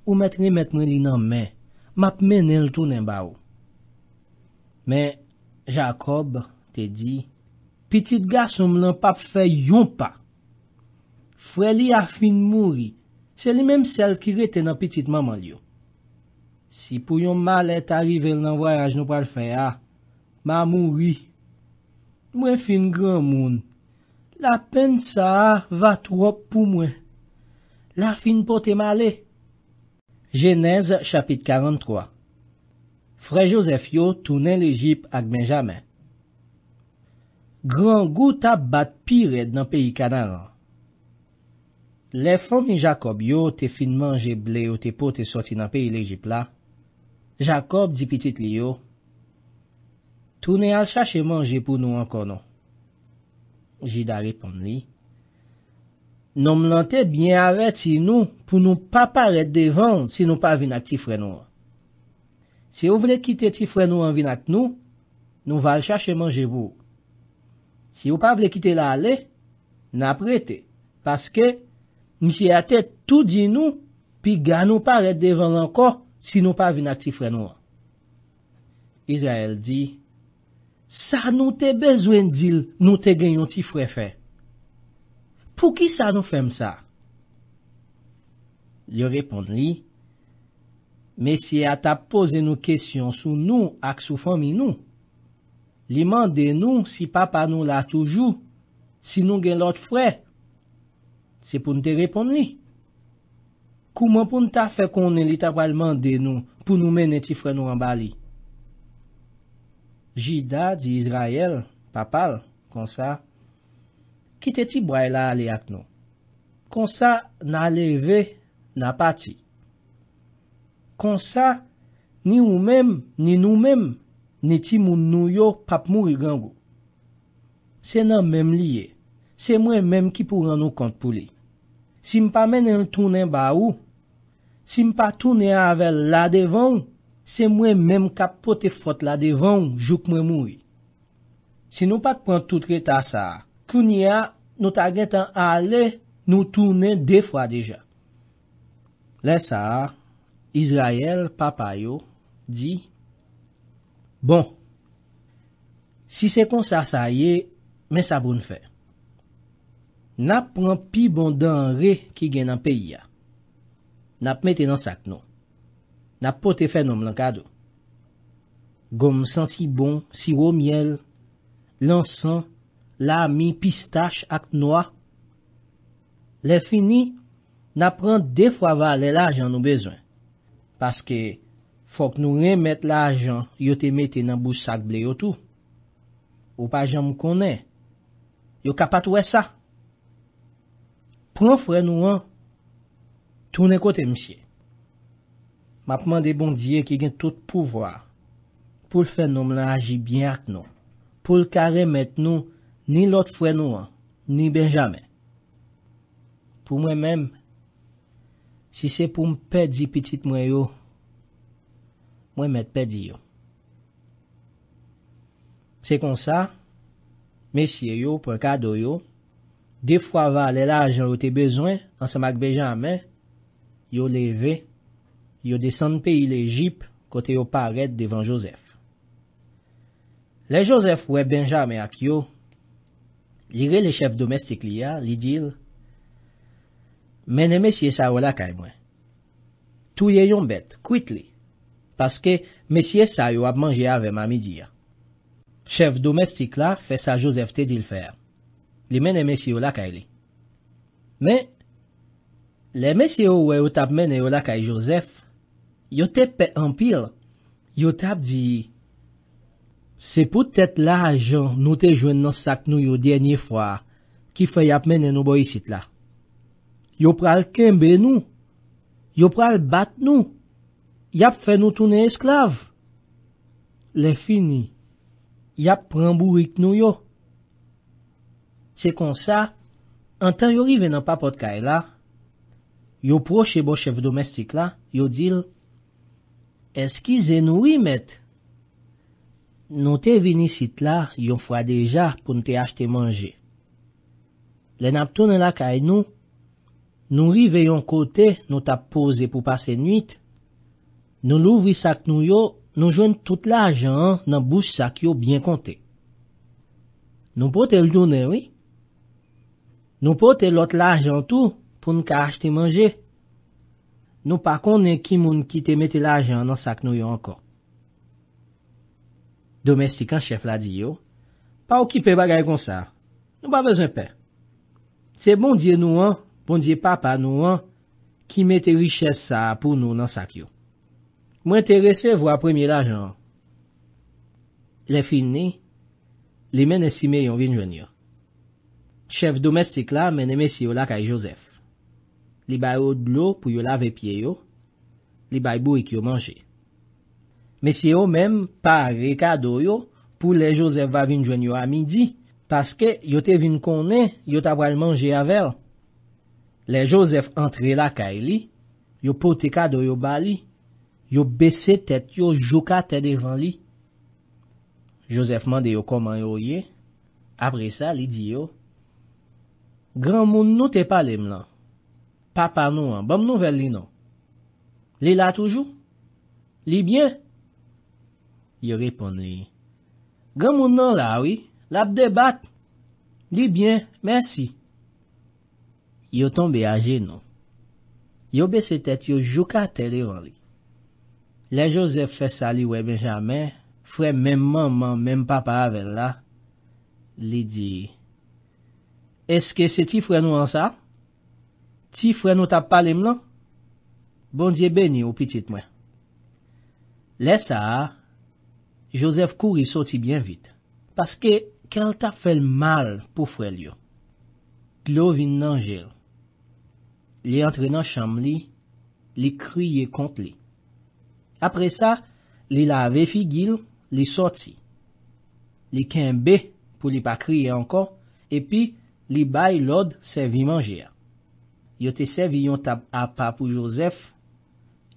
Ou met li met mwen li nan men, map men el tonen ba ou. Men, Jacob te di, Petit garsoum lan pape fe yon pa. Fre li a fin mouri. Se li menm sel ki rete nan petit maman li yo. Si pou yon malet arive l nan voyaj nou pal fe ya, ah, ma mouri. Mwen fin gran moun. La pen sa va trop pou mwen. La fin pote male. Genèse chapit 43 Fre Josef yo tounen l'Egypt ak Benjamin. Gran gout a bat piret nan peyi kanan an. Le fon ni Jacob yo te fin manje ble yo te po te soti nan peyi lejipla. Jacob di pitit li yo. Tounen al chache manje pou nou an konon. Jida repon li. Non m lante bien avet si nou pou nou pa paret devan si nou pa vin ak ti frenou an. Se ou vle kite ti frenou an vin ak nou, nou val chache manje bou. Si ou pa vle kite la ale, na prete. Paske, misye ate tout di nou, pi ga nou paret devan lankor, si nou pa vle nakti fre nou. Izrael di, sa nou te bezwen dil nou te genyon ti fre fe. Pou ki sa nou fem sa? Yo repond li, mesye ata pose nou kesyon sou nou ak sou fomi nou. Li mande nou si papa nou la toujou, si nou gen lot fwe, se pou nte reponde li. Kouman pou nta fe konen li ta wale mande nou, pou nou men neti fwe nou anbali? Jida di Izrael, papal, konsa, kite ti bwaela ale ak nou. Konsa nan leve na pati. Konsa ni ou mem, ni nou mem, neti moun nou yo pap mou yi gangou. Se nan mem liye, se mwen mem ki pou ran nou kont pou li. Si mpa men en tounen ba ou, si mpa tounen avel la devan, se mwen mem kapote fote la devan, jouk mwen mou yi. Se nou pat pran toutre ta sa, kouni ya, nou taget an ale, nou tounen de fwa deja. Le sa, Izrael papay yo, di, Bon, si se kon sa sa ye, men sa bon fè. Nap pran pi bon dan re ki gen nan peyi ya. Nap meten ansak nou. Nap pote fè nou m lankado. Goum santi bon, siro miel, lansan, lami, pistache ak noua. Le fini, nap pran defwa va lè la jan nou bezwen. Paske... Fok nou remet la ajan yo te mete nan bousak ble yo tou. Ou pa ajan mou konen. Yo kapat wè sa. Prou fre nou an. Tounen kote msye. Ma pman de bon diye ki gen tout pouvwa. Poul fenom la aji byen ak nou. Poul kare met nou ni lot fre nou an. Ni ben jame. Pou mwen men. Si se pou m pe di pitit mwen yo. Mwen met pedi yo. Se kon sa, mesye yo, pou akado yo, defwa va lela ajan ou te bezwen, an sa mak bejan a men, yo leve, yo desen peyi le jip, kote yo paret devan Josef. Le Josef we benjame ak yo, li re le chef domestik li ya, li dil, men e mesye sa wala ka e mwen. Tou ye yon bet, kwit li, paske mesye sa yo ap manje ave mami diya. Chef domestik la fe sa Joseph te dil fer. Li men e mesye yo lakay li. Men, le mesye yo we yo tap men e yo lakay Joseph, yo te pe empil, yo tap di, se pou tete la jan nou te jwen nan sak nou yo djenye fwa ki fe yap men e nou boyisit la. Yo pral kembe nou, yo pral bat nou, Yap fè nou tounen esklav. Le fini, yap pranbou wik nou yo. Se kon sa, an tan yo rive nan papot kaj e la, yo proche bo chef domestik la, yo dil, eski ze nou wimet? Nou te vini sit la, yo fwa deja pou nou te achte manje. Le nap tounen la kaj e nou, nou rive yon kote, nou tap pose pou pase nwit, Nou louvi sak nou yo, nou jwen tout l'ajan nan bouj sak yo byen konte. Nou pote l'doune, wè? Nou pote lot l'ajan tout pou nou ka achete manje? Nou pa konen ki moun ki te mette l'ajan nan sak nou yo ankon. Domestikan chef la di yo, pa ou ki pe bagay kon sa, nou pa bezon pe. Se bon diye nou an, bon diye papa nou an, ki mette riches sa pou nou nan sak yo. Mwen terese vwa premye la jan, le fin ni, li men esime yon vin jwen yo. Chef domestik la men e mesye yo la kay Josef. Li bay o dlo pou yo lave pie yo, li bay bou ik yo manje. Mesye yo men pare kado yo pou le Josef va vin jwen yo a midi, paske yo te vin konen, yo ta vwal manje avel. Le Josef entre la kay li, yo pote kado yo ba li, Yo bese tèt yo jouka tè devan li. Joseph mande yo koman yo ye. Apre sa li di yo. Gran moun nou te palem lan. Papa nou an, bom nou vel li nan. Li la toujou? Li bien? Yo repon li. Gran moun nan la oui, lap debat. Li bien, mersi. Yo tombe aje nan. Yo bese tèt yo jouka tè devan li. Le Josef fè sali wè benjamè, fwè menmanman menm papa avè la, li di, Eske se ti fwè nou an sa? Ti fwè nou tap palè mlan? Bondye beni ou pitit mwen. Le sa, Josef kouri soti bien vit. Paskè kel tap fèl mal pou fwè li yo? Glovin nan jèl. Li antre nan chanm li, li kriye kont li. Apre sa, li lave fi gil, li soti. Li kenbe pou li pa kriye ankon. Epi, li bay lod sevi manje a. Yo te sevi yon tab apa pou Josef.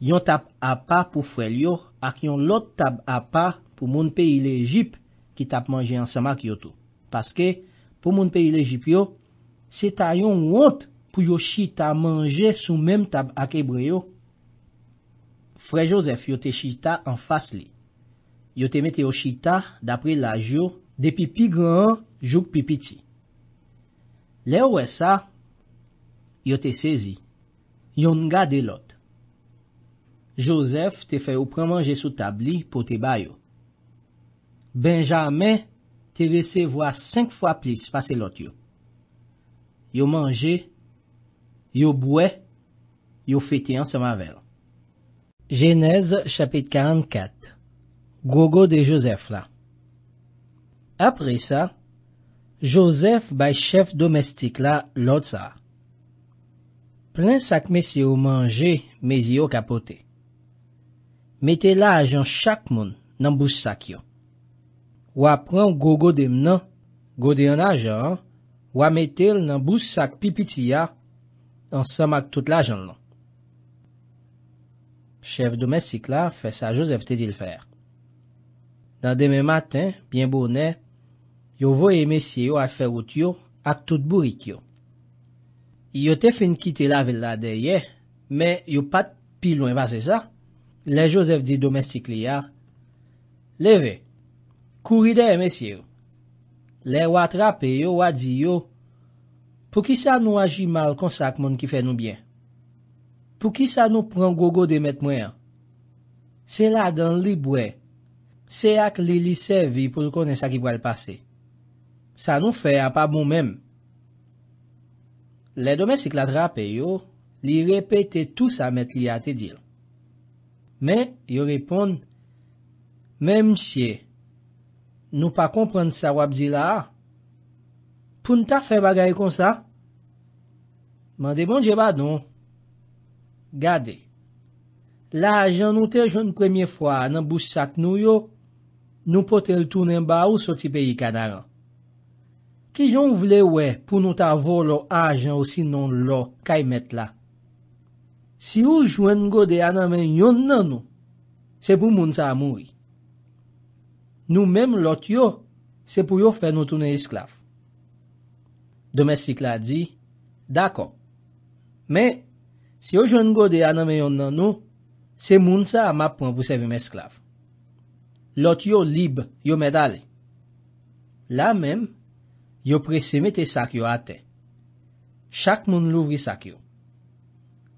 Yon tab apa pou frel yo. Ak yon lod tab apa pou moun peyi lejip ki tab manje an samak yo tou. Paske, pou moun peyi lejip yo, se ta yon wot pou yoshi ta manje sou menm tab ak ebreyo. Frè Josef yo te chita an fas li. Yo te mette yo chita dapre la jyo depi pi gran jok pi piti. Le ou e sa, yo te sezi. Yo nga de lot. Josef te fè ou pran manje sou tabli pou te bayo. Benjamè te lese vwa 5 fwa plis pase lot yo. Yo manje, yo bwe, yo fete an seman ver. Genèse chapit 44 Gogo de Josef la Apre sa, Josef bay chef domestik la lot sa. Plen sak mesi yo manje, mezi yo kapote. Mete la ajan chak moun nan boussak yo. Wa pran gogo de mnen, gode an ajan, wa metel nan boussak pipiti ya, ansam ak tout la ajan loun. Chef domestik la fè sa josef te di l fèr. Nan demè matin, byen bonè, yo voye mesye yo a fè wout yo ak tout bourik yo. Yo te fè nkite la vil la deye, men yo pat pi loin va se sa, le josef di domestik li ya. Leve, kouri deye mesye yo. Le wad trape yo wad zi yo. Po ki sa nou aji mal konsak moun ki fè nou byen? Pou ki sa nou pran gogo de met mwen? Se la dan li bwe, se ak li li sevi pou konen sa ki wale pase. Sa nou fe a pa bon men. Le domen si k la trape yo, li repete tout sa met li a te dir. Men, yo repon, men msye, nou pa kompren sa wap di la, pou nta fe bagay kon sa? Man de bon je ba nou, Gade, la ajan nou te jwen premye fwa nan boussak nou yo, nou potel tounen ba ou soti peyi kanaran. Ki joun vle we pou nou ta volo ajan ou sinon lo kaymet la? Si ou jwen gode anamen yon nan nou, se pou moun sa amoui. Nou mem lot yo, se pou yo fe nou tounen esklaf. Domestik la di, dako, me... Se yo jwen go de a nanme yon nan nou, se moun sa a map pran pou seve mesklave. Lot yo libe, yo medale. La men, yo preseme te sak yo ate. Chak moun louvri sak yo.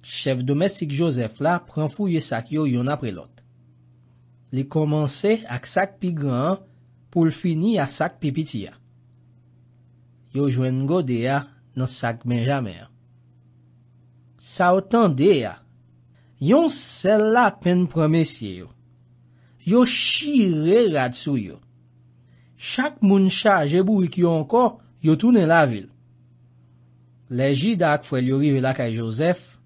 Chef domestik Josef la pran fouye sak yo yon apre lot. Li komanse ak sak pi gran pou l fini a sak pi pitia. Yo jwen go de a nan sak men jame a. Sa otan de ya. Yon se la pen promesye yo. Yo shire rad sou yo. Chak moun chaj e bou wik yo anko, yo toune la vil. Le jida ak fwe li yo rive la kay Josef.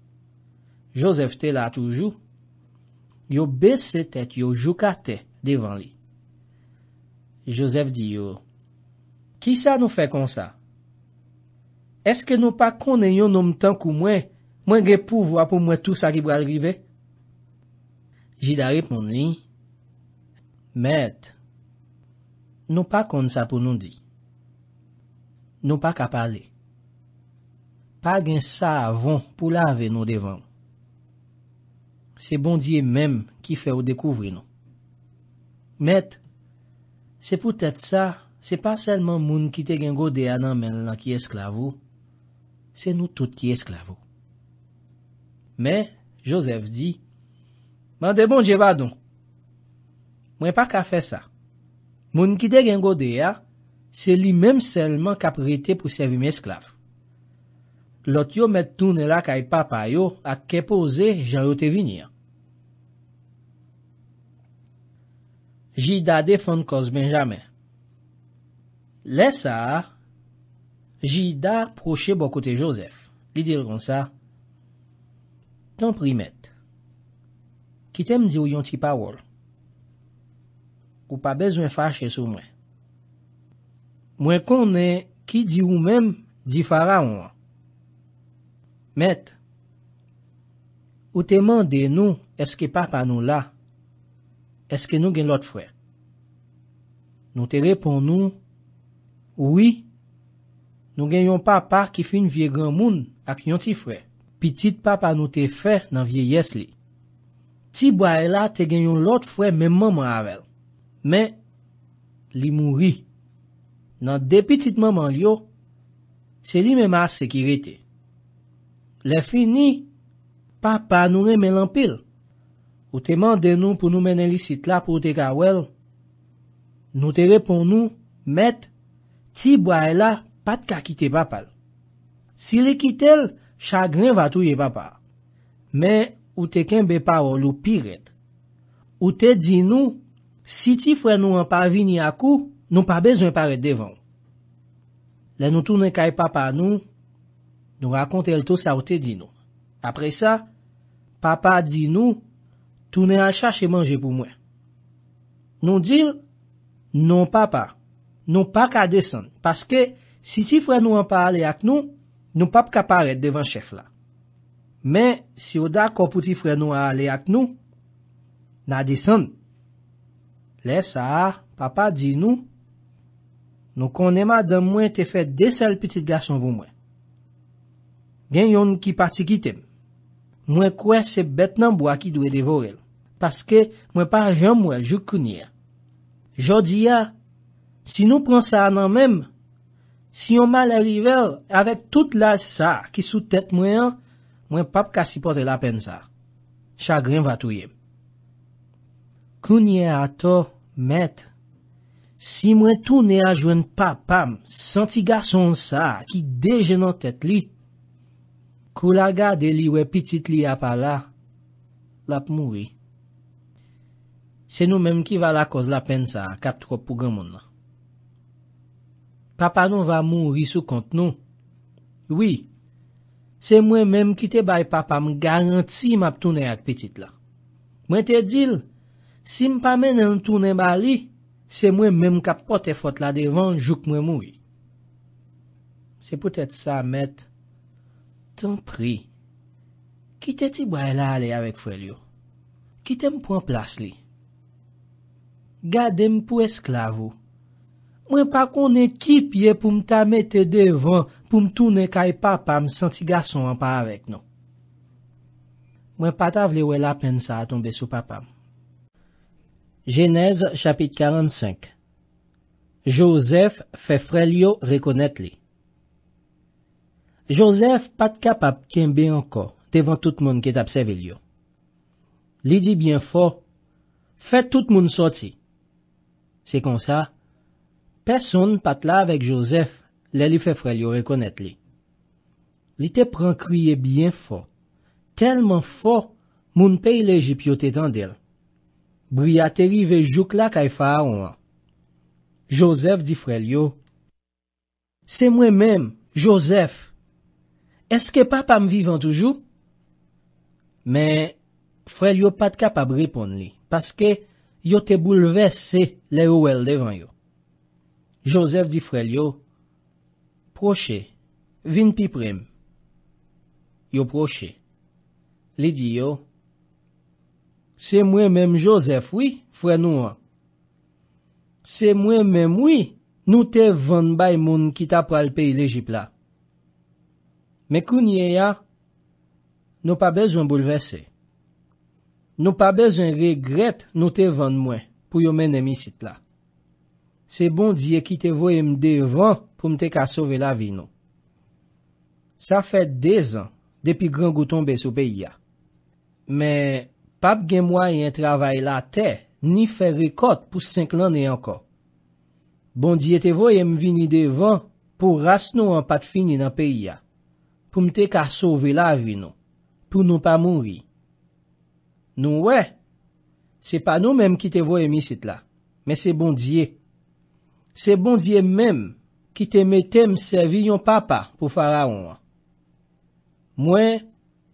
Josef te la toujou. Yo bes se tet yo juka te devan li. Josef di yo. Ki sa nou fe kon sa? Eske nou pa kone yo nom tan kou mwey? Mwen gen pou vwa pou mwen tout sa ki pou alrive? Jida repon li, Met, nou pa kon sa pou nou di. Nou pa ka pale. Pa gen sa avon pou lave nou devan. Se bon diye menm ki fe ou dekouvri nou. Met, se pou tete sa, se pa selman moun ki te gen gode anan men lan ki esklavou, se nou touti esklavou. Men, Jozef di, Mande bon djeva don. Mwen pa ka fe sa. Moun ki de gen gode ya, se li menm selman ka prete pou servi men esklave. Lot yo met toune la kay papay yo, ak ke pose jan yote vinia. Jida defon koz men jame. Le sa, Jida proche bo kote Jozef. Li dir kon sa, Temprimet, ki tem di ou yon ti parol? Ou pa bezwen fache sou mwen? Mwen konen ki di ou menm di fara ou an? Met, ou te mande nou eske papa nou la? Eske nou gen lot fwe? Nou te repon nou, oui, nou gen yon papa ki fin vie gran moun ak yon ti fwe? Met, ou te mande nou, ou te repon nou, oui, nou gen yon papa ki fin vie gran moun ak yon ti fwe? pitit papa nou te fe nan vieyes li. Ti bwa ela te genyon lot fwe menmaman avel. Men, li mouri. Nan de pitit maman li yo, se li menman sekirete. Le fin ni, papa nou re menlampil. Ou te manden nou pou nou mennen li sit la pou ou te kawel, nou te repon nou, met, ti bwa ela pat kakite bapal. Si li kite l, Chagrin va tou ye papa. Men, ou te ken be parol ou piret. Ou te di nou, si ti fwe nou an pa vini akou, nou pa bezwen paret devan. Le nou toune kay papa nou, nou rakonte el to sa ou te di nou. Apre sa, papa di nou, toune al chache manje pou mwen. Nou dil, nou papa, nou pa ka desen. Paske, si ti fwe nou an pa ale ak nou, Nou pap ka paret devan chef la. Men, si ou da kopouti fred nou a ale ak nou, na disan. Le, sa, papa di nou, nou konema dan mwen te fet desal petit gason voun mwen. Gen yon ki pati kitem. Mwen kwe se bet nan bo a ki dwe devorel. Paske mwen pa jam mwen jou kounye. Jodi ya, si nou pronsa nan menm, Si yon mal a rivel, avek tout la sa ki sou tet mwen, mwen pap ka sipote la pen sa. Chagren vatouye. Kounye ato, met, si mwen tou ne a jwen pa pam, senti gason sa ki dejenan tet li, kou la gade li we pitit li apala, lap mouvi. Se nou menm ki va la koz la pen sa, kat tro pou gen moun la. Papa non va moun ri sou kont nou. Oui, se mwen menm ki te bay papa m garanti map toune ak petit la. Mwen te dil, si m pa men an toune ba li, se mwen menm kapote fot la devan jouk mwen moun ri. Se pwetet sa, met, tan pri, ki te ti bay la ale avek fwe li yo. Ki te m pou an plas li. Gade m pou esklavou, Mwen pa konen ki pye pou mta mette devan pou mtounen kay papam santi gason an pa avèk nou. Mwen patavle wè la pen sa a tombe sou papam. Genèse chapit 45 Joseph fè frelyo rekonèt li. Joseph pat kapap kembe anko devan tout moun ki tapseve li yo. Li di byen fo, fè tout moun soti. Se kon sa, fè. Peson pat la vek Josef le li fe frelyo rekonet li. Li te pran kriye byen fo, telman fo moun pey le jipyo te dandel. Bri a teri ve juk la kay fa a ouan. Josef di frelyo, Se mwen menm, Josef, eske pa pa m vivan toujou? Men, frelyo pat kapab repon li, paske yo te bouleve se le ouel devan yo. Josef di frel yo, proche, vin pi prem. Yo proche, li di yo, se mwen menm Josef, wii, fwen nou an. Se mwen menm wii, nou te ven bay moun ki ta pral pe il ejipla. Me koun ye ya, nou pa bezwen boulevese. Nou pa bezwen regret nou te ven mwen pou yo men emisit la. Se bon diye ki te voyem devan pou mte ka sove la vi nou. Sa fè dez an depi gran goutonbe sou peyi ya. Men, pap gen mwa yon travay la te, ni fè rekot pou 5 lan e anko. Bon diye te voyem vini devan pou rast nou an pat fini nan peyi ya. Pou mte ka sove la vi nou. Pou nou pa mounri. Nou we, se pa nou menm ki te voyem isit la. Men se bon diye. Se bondye menm ki te metem servi yon papa pou fara ou an. Mwen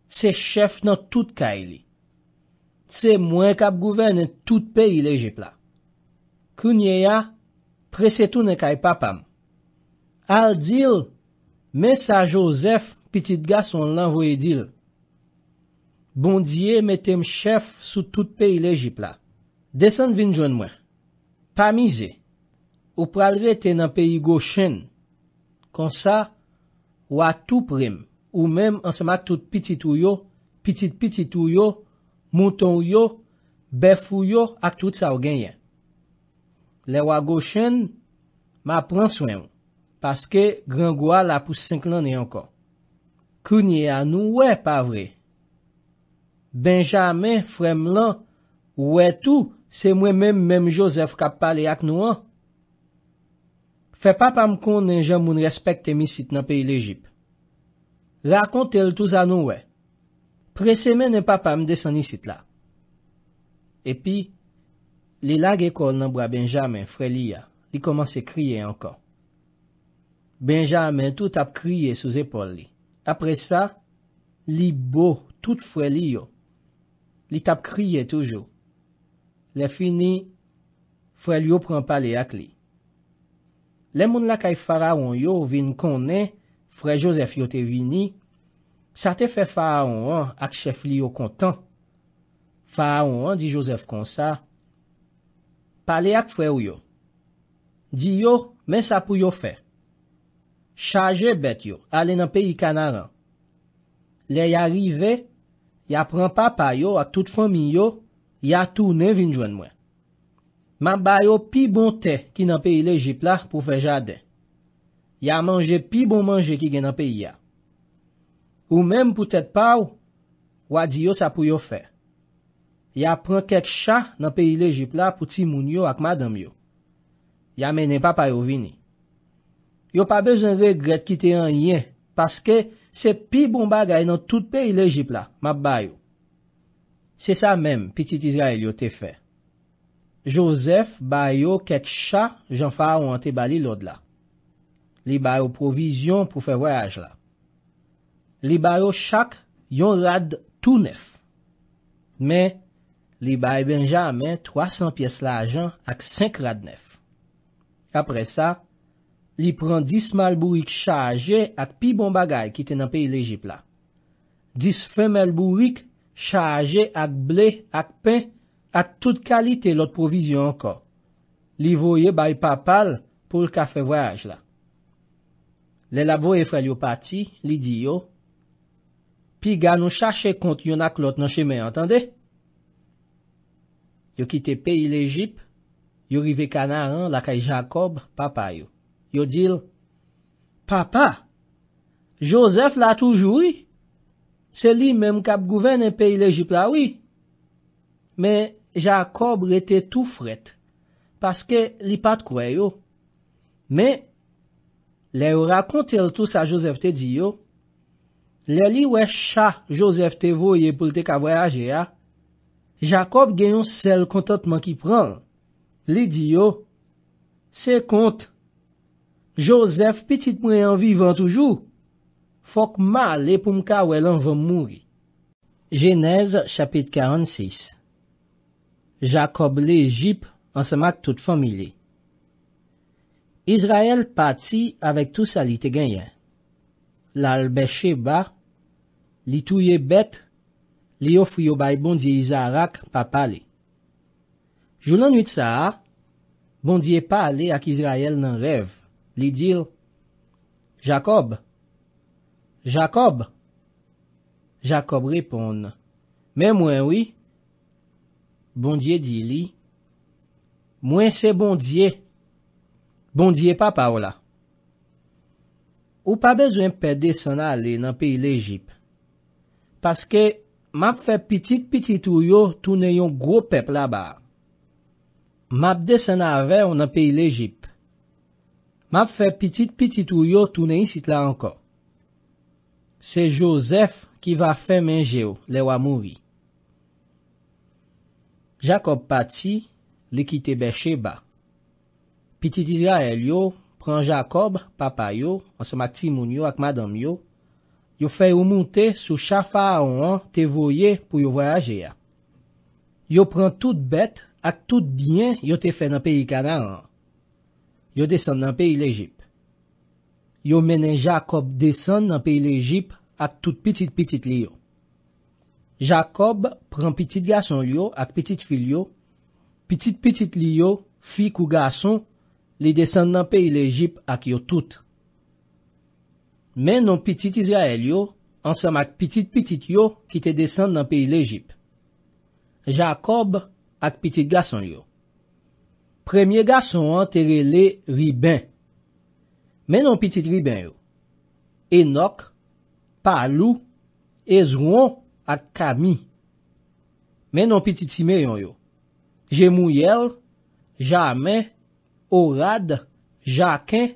se chef nan tout ka ili. E se mwen kap gouven nan tout peyi lejipla. Kounye ya, presetounen kay e papam. Al dil, mensaj Josef pitit gason lanvoye dil. Bondye metem chef sou tout peyi lejipla. Desan vin jwen mwen. Pamize. Ou pralve te nan peyi goshen, konsa, wak tou prim, ou mem ansama tout pitit ou yo, pitit pitit ou yo, mouton yo, befou yo, ak tout sa ou genye. Le wak goshen, ma prans wèm, paske gran gwa la pou 5 lan e ankon. Kounye anou, wè pa vre. Benjame, frem lan, wè tou, se mwen men men Josef kap pale ak nou an, Fè pa pa m kon nan jan moun respekt emisit nan peyi l'Egypte. Rakonte l touz anou we. Pre semen nan pa pa m desan nisit la. Epi, li lag ekol nan bra Benjamin fre li ya. Li komanse kriye ankon. Benjamin tout ap kriye sou zepol li. Apre sa, li bo tout fre li yo. Li tap kriye toujou. Li fini, fre li yo pran pale ak li. Le moun la kay faraon yo vin kone, fre Josef yote vini, sa te fe faraon an ak chef li yo kontan. Faraon an di Josef konsa, pale ak fre ou yo. Di yo, men sa pou yo fe. Chaje bet yo, ale nan peyi kanaran. Le yari ve, ya pran pa pa yo ak tout fomi yo, ya tou ne vin jwen mwen. Mab bayo pi bon te ki nan pe il ejipla pou fe jade. Ya manje pi bon manje ki gen nan pe iya. Ou menm pou tet pa ou, wadi yo sa pou yo fe. Ya pran kek chan nan pe il ejipla pou ti moun yo ak madam yo. Ya menen pa pa yo vini. Yo pa bezon regret ki te an yen, paske se pi bon bagay nan tout pe il ejipla, mab bayo. Se sa menm, pitit Israel yo te fe. Josef bay yo ket chak jan far ou an te bali lod la. Li bay yo provizyon pou fe voyaj la. Li bay yo chak yon rad tou nef. Men, li bay Benjam men 300 piyes la ajan ak 5 rad nef. Apre sa, li pran 10 malbourik chaje ak pi bon bagay ki te nan peyi lejip la. 10 femalbourik chaje ak ble ak pey. at tout kalite lot provizyon anko. Li voye bay papal pou l'kafe voyaj la. Le la voye frel yo pati, li di yo, pi ga nou chache kont yon ak lot nan cheme, entande? Yo kite peyi l'Egypte, yo rive kana an, la kay Jacob, papay yo. Yo dil, Papa, Joseph la toujoui? Se li menm kap gouven en peyi l'Egypte la, oui? Men, Jakob rete tou fret, paske li pat kwe yo. Me, le yo rakontel tous a Josef te di yo. Le li we cha Josef te voye pou te kavoyaje ya. Jakob genyon sel kontantman ki pran. Li di yo, se kont, Josef pitit mwen vivan toujou. Fok ma le pou mka wè lan vòm mouri. Genèse chapit karen sis Jakob le jip an semak tout fomile. Izrael pati avèk tout sa li te genyen. La albeche ba, li touye bet, li yo fuyo bay bondye izarak pa pale. Joulan nwit sa a, bondye pale ak Izrael nan rev. Li dir, Jakob, Jakob, Jakob repon, men mwen wè, Bondye di li, mwen se bondye, bondye pa pa ou la. Ou pa bezwen pe de sen a ale nan peyi lejip. Paske map fe pitit pitit ou yo toune yon gro pep la ba. Map de sen a ave ou nan peyi lejip. Map fe pitit pitit ou yo toune yon sit la anko. Se Josef ki va fe menje ou lewa mouvi. Jakob pati, li ki te beshe ba. Pitit isra el yo, pran Jakob, papa yo, ansa mati moun yo ak madam yo, yo fè ou moutè sou chafa an an te voye pou yo voyaje ya. Yo pran tout bet at tout bien yo te fè nan peyi kana an an. Yo desen nan peyi lejip. Yo menen Jakob desen nan peyi lejip at tout pitit pitit li yo. Jakob pran pitit gason yo ak pitit fil yo. Pitit pitit li yo fi kou gason li desen nan peyi lejip ak yo tout. Menon pitit izya el yo ansam ak pitit pitit yo ki te desen nan peyi lejip. Jakob ak pitit gason yo. Premye gason an tere le riben. Menon pitit riben yo. E nok, pa lou, e zwon. ak Kami. Menon piti timeryon yo. Jemouyel, Jamen, Orad, Jakin,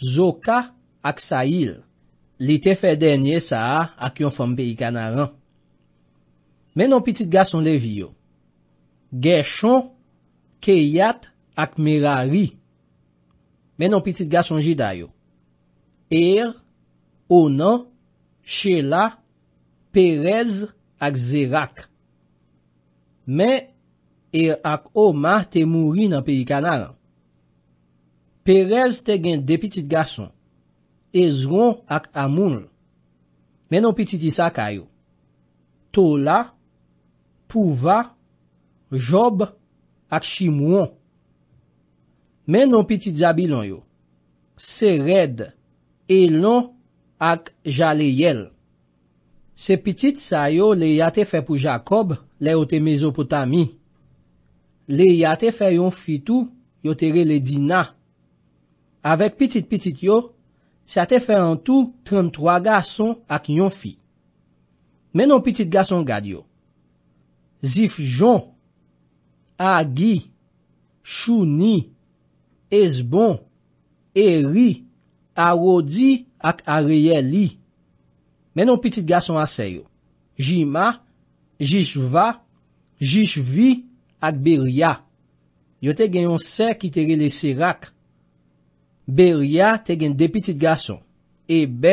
Zoka, ak Sahil. Li te fe denye sa a, ak yon fom pe i kanaran. Menon piti gason levi yo. Gèchon, Keyat, ak Merari. Menon piti gason jida yo. Er, Onan, Chela, Pérez ak Zerak. Mè, er ak Oma te mouri nan peyi kanal. Pérez te gen de pitit gason. Ezron ak Amoun. Mè non pitit isa kayo. Tola, Pouva, Job ak Chimouan. Mè non pitit zabilan yo. Sered, Elon ak Jaleyel. Se pitit sa yo le yate fe pou Jakob le yote Mezopotami. Le yate fe yon fitou yote re le dina. Awek pitit pitit yo, sa te fe an tou 33 gason ak yon fi. Menon pitit gason gadyo. Zif jon, agi, chouni, ezbon, eri, arodi ak areyeli. Menon pitit gason ase yo. Jima, Jishva, Jishvi ak Beria. Yo te genyon se ki te relese rak. Beria te gen de pitit gason. Ebe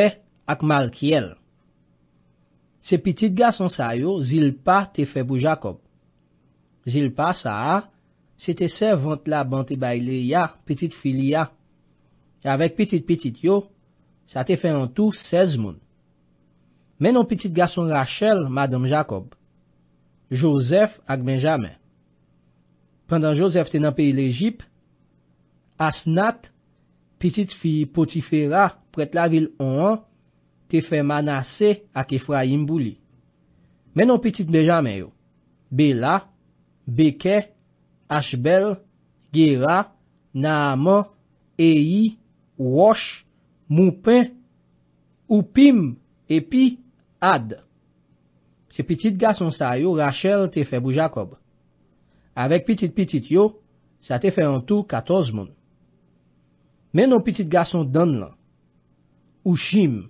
ak Markiel. Se pitit gason sa yo, Zilpa te fe pou Jacob. Zilpa sa a, se te se vant la bante bayle ya, pitit fili ya. Yavek pitit pitit yo, sa te fe an tou 16 moun. Menon pitit gason Rachel, madame Jacob, Joseph ak Benjamè. Prandan Joseph te nan peyi l'Egypte, asnat pitit fi potifera pret la vil Onan, te fe manase ak Efraim Boulie. Menon pitit Benjamè yo, Bela, Beke, Ashbel, Gera, Naaman, Eyi, Wosh, Moupin, Upim, epi, Ad, se pitit gason sa yo, Rachel te febou Jacob. Awek pitit-pitit yo, sa te febou 14 moun. Menon pitit gason Dan, Ushim,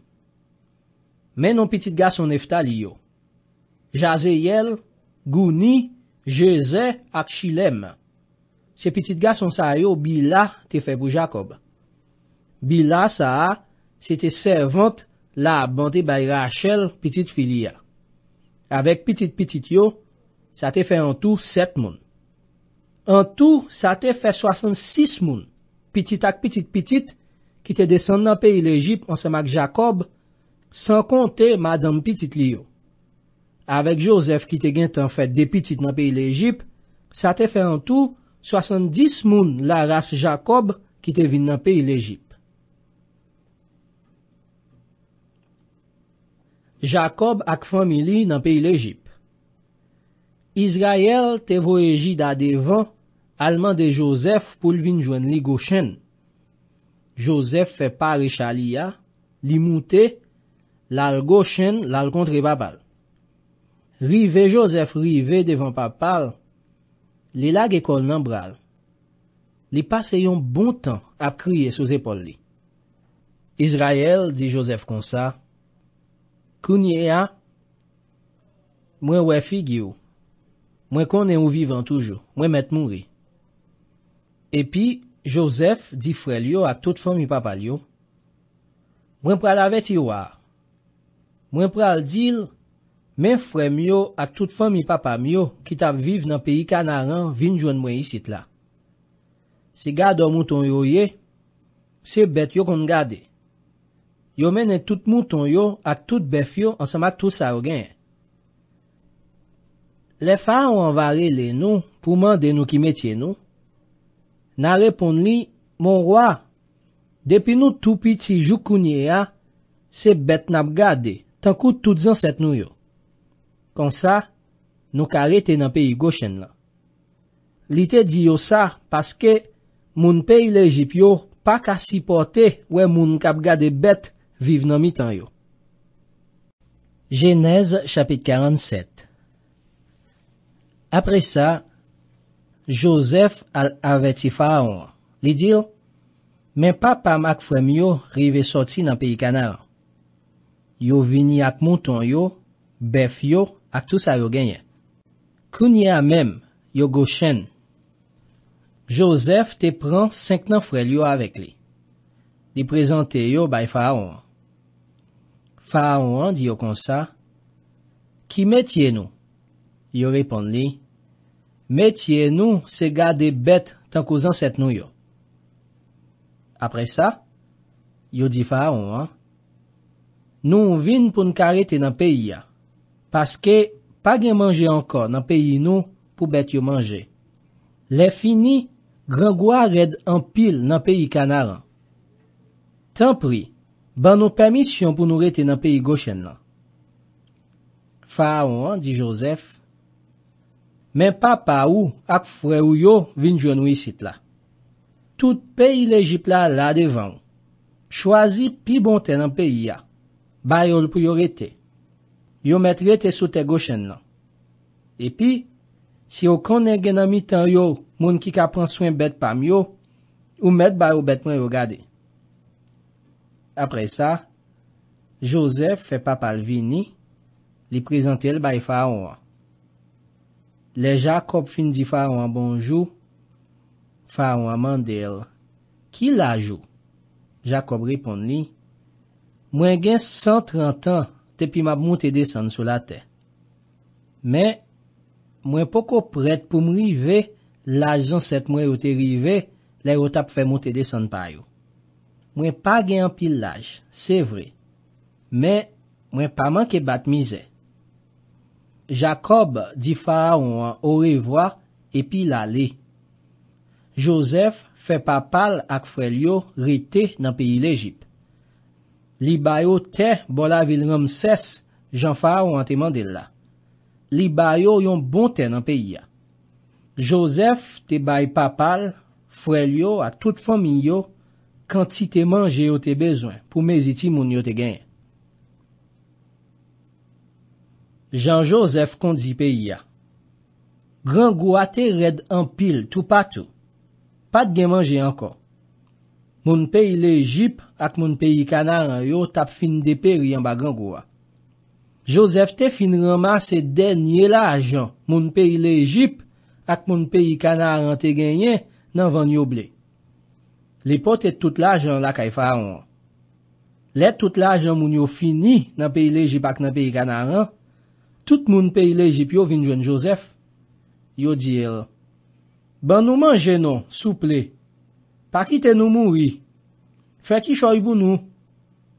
menon pitit gason Neftali yo, Jazeyel, Gouni, Jeze, Akchilem. Se pitit gason sa yo, Bila te febou Jacob. Bila sa a, se te servante la bante bay Rachel, pitit filia. Avek pitit-pitit yo, sa te fe an tou set moun. An tou sa te fe soasan six moun, pitit ak pitit-pitit, ki te desen nan peyi l'Egypte an semak Jacob, san konte madame pitit li yo. Avek Joseph ki te gen tan fet de pitit nan peyi l'Egypte, sa te fe an tou soasan dis moun la ras Jacob ki te vin nan peyi l'Egypte. Jakob ak famili nan peyi l'Ejip. Izrayel te vo eji da devan, alman de Josef pou l'vinjwen li goshen. Josef fe pari chalia, li moute, lal goshen lal kontre babal. Rive Josef rive devan papal, li lag ekol nan bral. Li pase yon bon tan a kriye sou zepol li. Izrayel di Josef konsa, Kounye a, mwen wè fig yo, mwen konen ou vivan toujou, mwen mèt moun ri. Epi, Josef di fre li yo ak tout fò mi papa li yo. Mwen pral avè ti yo a. Mwen pral dil, men fre mi yo ak tout fò mi papa mi yo ki tap viv nan peyi kanaran vin joun mwen isit la. Se gado mouton yo ye, se bet yo kon gade. yo menen tout mouton yo at tout bef yo ansama tout sa ou genye. Le fa ou anvare le nou pou mande nou ki metye nou, nan repond li, Mon roi, depi nou toupi ti joukounye ya, se bet nap gade, tankou tout zan set nou yo. Kon sa, nou kare te nan peyi goshen la. Li te di yo sa, paske moun peyi le jip yo pa ka sipote we moun kap gade bete Viv nan mi tan yo. Genèse chapit 47 Apre sa, Joseph al aveti fara anwa. Li diyo, men pa pam ak fwem yo rive soti nan peyi kana anwa. Yo vini ak mouton yo, bef yo, ak tout sa yo genye. Kounye a mem, yo go chen. Joseph te pran 5 nan fwel yo avek li. Li prezante yo bay fara anwa. Faraon an di yo konsa, Ki metye nou? Yo repon li, Metye nou se gade bet tan kouzan set nou yo. Apre sa, Yo di faraon an, Nou vin pou nkarete nan peyi ya, Paske pa gen manje anko nan peyi nou pou bet yo manje. Le fini, Gran gwa red an pil nan peyi kanaran. Tan pri, Ban nou permisyon pou nou rete nan peyi goshen nan. Fa a ou an, di Josef. Men pa pa ou ak fwe ou yo vinjou nou isit la. Tout peyi lejip la la devan. Chwazi pi bon te nan peyi ya. Bayol pou yo rete. Yo met rete sou te goshen nan. Epi, si yo konen genan mi tan yo moun ki ka pran swen bet pam yo, ou met bayo bet mwen yo gadey. Apre sa, Josef fe pap alvini li prezante el bay Farouan. Le Jacob fin di Farouan bonjou, Farouan mande el, ki lajou? Jacob ripon li, mwen gen 130 an tepi mab moun te desan sou la te. Men mwen poko pret pou mri ve lajan set mwen yo te rive le yo tap fe moun te desan payo. Mwen pa gen an pil laj, se vre. Men, mwen pa man ke bat mize. Jakob di fara ou an ore vwa epi la le. Josef fe papal ak frelyo rete nan peyi lejip. Li bayo te bola vil nom ses, jan fara ou an teman de la. Li bayo yon bon te nan peyi ya. Josef te bayi papal, frelyo ak tout fominyo, Kantite manje yo te bezwen pou meziti moun yo te genye. Jan Josef kondzi pe iya. Gran gwa te red an pil tou patou. Pat gen manje anko. Moun pe ile jip ak moun pe i kanar an yo tap fin depe riyan ba gran gwa. Josef te fin roma se denye la jan moun pe ile jip ak moun pe i kanar an te genye nan van yo bley. Li pot et tout l'ajan la kay fa an. Le tout l'ajan moun yo fini nan peyleji bak nan peyi kanaran, tout moun peyleji pyo vin jwen Josef, yo di el, ban nou manje nou, souple, pa kite nou moun ri, fek ki choy pou nou,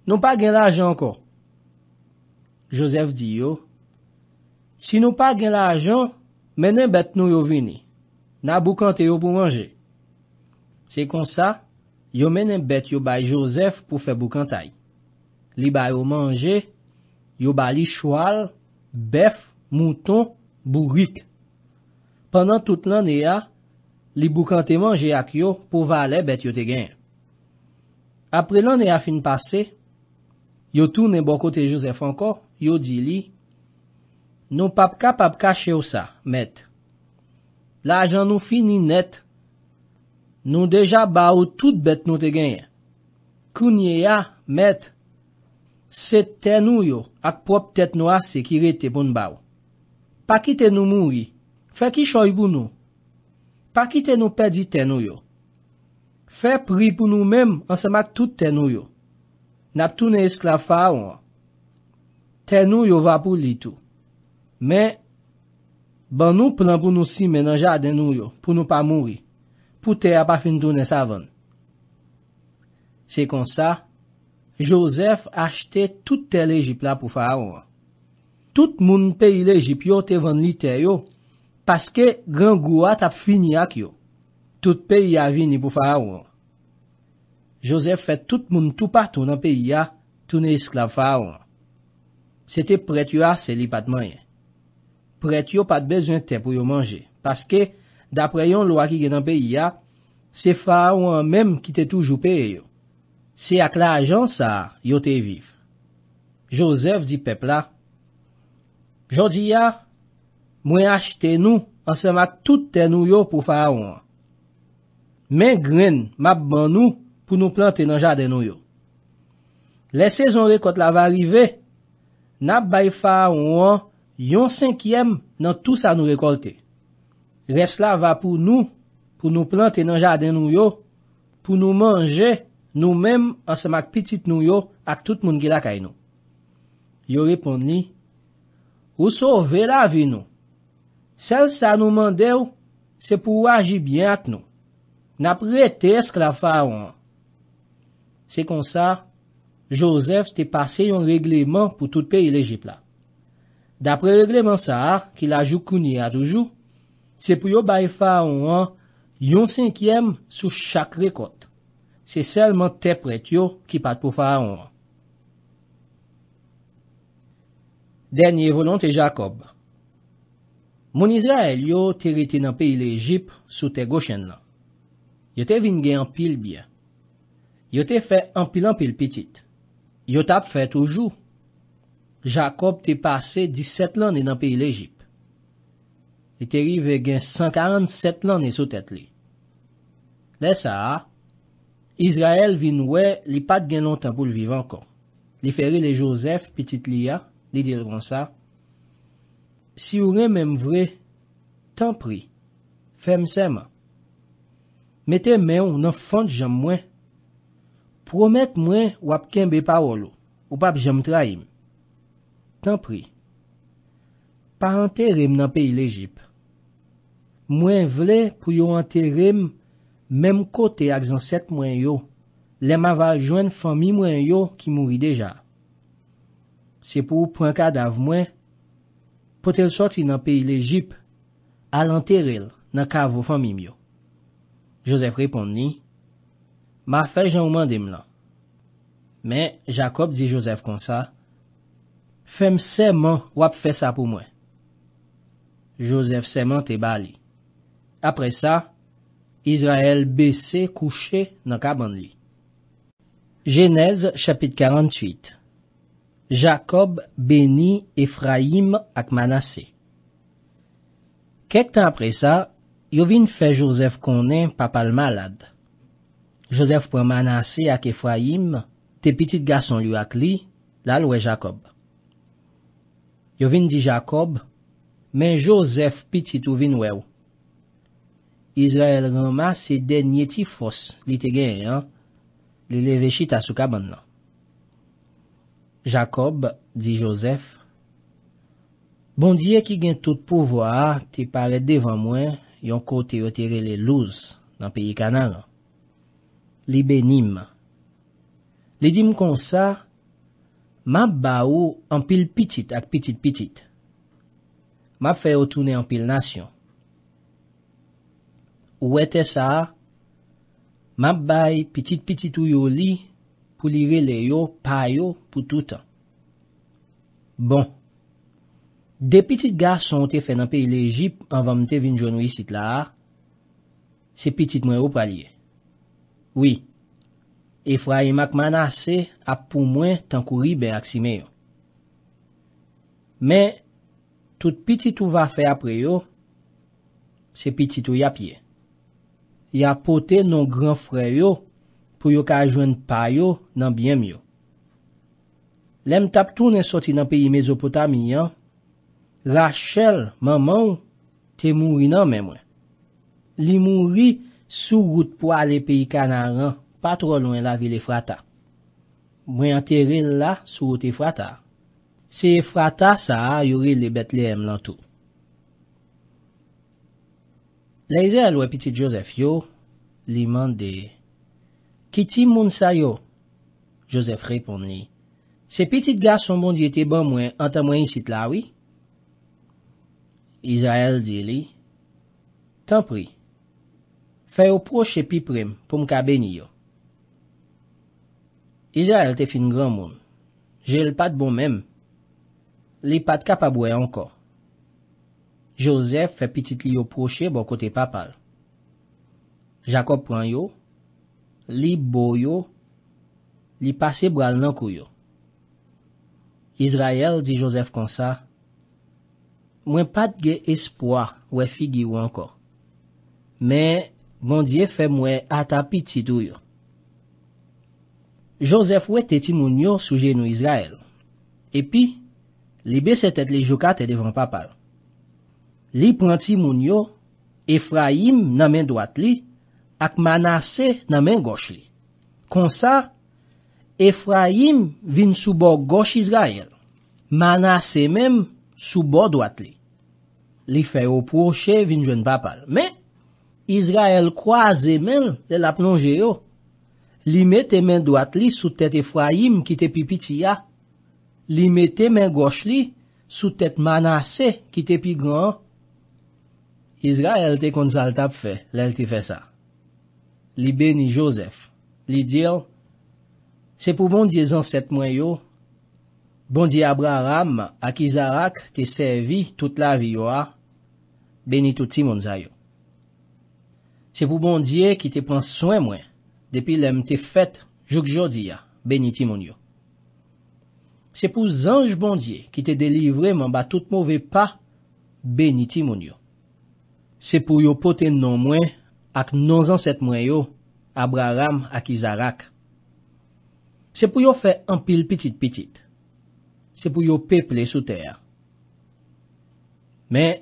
nou pa gen l'ajan anko. Josef di yo, si nou pa gen l'ajan, menen bet nou yo vini, na bou kante yo pou manje. Se kon sa, yo menen bet yo bay Josef pou fe boukantay. Li bay yo manje, yo bay li chwal, bef, mouton, bourik. Pendan tout l'an e a, li boukantay manje ak yo pou vale bet yo te gen. Apre l'an e a fin pase, yo tounen bo kote Josef anko, yo di li, nou pap kapap kache yo sa, met. La ajan nou fini net, Nou deja ba ou tout bet nou te genye. Kounye ya met se tenou yo ak prop tet nou ase ki re te bon ba ou. Pa ki tenou mouri, fe kishoy pou nou. Pa ki tenou pedi tenou yo. Fe pri pou nou mem ansa mak tout tenou yo. Nap tou ne eskla fa ou an. Tenou yo va pou li tou. Me ban nou plan pou nou si menanja denou yo pou nou pa mouri. pou te apafin tou ne savon. Se kon sa, Josef achte tout te legip la pou fawon. Tout moun peyi legip yo te van lite yo, paske gen gwa tap fini ak yo. Tout peyi avini pou fawon. Josef fet tout moun tou patou nan peyi ya tou ne iskla fawon. Se te pret yo ase li pat manye. Pret yo pat bezwen te pou yo manje, paske Dapre yon lwa ki genan peyi ya, se fawan menm ki te toujou peye yo. Se ak la ajan sa, yo te viv. Josef di pepla, Jodi ya, mwen achte nou ansemak tout tenou yo pou fawan. Men gren map ban nou pou nou plante nan jade nou yo. Lese zon rekote la va rive, nap bay fawan yon senkyem nan tout sa nou rekolte. Resla va pou nou, pou nou plante nan jaden nou yo, pou nou manje nou menm ansamak pitit nou yo ak tout moun gilakay nou. Yo repond li, Ou so ve la ve nou? Sel sa nou mandew, se pou waji byen at nou. Nap retez k la fa wan. Se kon sa, Joseph te pase yon regleman pou tout peyi legipe la. Dapre regleman sa, ki la jou kouni a toujou, Se pou yo bay fa a ou an, yon senkyem sou chak re kote. Se selman te pret yo ki pat pou fa a ou an. Dernye volon te Jacob. Mounizya el yo teriti nan peyi l'Egypte sou te goshen la. Yo te vinge an pil biya. Yo te fe an pil an pil pitit. Yo tap fe toujou. Jacob te pase diset lan e nan peyi l'Egypte. E e li teri ve gen 147 lan ne sotet li. Le sa, Izrael vin we li pat gen lontan pou li vivanko. Li feri le Josef, pitit li ya, li dirwan sa. Si ou remen vwe, tan pri, fem sema. Mete men ou nan fante jam mwen. Promet mwen wap ken be paolo, ou pap jam tra im. Tan pri. Parente rem nan peyi lejip, Mwen vle pou yo anterim mem kote ak zan set mwen yo, le ma val jwen fomi mwen yo ki mouri deja. Se pou pran kadav mwen, pou tel sot si nan peyi le jip, al anteril nan kav ou fomi myo. Josef repond ni, ma fe jen ou mandem lan. Men, Jakob di Josef konsa, fem seman wap fe sa pou mwen. Josef seman te bali. Apre sa, Yisrael bese kouche nan kaband li. Genèse chapit 48 Jakob beni Efraim ak manase. Kek tan apre sa, yo vin fe Joseph konen papal malad. Joseph pou manase ak Efraim, te pitit gason li ak li, la lwe Jakob. Yo vin di Jakob, men Joseph pitit ou vin wew. Izrael roma se denye ti fos li te gen yon, li le vechi ta soukaban nan. Jakob, di Josef, Bondye ki gen tout pouvoa te pare devan mwen yon kote yo tere le louse nan peyi kanan. Li be nim. Li dim kon sa, ma ba ou an pil pitit ak pitit pitit. Ma fe yo toune an pil nasyon. Ou ete sa, map bay pitit-pitit ou yo li pou li rele yo pa yo pou toutan. Bon, de pitit ga son te fè nan pe il e jip avan mte vin jounou isit la, se pitit mwen ou pralye. Oui, e fra yi mak manase ap pou mwen tankou ribe ak si me yo. Men, tout pitit ou va fè apre yo, se pitit ou yapye. Ya pote non gran freyo pou yo ka ajwen payo nan byem yo. Lem tap tou nen soti nan peyi Mezopotami, ya. La chel, maman, te mouri nan men mwen. Li mouri sou gout pou ale peyi kanaran, pa tro lwen la vile frata. Mwen anteril la sou gout e frata. Se e frata sa, yori le bet le m lan tou. Lè Izael wè piti Joseph yo, li mande, Ki ti moun sa yo? Joseph repond li, Se piti gason moun di ete ban mwen, anta mwen yon sit lawi? Izael di li, Tan pri, fè yo proche pi prem pou mka ben yo. Izael te fin gran moun, jel pat bon men, li pat kapabwe anko. Jozef fe pitit li yo proche bo kote papal. Jacob pran yo, li bo yo, li pase bral nan kou yo. Izrael di Jozef konsa, Mwen pat ge espoa we figi yo anko, Me, mwen bon diye fe mwen ata pitit yo. Jozef we teti moun yo suje nou Izrael, Epi, li be setet li joka te devan papal. Li pranti moun yo, Efraim nan men doat li ak manase nan men goch li. Konsa, Efraim vin soubo goch Izrael, manase men soubo doat li. Li feyo proche vin jwen papal. Me, Izrael kwa ze men de la plonje yo. Li mete men doat li sou tete Efraim ki te pi piti ya. Li mete men goch li sou tete manase ki te pi gran ya. Izra el te konsaltap fe lel te fe sa. Li Beni Joseph li dir, se pou bondye zan set mwen yo, bondye Abraham akizarak te servi tout la vi yo a, beni tout si moun zay yo. Se pou bondye ki te pran swen mwen, depi lem te fet jok jodi ya, beni ti moun yo. Se pou zanj bondye ki te delivre mwen ba tout mouve pa, beni ti moun yo. Se pou yo pote nan mwen ak nan zan set mwen yo, Abra ram ak izarak. Se pou yo fe an pil pitit pitit. Se pou yo peple sou ter. Men,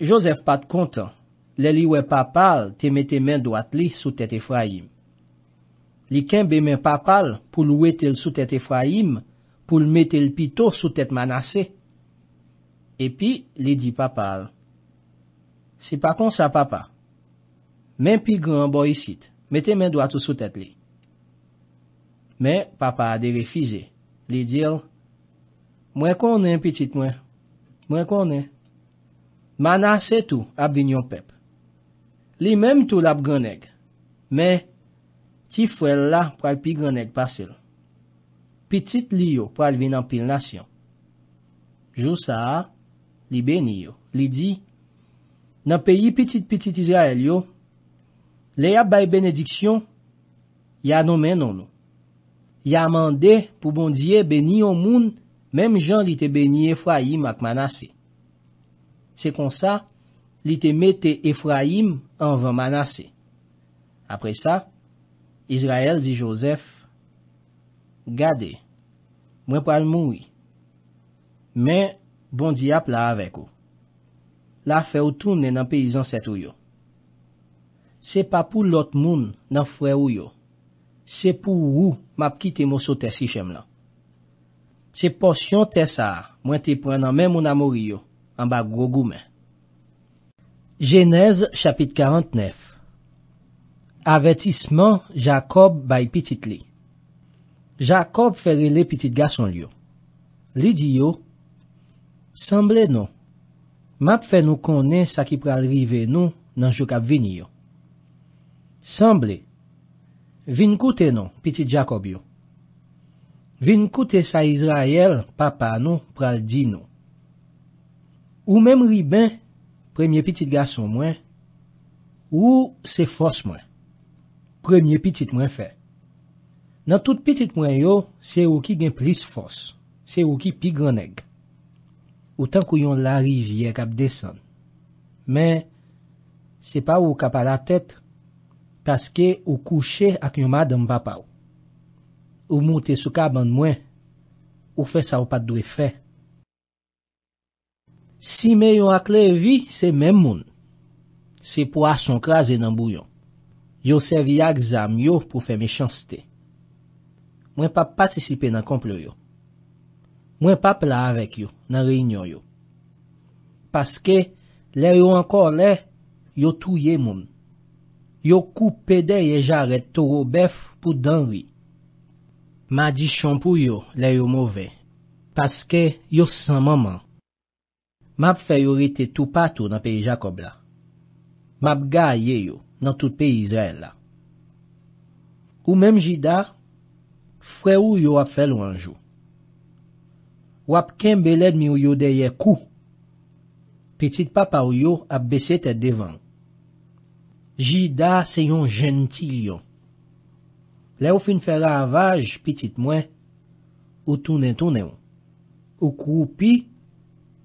Josef pat kontan, le li we papal te mete men do atli sou tet Efraim. Li ken be men papal pou lwe tel sou tet Efraim, pou lme tel pito sou tet manase. E pi, li di papal, Si pa konsa papa, men pi gran bo yisit, mette men do ato sou tet li. Men, papa ade refize, li diyo, mwen konen pitit mwen, mwen konen. Mana se tou ap vinyon pep. Li menm tou la ap granek, men ti fwella pral pi granek pasil. Pitit li yo pral vinan pil nasyon. Jou sa, li beni yo, li di, nan peyi pitit-pitit Izrael yo, le yap bay benediksyon, ya anomen nono. Ya amande pou bondye beni yo moun, mem jan li te beni Efraim ak manase. Se konsa, li te mete Efraim anvan manase. Apre sa, Izrael di Josef, gade, mwen pal moun wye. Men bondye ap la avek ou. la fe ou toune nan peyizan set ou yo. Se pa pou lot moun nan fwe ou yo, se pou ou ma pkite mou sote si chem lan. Se porsyon te sa, mwen te pren nan men moun amori yo, an ba grogou men. Genèse chapit 49 Avetisman Jacob bay pitit li Jacob fere le pitit gason li yo. Li di yo, semble nou, Map fe nou konen sa ki pral rive nou nan jok ap vini yo. Sanble, vin koute nou, pitit Jakob yo. Vin koute sa Israel, papa nou, pral di nou. Ou mem riben, premye pitit gason mwen, ou se fos mwen. Premye pitit mwen fe. Nan tout pitit mwen yo, se ou ki gen plis fos, se ou ki pi groneg. Ou tan kou yon la rivye kap desan. Men, se pa ou kap a la tet, paske ou kouche ak yon madan mbapaw. Ou mwote soukab an mwen, ou fe sa ou pat dwe fe. Si men yon ak le vi, se men moun. Se pou ason krasen nan bouyon. Yo servi a gzam yo pou fe mechanste. Mwen pa patisipe nan komple yon. Mwen papla avèk yo nan reynyo yo. Paske, lè yo ankon lè, yo touye moun. Yo kou pede ye jaret toro bef pou denri. Ma di chan pou yo lè yo mouve. Paske, yo san maman. Map fè yo reyte tou patou nan peyi Jacob la. Map ga ye yo nan tout peyi Israel la. Ou menm jida, freyo yo ap fè lwenjou. Wap ken beled mi ou yo deye kou. Petit papa ou yo ap besete devan. Jida se yon jenti lion. Le ou fin fè la avaj, petit mwen, ou tounen tounen. Ou koupi,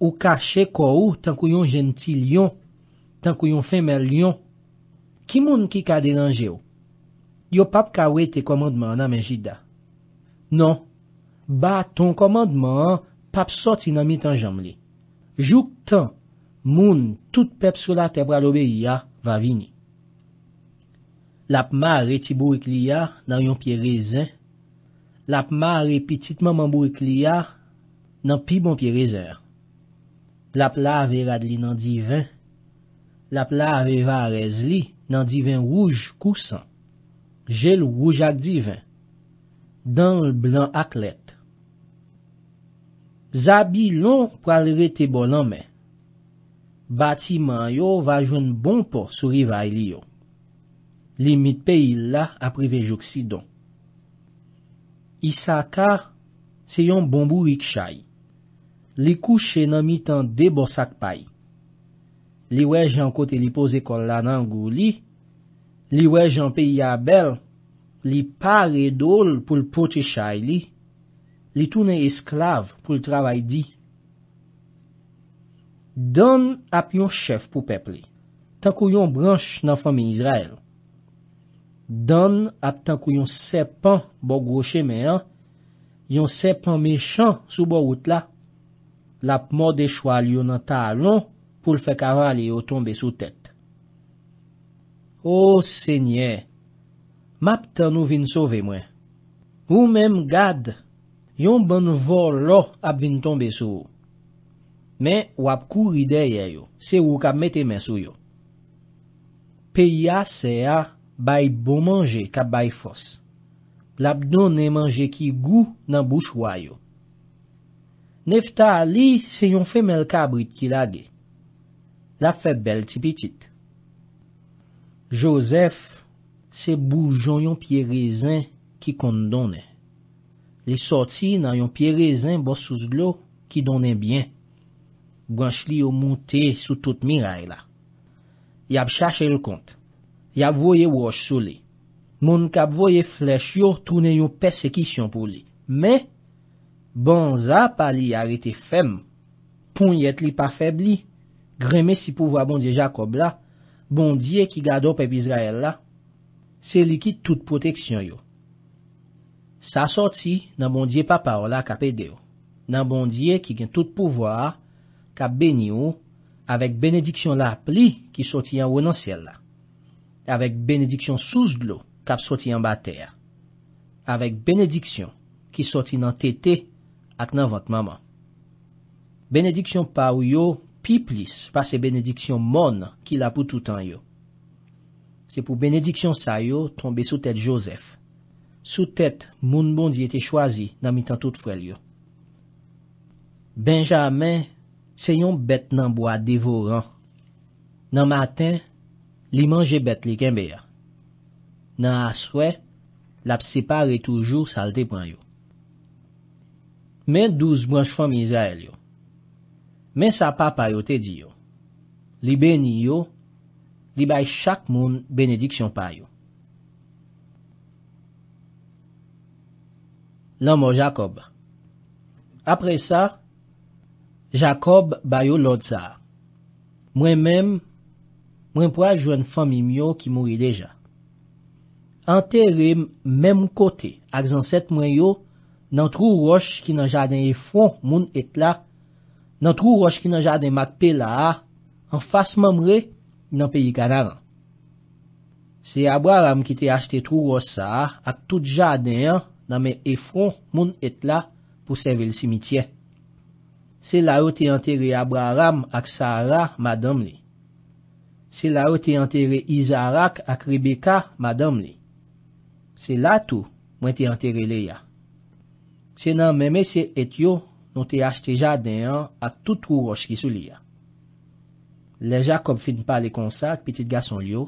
ou kache kou tan kou yon jenti lion, tan kou yon femer lion. Ki moun ki ka deranje ou? Yo pap ka we te komandman nan men Jida. Non, ba ton komandman an. pap soti nan mi tan janm li. Jouk tan, moun tout pep sou la tebra lobe ya va vini. Lap ma re ti bou ik li ya nan yon pi rezen, lap ma re pititman man bou ik li ya nan pi bon pi rezen. Lap la ve rad li nan divan, lap la ve va rez li nan divan rouj kousan, jel rouj ak divan. Dan l blan ak lete. Zabi lon pral rete bolanme. Batiman yo va jwen bon po sou rivay li yo. Li mit peyi la apri vejoksi don. Isaka se yon bonbou wik chay. Li kouche nan mi tan debosak pay. Li wej an kote li po zekol la nan gou li. Li wej an peyi ya bel. Li pare dol pou l poti chay li. Li tou ne esklav pou l travay di. Dan ap yon chef pou peple, tankou yon branche nan fami Izrael. Dan ap tankou yon sepan bo gwoche men an, yon sepan mechan sou bo wot la. Lap mod e chwal yon an ta alon, pou l fek avan li e yo tombe sou tet. O, senye, map tan ou vin sove mwen? Ou men m'gade yon ban vò lò ap vintonbe sou. Men wap kou rideye yo, se wou kap mette men sou yo. Peya se a bay bon manje kap bay fos. Lap donen manje ki gou nan bouch wayo. Nefta li se yon femel kabrit ki lade. Lap fe bel ti pitit. Josef se boujon yon piye rezin ki kondone. Li sorti nan yon pi rezin bo souz glo ki donen bien. Gwanch li yo monte sou tout miray la. Yap chache yon kont. Yap voye wosh sou li. Moun kap voye flesh yo, toune yon persekisyon pou li. Me, bon za pa li yare te fem. Pon yet li pa feb li, greme si pou vwa bondye Jakob la, bondye ki gado pep Izrael la, se likit tout proteksyon yo. Sa soti nan bondye papa ou la kapede ou. Nan bondye ki gen tout pouvoa kapbe ni ou avek benediksyon la pli ki soti an ou nan sel la. Avek benediksyon souz glo kap soti an ba ter. Avek benediksyon ki soti nan tete ak nan vant mama. Benediksyon pa ou yo pi plis pa se benediksyon mon ki la pou toutan yo. Se pou benediksyon sa yo tombe sou tete josef. Soutet moun bondi ete chwazi nan mitan tout fwe liyo. Benjamè se yon bet nan bo a devoran. Nan maten, li manje bet li kenbe ya. Nan aswe, lap separe toujou salte pran yo. Men douz branj fwam in Israel yo. Men sa pa pa yo te di yo. Li beni yo, li bay chak moun benediksyon pa yo. lan mò Jakob. Apre sa, Jakob bayo lòd sa. Mwen mèm, mwen pou a jwen fòmim yo ki mouri deja. Ante rem mèm kote ak zanset mwen yo nan trou roche ki nan jaden yifon moun et la, nan trou roche ki nan jaden makpe la, an fase mèm re nan peyi kanaran. Se ya bar am kite achte trou roche sa ak tout jaden ya, nan men efron moun et la pou sevel simitye. Se la yo te anteri Abraham ak Sarah madame li. Se la yo te anteri Isaac ak Rebecca madame li. Se la tou mwen te anteri le ya. Se nan mweme se et yo, nou te achte ja den an at tout rou roch ki sou li ya. Le Jacob fin pa le konsak, petit gas son li yo.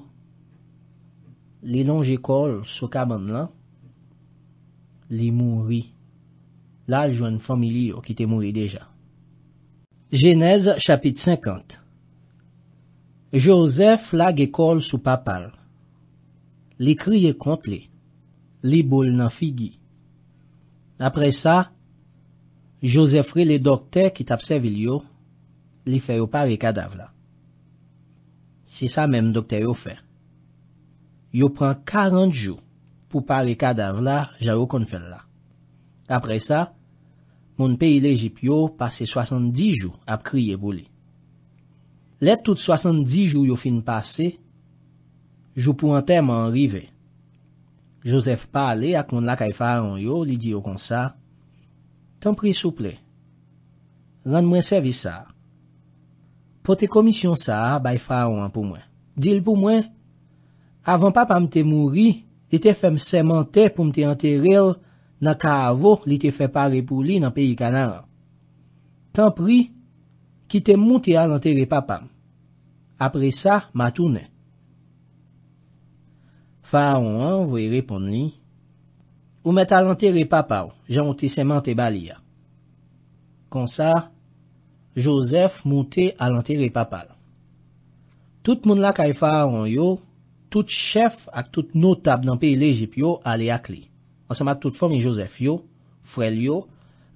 Li nan jekol sou kaban lan. li mouri. La, jwen fomili yo ki te mouri deja. Genèse, chapit 50 Joseph lag ekol sou papal. Li kriye kont li. Li bol nan figi. Apre sa, Joseph ri le dokte ki tapsevi li yo, li fe yo pari kadav la. Se sa menm dokte yo fe. Yo pran 40 jou. pou pale kada vla, ja ou kon fel la. Apre sa, moun peyle jip yo, pase 70 jou ap kriye bou li. Let tout 70 jou yo fin pase, jou pou an tem an rive. Josef pale ak moun la kay faron yo, li di yo kon sa, tan pri souple, rande mwen servisa. Po te komisyon sa, bay faron pou mwen. Dil pou mwen, avan pa pa mte mouri, li te fem semente pou mte anteril na ka avou li te fepare pou li nan peyi kanara. Tan pri, ki te moun te alante repapam. Apre sa, ma toune. Faron anvwe repon li, ou met alante repapaw, jan mou te semente bali ya. Kon sa, Josef moun te alante repapal. Tout moun la kay Faron yo, tout chef ak tout notab nan peyi lejip yo ale ak li. An samak tout fami Josef yo, frel yo,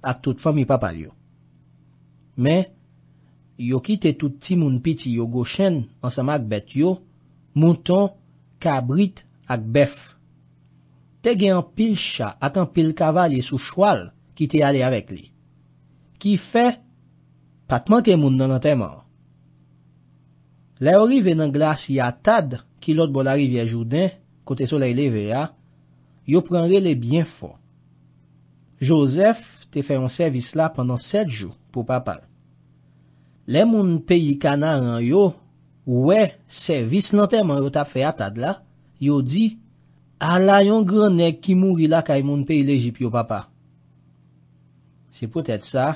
ak tout fami papal yo. Men, yo ki te tout timoun piti yo goshen, an samak bet yo, mouton, kabrit, ak bef. Te gen an pil cha ak an pil kavalye sou chwal, ki te ale avek li. Ki fe, patman ke moun nan an teman. Le orive nan glas ya tad, ki lot bo la riv ya jouden, kote solay le ve ya, yo pranre le bien fon. Josef te fè yon servis la pandan 7 jou pou papal. Le moun peyi kana ran yo, we, servis lantè man yo ta fè atad la, yo di, ala yon granek ki mouri la kaj moun peyi le jipyo papa. Se potet sa,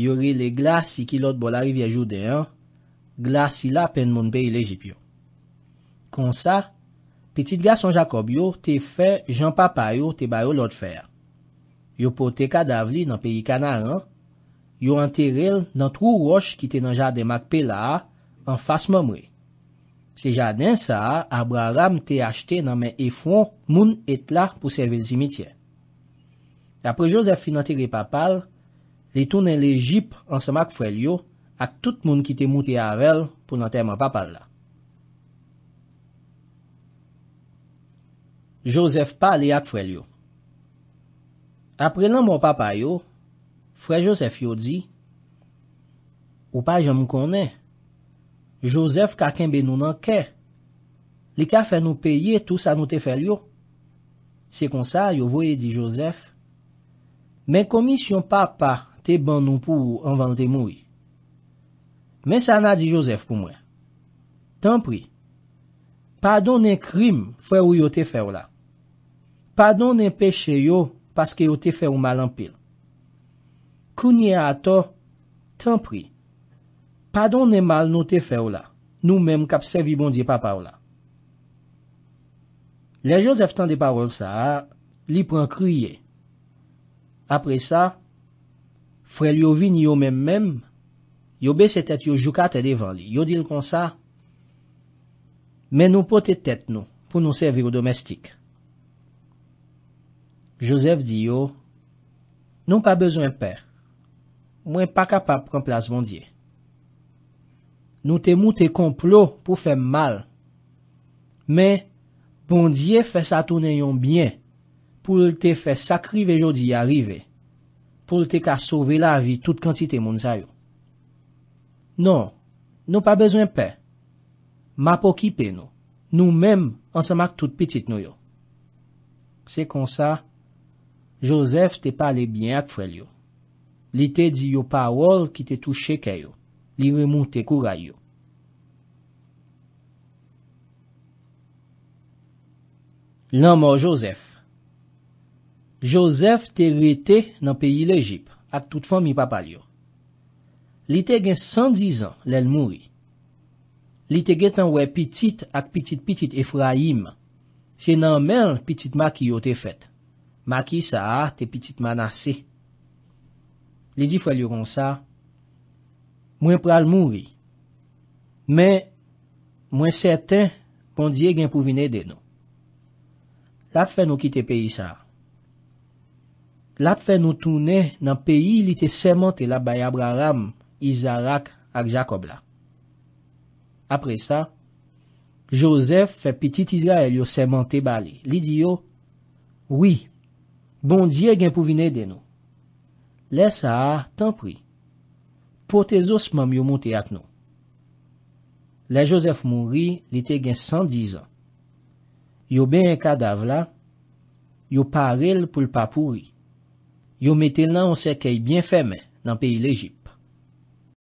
yori le glas ki lot bo la riv ya jouden, glas ila pen moun peyi le jipyo. Kon sa, petit gas son Jacob yo te fe jan papa yo te bayo lot fer. Yo pou te kadavli nan peyi kanaran, yo anteril nan trou roch ki te nan ja de magpe la an fas momre. Se ja den sa, Abraham te achte nan men efon moun et la pou serve l zimitye. La prejose fi nan teri papal, li tonen le jip an se magfrel yo ak tout moun ki te mouti avel pou nan teri mou papal la. Josef pa li ak fwe li yo. Apre lan non, moun papa yo, fwe Josef yo di, ou pa jan mou konen, Josef kakenbe nou nan ke, li ka fwe nou peye tou sa nou te fwe li yo. Se kon sa, yo voye di Josef, men komisyon papa te ban nou pou anvan te moui. Men sa nan di Josef pou mwen, tan pri, pa donen krim fwe yo te fwe yo la. Padon nen peche yo, paske yo te fe ou mal an pil. Kounye ato, ten pri. Padon nen mal nou te fe ou la, nou menm kap se vi bondi pa pa ou la. Le josef tan de parol sa, li pran kriye. Apre sa, frel yo vin yo menm menm, yo beset et yo juka te devan li. Yo dil kon sa, men nou potet et nou, pou nou sevi ou domestik. josef di yo, nou pa bezwen pe, mwen pa kapap premplas bondye. Nou te mou te komplo pou fe mal, men, bondye fe satounen yon byen, pou lte fe sakri ve jodi yari ve, pou lte ka sove la vi tout kantite moun sayo. Non, nou pa bezwen pe, ma pou kipe nou, nou menm ansamak tout pitit nou yo. Se kon sa, Josef te pale byen ak fwe liyo. Li te di yo pawol ki te touche kayo. Li remonte kou rayo. Lan mo Josef. Josef te rete nan peyi lejip ak tout fomi papalyo. Li te gen 110 an lel mouri. Li te gen tanwe pitit ak pitit pitit Efraim. Se nan men pitit maki yo te fet. maki sa a te pitit manase. Li di fwe liyon sa, mwen pral moun vi, men mwen seten pon diye gen pouvine deno. Lap fe nou kite peyi sa. Lap fe nou toune nan peyi li te semente la bay Abraham, Isaac ak Jacob la. Apre sa, Joseph fe pitit Isaac li yo semente bali. Li di yo, wii, Bondye gen pouvine den nou. Le sa a, tan pri. Potezos mam yo monte ak nou. Le Josef moun ri, li te gen 110 an. Yo ben yon kadav la, yo parel pou l papou ri. Yo meten nan yon seke yon bien feme nan peyi l'Egypt.